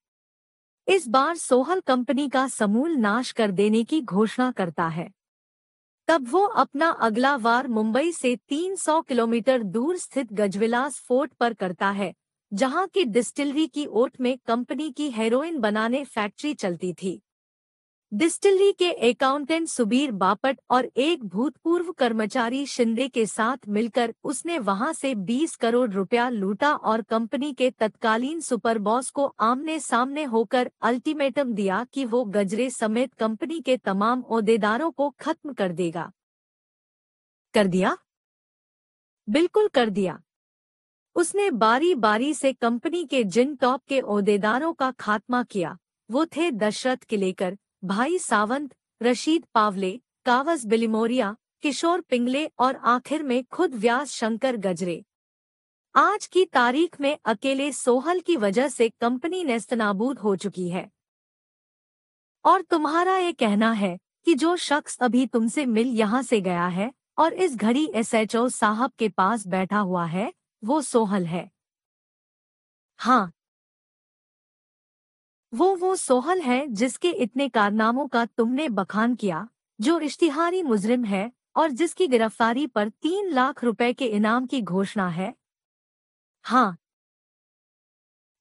इस बार सोहल कंपनी का समूल नाश कर देने की घोषणा करता है तब वो अपना अगला वार मुंबई से 300 किलोमीटर दूर स्थित गजविलास फोर्ट पर करता है जहां की डिस्टिलरी की ओट में कंपनी की हेरोइन बनाने फैक्ट्री चलती थी डिस्टिलरी के अकाउंटेंट सुबीर बापट और एक भूतपूर्व कर्मचारी शिंदे के साथ मिलकर उसने वहां से 20 करोड़ रुपया लूटा और कंपनी के तत्कालीन सुपरबॉस को आमने सामने होकर अल्टीमेटम दिया कि वो गजरे समेत कंपनी के तमाम अहदेदारों को खत्म कर देगा कर दिया बिल्कुल कर दिया उसने बारी बारी से कंपनी के जिन टॉप के ओहदेदारों का खात्मा किया वो थे दशरथ किलेकर भाई सावंत रशीद पावले कावस बिलिमोरिया किशोर पिंगले और आखिर में खुद व्यास शंकर गजरे आज की तारीख में अकेले सोहल की वजह से कंपनी नेस्तनाबूद हो चुकी है और तुम्हारा ये कहना है कि जो शख्स अभी तुमसे मिल यहाँ से गया है और इस घड़ी एसएचओ साहब के पास बैठा हुआ है वो सोहल है हाँ वो वो सोहल है जिसके इतने कारनामों का तुमने बखान किया जो इश्तिहारी मुजरिम है और जिसकी गिरफ्तारी पर तीन लाख रुपए के इनाम की घोषणा है हाँ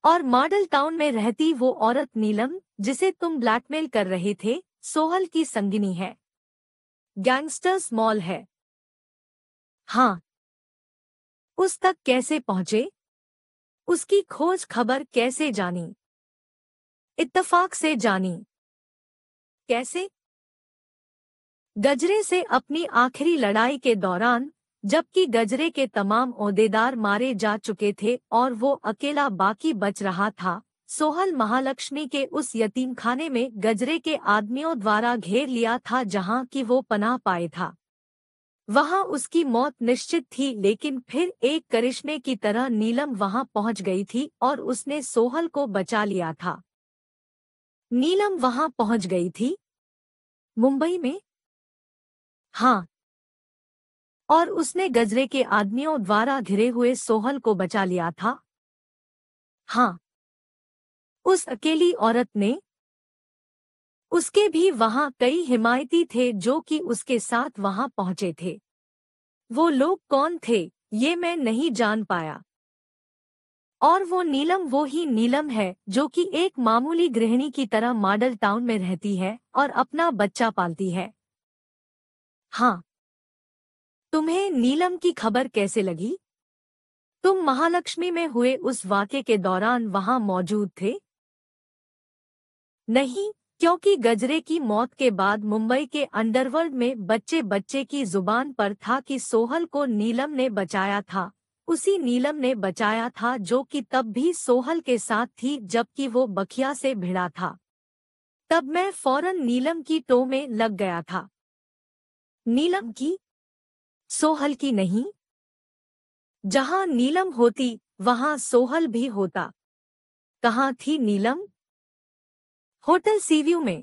और मॉडल टाउन में रहती वो औरत नीलम जिसे तुम ब्लैकमेल कर रहे थे सोहल की संगिनी है गैंगस्टर्स मॉल है हाँ उस तक कैसे पहुंचे उसकी खोज खबर कैसे जानी इत्तफाक से जानी कैसे गजरे से अपनी आखिरी लड़ाई के दौरान जबकि गजरे के तमाम ओहदेदार मारे जा चुके थे और वो अकेला बाकी बच रहा था सोहल महालक्ष्मी के उस यतीमखाने में गजरे के आदमियों द्वारा घेर लिया था जहां कि वो पनाह पाए था वहां उसकी मौत निश्चित थी लेकिन फिर एक करिश्मे की तरह नीलम वहां पहुंच गई थी और उसने सोहल को बचा लिया था नीलम वहां पहुंच गई थी मुंबई में हाँ और उसने गजरे के आदमियों द्वारा घिरे हुए सोहल को बचा लिया था हाँ उस अकेली औरत ने उसके भी वहां कई हिमायती थे जो कि उसके साथ वहां पहुंचे थे वो लोग कौन थे ये मैं नहीं जान पाया और वो नीलम वो ही नीलम है जो कि एक मामूली गृहिणी की तरह मॉडल टाउन में रहती है और अपना बच्चा पालती है हाँ तुम्हें नीलम की खबर कैसे लगी तुम महालक्ष्मी में हुए उस वाक्य के दौरान वहां मौजूद थे नहीं क्योंकि गजरे की मौत के बाद मुंबई के अंडरवर्ल्ड में बच्चे बच्चे की जुबान पर था कि सोहल को नीलम ने बचाया था उसी नीलम ने बचाया था जो कि तब भी सोहल के साथ थी जबकि वो बखिया से भिड़ा था तब मैं फौरन नीलम की टो में लग गया था नीलम की सोहल की नहीं जहां नीलम होती वहां सोहल भी होता कहाँ थी नीलम होटल सीव्यू में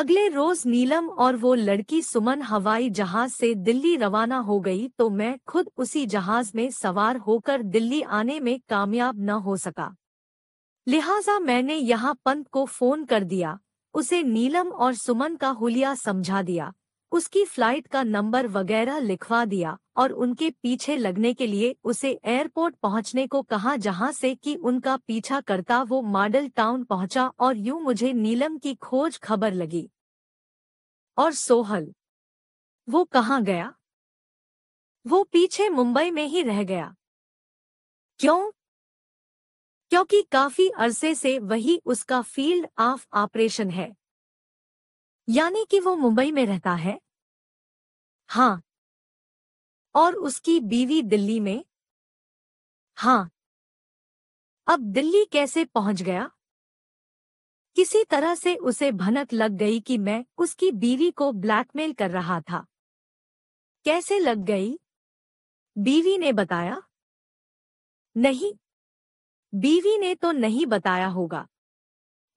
अगले रोज नीलम और वो लड़की सुमन हवाई जहाज से दिल्ली रवाना हो गई तो मैं खुद उसी जहाज में सवार होकर दिल्ली आने में कामयाब न हो सका लिहाजा मैंने यहाँ पंत को फोन कर दिया उसे नीलम और सुमन का हुलिया समझा दिया उसकी फ्लाइट का नंबर वगैरह लिखवा दिया और उनके पीछे लगने के लिए उसे एयरपोर्ट पहुंचने को कहा जहां से कि उनका पीछा करता वो मॉडल टाउन पहुंचा और यूं मुझे नीलम की खोज खबर लगी और सोहल वो कहा गया वो पीछे मुंबई में ही रह गया क्यों क्योंकि काफी अरसे से वही उसका फील्ड ऑफ ऑपरेशन है यानी कि वो मुंबई में रहता है हाँ और उसकी बीवी दिल्ली में हाँ अब दिल्ली कैसे पहुंच गया किसी तरह से उसे भनक लग गई कि मैं उसकी बीवी को ब्लैकमेल कर रहा था कैसे लग गई बीवी ने बताया नहीं बीवी ने तो नहीं बताया होगा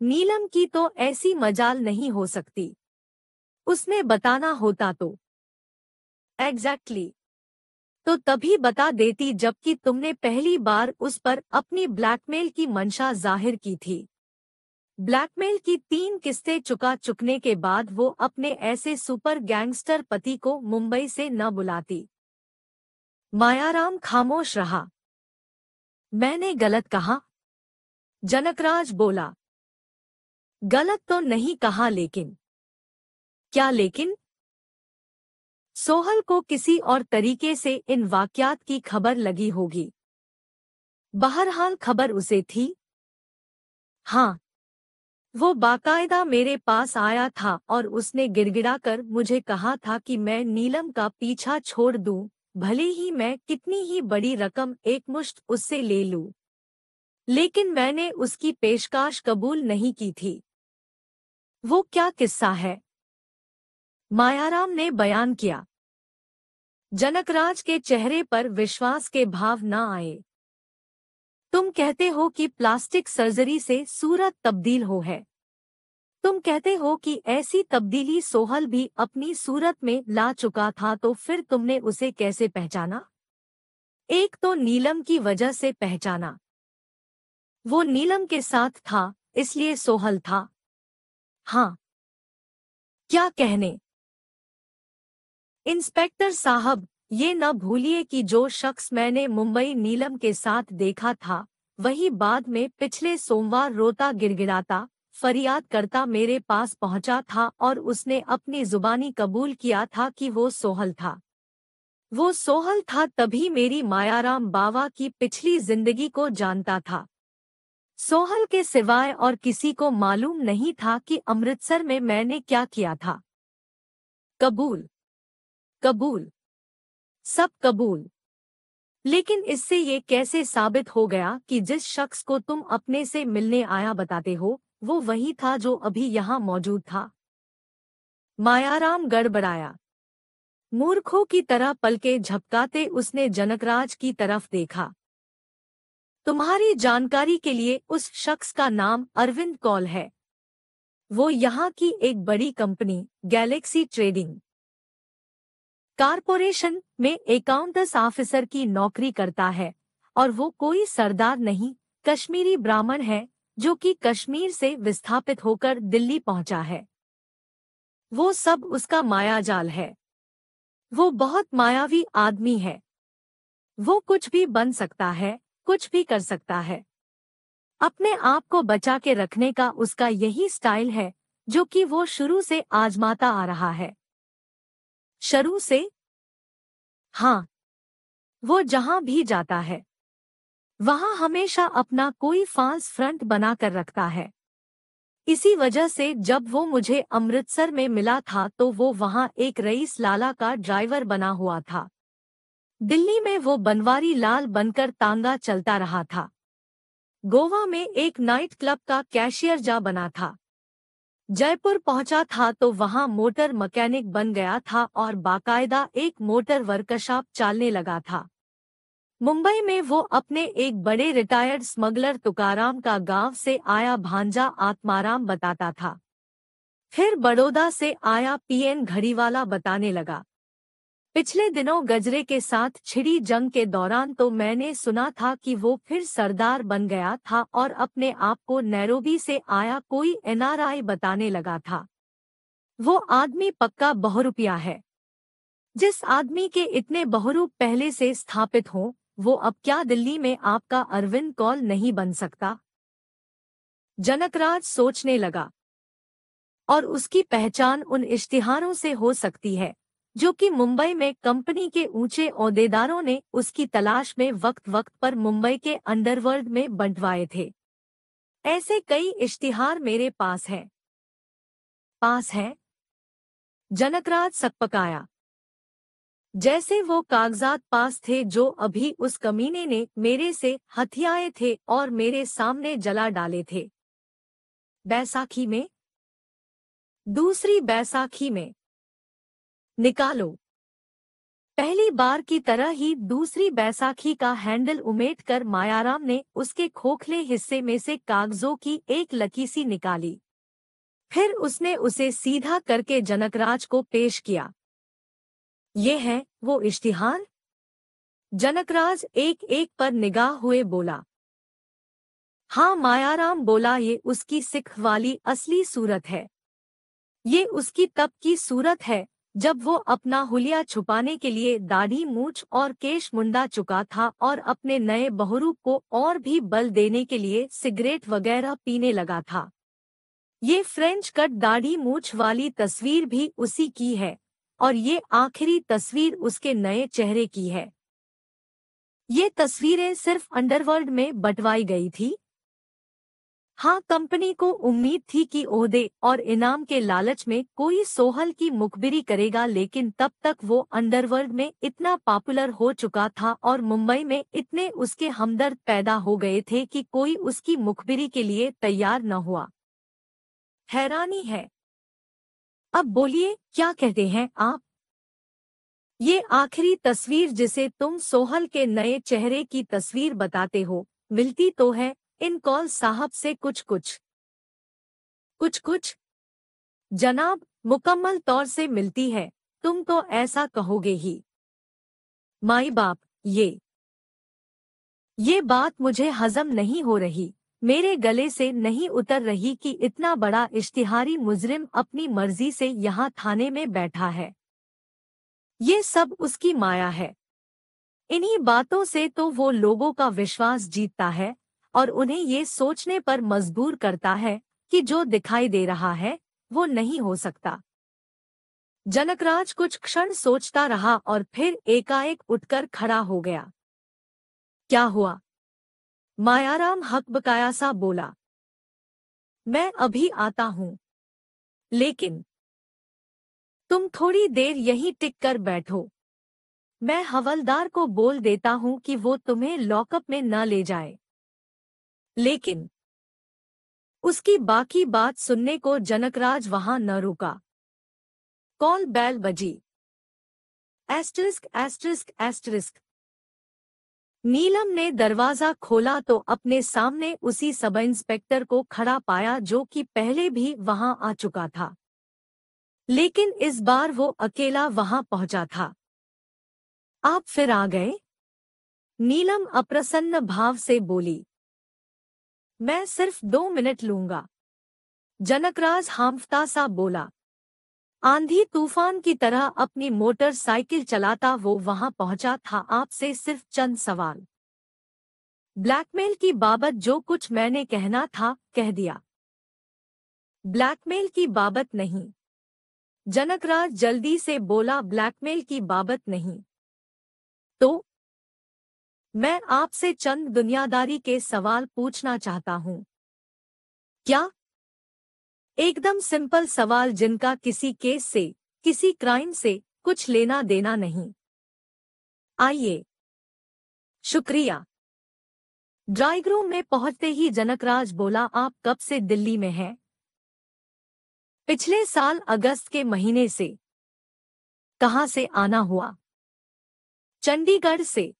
नीलम की तो ऐसी मजाल नहीं हो सकती उसने बताना होता तो एग्जैक्टली exactly. तो तभी बता देती जबकि तुमने पहली बार उस पर अपनी ब्लैकमेल की मंशा जाहिर की थी ब्लैकमेल की तीन किस्तें चुका चुकने के बाद वो अपने ऐसे सुपर गैंगस्टर पति को मुंबई से न बुलाती मायाराम खामोश रहा मैंने गलत कहा जनकराज बोला गलत तो नहीं कहा लेकिन क्या लेकिन सोहल को किसी और तरीके से इन वाक्यात की खबर लगी होगी बहरहाल खबर उसे थी हाँ वो बाकायदा मेरे पास आया था और उसने गिड़गिड़ा कर मुझे कहा था कि मैं नीलम का पीछा छोड़ दूं, भले ही मैं कितनी ही बड़ी रकम एकमुश्त उससे ले लूं। लेकिन मैंने उसकी पेशकश कबूल नहीं की थी वो क्या किस्सा है मायाराम ने बयान किया जनकराज के चेहरे पर विश्वास के भाव न आए तुम कहते हो कि प्लास्टिक सर्जरी से सूरत तब्दील हो है तुम कहते हो कि ऐसी तब्दीली सोहल भी अपनी सूरत में ला चुका था तो फिर तुमने उसे कैसे पहचाना एक तो नीलम की वजह से पहचाना वो नीलम के साथ था इसलिए सोहल था हाँ क्या कहने इंस्पेक्टर साहब ये न भूलिए कि जो शख्स मैंने मुंबई नीलम के साथ देखा था वही बाद में पिछले सोमवार रोता गिड़गिड़ाता फरियाद करता मेरे पास पहुंचा था और उसने अपनी जुबानी कबूल किया था कि वो सोहल था वो सोहल था तभी मेरी मायाराम बाबा की पिछली जिंदगी को जानता था सोहल के सिवाय और किसी को मालूम नहीं था कि अमृतसर में मैंने क्या किया था कबूल कबूल सब कबूल लेकिन इससे ये कैसे साबित हो गया कि जिस शख्स को तुम अपने से मिलने आया बताते हो वो वही था जो अभी यहाँ मौजूद था मायाराम गड़बड़ाया मूर्खों की तरह पलके झपकाते उसने जनकराज की तरफ देखा तुम्हारी जानकारी के लिए उस शख्स का नाम अरविंद कॉल है वो यहाँ की एक बड़ी कंपनी गैलेक्सी ट्रेडिंग कारपोरेशन में अकाउंटस ऑफिसर की नौकरी करता है और वो कोई सरदार नहीं कश्मीरी ब्राह्मण है जो कि कश्मीर से विस्थापित होकर दिल्ली पहुंचा है वो सब उसका मायाजाल है वो बहुत मायावी आदमी है वो कुछ भी बन सकता है कुछ भी कर सकता है अपने आप को बचा के रखने का उसका यही स्टाइल है जो कि वो शुरू से आजमाता आ रहा है शुरू से हाँ वो जहां भी जाता है वहां हमेशा अपना कोई फांस फ्रंट बना कर रखता है इसी वजह से जब वो मुझे अमृतसर में मिला था तो वो वहां एक रईस लाला का ड्राइवर बना हुआ था दिल्ली में वो बनवारी लाल बनकर तांगा चलता रहा था गोवा में एक नाइट क्लब का कैशियर जा बना था जयपुर पहुंचा था तो वहां मोटर मैकेनिक बन गया था और बाकायदा एक मोटर वर्कशॉप चालने लगा था मुंबई में वो अपने एक बड़े रिटायर्ड स्मगलर तुकाराम का गांव से आया भांजा आत्माराम बताता था फिर बड़ौदा से आया पीएन घड़ीवाला बताने लगा पिछले दिनों गजरे के साथ छिड़ी जंग के दौरान तो मैंने सुना था कि वो फिर सरदार बन गया था और अपने आप को नैरोबी से आया कोई एनआरआई बताने लगा था वो आदमी पक्का बहुरुपिया है जिस आदमी के इतने बहुरूप पहले से स्थापित हों वो अब क्या दिल्ली में आपका अरविंद कॉल नहीं बन सकता जनकराज सोचने लगा और उसकी पहचान उन इश्तिहारों से हो सकती है जो कि मुंबई में कंपनी के ऊंचे औहदेदारों ने उसकी तलाश में वक्त वक्त पर मुंबई के अंडरवर्ल्ड में बंटवाए थे ऐसे कई इश्तिहार मेरे पास हैं पास है जनकराज सकपकाया जैसे वो कागजात पास थे जो अभी उस कमीने ने मेरे से हथियाए थे और मेरे सामने जला डाले थे बैसाखी में दूसरी बैसाखी में निकालो पहली बार की तरह ही दूसरी बैसाखी का हैंडल उमेट कर मायाराम ने उसके खोखले हिस्से में से कागजों की एक लकीसी निकाली फिर उसने उसे सीधा करके जनकराज को पेश किया ये है वो इश्तिहार जनकराज एक एक पर निगाह हुए बोला हाँ मायाराम बोला ये उसकी सिख वाली असली सूरत है ये उसकी तप की सूरत है जब वो अपना हुलिया छुपाने के लिए दाढ़ी मूछ और केश मुंडा चुका था और अपने नए बहरूप को और भी बल देने के लिए सिगरेट वगैरह पीने लगा था ये फ्रेंच कट दाढ़ी मूछ वाली तस्वीर भी उसी की है और ये आखिरी तस्वीर उसके नए चेहरे की है ये तस्वीरें सिर्फ अंडरवर्ल्ड में बंटवाई गई थी हाँ कंपनी को उम्मीद थी कि ओहदे और इनाम के लालच में कोई सोहल की मुखबिरी करेगा लेकिन तब तक वो अंडरवर्ल्ड में इतना पॉपुलर हो चुका था और मुंबई में इतने उसके हमदर्द पैदा हो गए थे कि कोई उसकी मुखबिरी के लिए तैयार न हुआ हैरानी है अब बोलिए क्या कहते हैं आप ये आखिरी तस्वीर जिसे तुम सोहल के नए चेहरे की तस्वीर बताते हो मिलती तो है इन कॉल साहब से कुछ कुछ कुछ कुछ जनाब मुकम्मल तौर से मिलती है तुम तो ऐसा कहोगे ही माई बाप ये ये बात मुझे हजम नहीं हो रही मेरे गले से नहीं उतर रही कि इतना बड़ा इश्तिहारी मुजरिम अपनी मर्जी से यहाँ थाने में बैठा है ये सब उसकी माया है इन्हीं बातों से तो वो लोगों का विश्वास जीतता है और उन्हें ये सोचने पर मजबूर करता है कि जो दिखाई दे रहा है वो नहीं हो सकता जनकराज कुछ क्षण सोचता रहा और फिर एकाएक उठकर खड़ा हो गया क्या हुआ मायाराम हकबकाया सा बोला मैं अभी आता हूं लेकिन तुम थोड़ी देर यहीं टिक कर बैठो मैं हवलदार को बोल देता हूं कि वो तुम्हें लॉकअप में न ले जाए लेकिन उसकी बाकी बात सुनने को जनकराज वहां न रुका कॉल बैल बजी एस्ट्रिस्क एस्ट्रिस्क एस्ट्रिस्क नीलम ने दरवाजा खोला तो अपने सामने उसी सब इंस्पेक्टर को खड़ा पाया जो कि पहले भी वहां आ चुका था लेकिन इस बार वो अकेला वहां पहुंचा था आप फिर आ गए नीलम अप्रसन्न भाव से बोली मैं सिर्फ दो मिनट लूंगा जनकराज हांफता सा बोला आंधी तूफान की तरह अपनी मोटरसाइकिल चलाता वो वहां पहुंचा था आपसे सिर्फ चंद सवाल ब्लैकमेल की बाबत जो कुछ मैंने कहना था कह दिया ब्लैकमेल की बाबत नहीं जनकराज जल्दी से बोला ब्लैकमेल की बाबत नहीं तो मैं आपसे चंद दुनियादारी के सवाल पूछना चाहता हूं क्या एकदम सिंपल सवाल जिनका किसी केस से किसी क्राइम से कुछ लेना देना नहीं आइए शुक्रिया रूम में पहुंचते ही जनकराज बोला आप कब से दिल्ली में हैं पिछले साल अगस्त के महीने से कहां से आना हुआ चंडीगढ़ से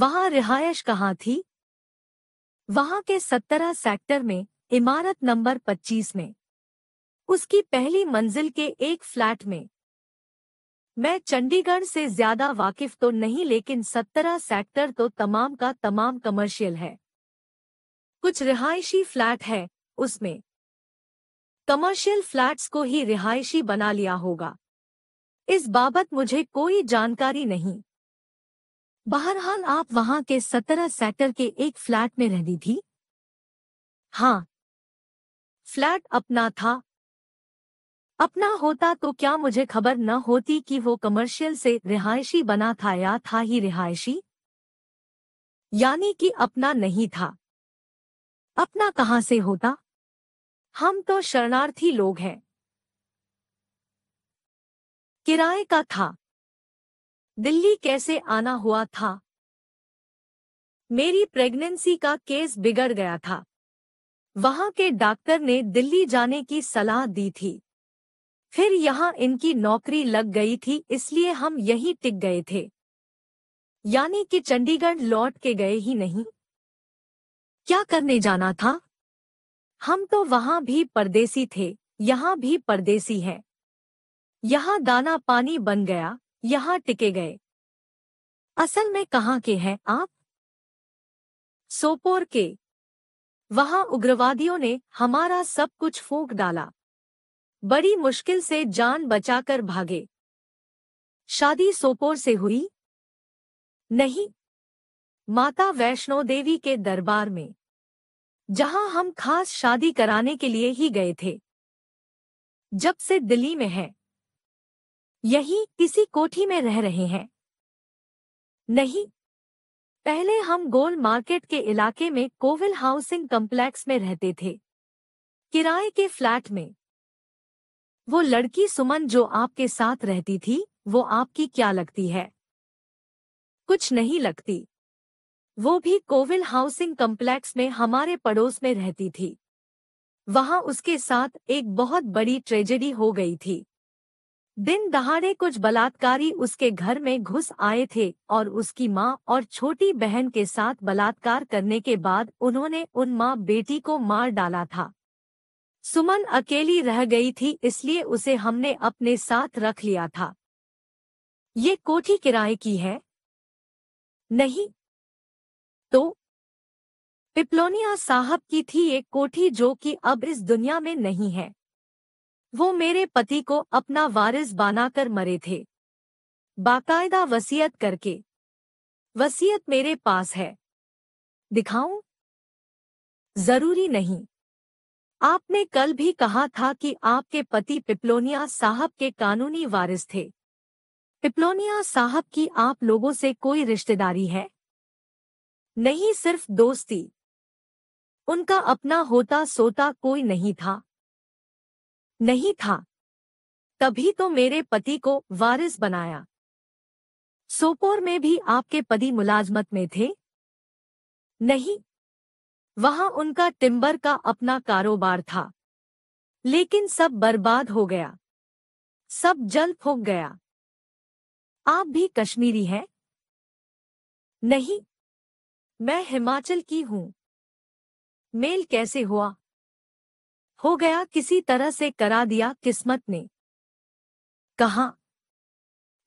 वहाँ रिहायश कहाँ थी वहाँ के सत्तरा सेक्टर में इमारत नंबर 25 में उसकी पहली मंजिल के एक फ्लैट में मैं चंडीगढ़ से ज्यादा वाकिफ तो नहीं लेकिन सत्तरा सेक्टर तो तमाम का तमाम कमर्शियल है कुछ रिहायशी फ्लैट है उसमें कमर्शियल फ्लैट्स को ही रिहायशी बना लिया होगा इस बाबत मुझे कोई जानकारी नहीं बहरहाल आप वहां के सत्रह सेक्टर के एक फ्लैट में रहती थी हाँ फ्लैट अपना था अपना होता तो क्या मुझे खबर न होती कि वो कमर्शियल से रिहायशी बना था या था ही रिहायशी यानी कि अपना नहीं था अपना कहाँ से होता हम तो शरणार्थी लोग हैं किराए का था दिल्ली कैसे आना हुआ था मेरी प्रेगनेंसी का केस बिगड़ गया था वहां के डॉक्टर ने दिल्ली जाने की सलाह दी थी फिर यहाँ इनकी नौकरी लग गई थी इसलिए हम यहीं टिक गए थे यानी कि चंडीगढ़ लौट के गए ही नहीं क्या करने जाना था हम तो वहां भी परदेसी थे यहां भी परदेसी हैं यहां दाना पानी बन गया यहाँ टिके गए असल में कहाँ के हैं आप सोपोर के वहां उग्रवादियों ने हमारा सब कुछ फूंक डाला बड़ी मुश्किल से जान बचाकर भागे शादी सोपोर से हुई नहीं माता वैष्णो देवी के दरबार में जहां हम खास शादी कराने के लिए ही गए थे जब से दिल्ली में हैं यही किसी कोठी में रह रहे हैं नहीं पहले हम गोल मार्केट के इलाके में कोविल हाउसिंग कॉम्प्लेक्स में रहते थे किराए के फ्लैट में वो लड़की सुमन जो आपके साथ रहती थी वो आपकी क्या लगती है कुछ नहीं लगती वो भी कोविल हाउसिंग कॉम्प्लेक्स में हमारे पड़ोस में रहती थी वहां उसके साथ एक बहुत बड़ी ट्रेजेडी हो गई थी दिन दहाड़े कुछ बलात्कारी उसके घर में घुस आए थे और उसकी मां और छोटी बहन के साथ बलात्कार करने के बाद उन्होंने उन मां बेटी को मार डाला था सुमन अकेली रह गई थी इसलिए उसे हमने अपने साथ रख लिया था ये कोठी किराए की है नहीं तो पिपलोनिया साहब की थी एक कोठी जो कि अब इस दुनिया में नहीं है वो मेरे पति को अपना वारिस बनाकर मरे थे बाकायदा वसीयत करके वसीयत मेरे पास है दिखाऊं जरूरी नहीं आपने कल भी कहा था कि आपके पति पिपलोनिया साहब के कानूनी वारिस थे पिपलोनिया साहब की आप लोगों से कोई रिश्तेदारी है नहीं सिर्फ दोस्ती उनका अपना होता सोता कोई नहीं था नहीं था तभी तो मेरे पति को वारिस बनाया सोपोर में भी आपके पति मुलाजमत में थे नहीं वहां उनका टिम्बर का अपना कारोबार था लेकिन सब बर्बाद हो गया सब जल फूक गया आप भी कश्मीरी हैं नहीं मैं हिमाचल की हूं मेल कैसे हुआ हो गया किसी तरह से करा दिया किस्मत ने कहा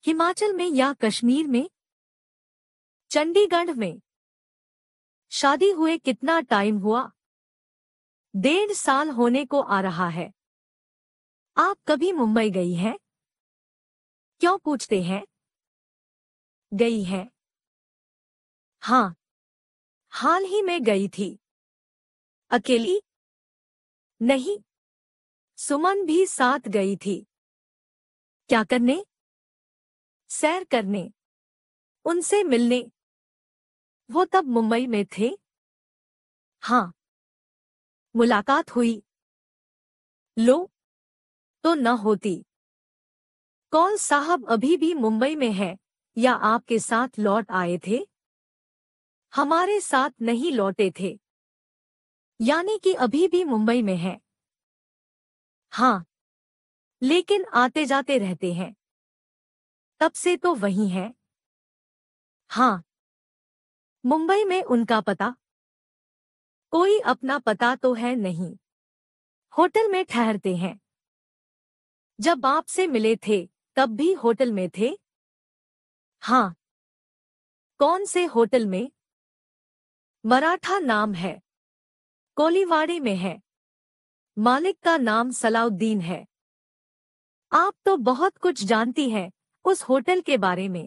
हिमाचल में या कश्मीर में चंडीगढ़ में शादी हुए कितना टाइम हुआ डेढ़ साल होने को आ रहा है आप कभी मुंबई गई हैं क्यों पूछते हैं गई है हाँ हाल ही में गई थी अकेली नहीं सुमन भी साथ गई थी क्या करने सैर करने उनसे मिलने वो तब मुंबई में थे हाँ मुलाकात हुई लो तो न होती कौन साहब अभी भी मुंबई में है या आपके साथ लौट आए थे हमारे साथ नहीं लौटे थे यानी कि अभी भी मुंबई में है हाँ लेकिन आते जाते रहते हैं तब से तो वही है हाँ मुंबई में उनका पता कोई अपना पता तो है नहीं होटल में ठहरते हैं जब आपसे मिले थे तब भी होटल में थे हाँ कौन से होटल में मराठा नाम है कोलीवाड़े में है मालिक का नाम सलाउद्दीन है आप तो बहुत कुछ जानती हैं उस होटल के बारे में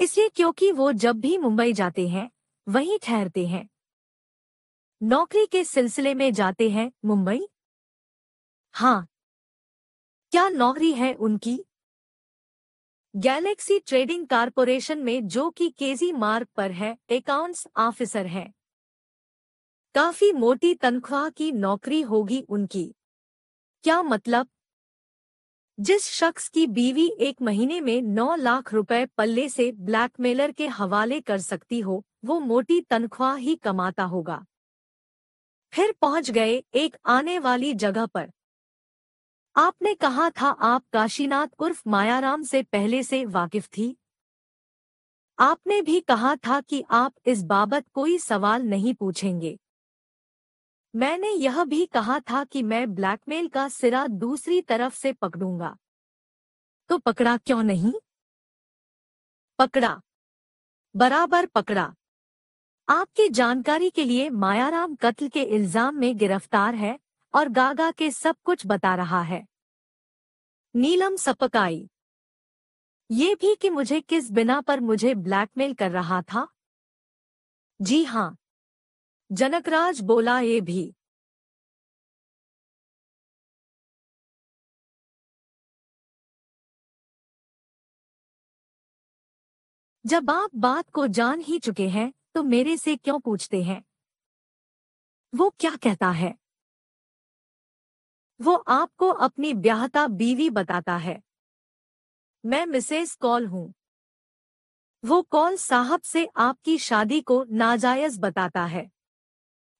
इसलिए क्योंकि वो जब भी मुंबई जाते हैं वहीं ठहरते हैं नौकरी के सिलसिले में जाते हैं मुंबई हाँ क्या नौकरी है उनकी गैलेक्सी ट्रेडिंग कारपोरेशन में जो कि केजी मार्ग पर है अकाउंट्स ऑफिसर है काफी मोटी तनख्वाह की नौकरी होगी उनकी क्या मतलब जिस शख्स की बीवी एक महीने में नौ लाख रुपए पल्ले से ब्लैकमेलर के हवाले कर सकती हो वो मोटी तनख्वाह ही कमाता होगा फिर पहुंच गए एक आने वाली जगह पर आपने कहा था आप काशीनाथ उर्फ मायाराम से पहले से वाकिफ थी आपने भी कहा था कि आप इस बाबत कोई सवाल नहीं पूछेंगे मैंने यह भी कहा था कि मैं ब्लैकमेल का सिरा दूसरी तरफ से पकड़ूंगा तो पकड़ा क्यों नहीं पकड़ा बराबर पकड़ा आपकी जानकारी के लिए मायाराम कत्ल के इल्जाम में गिरफ्तार है और गागा के सब कुछ बता रहा है नीलम सपकाई ये भी कि मुझे किस बिना पर मुझे ब्लैकमेल कर रहा था जी हाँ जनकराज बोला ये भी जब आप बात को जान ही चुके हैं तो मेरे से क्यों पूछते हैं वो क्या कहता है वो आपको अपनी ब्याहता बीवी बताता है मैं मिसेस कॉल हूं वो कॉल साहब से आपकी शादी को नाजायज बताता है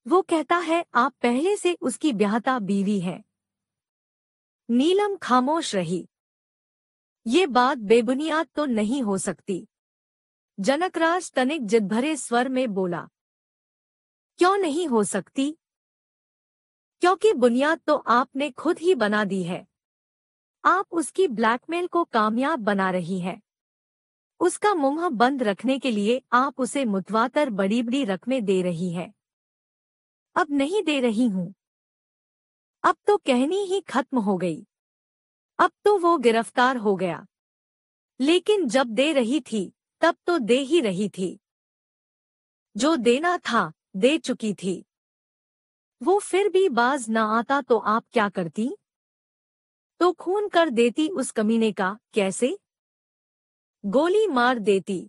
वो कहता है आप पहले से उसकी ब्याहता बीवी है नीलम खामोश रही ये बात बेबुनियाद तो नहीं हो सकती जनकराज तनिक जिद भरे स्वर में बोला क्यों नहीं हो सकती क्योंकि बुनियाद तो आपने खुद ही बना दी है आप उसकी ब्लैकमेल को कामयाब बना रही है उसका मुंह बंद रखने के लिए आप उसे मुतवातर बड़ी बड़ी रकमें दे रही है अब नहीं दे रही हूं अब तो कहनी ही खत्म हो गई अब तो वो गिरफ्तार हो गया लेकिन जब दे रही थी तब तो दे ही रही थी जो देना था दे चुकी थी वो फिर भी बाज ना आता तो आप क्या करती तो खून कर देती उस कमीने का कैसे गोली मार देती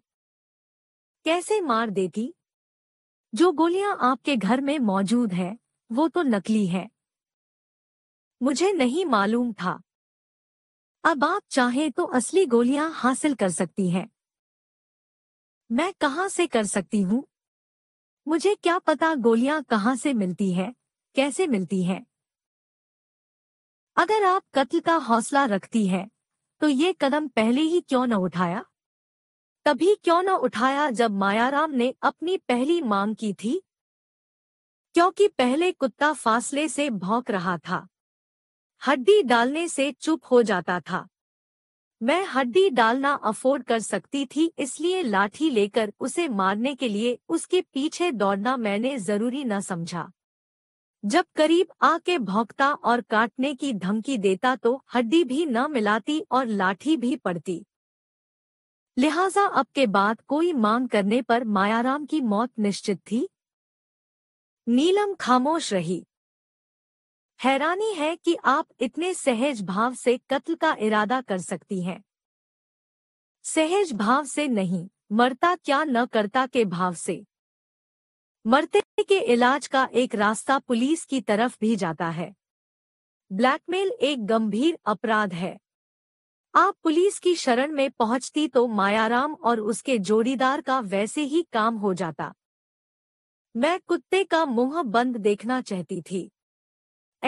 कैसे मार देती जो गोलियां आपके घर में मौजूद हैं वो तो नकली है मुझे नहीं मालूम था अब आप चाहें तो असली गोलियां हासिल कर सकती हैं मैं कहाँ से कर सकती हूँ मुझे क्या पता गोलियां कहाँ से मिलती हैं कैसे मिलती हैं अगर आप कत्ल का हौसला रखती हैं तो ये कदम पहले ही क्यों न उठाया तभी क्यों न उठाया जब मायाराम ने अपनी पहली मांग की थी क्योंकि पहले कुत्ता फासले से भौंक रहा था हड्डी डालने से चुप हो जाता था मैं हड्डी डालना अफोर्ड कर सकती थी इसलिए लाठी लेकर उसे मारने के लिए उसके पीछे दौड़ना मैंने जरूरी न समझा जब करीब आके भौंकता और काटने की धमकी देता तो हड्डी भी न मिलाती और लाठी भी पड़ती लिहाजा अब के बाद कोई मांग करने पर मायाराम की मौत निश्चित थी नीलम खामोश रही हैरानी है कि आप इतने सहज भाव से कत्ल का इरादा कर सकती हैं सहज भाव से नहीं मरता क्या न करता के भाव से मरते के इलाज का एक रास्ता पुलिस की तरफ भी जाता है ब्लैकमेल एक गंभीर अपराध है आप पुलिस की शरण में पहुंचती तो मायाराम और उसके जोड़ीदार का वैसे ही काम हो जाता मैं कुत्ते का मुंह बंद देखना चाहती थी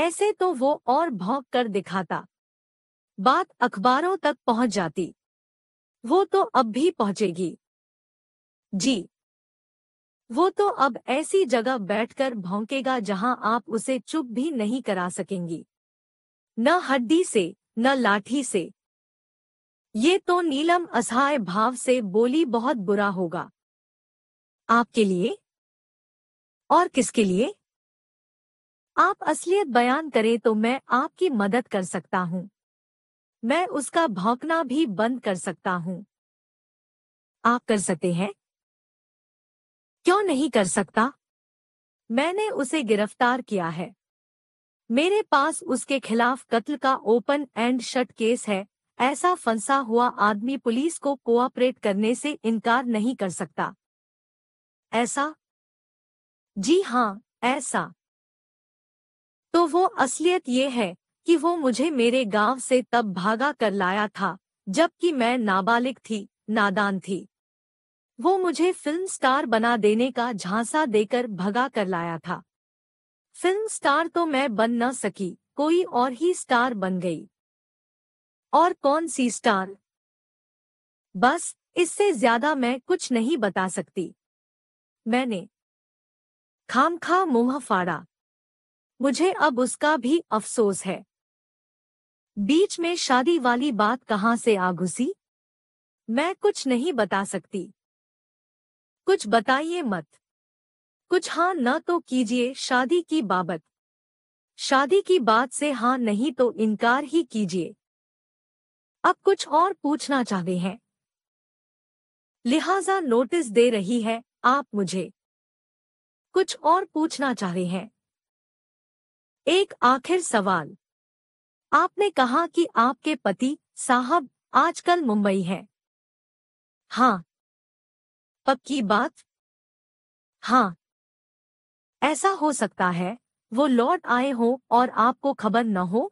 ऐसे तो वो और भौंक कर दिखाता बात अखबारों तक पहुंच जाती वो तो अब भी पहुंचेगी जी वो तो अब ऐसी जगह बैठकर भौंकेगा जहां आप उसे चुप भी नहीं करा सकेंगी न हड्डी से न लाठी से ये तो नीलम असहाय भाव से बोली बहुत बुरा होगा आपके लिए और किसके लिए आप असलियत बयान करें तो मैं आपकी मदद कर सकता हूँ मैं उसका भौंकना भी बंद कर सकता हूँ आप कर सकते हैं क्यों नहीं कर सकता मैंने उसे गिरफ्तार किया है मेरे पास उसके खिलाफ कत्ल का ओपन एंड शट केस है ऐसा फंसा हुआ आदमी पुलिस को कोऑपरेट करने से इनकार नहीं कर सकता ऐसा जी हाँ ऐसा तो वो असलियत ये है कि वो मुझे मेरे गांव से तब भागा कर लाया था जबकि मैं नाबालिग थी नादान थी वो मुझे फिल्म स्टार बना देने का झांसा देकर भगा कर लाया था फिल्म स्टार तो मैं बन न सकी कोई और ही स्टार बन गई और कौन सी स्टार बस इससे ज्यादा मैं कुछ नहीं बता सकती मैंने खाम खा मुंह फाड़ा मुझे अब उसका भी अफसोस है बीच में शादी वाली बात कहां से आ घुसी मैं कुछ नहीं बता सकती कुछ बताइए मत कुछ हां न तो कीजिए शादी की बाबत शादी की बात से हां नहीं तो इनकार ही कीजिए अब कुछ और पूछना चाहते हैं लिहाजा नोटिस दे रही है आप मुझे कुछ और पूछना चाहते हैं एक आखिर सवाल आपने कहा कि आपके पति साहब आजकल मुंबई हैं। हाँ पक्की बात हाँ ऐसा हो सकता है वो लौट आए हो और आपको खबर न हो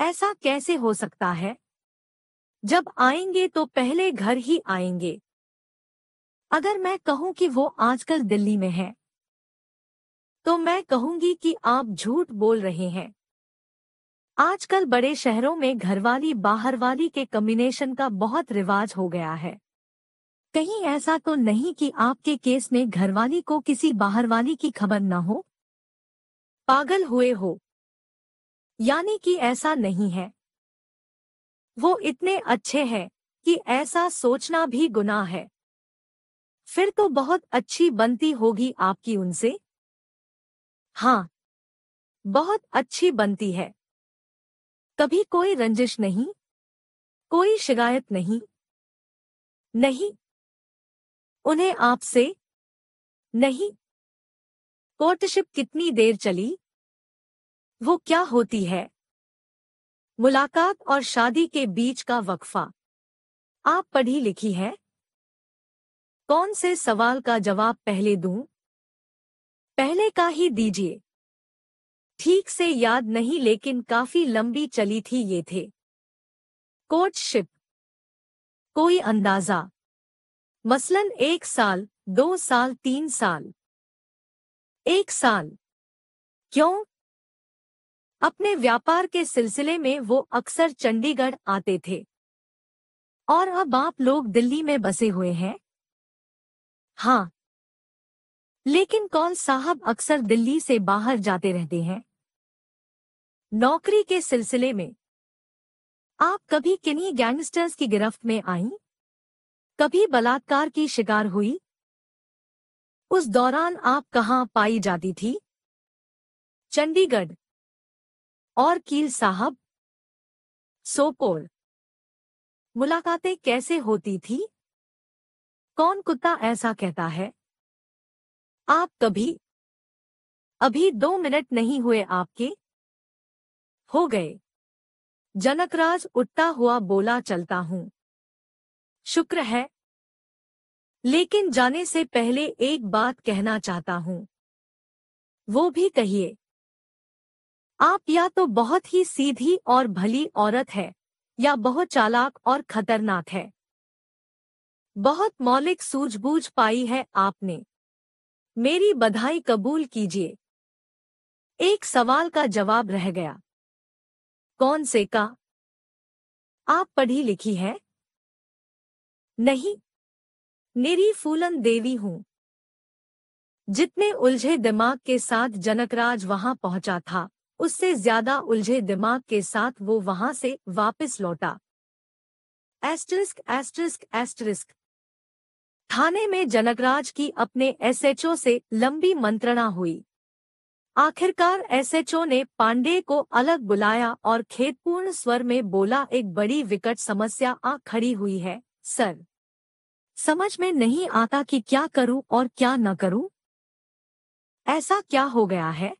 ऐसा कैसे हो सकता है जब आएंगे तो पहले घर ही आएंगे अगर मैं कहूं कि वो आजकल दिल्ली में है तो मैं कहूंगी कि आप झूठ बोल रहे हैं आजकल बड़े शहरों में घरवाली बाहरवाली के कम्बिनेशन का बहुत रिवाज हो गया है कहीं ऐसा तो नहीं कि आपके केस में घरवाली को किसी बाहरवाली की खबर ना हो पागल हुए हो यानी कि ऐसा नहीं है वो इतने अच्छे हैं कि ऐसा सोचना भी गुनाह है फिर तो बहुत अच्छी बनती होगी आपकी उनसे हाँ बहुत अच्छी बनती है कभी कोई रंजिश नहीं कोई शिकायत नहीं नहीं उन्हें आपसे नहीं कोर्टशिप कितनी देर चली वो क्या होती है मुलाकात और शादी के बीच का वक्फा आप पढ़ी लिखी है कौन से सवाल का जवाब पहले दूं? पहले का ही दीजिए ठीक से याद नहीं लेकिन काफी लंबी चली थी ये थे कोचशिप कोई अंदाजा मसलन एक साल दो साल तीन साल एक साल क्यों अपने व्यापार के सिलसिले में वो अक्सर चंडीगढ़ आते थे और अब आप लोग दिल्ली में बसे हुए हैं हाँ लेकिन कौन साहब अक्सर दिल्ली से बाहर जाते रहते हैं नौकरी के सिलसिले में आप कभी किन्हीं गैंगस्टर्स की गिरफ्त में आई कभी बलात्कार की शिकार हुई उस दौरान आप कहाँ पाई जाती थी चंडीगढ़ और कील साहब सोपोर मुलाकातें कैसे होती थी कौन कुत्ता ऐसा कहता है आप कभी अभी दो मिनट नहीं हुए आपके हो गए जनकराज उठता हुआ बोला चलता हूं शुक्र है लेकिन जाने से पहले एक बात कहना चाहता हूं वो भी कहिए आप या तो बहुत ही सीधी और भली औरत है या बहुत चालाक और खतरनाक है बहुत मौलिक सूझबूझ पाई है आपने मेरी बधाई कबूल कीजिए एक सवाल का जवाब रह गया कौन से का आप पढ़ी लिखी है नहीं निरी फूलन देवी हूं जितने उलझे दिमाग के साथ जनकराज वहां पहुंचा था उससे ज्यादा उलझे दिमाग के साथ वो वहां से वापस लौटा एस्ट्रिस्क एस्ट्रिस्क एस्ट्रिस्क थाने में जनकराज की अपने एसएचओ से लंबी मंत्रणा हुई आखिरकार एसएचओ ने पांडे को अलग बुलाया और खेतपूर्ण स्वर में बोला एक बड़ी विकट समस्या आ खड़ी हुई है सर समझ में नहीं आता कि क्या करूं और क्या न करूं ऐसा क्या हो गया है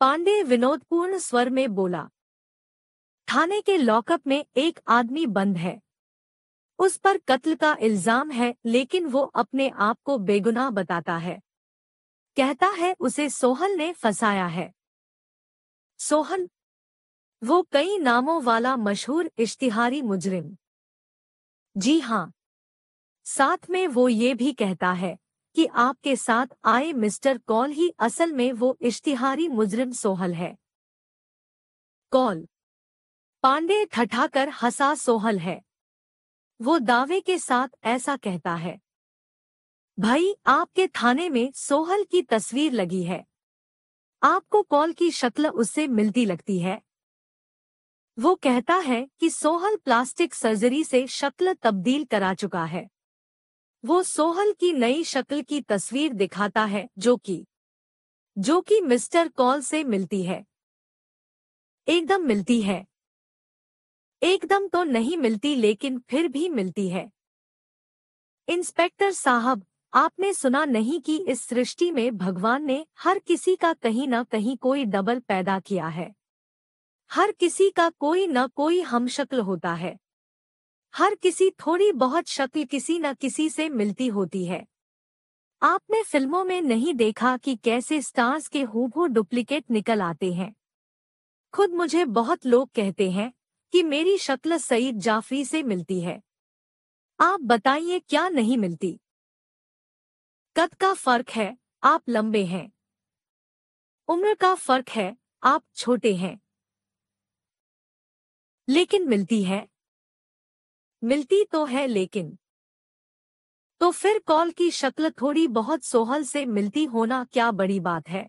पांडे विनोदपूर्ण स्वर में बोला थाने के लॉकअप में एक आदमी बंद है उस पर कत्ल का इल्जाम है लेकिन वो अपने आप को बेगुनाह बताता है कहता है उसे सोहल ने फंसाया है सोहल वो कई नामों वाला मशहूर इश्तिहारी मुजरिम जी हाँ साथ में वो ये भी कहता है कि आपके साथ आए मिस्टर कॉल ही असल में वो इश्तिहारी मुजरिम सोहल है कॉल पांडे ठठाकर हंसा सोहल है वो दावे के साथ ऐसा कहता है भाई आपके थाने में सोहल की तस्वीर लगी है आपको कॉल की शक्ल उससे मिलती लगती है वो कहता है कि सोहल प्लास्टिक सर्जरी से शक्ल तब्दील करा चुका है वो सोहल की नई शक्ल की तस्वीर दिखाता है जो कि जो कि मिस्टर कॉल से मिलती है एकदम मिलती है एकदम तो नहीं मिलती लेकिन फिर भी मिलती है इंस्पेक्टर साहब आपने सुना नहीं कि इस सृष्टि में भगवान ने हर किसी का कहीं ना कहीं कोई डबल पैदा किया है हर किसी का कोई ना कोई हमशक्ल होता है हर किसी थोड़ी बहुत शक्ल किसी न किसी से मिलती होती है आपने फिल्मों में नहीं देखा कि कैसे स्टार्स के हूबू डुप्लीकेट निकल आते हैं खुद मुझे बहुत लोग कहते हैं कि मेरी शक्ल सईद जाफरी से मिलती है आप बताइए क्या नहीं मिलती कद का फर्क है आप लंबे हैं उम्र का फर्क है आप छोटे हैं लेकिन मिलती है मिलती तो है लेकिन तो फिर कॉल की शक्ल थोड़ी बहुत सोहल से मिलती होना क्या बड़ी बात है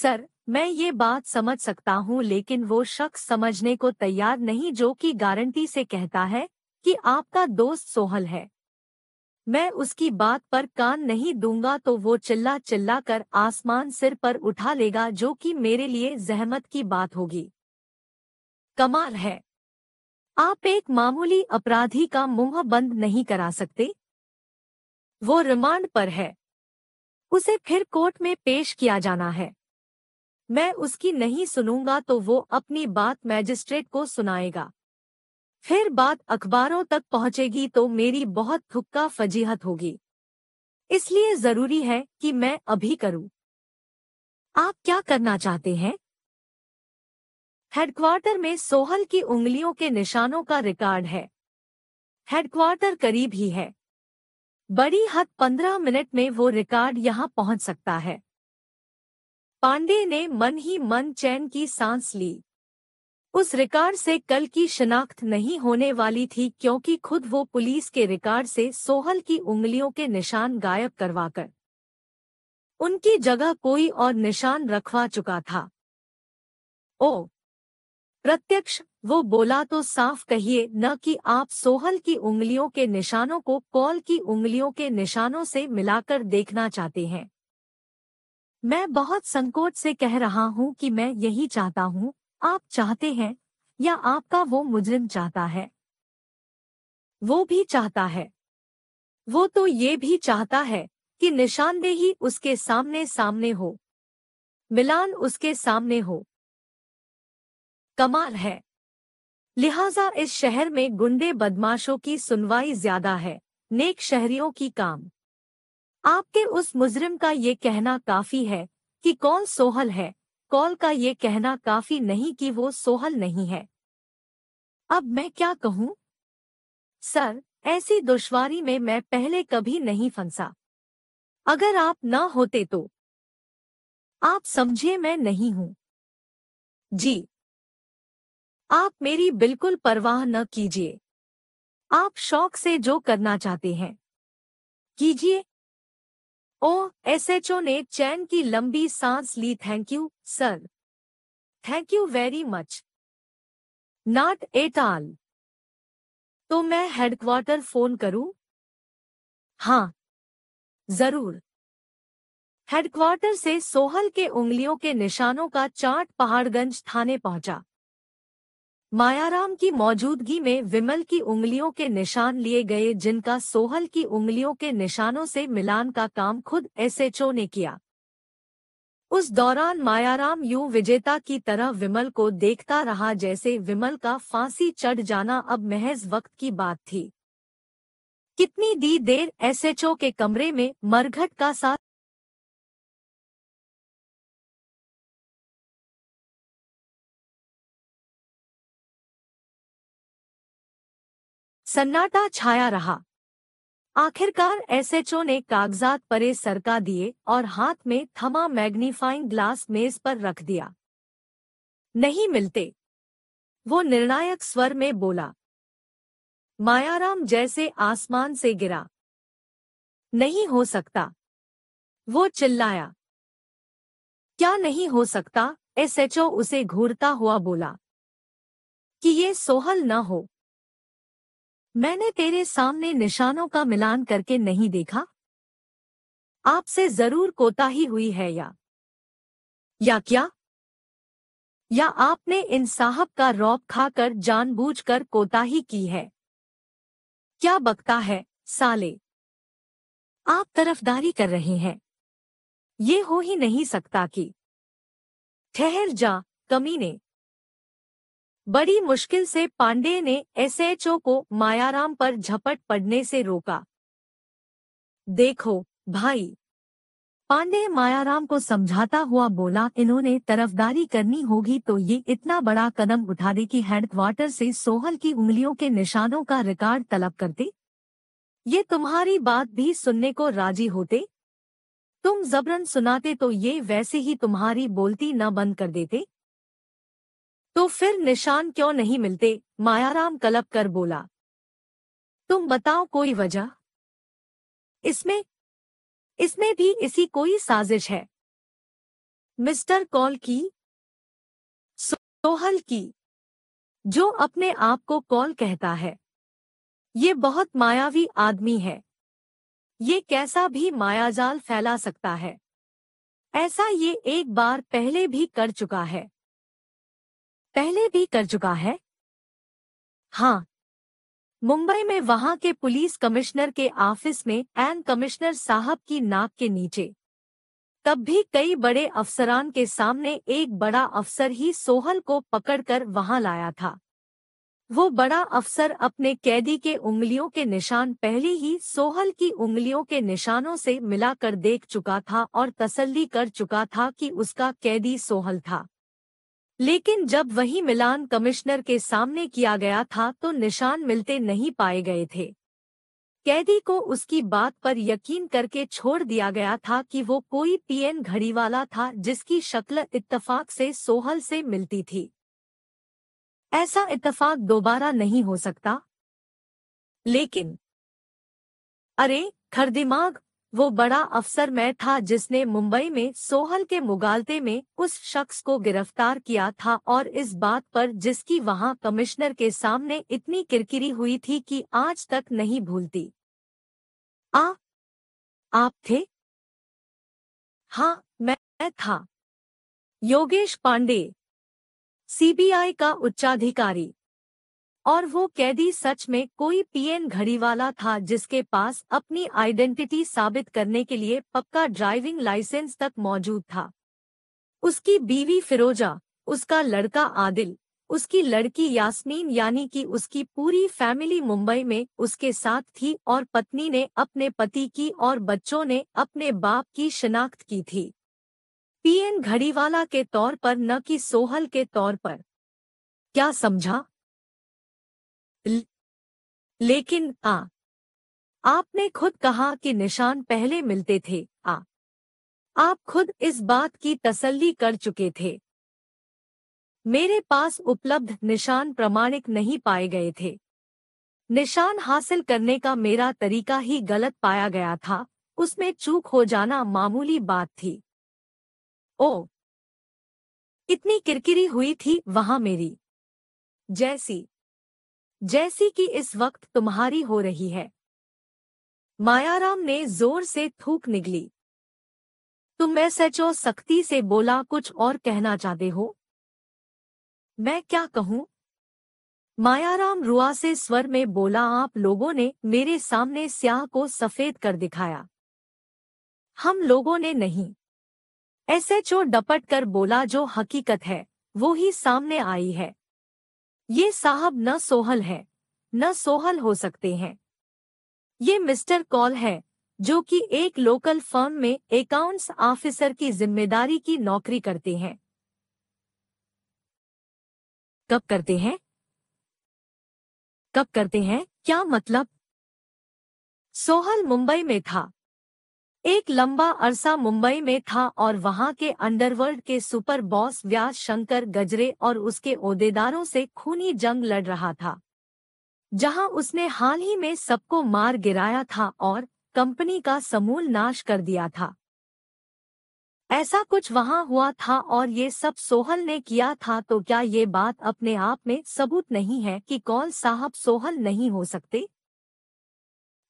सर मैं ये बात समझ सकता हूँ लेकिन वो शख्स समझने को तैयार नहीं जो कि गारंटी से कहता है कि आपका दोस्त सोहल है मैं उसकी बात पर कान नहीं दूंगा तो वो चिल्ला चिल्ला कर आसमान सिर पर उठा लेगा जो कि मेरे लिए जहमत की बात होगी कमाल है आप एक मामूली अपराधी का मुंह बंद नहीं करा सकते वो रिमांड पर है उसे फिर कोर्ट में पेश किया जाना है मैं उसकी नहीं सुनूंगा तो वो अपनी बात मैजिस्ट्रेट को सुनाएगा फिर बात अखबारों तक पहुंचेगी तो मेरी बहुत थुक्का फजीहत होगी इसलिए जरूरी है कि मैं अभी करूं आप क्या करना चाहते हैं हेडक्वार्टर में सोहल की उंगलियों के निशानों का रिकॉर्ड है हेडक्वार्टर करीब ही है बड़ी हद पंद्रह मिनट में वो रिकॉर्ड यहां पहुंच सकता है पांडे ने मन ही मन चैन की सांस ली उस रिकॉर्ड से कल की शिनाख्त नहीं होने वाली थी क्योंकि खुद वो पुलिस के रिकॉर्ड से सोहल की उंगलियों के निशान गायब करवाकर उनकी जगह कोई और निशान रखवा चुका था ओ प्रत्यक्ष वो बोला तो साफ कहिए न कि आप सोहल की उंगलियों के निशानों को कॉल की उंगलियों के निशानों से मिलाकर देखना चाहते हैं मैं बहुत संकोच से कह रहा हूं कि मैं यही चाहता हूं आप चाहते हैं या आपका वो मुजरिम चाहता है वो भी चाहता है वो तो ये भी चाहता है कि निशानदेही उसके सामने सामने हो मिलान उसके सामने हो कमाल है लिहाजा इस शहर में गुंडे बदमाशों की सुनवाई ज्यादा है नेक शहरियों की काम आपके उस मुजरिम का ये कहना काफी है कि कौन सोहल है कौल का ये कहना काफी नहीं कि वो सोहल नहीं है अब मैं क्या कहूँ सर ऐसी दुश्वारी में मैं पहले कभी नहीं फंसा अगर आप ना होते तो आप समझे मैं नहीं हूं जी आप मेरी बिल्कुल परवाह न कीजिए आप शौक से जो करना चाहते हैं कीजिए ओ एसएचओ ने चैन की लंबी सांस ली thank you sir thank you very much not at all तो मैं हेडक्वार्टर फोन करूं? हाँ जरूर हेडक्वार्टर से सोहल के उंगलियों के निशानों का चार्ट पहाड़गंज थाने पहुंचा मायाराम की मौजूदगी में विमल की उंगलियों के निशान लिए गए जिनका सोहल की उंगलियों के निशानों से मिलान का काम खुद एसएचओ ने किया उस दौरान मायाराम यू विजेता की तरह विमल को देखता रहा जैसे विमल का फांसी चढ़ जाना अब महज वक्त की बात थी कितनी दी देर एसएचओ के कमरे में मरघट का साथ सन्नाटा छाया रहा आखिरकार एसएचओ ने कागजात परे सरका दिए और हाथ में थमा मैग्नीफाइंग ग्लास मेज पर रख दिया नहीं मिलते वो निर्णायक स्वर में बोला मायाराम जैसे आसमान से गिरा नहीं हो सकता वो चिल्लाया क्या नहीं हो सकता एसएचओ उसे घूरता हुआ बोला कि ये सोहल न हो मैंने तेरे सामने निशानों का मिलान करके नहीं देखा आपसे जरूर कोताही हुई है या या क्या या आपने इन साहब का रौब खाकर जानबूझकर कोताही की है क्या बकता है साले आप तरफदारी कर रहे हैं ये हो ही नहीं सकता कि ठहर जा कमीने बड़ी मुश्किल से पांडे ने एसएचओ को मायाराम पर झपट पड़ने से रोका देखो भाई पांडे मायाराम को समझाता हुआ बोला इन्होंने तरफदारी करनी होगी तो ये इतना बड़ा कदम उठा दे की हेडक्वार्टर से सोहल की उंगलियों के निशानों का रिकॉर्ड तलब करते ये तुम्हारी बात भी सुनने को राजी होते तुम जबरन सुनाते तो ये वैसे ही तुम्हारी बोलती न बंद कर देते तो फिर निशान क्यों नहीं मिलते मायाराम कलप कर बोला तुम बताओ कोई वजह इसमें इसमें भी इसी कोई साजिश है मिस्टर कॉल की सोहल की जो अपने आप को कॉल कहता है ये बहुत मायावी आदमी है ये कैसा भी मायाजाल फैला सकता है ऐसा ये एक बार पहले भी कर चुका है पहले भी कर चुका है हाँ मुंबई में वहां के पुलिस कमिश्नर के ऑफिस में एन कमिश्नर साहब की नाक के नीचे तब भी कई बड़े अफसरान के सामने एक बड़ा अफसर ही सोहल को पकड़कर वहां लाया था वो बड़ा अफसर अपने कैदी के उंगलियों के निशान पहले ही सोहल की उंगलियों के निशानों से मिलाकर देख चुका था और तसल्ली कर चुका था कि उसका कैदी सोहल था लेकिन जब वही मिलान कमिश्नर के सामने किया गया था तो निशान मिलते नहीं पाए गए थे कैदी को उसकी बात पर यकीन करके छोड़ दिया गया था कि वो कोई पीएन घड़ी वाला था जिसकी शक्ल इत्तफाक से सोहल से मिलती थी ऐसा इत्तफाक दोबारा नहीं हो सकता लेकिन अरे खरदिमाग वो बड़ा अफसर मैं था जिसने मुंबई में सोहल के मुगालते में उस शख्स को गिरफ्तार किया था और इस बात पर जिसकी वहां कमिश्नर के सामने इतनी किरकिरी हुई थी कि आज तक नहीं भूलती आ आप थे हाँ मैं था योगेश पांडे सीबीआई का उच्चाधिकारी और वो कैदी सच में कोई पीएन घड़ी वाला था जिसके पास अपनी आइडेंटिटी साबित करने के लिए पक्का ड्राइविंग लाइसेंस तक मौजूद था उसकी बीवी फिरोजा उसका लड़का आदिल उसकी लड़की यास्मीन यानी कि उसकी पूरी फैमिली मुंबई में उसके साथ थी और पत्नी ने अपने पति की और बच्चों ने अपने बाप की शिनाख्त की थी पीएन घड़ीवाला के तौर पर न कि सोहल के तौर पर क्या समझा लेकिन आ आपने खुद कहा कि निशान पहले मिलते थे आ आप खुद इस बात की तसल्ली कर चुके थे मेरे पास उपलब्ध निशान प्रमाणिक नहीं पाए गए थे निशान हासिल करने का मेरा तरीका ही गलत पाया गया था उसमें चूक हो जाना मामूली बात थी ओ इतनी किरकिरी हुई थी वहां मेरी जैसी जैसी कि इस वक्त तुम्हारी हो रही है मायाराम ने जोर से थूक निकली तुम सचो सख्ती से बोला कुछ और कहना चाहते हो मैं क्या कहूं मायाराम रुआ से स्वर में बोला आप लोगों ने मेरे सामने स्याह को सफेद कर दिखाया हम लोगों ने नहीं एसएचओ डपट कर बोला जो हकीकत है वो ही सामने आई है ये साहब न सोहल है न सोहल हो सकते हैं ये मिस्टर कॉल है जो कि एक लोकल फर्म में अकाउंट्स ऑफिसर की जिम्मेदारी की नौकरी करते हैं कब करते हैं कब करते हैं क्या मतलब सोहल मुंबई में था एक लंबा अरसा मुंबई में था और वहां के अंडरवर्ल्ड के सुपर बॉस व्यास शंकर गजरे और उसके ओहदेदारों से खूनी जंग लड़ रहा था जहां उसने हाल ही में सबको मार गिराया था और कंपनी का समूल नाश कर दिया था ऐसा कुछ वहां हुआ था और ये सब सोहल ने किया था तो क्या ये बात अपने आप में सबूत नहीं है कि कौल साहब सोहल नहीं हो सकते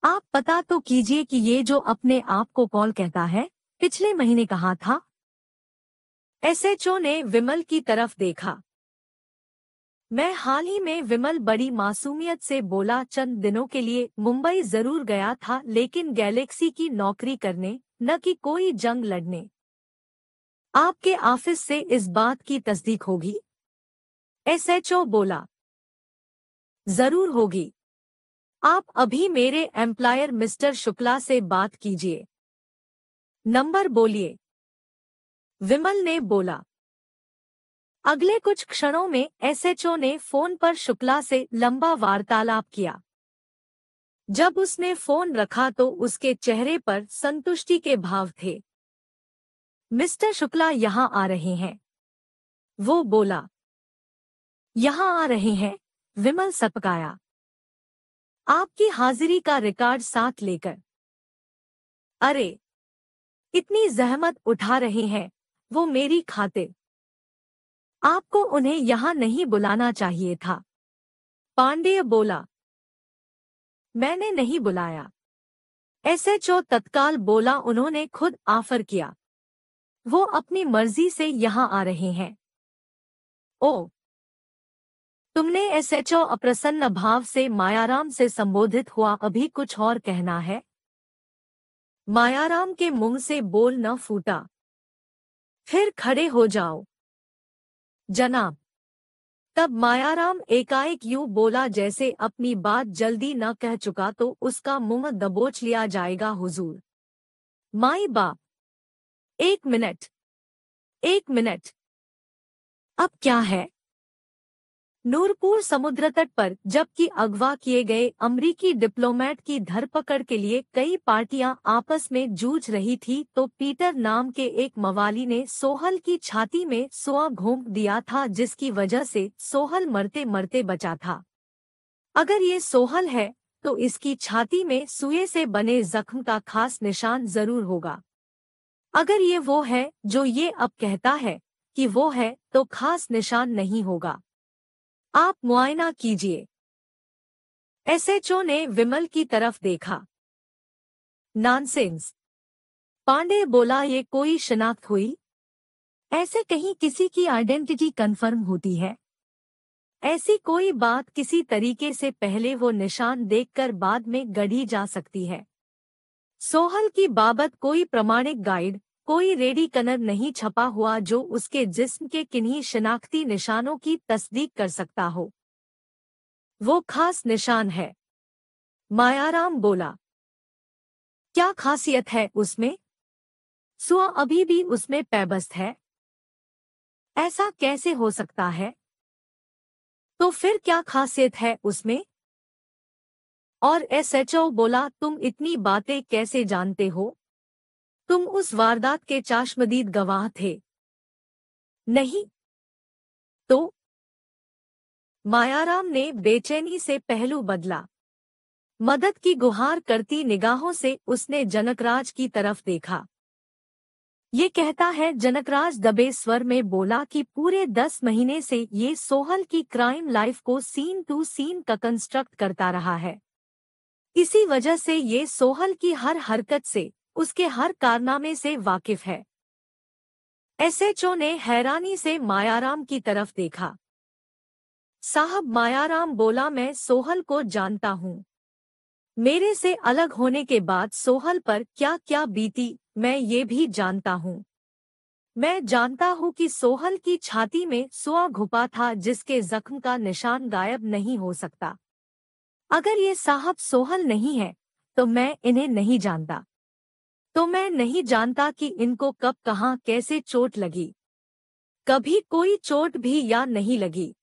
आप पता तो कीजिए कि ये जो अपने आप को कॉल कहता है पिछले महीने कहा था एसएचओ ने विमल की तरफ देखा मैं हाल ही में विमल बड़ी मासूमियत से बोला चंद दिनों के लिए मुंबई जरूर गया था लेकिन गैलेक्सी की नौकरी करने न कि कोई जंग लड़ने आपके ऑफिस से इस बात की तस्दीक होगी एसएचओ बोला जरूर होगी आप अभी मेरे एम्प्लायर मिस्टर शुक्ला से बात कीजिए नंबर बोलिए विमल ने बोला अगले कुछ क्षणों में एसएचओ ने फोन पर शुक्ला से लंबा वार्तालाप किया जब उसने फोन रखा तो उसके चेहरे पर संतुष्टि के भाव थे मिस्टर शुक्ला यहां आ रहे हैं वो बोला यहां आ रहे हैं विमल सपकाया आपकी हाजिरी का रिकॉर्ड साथ लेकर अरे इतनी जहमत उठा रहे हैं वो मेरी खाते आपको उन्हें यहां नहीं बुलाना चाहिए था पांडेय बोला मैंने नहीं बुलाया एसएचओ तत्काल बोला उन्होंने खुद आफर किया वो अपनी मर्जी से यहां आ रहे हैं ओ तुमने एसएचओ अप्रसन्न भाव से मायाराम से संबोधित हुआ अभी कुछ और कहना है मायाराम के मुंह से बोल न फूटा फिर खड़े हो जाओ जनाब तब मायाराम एकाएक यूं बोला जैसे अपनी बात जल्दी न कह चुका तो उसका मुंह दबोच लिया जाएगा हुजूर माई बाप एक मिनट एक मिनट अब क्या है नूरपुर समुद्र तट पर जबकि अगवा किए गए अमरीकी डिप्लोमेट की धरपकड़ के लिए कई पार्टियां आपस में जूझ रही थी तो पीटर नाम के एक मवाली ने सोहल की छाती में सोआ घोंप दिया था जिसकी वजह से सोहल मरते मरते बचा था अगर ये सोहल है तो इसकी छाती में सुए से बने जख्म का खास निशान जरूर होगा अगर ये वो है जो ये अब कहता है कि वो है तो खास निशान नहीं होगा आप मुआयना कीजिए एसएचओ ने विमल की तरफ देखा नॉनसेंस पांडे बोला ये कोई शिनाख्त हुई ऐसे कहीं किसी की आइडेंटिटी कंफर्म होती है ऐसी कोई बात किसी तरीके से पहले वो निशान देखकर बाद में गढ़ी जा सकती है सोहल की बाबत कोई प्रमाणिक गाइड कोई रेडी कनर नहीं छपा हुआ जो उसके जिस्म के किन्हीं शिनाख्ती निशानों की तस्दीक कर सकता हो वो खास निशान है मायाराम बोला क्या खासियत है उसमें सुआ अभी भी उसमें पैबस्त है ऐसा कैसे हो सकता है तो फिर क्या खासियत है उसमें और एसएचओ बोला तुम इतनी बातें कैसे जानते हो तुम उस वारदात के चाशमदीद गवाह थे नहीं तो मायाराम ने बेचैनी से पहलू बदला मदद की गुहार करती निगाहों से उसने जनकराज की तरफ देखा ये कहता है जनकराज दबे स्वर में बोला कि पूरे दस महीने से ये सोहल की क्राइम लाइफ को सीन टू सीन का कंस्ट्रक्ट करता रहा है इसी वजह से ये सोहल की हर हरकत से उसके हर कारनामे से वाकिफ है एसएचओ ने हैरानी से मायाराम की तरफ देखा साहब मायाराम बोला मैं सोहल को जानता हूँ मेरे से अलग होने के बाद सोहल पर क्या क्या बीती मैं ये भी जानता हूँ मैं जानता हूँ कि सोहल की छाती में सुआ घुपा था जिसके जख्म का निशान गायब नहीं हो सकता अगर ये साहब सोहल नहीं है तो मैं इन्हें नहीं जानता तो मैं नहीं जानता कि इनको कब कहाँ कैसे चोट लगी कभी कोई चोट भी या नहीं लगी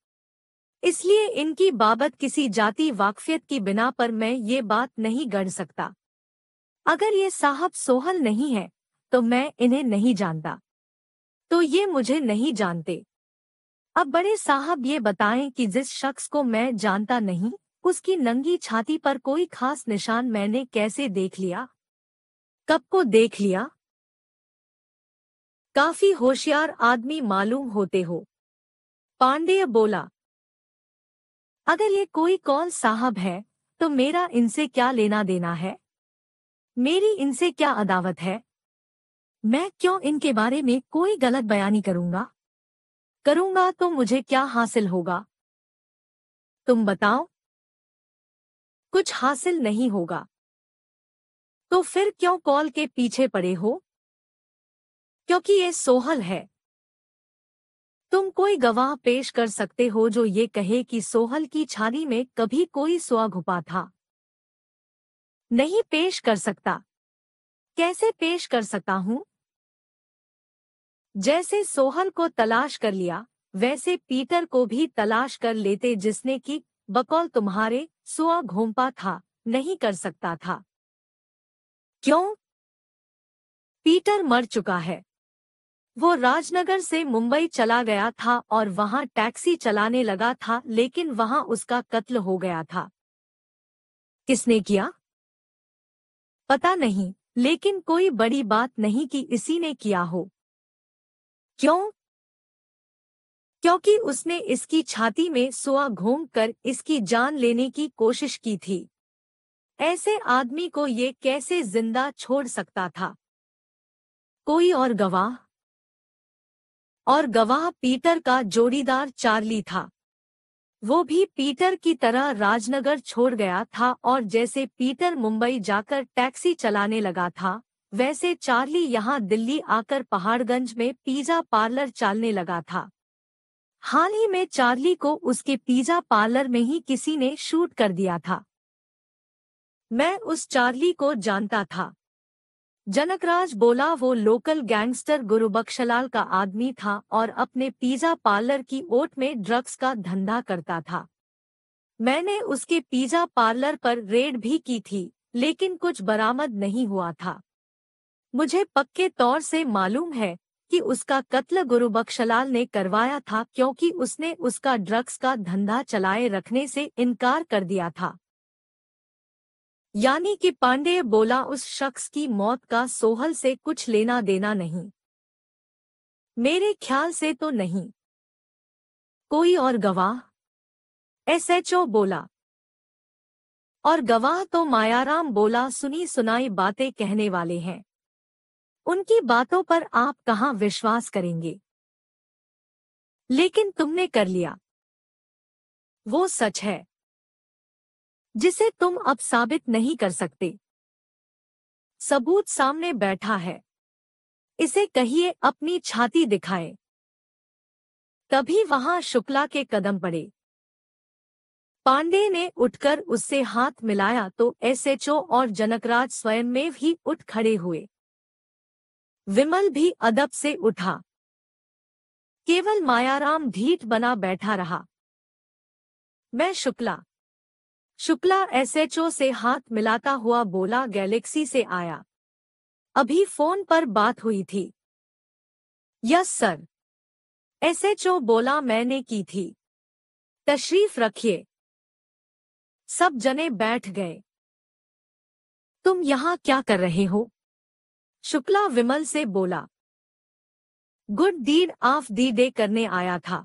इसलिए इनकी बाबत किसी जाति वाकफियत की बिना पर मैं ये बात नहीं गढ़ सकता अगर ये साहब सोहल नहीं है तो मैं इन्हें नहीं जानता तो ये मुझे नहीं जानते अब बड़े साहब ये बताएं कि जिस शख्स को मैं जानता नहीं उसकी नंगी छाती पर कोई खास निशान मैंने कैसे देख लिया कप को देख लिया काफी होशियार आदमी मालूम होते हो पांडेय बोला अगर ये कोई कौन साहब है तो मेरा इनसे क्या लेना देना है मेरी इनसे क्या अदावत है मैं क्यों इनके बारे में कोई गलत बयानी करूंगा करूंगा तो मुझे क्या हासिल होगा तुम बताओ कुछ हासिल नहीं होगा तो फिर क्यों कॉल के पीछे पड़े हो क्योंकि ये सोहल है तुम कोई गवाह पेश कर सकते हो जो ये कहे कि सोहल की छाली में कभी कोई सुआ घुपा था नहीं पेश कर सकता कैसे पेश कर सकता हूँ जैसे सोहल को तलाश कर लिया वैसे पीटर को भी तलाश कर लेते जिसने कि बकौल तुम्हारे सुआ घोंपा था नहीं कर सकता था क्यों पीटर मर चुका है वो राजनगर से मुंबई चला गया था और वहां टैक्सी चलाने लगा था लेकिन वहां उसका कत्ल हो गया था किसने किया पता नहीं लेकिन कोई बड़ी बात नहीं कि इसी ने किया हो क्यों क्योंकि उसने इसकी छाती में सुआ घोंग कर इसकी जान लेने की कोशिश की थी ऐसे आदमी को ये कैसे जिंदा छोड़ सकता था कोई और गवाह और गवाह पीटर का जोड़ीदार चार्ली था वो भी पीटर की तरह राजनगर छोड़ गया था और जैसे पीटर मुंबई जाकर टैक्सी चलाने लगा था वैसे चार्ली यहाँ दिल्ली आकर पहाड़गंज में पिज्जा पार्लर चालने लगा था हाल ही में चार्ली को उसके पिज्जा पार्लर में ही किसी ने शूट कर दिया था मैं उस चार्ली को जानता था जनकराज बोला वो लोकल गैंगस्टर गुरुबक्शलाल का आदमी था और अपने पिज़्ज़ा पार्लर की ओट में ड्रग्स का धंधा करता था मैंने उसके पिज़्ज़ा पार्लर पर रेड भी की थी लेकिन कुछ बरामद नहीं हुआ था मुझे पक्के तौर से मालूम है कि उसका कत्ल गुरुबक्शलाल ने करवाया था क्योंकि उसने उसका ड्रग्स का धंधा चलाए रखने से इनकार कर दिया था यानी कि पांडेय बोला उस शख्स की मौत का सोहल से कुछ लेना देना नहीं मेरे ख्याल से तो नहीं कोई और गवाह एसएचओ बोला और गवाह तो मायाराम बोला सुनी सुनाई बातें कहने वाले हैं उनकी बातों पर आप कहां विश्वास करेंगे लेकिन तुमने कर लिया वो सच है जिसे तुम अब साबित नहीं कर सकते सबूत सामने बैठा है इसे कहिए अपनी छाती दिखाए तभी वहां शुक्ला के कदम पड़े पांडे ने उठकर उससे हाथ मिलाया तो एसएचओ और जनकराज स्वयं में भी उठ खड़े हुए विमल भी अदब से उठा केवल मायाराम ढीठ बना बैठा रहा मैं शुक्ला शुक्ला एसएचओ से हाथ मिलाता हुआ बोला गैलेक्सी से आया अभी फोन पर बात हुई थी यस सर एसएचओ बोला मैंने की थी तशरीफ रखिए सब जने बैठ गए तुम यहां क्या कर रहे हो शुक्ला विमल से बोला good deed of the day करने आया था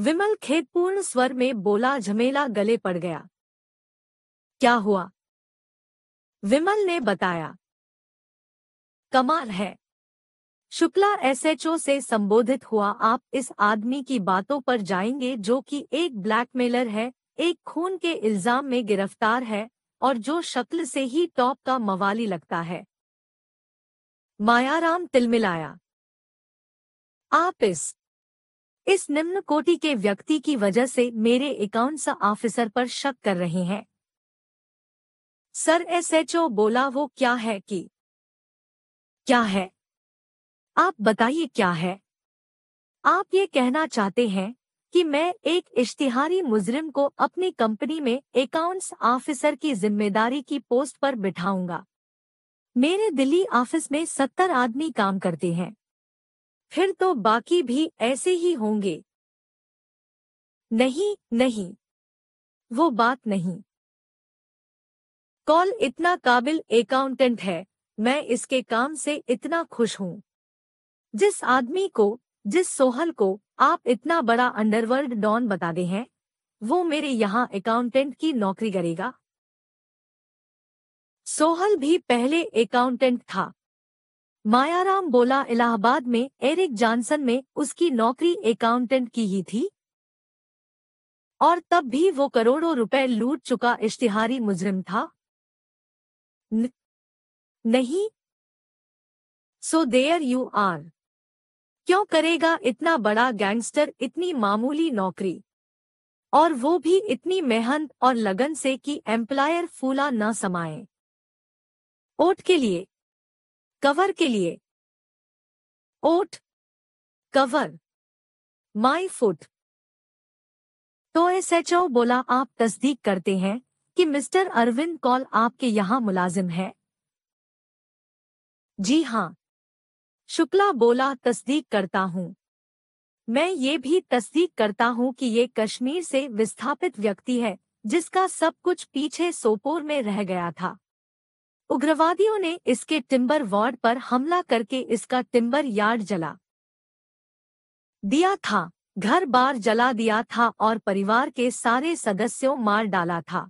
विमल खेतपूर्ण स्वर में बोला झमेला गले पड़ गया क्या हुआ विमल ने बताया कमाल है शुक्ला एसएचओ से संबोधित हुआ आप इस आदमी की बातों पर जाएंगे जो कि एक ब्लैकमेलर है एक खून के इल्जाम में गिरफ्तार है और जो शक्ल से ही टॉप का मवाली लगता है मायाराम तिलमिलाया आप इस इस निम्न कोटि के व्यक्ति की वजह से मेरे अकाउंट्स ऑफिसर पर शक कर रहे हैं सर एसएचओ बोला वो क्या है कि क्या है आप बताइए क्या है आप ये कहना चाहते हैं कि मैं एक इश्तिहारी मुजरिम को अपनी कंपनी में अकाउंट्स ऑफिसर की जिम्मेदारी की पोस्ट पर बिठाऊंगा मेरे दिल्ली ऑफिस में सत्तर आदमी काम करते हैं फिर तो बाकी भी ऐसे ही होंगे नहीं नहीं वो बात नहीं कॉल इतना काबिल अकाउंटेंट है मैं इसके काम से इतना खुश हूँ जिस आदमी को जिस सोहल को आप इतना बड़ा अंडरवर्ल्ड डॉन दे हैं वो मेरे यहाँ अकाउंटेंट की नौकरी करेगा सोहल भी पहले अकाउंटेंट था मायाराम बोला इलाहाबाद में एरिक जॉनसन में उसकी नौकरी अकाउंटेंट की ही थी और तब भी वो करोड़ों रुपए लूट चुका इश्तिहारी मुजरिम था नहीं सो देयर यू आर क्यों करेगा इतना बड़ा गैंगस्टर इतनी मामूली नौकरी और वो भी इतनी मेहनत और लगन से कि एम्प्लायर फूला न समाए ओट के लिए कवर के लिए ओट कवर माई फुट तो एस ओ बोला आप तस्दीक करते हैं कि मिस्टर अरविंद कॉल आपके यहाँ मुलाजिम है जी हाँ शुक्ला बोला तस्दीक करता हूँ मैं ये भी तस्दीक करता हूँ कि ये कश्मीर से विस्थापित व्यक्ति है जिसका सब कुछ पीछे सोपोर में रह गया था उग्रवादियों ने इसके टिम्बर वार्ड पर हमला करके इसका टिम्बर यार्ड जला दिया था घर बार जला दिया था और परिवार के सारे सदस्यों मार डाला था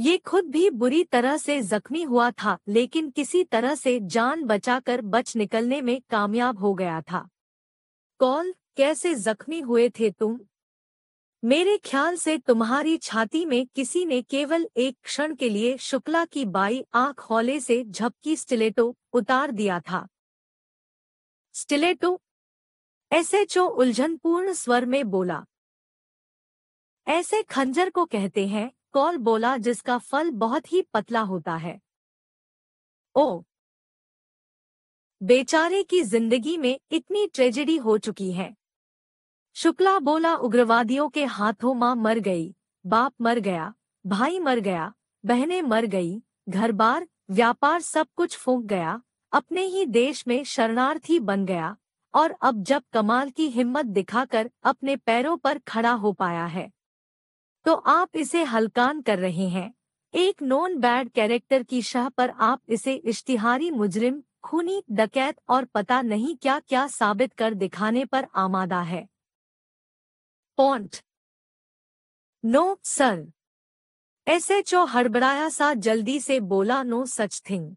ये खुद भी बुरी तरह से जख्मी हुआ था लेकिन किसी तरह से जान बचाकर बच निकलने में कामयाब हो गया था कौल कैसे जख्मी हुए थे तुम मेरे ख्याल से तुम्हारी छाती में किसी ने केवल एक क्षण के लिए शुक्ला की बाई आंख हौले से झपकी स्टिलेटो उतार दिया था स्टिलेटो एसएचओ उलझनपूर्ण स्वर में बोला ऐसे खंजर को कहते हैं कौल बोला जिसका फल बहुत ही पतला होता है ओ बेचारे की जिंदगी में इतनी ट्रेजेडी हो चुकी है शुक्ला बोला उग्रवादियों के हाथों माँ मर गई बाप मर गया भाई मर गया बहनें मर गई घर बार व्यापार सब कुछ फूक गया अपने ही देश में शरणार्थी बन गया और अब जब कमाल की हिम्मत दिखाकर अपने पैरों पर खड़ा हो पाया है तो आप इसे हलकान कर रहे हैं एक नॉन बैड कैरेक्टर की शह पर आप इसे इश्तिहारी मुजरिम खूनी डकैत और पता नहीं क्या क्या साबित कर दिखाने पर आमादा है पॉन्ट नो सर चो हड़बड़ाया सा जल्दी से बोला नो सच थिंग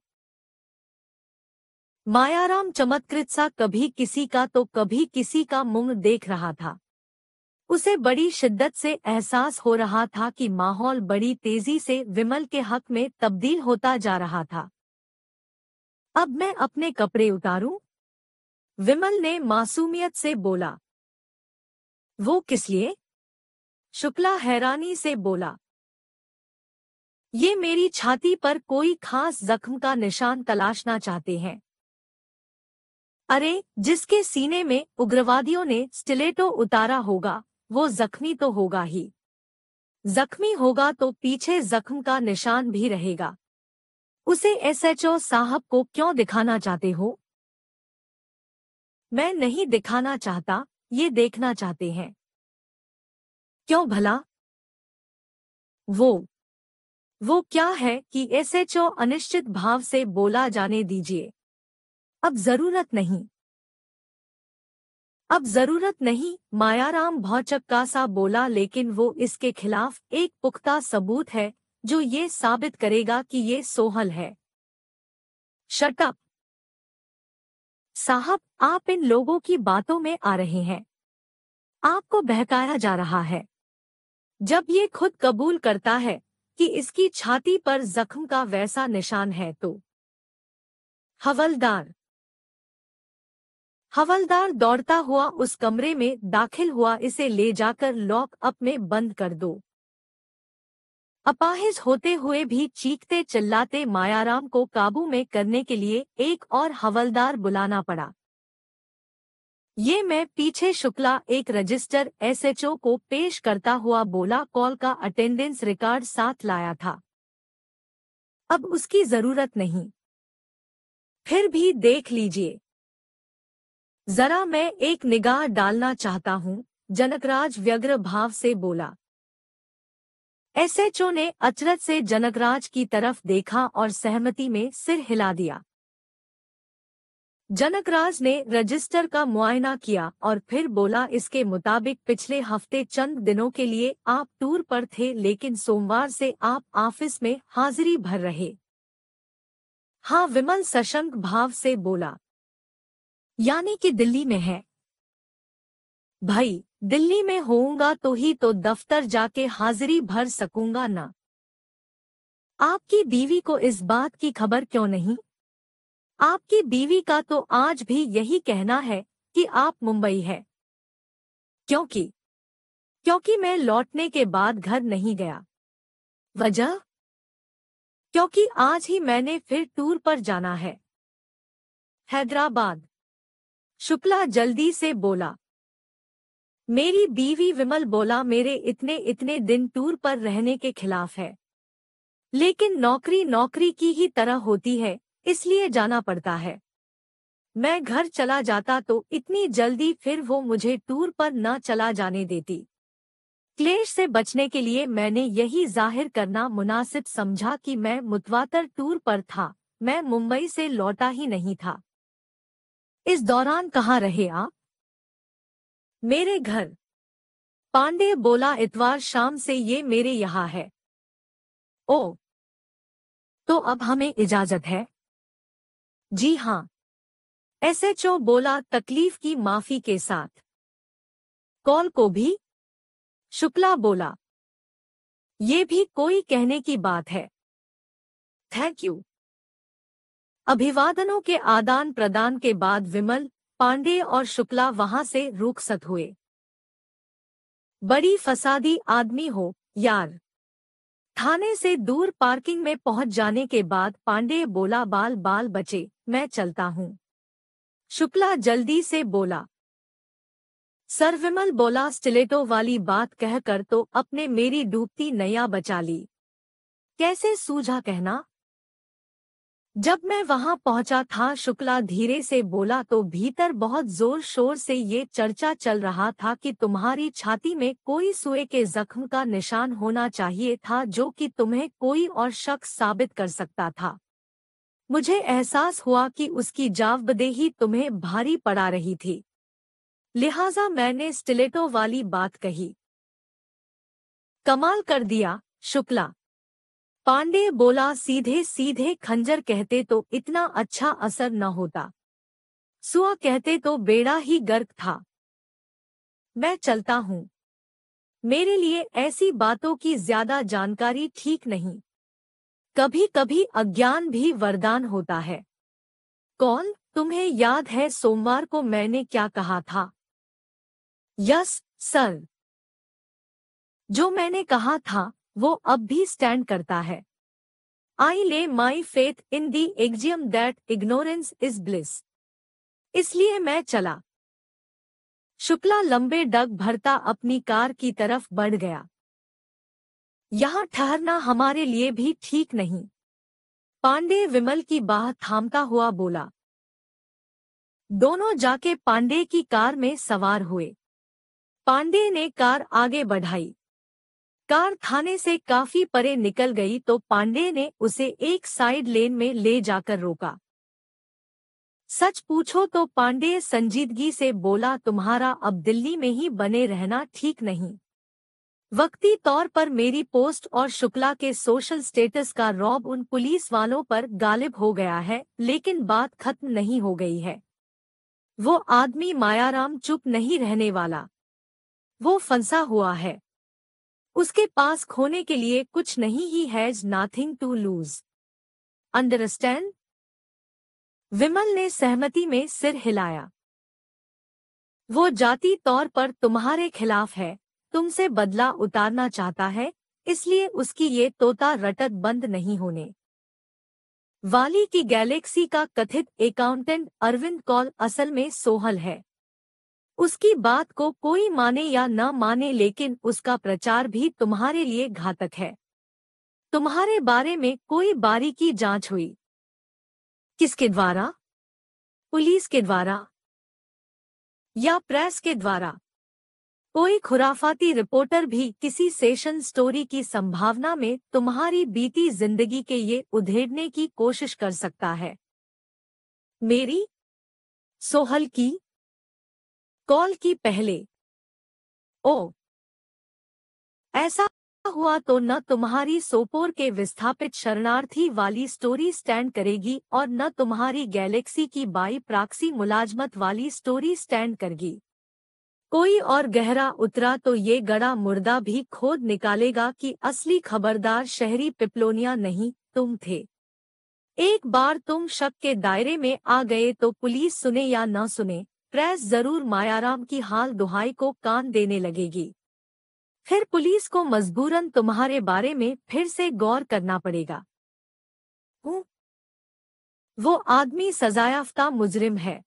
मायाराम चमत्कृत सा कभी किसी का तो कभी किसी का मुंह देख रहा था उसे बड़ी शिद्दत से एहसास हो रहा था कि माहौल बड़ी तेजी से विमल के हक में तब्दील होता जा रहा था अब मैं अपने कपड़े उतारूं? विमल ने मासूमियत से बोला वो किस लिए शुक्ला हैरानी से बोला ये मेरी छाती पर कोई खास जख्म का निशान तलाशना चाहते हैं अरे जिसके सीने में उग्रवादियों ने स्टिलेटो उतारा होगा वो जख्मी तो होगा ही जख्मी होगा तो पीछे जख्म का निशान भी रहेगा उसे एसएचओ साहब को क्यों दिखाना चाहते हो मैं नहीं दिखाना चाहता ये देखना चाहते हैं क्यों भला वो वो क्या है कि एसएचओ अनिश्चित भाव से बोला जाने दीजिए अब जरूरत नहीं अब जरूरत नहीं मायाराम भौचक्का सा बोला लेकिन वो इसके खिलाफ एक पुख्ता सबूत है जो ये साबित करेगा कि ये सोहल है शटअप साहब आप इन लोगों की बातों में आ रहे हैं आपको बहकाया जा रहा है जब ये खुद कबूल करता है कि इसकी छाती पर जख्म का वैसा निशान है तो हवलदार हवलदार दौड़ता हुआ उस कमरे में दाखिल हुआ इसे ले जाकर लॉक अप में बंद कर दो अपाहिज होते हुए भी चीखते चिल्लाते मायाराम को काबू में करने के लिए एक और हवलदार बुलाना पड़ा ये मैं पीछे शुक्ला एक रजिस्टर एसएचओ को पेश करता हुआ बोला कॉल का अटेंडेंस रिकॉर्ड साथ लाया था अब उसकी जरूरत नहीं फिर भी देख लीजिए जरा मैं एक निगाह डालना चाहता हूँ जनकराज व्यग्र भाव से बोला एसएचओ ने अचरज से जनकराज की तरफ देखा और सहमति में सिर हिला दिया जनकराज ने रजिस्टर का मुआयना किया और फिर बोला इसके मुताबिक पिछले हफ्ते चंद दिनों के लिए आप टूर पर थे लेकिन सोमवार से आप ऑफिस में हाजिरी भर रहे हाँ विमल सशंक भाव से बोला यानी कि दिल्ली में है भाई दिल्ली में होऊंगा तो ही तो दफ्तर जाके हाजिरी भर सकूंगा ना आपकी बीवी को इस बात की खबर क्यों नहीं आपकी बीवी का तो आज भी यही कहना है कि आप मुंबई है क्योंकि क्योंकि मैं लौटने के बाद घर नहीं गया वजह क्योंकि आज ही मैंने फिर टूर पर जाना है हैदराबाद शुक्ला जल्दी से बोला मेरी बीवी विमल बोला मेरे इतने इतने दिन टूर पर रहने के खिलाफ है लेकिन नौकरी नौकरी की ही तरह होती है इसलिए जाना पड़ता है मैं घर चला जाता तो इतनी जल्दी फिर वो मुझे टूर पर न चला जाने देती क्लेश से बचने के लिए मैंने यही जाहिर करना मुनासिब समझा कि मैं मुतवातर टूर पर था मैं मुंबई से लौटा ही नहीं था इस दौरान कहाँ रहे आप मेरे घर पांडे बोला इतवार शाम से ये मेरे यहाँ है ओ तो अब हमें इजाजत है जी हाँ एसएचओ बोला तकलीफ की माफी के साथ कॉल को भी शुक्ला बोला ये भी कोई कहने की बात है थैंक यू अभिवादनों के आदान प्रदान के बाद विमल पांडे और शुक्ला वहां से रुखसत हुए बड़ी फसादी आदमी हो यार थाने से दूर पार्किंग में पहुंच जाने के बाद पांडे बोला बाल बाल बचे मैं चलता हूं शुक्ला जल्दी से बोला सर विमल बोला स्टिलेटो वाली बात कहकर तो अपने मेरी डूबती नया बचा ली कैसे सूझा कहना जब मैं वहां पहुंचा था शुक्ला धीरे से बोला तो भीतर बहुत जोर शोर से ये चर्चा चल रहा था कि तुम्हारी छाती में कोई सुए के जख्म का निशान होना चाहिए था जो कि तुम्हें कोई और शख्स साबित कर सकता था मुझे एहसास हुआ कि उसकी जावबदेही तुम्हें भारी पड़ा रही थी लिहाजा मैंने स्टिलेटो वाली बात कही कमाल कर दिया शुक्ला पांडे बोला सीधे सीधे खंजर कहते तो इतना अच्छा असर न होता सुआ कहते तो बेड़ा ही गर्क था मैं चलता हूं मेरे लिए ऐसी बातों की ज्यादा जानकारी ठीक नहीं कभी कभी अज्ञान भी वरदान होता है कौन तुम्हें याद है सोमवार को मैंने क्या कहा था यस सर जो मैंने कहा था वो अब भी स्टैंड करता है I lay my faith in the axiom that ignorance is bliss इसलिए मैं चला शुक्ला लंबे डग भरता अपनी कार की तरफ बढ़ गया यहां ठहरना हमारे लिए भी ठीक नहीं पांडे विमल की बाह थामता हुआ बोला दोनों जाके पांडे की कार में सवार हुए पांडे ने कार आगे बढ़ाई कार थाने से काफी परे निकल गई तो पांडे ने उसे एक साइड लेन में ले जाकर रोका सच पूछो तो पांडे संजीदगी से बोला तुम्हारा अब दिल्ली में ही बने रहना ठीक नहीं वक्ती तौर पर मेरी पोस्ट और शुक्ला के सोशल स्टेटस का रौब उन पुलिस वालों पर गालिब हो गया है लेकिन बात खत्म नहीं हो गई है वो आदमी मायाराम चुप नहीं रहने वाला वो फंसा हुआ है उसके पास खोने के लिए कुछ नहीं ही has nothing to lose understand Vimal ने सहमति में सिर हिलाया वो जाति तौर पर तुम्हारे खिलाफ है तुमसे बदला उतारना चाहता है इसलिए उसकी ये तोता रटत बंद नहीं होने वाली की गैलेक्सी का कथित अकाउंटेंट अरविंद कॉल असल में सोहल है उसकी बात को कोई माने या न माने लेकिन उसका प्रचार भी तुम्हारे लिए घातक है तुम्हारे बारे में कोई बारी की जांच हुई किसके द्वारा पुलिस के द्वारा या प्रेस के द्वारा कोई खुराफाती रिपोर्टर भी किसी सेशन स्टोरी की संभावना में तुम्हारी बीती जिंदगी के ये उधेड़ने की कोशिश कर सकता है मेरी सोहल की कॉल की पहले ओ ऐसा हुआ तो न तुम्हारी सोपोर के विस्थापित शरणार्थी वाली स्टोरी स्टैंड करेगी और न तुम्हारी गैलेक्सी की बाई प्राक्सी मुलाजमत वाली स्टोरी स्टैंड करेगी कोई और गहरा उतरा तो ये गड़ा मुर्दा भी खोद निकालेगा कि असली खबरदार शहरी पिपलोनिया नहीं तुम थे एक बार तुम शक के दायरे में आ गए तो पुलिस सुने या न सुने प्रेस जरूर मायाराम की हाल दुहाई को कान देने लगेगी फिर पुलिस को मजबूरन तुम्हारे बारे में फिर से गौर करना पड़ेगा वो आदमी सजायाफ्ता मुजरिम है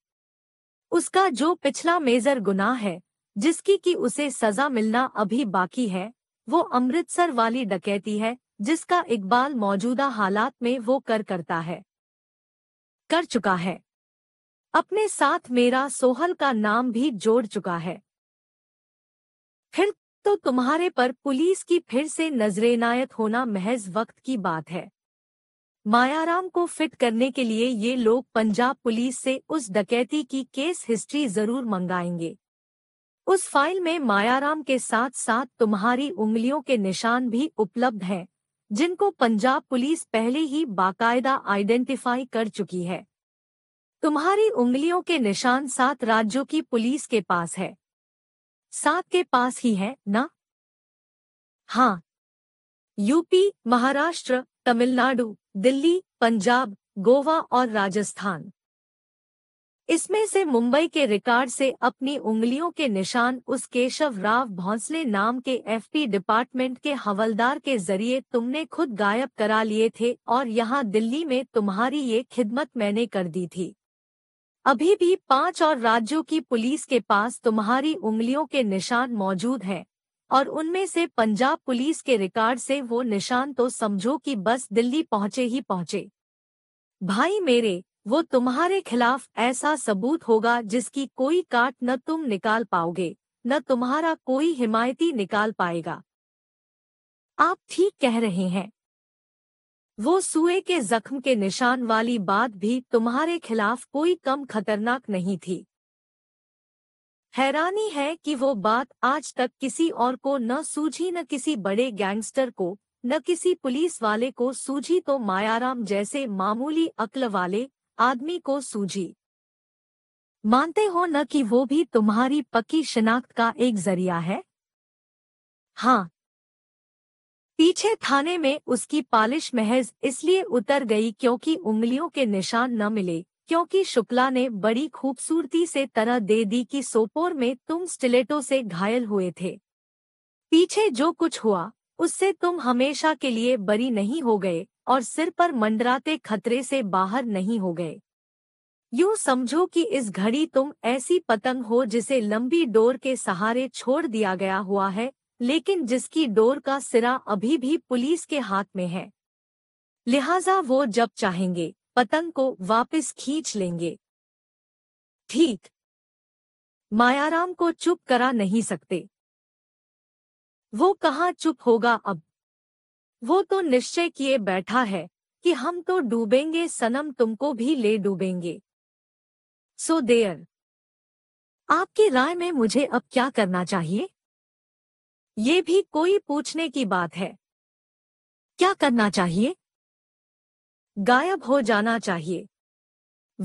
उसका जो पिछला मेजर गुनाह है जिसकी कि उसे सजा मिलना अभी बाकी है वो अमृतसर वाली डकैती है जिसका इकबाल मौजूदा हालात में वो कर करता है कर चुका है अपने साथ मेरा सोहल का नाम भी जोड़ चुका है फिर तो तुम्हारे पर पुलिस की फिर से नजरेनायत होना महज वक्त की बात है मायाराम को फिट करने के लिए ये लोग पंजाब पुलिस से उस डकैती की केस हिस्ट्री जरूर मंगाएंगे उस फाइल में मायाराम के साथ साथ तुम्हारी उंगलियों के निशान भी उपलब्ध हैं जिनको पंजाब पुलिस पहले ही बाकायदा आइडेंटिफाई कर चुकी है तुम्हारी उंगलियों के निशान सात राज्यों की पुलिस के पास है सात के पास ही है ना? हाँ यूपी महाराष्ट्र तमिलनाडु दिल्ली पंजाब गोवा और राजस्थान इसमें से मुंबई के रिकॉर्ड से अपनी उंगलियों के निशान उस केशव राव भोंसले नाम के एफपी डिपार्टमेंट के हवलदार के जरिए तुमने खुद गायब करा लिए थे और यहाँ दिल्ली में तुम्हारी ये खिदमत मैंने कर दी थी अभी भी पांच और राज्यों की पुलिस के पास तुम्हारी उंगलियों के निशान मौजूद हैं और उनमें से पंजाब पुलिस के रिकॉर्ड से वो निशान तो समझो कि बस दिल्ली पहुंचे ही पहुंचे भाई मेरे वो तुम्हारे खिलाफ ऐसा सबूत होगा जिसकी कोई काट न तुम निकाल पाओगे न तुम्हारा कोई हिमायती निकाल पाएगा आप ठीक कह रहे हैं वो सुए के जख्म के निशान वाली बात भी तुम्हारे खिलाफ कोई कम खतरनाक नहीं थी हैरानी है कि वो बात आज तक किसी और को न सूझी न किसी बड़े गैंगस्टर को न किसी पुलिस वाले को सूझी तो मायाराम जैसे मामूली अक्ल वाले आदमी को सूझी मानते हो न कि वो भी तुम्हारी पक्की शिनाख्त का एक जरिया है हाँ पीछे थाने में उसकी पालिश महज इसलिए उतर गई क्योंकि उंगलियों के निशान न मिले क्योंकि शुक्ला ने बड़ी खूबसूरती से तरह दे दी कि सोपोर में तुम स्टिलेटो से घायल हुए थे पीछे जो कुछ हुआ उससे तुम हमेशा के लिए बरी नहीं हो गए और सिर पर मंडराते खतरे से बाहर नहीं हो गए यूं समझो कि इस घड़ी तुम ऐसी पतंग हो जिसे लंबी डोर के सहारे छोड़ दिया गया हुआ है लेकिन जिसकी डोर का सिरा अभी भी पुलिस के हाथ में है लिहाजा वो जब चाहेंगे पतंग को वापस खींच लेंगे ठीक मायाराम को चुप करा नहीं सकते वो कहाँ चुप होगा अब वो तो निश्चय किए बैठा है कि हम तो डूबेंगे सनम तुमको भी ले डूबेंगे सो so देयर आपकी राय में मुझे अब क्या करना चाहिए ये भी कोई पूछने की बात है क्या करना चाहिए गायब हो जाना चाहिए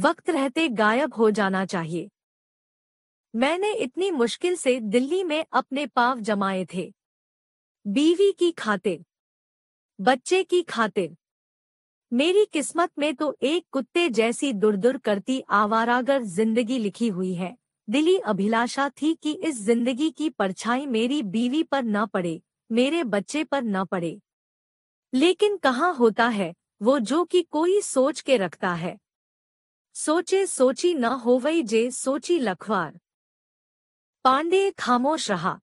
वक्त रहते गायब हो जाना चाहिए मैंने इतनी मुश्किल से दिल्ली में अपने पाव जमाए थे बीवी की खातिर बच्चे की खातिर मेरी किस्मत में तो एक कुत्ते जैसी दुर करती आवारागर जिंदगी लिखी हुई है दिली अभिलाषा थी कि इस जिंदगी की परछाई मेरी बीवी पर न पड़े मेरे बच्चे पर न पड़े लेकिन कहाँ होता है वो जो कि कोई सोच के रखता है सोचे सोची न हो वही जे सोची लखवार पांडे खामोश रहा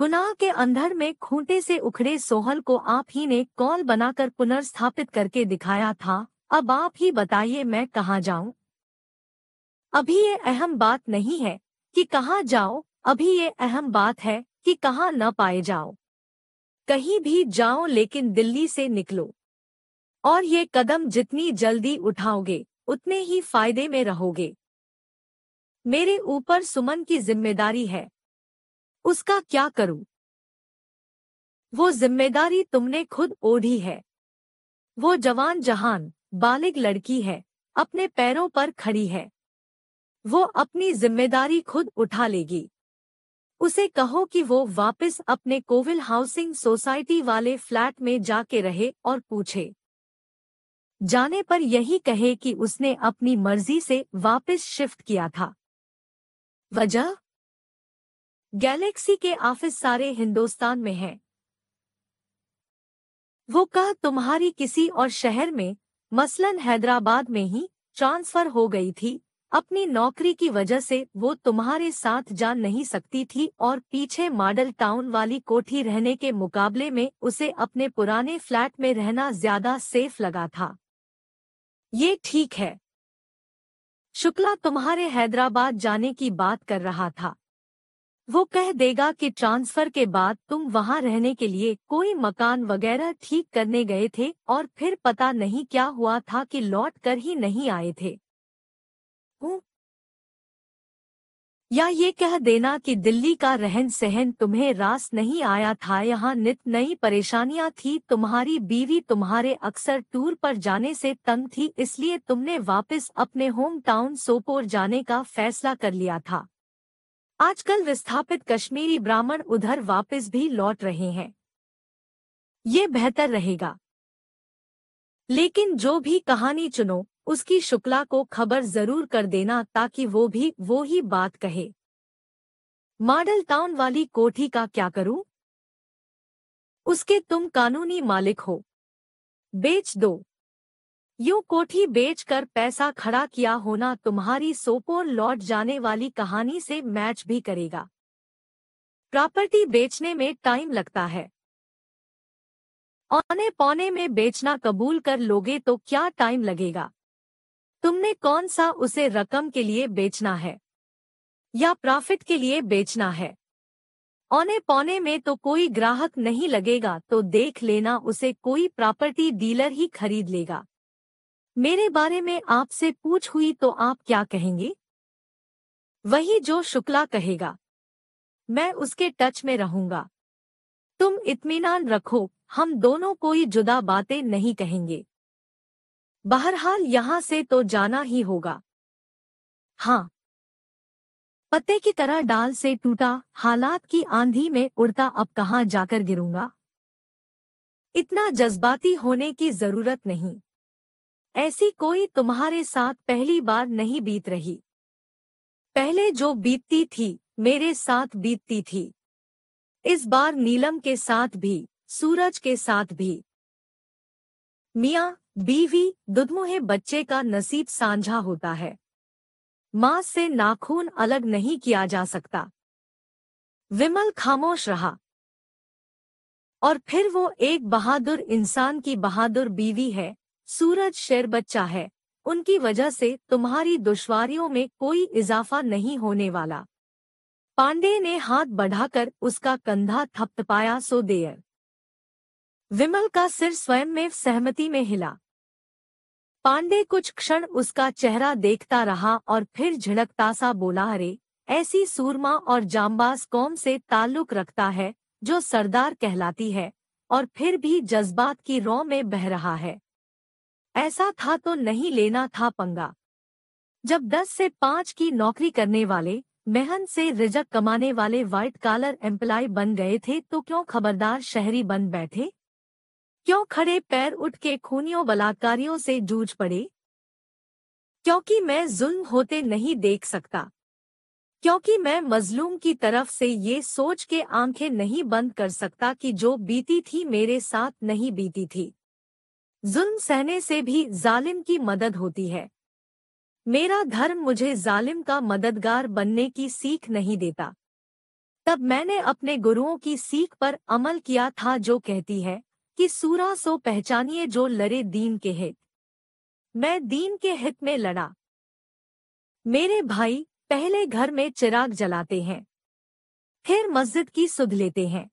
गुनाह के अंधर में खूंटे से उखड़े सोहल को आप ही ने कॉल बनाकर पुनर्स्थापित करके दिखाया था अब आप ही बताइए मैं कहाँ जाऊं अभी ये अहम बात नहीं है कि कहाँ जाओ अभी ये अहम बात है कि कहाँ न पाए जाओ कहीं भी जाओ लेकिन दिल्ली से निकलो और ये कदम जितनी जल्दी उठाओगे उतने ही फायदे में रहोगे मेरे ऊपर सुमन की जिम्मेदारी है उसका क्या करूं? वो जिम्मेदारी तुमने खुद ओढ़ी है वो जवान जहान बालिग लड़की है अपने पैरों पर खड़ी है वो अपनी जिम्मेदारी खुद उठा लेगी उसे कहो कि वो वापस अपने कोविल हाउसिंग सोसाइटी वाले फ्लैट में जाके रहे और पूछे जाने पर यही कहे कि उसने अपनी मर्जी से वापस शिफ्ट किया था वजह गैलेक्सी के ऑफिस सारे हिंदुस्तान में हैं। वो कह तुम्हारी किसी और शहर में मसलन हैदराबाद में ही ट्रांसफर हो गई थी अपनी नौकरी की वजह से वो तुम्हारे साथ जा नहीं सकती थी और पीछे मॉडल टाउन वाली कोठी रहने के मुकाबले में उसे अपने पुराने फ्लैट में रहना ज्यादा सेफ लगा था ये ठीक है शुक्ला तुम्हारे हैदराबाद जाने की बात कर रहा था वो कह देगा कि ट्रांसफर के बाद तुम वहां रहने के लिए कोई मकान वगैरह ठीक करने गए थे और फिर पता नहीं क्या हुआ था कि लौट कर ही नहीं आए थे या ये कह देना कि दिल्ली का रहन सहन तुम्हें रास नहीं आया था यहाँ नित नई परेशानियां थी तुम्हारी बीवी तुम्हारे अक्सर टूर पर जाने से तंग थी इसलिए तुमने वापस अपने होम टाउन सोपोर जाने का फैसला कर लिया था आजकल विस्थापित कश्मीरी ब्राह्मण उधर वापस भी लौट रहे हैं ये बेहतर रहेगा लेकिन जो भी कहानी चुनो उसकी शुक्ला को खबर जरूर कर देना ताकि वो भी वो ही बात कहे मॉडल टाउन वाली कोठी का क्या करूं? उसके तुम कानूनी मालिक हो बेच दो यू कोठी बेचकर पैसा खड़ा किया होना तुम्हारी सोपोर लौट जाने वाली कहानी से मैच भी करेगा प्रॉपर्टी बेचने में टाइम लगता है औने पौने में बेचना कबूल कर लोगे तो क्या टाइम लगेगा तुमने कौन सा उसे रकम के लिए बेचना है या प्रॉफिट के लिए बेचना है औने पौने में तो कोई ग्राहक नहीं लगेगा तो देख लेना उसे कोई प्रॉपर्टी डीलर ही खरीद लेगा मेरे बारे में आपसे पूछ हुई तो आप क्या कहेंगे वही जो शुक्ला कहेगा मैं उसके टच में रहूंगा तुम इत्मीनान रखो हम दोनों कोई जुदा बातें नहीं कहेंगे बहरहाल यहां से तो जाना ही होगा हाँ पत्ते की तरह डाल से टूटा हालात की आंधी में उड़ता अब कहां जाकर गिरूंगा इतना जज्बाती होने की जरूरत नहीं ऐसी कोई तुम्हारे साथ पहली बार नहीं बीत रही पहले जो बीतती थी मेरे साथ बीतती थी इस बार नीलम के साथ भी सूरज के साथ भी मियाँ बीवी दुदमुहे बच्चे का नसीब साझा होता है मां से नाखून अलग नहीं किया जा सकता विमल खामोश रहा और फिर वो एक बहादुर इंसान की बहादुर बीवी है सूरज शेर बच्चा है उनकी वजह से तुम्हारी दुश्वारियों में कोई इजाफा नहीं होने वाला पांडे ने हाथ बढ़ाकर उसका कंधा थपथपाया सो देर विमल का सिर स्वयं में सहमति में हिला पांडे कुछ क्षण उसका चेहरा देखता रहा और फिर झिड़कता सा बोला अरे ऐसी सूरमा और जामबाज कौम से ताल्लुक रखता है जो सरदार कहलाती है और फिर भी जज्बात की रौ में बह रहा है ऐसा था तो नहीं लेना था पंगा जब दस से पाँच की नौकरी करने वाले मेहन से रिजक कमाने वाले व्हाइट कॉलर एम्प्लॉय बन गए थे तो क्यों खबरदार शहरी बन बैठे क्यों खड़े पैर उठ के खूनियों बलात्कारियों से जूझ पड़े क्योंकि मैं जुल्म होते नहीं देख सकता क्योंकि मैं मजलूम की तरफ से ये सोच के आंखें नहीं बंद कर सकता कि जो बीती थी मेरे साथ नहीं बीती थी जुल्म सहने से भी जालिम की मदद होती है मेरा धर्म मुझे जालिम का मददगार बनने की सीख नहीं देता तब मैंने अपने गुरुओं की सीख पर अमल किया था जो कहती है कि सूरा सो पहचानिए जो लड़े दीन के हित मैं दीन के हित में लड़ा मेरे भाई पहले घर में चिराग जलाते हैं फिर मस्जिद की सुध लेते हैं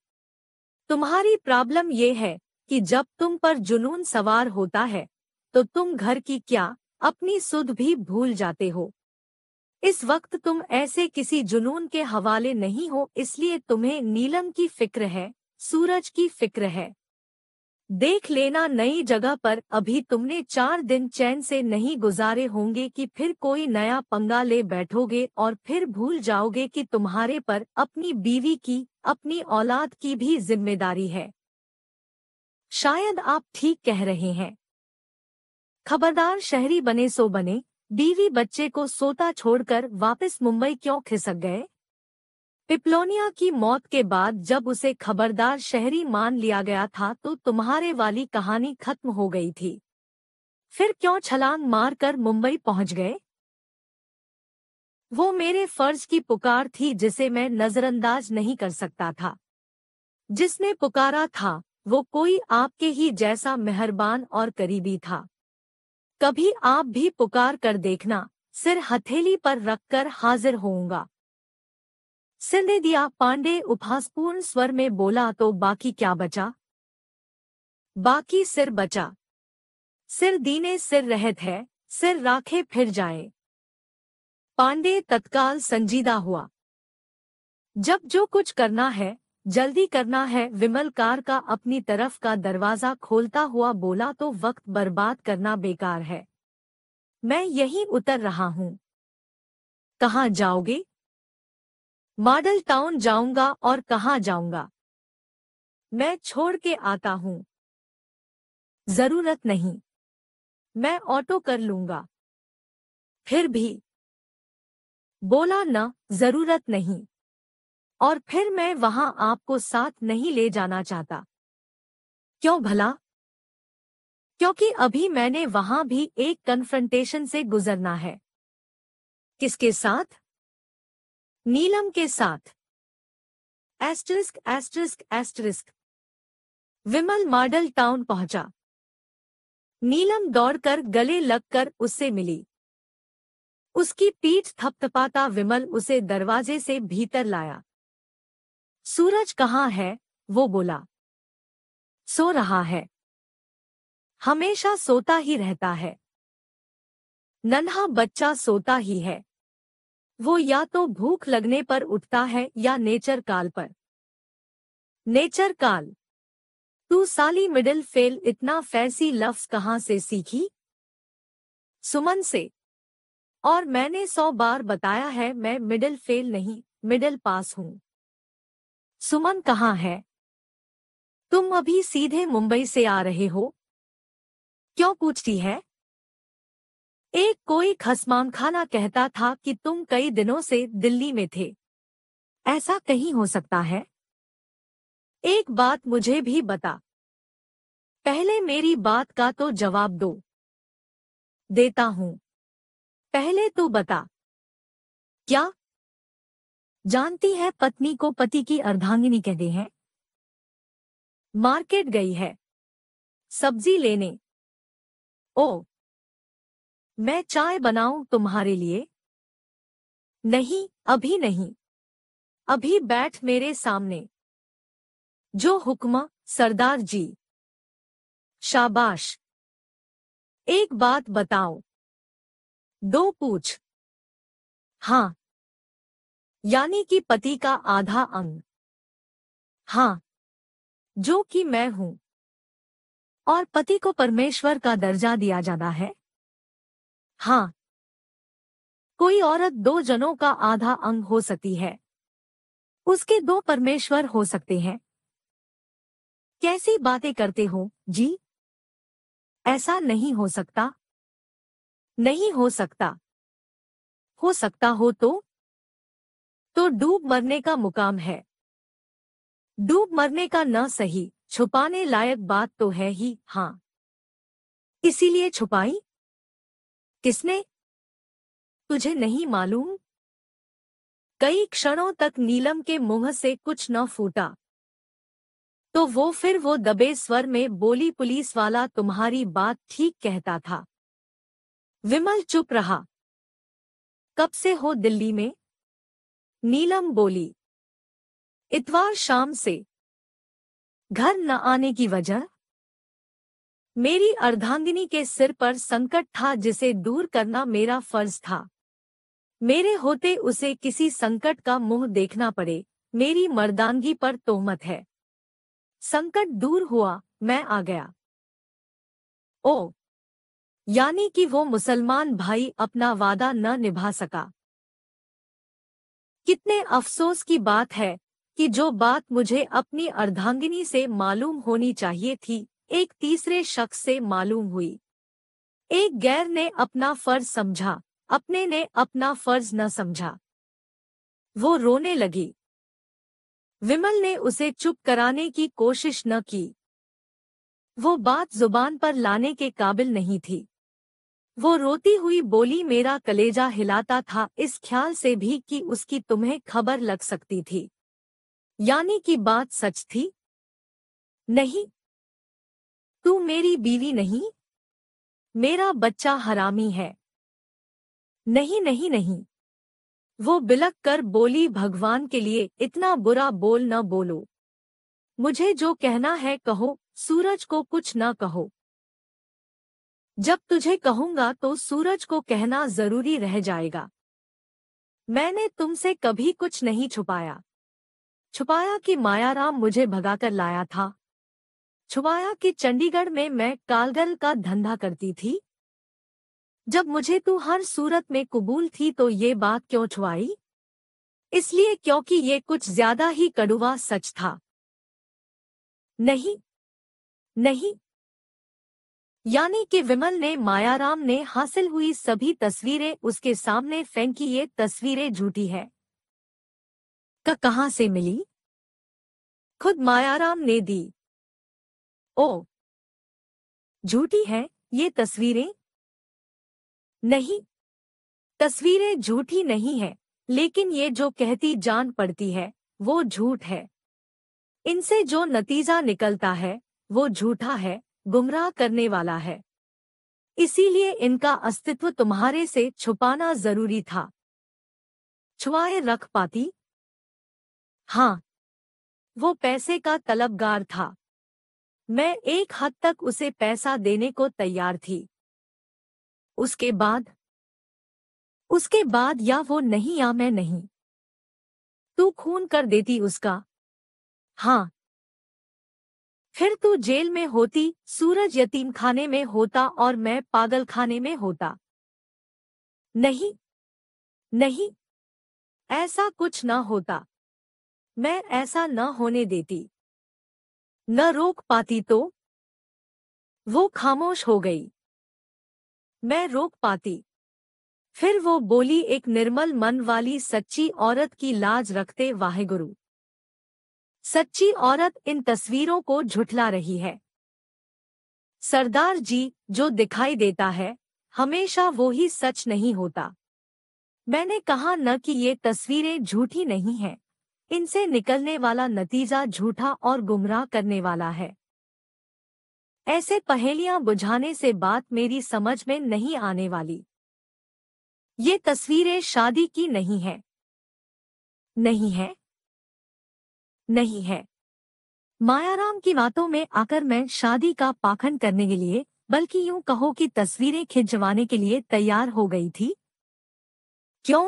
तुम्हारी प्रॉब्लम यह है कि जब तुम पर जुनून सवार होता है तो तुम घर की क्या अपनी सुध भी भूल जाते हो इस वक्त तुम ऐसे किसी जुनून के हवाले नहीं हो इसलिए तुम्हें नीलम की फिक्र है सूरज की फिक्र है देख लेना नई जगह पर अभी तुमने चार दिन चैन से नहीं गुजारे होंगे कि फिर कोई नया पंगा ले बैठोगे और फिर भूल जाओगे कि तुम्हारे पर अपनी बीवी की अपनी औलाद की भी जिम्मेदारी है शायद आप ठीक कह रहे हैं खबरदार शहरी बने सो बने बीवी बच्चे को सोता छोड़कर वापस मुंबई क्यों खिसक गए पिपलोनिया की मौत के बाद जब उसे खबरदार शहरी मान लिया गया था तो तुम्हारे वाली कहानी खत्म हो गई थी फिर क्यों छलांग मारकर मुंबई पहुंच गए वो मेरे फर्ज की पुकार थी जिसे मैं नजरअंदाज नहीं कर सकता था जिसने पुकारा था वो कोई आपके ही जैसा मेहरबान और करीबी था कभी आप भी पुकार कर देखना सिर हथेली पर रखकर हाजिर होऊंगा सिंधे दिया पांडे उपहासपूर्ण स्वर में बोला तो बाकी क्या बचा बाकी सिर बचा सिर दीने सिर रहत है सिर राखे फिर जाए पांडे तत्काल संजीदा हुआ जब जो कुछ करना है जल्दी करना है विमल कार का अपनी तरफ का दरवाजा खोलता हुआ बोला तो वक्त बर्बाद करना बेकार है मैं यही उतर रहा हूं कहाँ जाओगे मॉडल टाउन जाऊंगा और कहां जाऊंगा मैं छोड़ के आता हूं जरूरत नहीं मैं ऑटो कर लूंगा फिर भी बोला न जरूरत नहीं और फिर मैं वहां आपको साथ नहीं ले जाना चाहता क्यों भला क्योंकि अभी मैंने वहां भी एक कन्फ्रंटेशन से गुजरना है किसके साथ नीलम के साथ asterisk asterisk asterisk Vimal Model Town पहुंचा नीलम दौड़कर गले लगकर उससे मिली उसकी पीठ थपथपाता विमल उसे दरवाजे से भीतर लाया सूरज कहाँ है वो बोला सो रहा है हमेशा सोता ही रहता है नन्हा बच्चा सोता ही है वो या तो भूख लगने पर उठता है या नेचर काल पर नेचर काल तू साली मिडिल फेल इतना फैसी लफ्ज कहां से सीखी सुमन से और मैंने सौ बार बताया है मैं मिडिल फेल नहीं मिडिल पास हूं सुमन कहां है तुम अभी सीधे मुंबई से आ रहे हो क्यों पूछती है एक कोई खाना कहता था कि तुम कई दिनों से दिल्ली में थे ऐसा कहीं हो सकता है एक बात मुझे भी बता पहले मेरी बात का तो जवाब दो देता हूं पहले तू तो बता क्या जानती है पत्नी को पति की अर्धांगिनी कहते हैं मार्केट गई है सब्जी लेने ओ मैं चाय बनाऊं तुम्हारे लिए नहीं अभी नहीं अभी बैठ मेरे सामने जो हुक्मा सरदार जी शाबाश एक बात बताओ दो पूछ हां यानी कि पति का आधा अंग हां जो कि मैं हूं और पति को परमेश्वर का दर्जा दिया जाता है हाँ कोई औरत दो जनों का आधा अंग हो सकती है उसके दो परमेश्वर हो सकते हैं कैसी बातें करते हो जी ऐसा नहीं हो सकता नहीं हो सकता हो सकता हो तो तो डूब मरने का मुकाम है डूब मरने का न सही छुपाने लायक बात तो है ही हाँ इसीलिए छुपाई किसने तुझे नहीं मालूम कई क्षणों तक नीलम के मुंह से कुछ न फूटा तो वो फिर वो दबे स्वर में बोली पुलिस वाला तुम्हारी बात ठीक कहता था विमल चुप रहा कब से हो दिल्ली में नीलम बोली इतवार शाम से घर न आने की वजह मेरी अर्धांगिनी के सिर पर संकट था जिसे दूर करना मेरा फर्ज था मेरे होते उसे किसी संकट का मुंह देखना पड़े मेरी मर्दानगी पर तोहमत है संकट दूर हुआ मैं आ गया ओ यानी कि वो मुसलमान भाई अपना वादा न निभा सका कितने अफसोस की बात है कि जो बात मुझे अपनी अर्धांगिनी से मालूम होनी चाहिए थी एक तीसरे शख्स से मालूम हुई एक गैर ने अपना फर्ज समझा अपने ने अपना फर्ज न समझा वो रोने लगी विमल ने उसे चुप कराने की कोशिश न की वो बात जुबान पर लाने के काबिल नहीं थी वो रोती हुई बोली मेरा कलेजा हिलाता था इस ख्याल से भी कि उसकी तुम्हें खबर लग सकती थी यानी कि बात सच थी नहीं तू मेरी बीवी नहीं मेरा बच्चा हरामी है नहीं नहीं नहीं वो बिलक कर बोली भगवान के लिए इतना बुरा बोल न बोलो मुझे जो कहना है कहो सूरज को कुछ न कहो जब तुझे कहूंगा तो सूरज को कहना जरूरी रह जाएगा मैंने तुमसे कभी कुछ नहीं छुपाया छुपाया कि मायाराम मुझे भगाकर लाया था छुपाया कि चंडीगढ़ में मैं कालगल का धंधा करती थी जब मुझे तू हर सूरत में कबूल थी तो ये बात क्यों छुआई इसलिए क्योंकि ये कुछ ज्यादा ही कड़ुआ सच था नहीं नहीं यानी कि विमल ने मायाराम ने हासिल हुई सभी तस्वीरें उसके सामने फेंकी ये तस्वीरें झूठी है का कहां से मिली खुद मायाराम ने दी ओ झूठी है ये तस्वीरें नहीं तस्वीरें झूठी नहीं है लेकिन ये जो कहती जान पड़ती है वो झूठ है इनसे जो नतीजा निकलता है वो झूठा है गुमराह करने वाला है इसीलिए इनका अस्तित्व तुम्हारे से छुपाना जरूरी था छुआए रख पाती हाँ वो पैसे का तलबगार था मैं एक हद तक उसे पैसा देने को तैयार थी उसके बाद उसके बाद या वो नहीं या मैं नहीं तू खून कर देती उसका हाँ फिर तू जेल में होती सूरज यतीम खाने में होता और मैं पागल खाने में होता नहीं नहीं ऐसा कुछ न होता मैं ऐसा न होने देती न रोक पाती तो वो खामोश हो गई मैं रोक पाती फिर वो बोली एक निर्मल मन वाली सच्ची औरत की लाज रखते वाहेगुरु सच्ची औरत इन तस्वीरों को झुठला रही है सरदार जी जो दिखाई देता है हमेशा वो ही सच नहीं होता मैंने कहा न कि ये तस्वीरें झूठी नहीं हैं इनसे निकलने वाला नतीजा झूठा और गुमराह करने वाला है ऐसे पहेलियां बुझाने से बात मेरी समझ में नहीं आने वाली ये तस्वीरें शादी की नहीं है नहीं है नहीं है मायाराम की बातों में आकर मैं शादी का पाखन करने के लिए बल्कि यूं कहो कि तस्वीरें खिंचवाने के लिए तैयार हो गई थी क्यों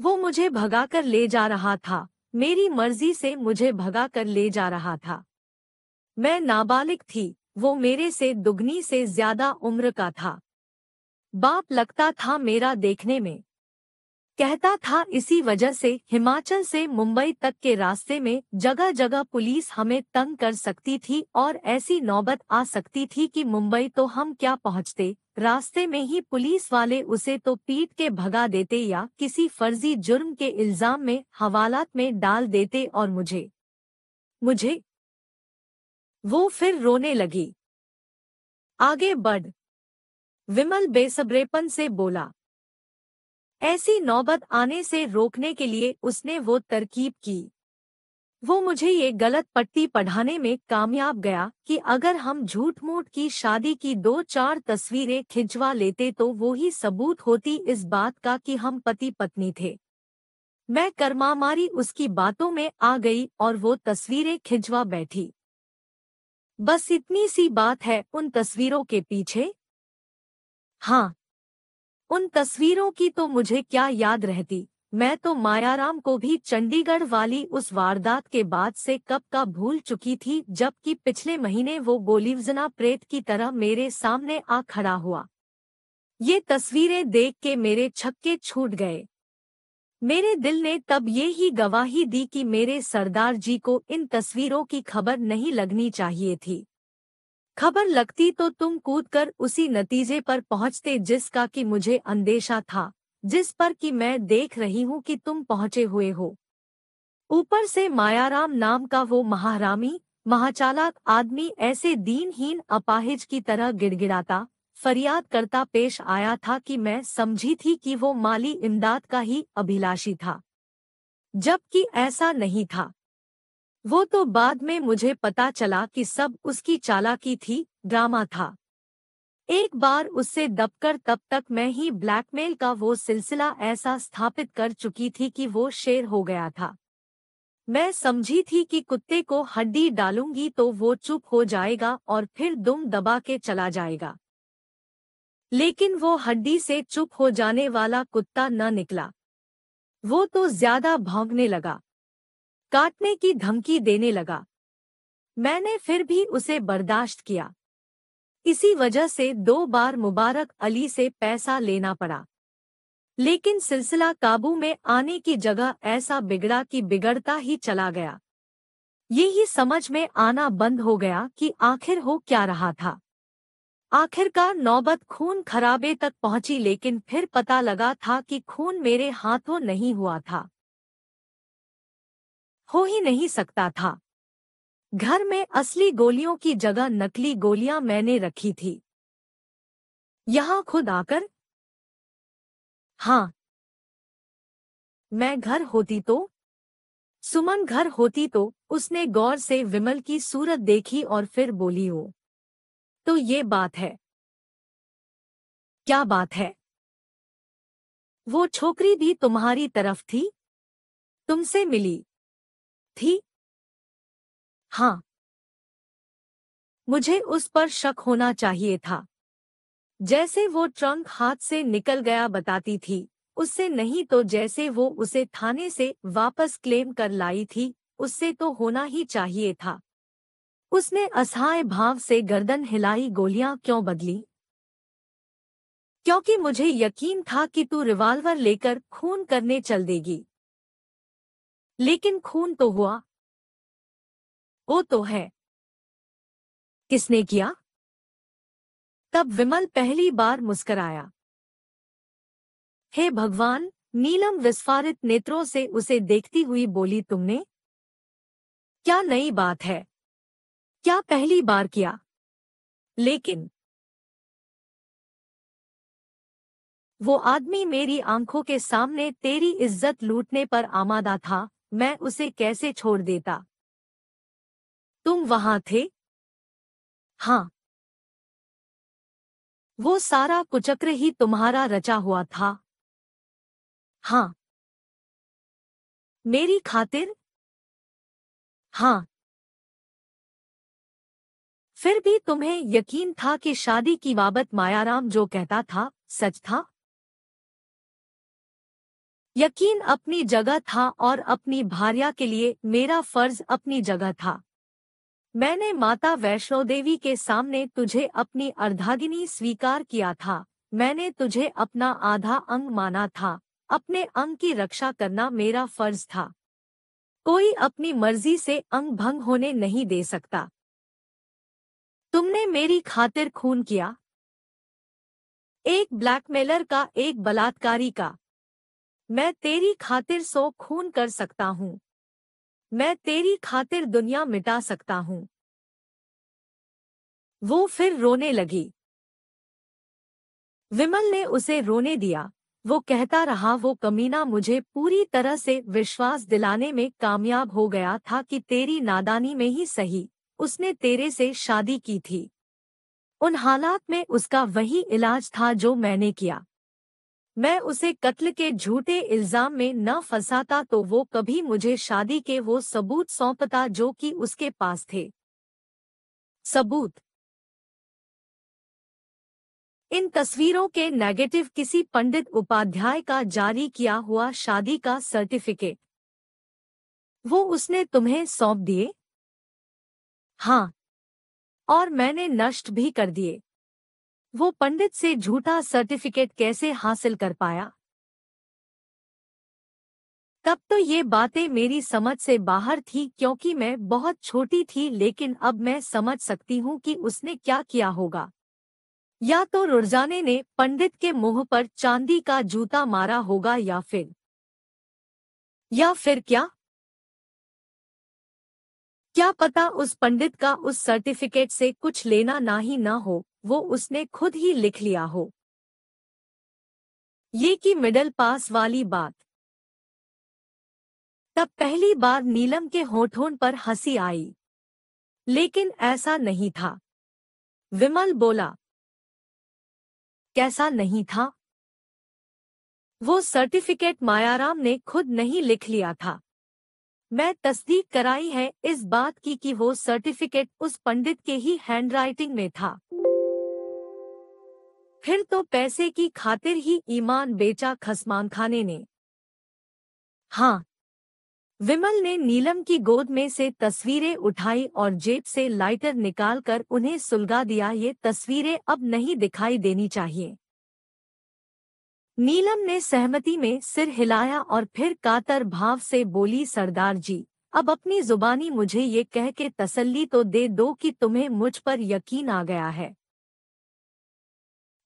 वो मुझे भगाकर ले जा रहा था मेरी मर्जी से मुझे भगाकर ले जा रहा था मैं नाबालिग थी वो मेरे से दुगनी से ज्यादा उम्र का था बाप लगता था मेरा देखने में कहता था इसी वजह से हिमाचल से मुंबई तक के रास्ते में जगह जगह पुलिस हमें तंग कर सकती थी और ऐसी नौबत आ सकती थी कि मुंबई तो हम क्या पहुंचते रास्ते में ही पुलिस वाले उसे तो पीट के भगा देते या किसी फर्जी जुर्म के इल्जाम में हवालात में डाल देते और मुझे मुझे वो फिर रोने लगी आगे बढ़ विमल बेसब्रेपन से बोला ऐसी नौबत आने से रोकने के लिए उसने वो तरकीब की वो मुझे ये गलत पट्टी पढ़ाने में कामयाब गया कि अगर हम झूठ मूठ की शादी की दो चार तस्वीरें खिंचवा लेते तो वो ही सबूत होती इस बात का कि हम पति पत्नी थे मैं कर्मामारी उसकी बातों में आ गई और वो तस्वीरें खिंचवा बैठी बस इतनी सी बात है उन तस्वीरों के पीछे हाँ उन तस्वीरों की तो मुझे क्या याद रहती मैं तो मायाराम को भी चंडीगढ़ वाली उस वारदात के बाद से कब का भूल चुकी थी जबकि पिछले महीने वो गोलीवजना प्रेत की तरह मेरे सामने आ खड़ा हुआ ये तस्वीरें देख के मेरे छक्के छूट गए मेरे दिल ने तब ये ही गवाही दी कि मेरे सरदार जी को इन तस्वीरों की खबर नहीं लगनी चाहिए थी खबर लगती तो तुम कूदकर उसी नतीजे पर पहुंचते जिसका कि मुझे अंदेशा था जिस पर कि मैं देख रही हूँ कि तुम पहुंचे हुए हो ऊपर से मायाराम नाम का वो महारामी महाचालाक आदमी ऐसे दीनहीन अपाहिज की तरह गिड़गिड़ाता फरियाद करता पेश आया था कि मैं समझी थी कि वो माली इमदाद का ही अभिलाषी था जबकि ऐसा नहीं था वो तो बाद में मुझे पता चला कि सब उसकी चालाकी थी ड्रामा था एक बार उससे दबकर तब तक मैं ही ब्लैकमेल का वो सिलसिला ऐसा स्थापित कर चुकी थी कि वो शेर हो गया था मैं समझी थी कि कुत्ते को हड्डी डालूंगी तो वो चुप हो जाएगा और फिर दुम दबा के चला जाएगा लेकिन वो हड्डी से चुप हो जाने वाला कुत्ता न निकला वो तो ज्यादा भौंकने लगा काटने की धमकी देने लगा मैंने फिर भी उसे बर्दाश्त किया इसी वजह से दो बार मुबारक अली से पैसा लेना पड़ा लेकिन सिलसिला काबू में आने की जगह ऐसा बिगड़ा कि बिगड़ता ही चला गया ये ही समझ में आना बंद हो गया कि आखिर हो क्या रहा था आखिरकार नौबत खून खराबे तक पहुंची लेकिन फिर पता लगा था कि खून मेरे हाथों नहीं हुआ था हो ही नहीं सकता था घर में असली गोलियों की जगह नकली गोलियां मैंने रखी थी यहां खुद आकर हां मैं घर होती तो सुमन घर होती तो उसने गौर से विमल की सूरत देखी और फिर बोली हो तो ये बात है क्या बात है वो छोकरी भी तुम्हारी तरफ थी तुमसे मिली थी हाँ मुझे उस पर शक होना चाहिए था जैसे वो ट्रंक हाथ से निकल गया बताती थी उससे नहीं तो जैसे वो उसे थाने से वापस क्लेम कर लाई थी उससे तो होना ही चाहिए था उसने असहाय भाव से गर्दन हिलाई गोलियां क्यों बदली क्योंकि मुझे यकीन था कि तू रिवाल्वर लेकर खून करने चल देगी लेकिन खून तो हुआ वो तो है किसने किया तब विमल पहली बार मुस्कराया हे भगवान नीलम विस्फारित नेत्रों से उसे देखती हुई बोली तुमने क्या नई बात है क्या पहली बार किया लेकिन वो आदमी मेरी आंखों के सामने तेरी इज्जत लूटने पर आमादा था मैं उसे कैसे छोड़ देता तुम वहां थे हाँ वो सारा कुचक्र ही तुम्हारा रचा हुआ था हाँ मेरी खातिर हाँ फिर भी तुम्हें यकीन था कि शादी की बाबत मायाराम जो कहता था सच था यकीन अपनी जगह था और अपनी भार्या के लिए मेरा फर्ज अपनी जगह था मैंने माता वैष्णो देवी के सामने तुझे अपनी अर्धागिनी स्वीकार किया था मैंने तुझे अपना आधा अंग माना था अपने अंग की रक्षा करना मेरा फर्ज था कोई अपनी मर्जी से अंग भंग होने नहीं दे सकता तुमने मेरी खातिर खून किया एक ब्लैकमेलर का एक बलात्कारी का मैं तेरी खातिर सो खून कर सकता हूँ मैं तेरी खातिर दुनिया मिटा सकता हूँ वो फिर रोने लगी विमल ने उसे रोने दिया वो कहता रहा वो कमीना मुझे पूरी तरह से विश्वास दिलाने में कामयाब हो गया था कि तेरी नादानी में ही सही उसने तेरे से शादी की थी उन हालात में उसका वही इलाज था जो मैंने किया मैं उसे कत्ल के झूठे इल्जाम में न फंसाता तो वो कभी मुझे शादी के वो सबूत सौंपता जो कि उसके पास थे सबूत इन तस्वीरों के नेगेटिव किसी पंडित उपाध्याय का जारी किया हुआ शादी का सर्टिफिकेट वो उसने तुम्हें सौंप दिए हाँ और मैंने नष्ट भी कर दिए वो पंडित से झूठा सर्टिफिकेट कैसे हासिल कर पाया तब तो ये बातें मेरी समझ से बाहर थी क्योंकि मैं बहुत छोटी थी लेकिन अब मैं समझ सकती हूँ कि उसने क्या किया होगा या तो रुरजाने ने पंडित के मुंह पर चांदी का जूता मारा होगा या फिर या फिर क्या क्या पता उस पंडित का उस सर्टिफिकेट से कुछ लेना ना ही ना हो वो उसने खुद ही लिख लिया हो ये की मिडल पास वाली बात तब पहली बार नीलम के होठों पर हंसी आई लेकिन ऐसा नहीं था विमल बोला कैसा नहीं था वो सर्टिफिकेट मायाराम ने खुद नहीं लिख लिया था मैं तस्दीक कराई है इस बात की कि वो सर्टिफिकेट उस पंडित के ही हैंडराइटिंग में था फिर तो पैसे की खातिर ही ईमान बेचा खसमान खाने ने हाँ विमल ने नीलम की गोद में से तस्वीरें उठाई और जेब से लाइटर निकालकर उन्हें सुलगा दिया ये तस्वीरें अब नहीं दिखाई देनी चाहिए नीलम ने सहमति में सिर हिलाया और फिर कातर भाव से बोली सरदार जी अब अपनी जुबानी मुझे ये कह के तसल्ली तो दे दो कि तुम्हें मुझ पर यकीन आ गया है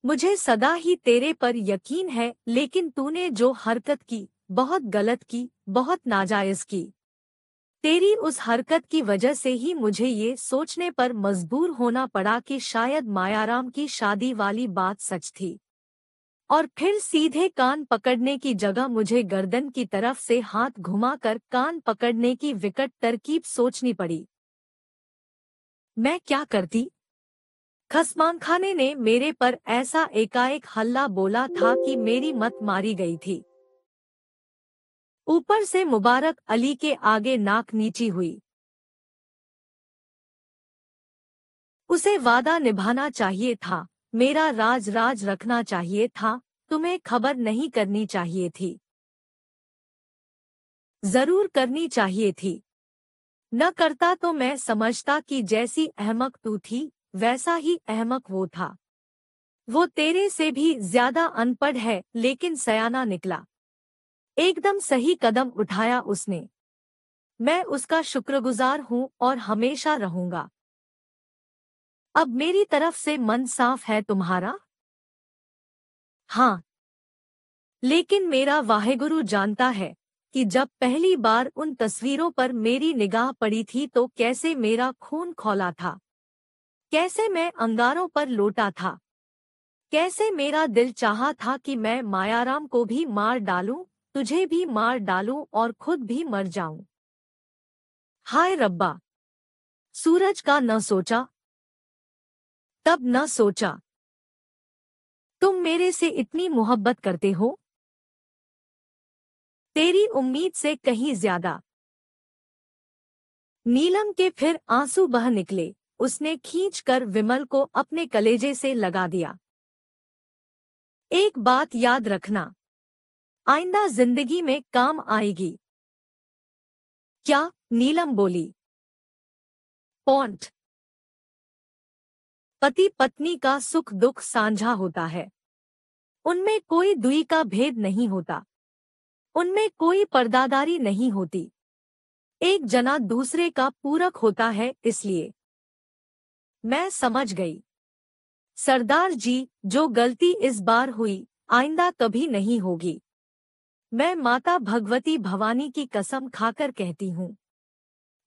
मुझे सदा ही तेरे पर यकीन है लेकिन तूने जो हरकत की बहुत गलत की बहुत नाजायज की तेरी उस हरकत की वजह से ही मुझे ये सोचने पर मजबूर होना पड़ा कि शायद मायाराम की शादी वाली बात सच थी और फिर सीधे कान पकड़ने की जगह मुझे गर्दन की तरफ से हाथ घुमाकर कान पकड़ने की विकट तरकीब सोचनी पड़ी मैं क्या करती खसमान खाने ने मेरे पर ऐसा एकाएक हल्ला बोला था कि मेरी मत मारी गई थी ऊपर से मुबारक अली के आगे नाक नीची हुई उसे वादा निभाना चाहिए था मेरा राज राज रखना चाहिए था तुम्हें खबर नहीं करनी चाहिए थी जरूर करनी चाहिए थी न करता तो मैं समझता कि जैसी अहमक तू थी वैसा ही अहमक वो था वो तेरे से भी ज्यादा अनपढ़ है लेकिन सयाना निकला एकदम सही कदम उठाया उसने मैं उसका शुक्रगुजार हूं और हमेशा रहूंगा अब मेरी तरफ से मन साफ है तुम्हारा हाँ लेकिन मेरा वाहेगुरु जानता है कि जब पहली बार उन तस्वीरों पर मेरी निगाह पड़ी थी तो कैसे मेरा खून खोला था कैसे मैं अंगारों पर लौटा था कैसे मेरा दिल चाहा था कि मैं मायाराम को भी मार डालूं, तुझे भी मार डालूं और खुद भी मर जाऊं। हाय रब्बा सूरज का न सोचा तब न सोचा तुम मेरे से इतनी मोहब्बत करते हो तेरी उम्मीद से कहीं ज्यादा नीलम के फिर आंसू बह निकले उसने खींचकर विमल को अपने कलेजे से लगा दिया एक बात याद रखना आइंदा जिंदगी में काम आएगी क्या नीलम बोली पॉन्ट पति पत्नी का सुख दुख साझा होता है उनमें कोई दुई का भेद नहीं होता उनमें कोई पर्दादारी नहीं होती एक जना दूसरे का पूरक होता है इसलिए मैं समझ गई सरदार जी जो गलती इस बार हुई आइंदा कभी नहीं होगी मैं माता भगवती भवानी की कसम खाकर कहती हूँ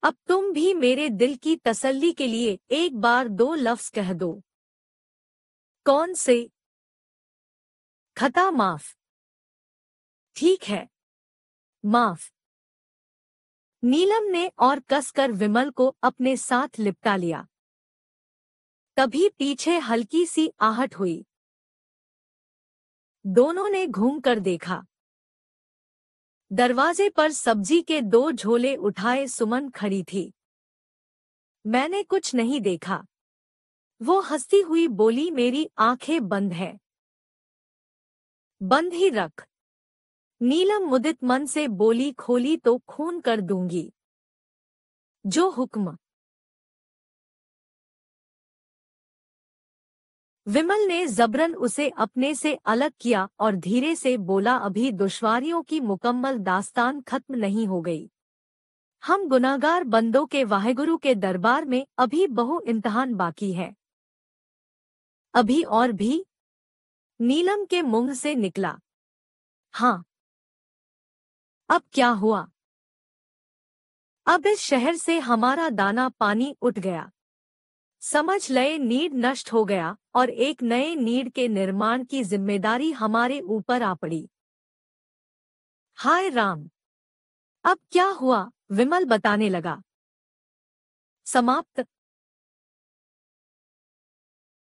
अब तुम भी मेरे दिल की तसल्ली के लिए एक बार दो लफ्ज कह दो कौन से खता माफ ठीक है माफ नीलम ने और कसकर विमल को अपने साथ लिपटा लिया तभी पीछे हल्की सी आहट हुई दोनों ने घूमकर देखा दरवाजे पर सब्जी के दो झोले उठाए सुमन खड़ी थी मैंने कुछ नहीं देखा वो हंसती हुई बोली मेरी आंखें बंद हैं बंद ही रख नीलम मुदित मन से बोली खोली तो खून कर दूंगी जो हुक्म विमल ने जबरन उसे अपने से अलग किया और धीरे से बोला अभी दुश्वारियों की मुकम्मल दास्तान खत्म नहीं हो गई हम गुनागार बंदों के वाहेगुरु के दरबार में अभी बहु इम्तहान बाकी है अभी और भी नीलम के मुंह से निकला हाँ अब क्या हुआ अब इस शहर से हमारा दाना पानी उठ गया समझ लय नीड नष्ट हो गया और एक नए नीड के निर्माण की जिम्मेदारी हमारे ऊपर आ पड़ी हाय राम अब क्या हुआ विमल बताने लगा समाप्त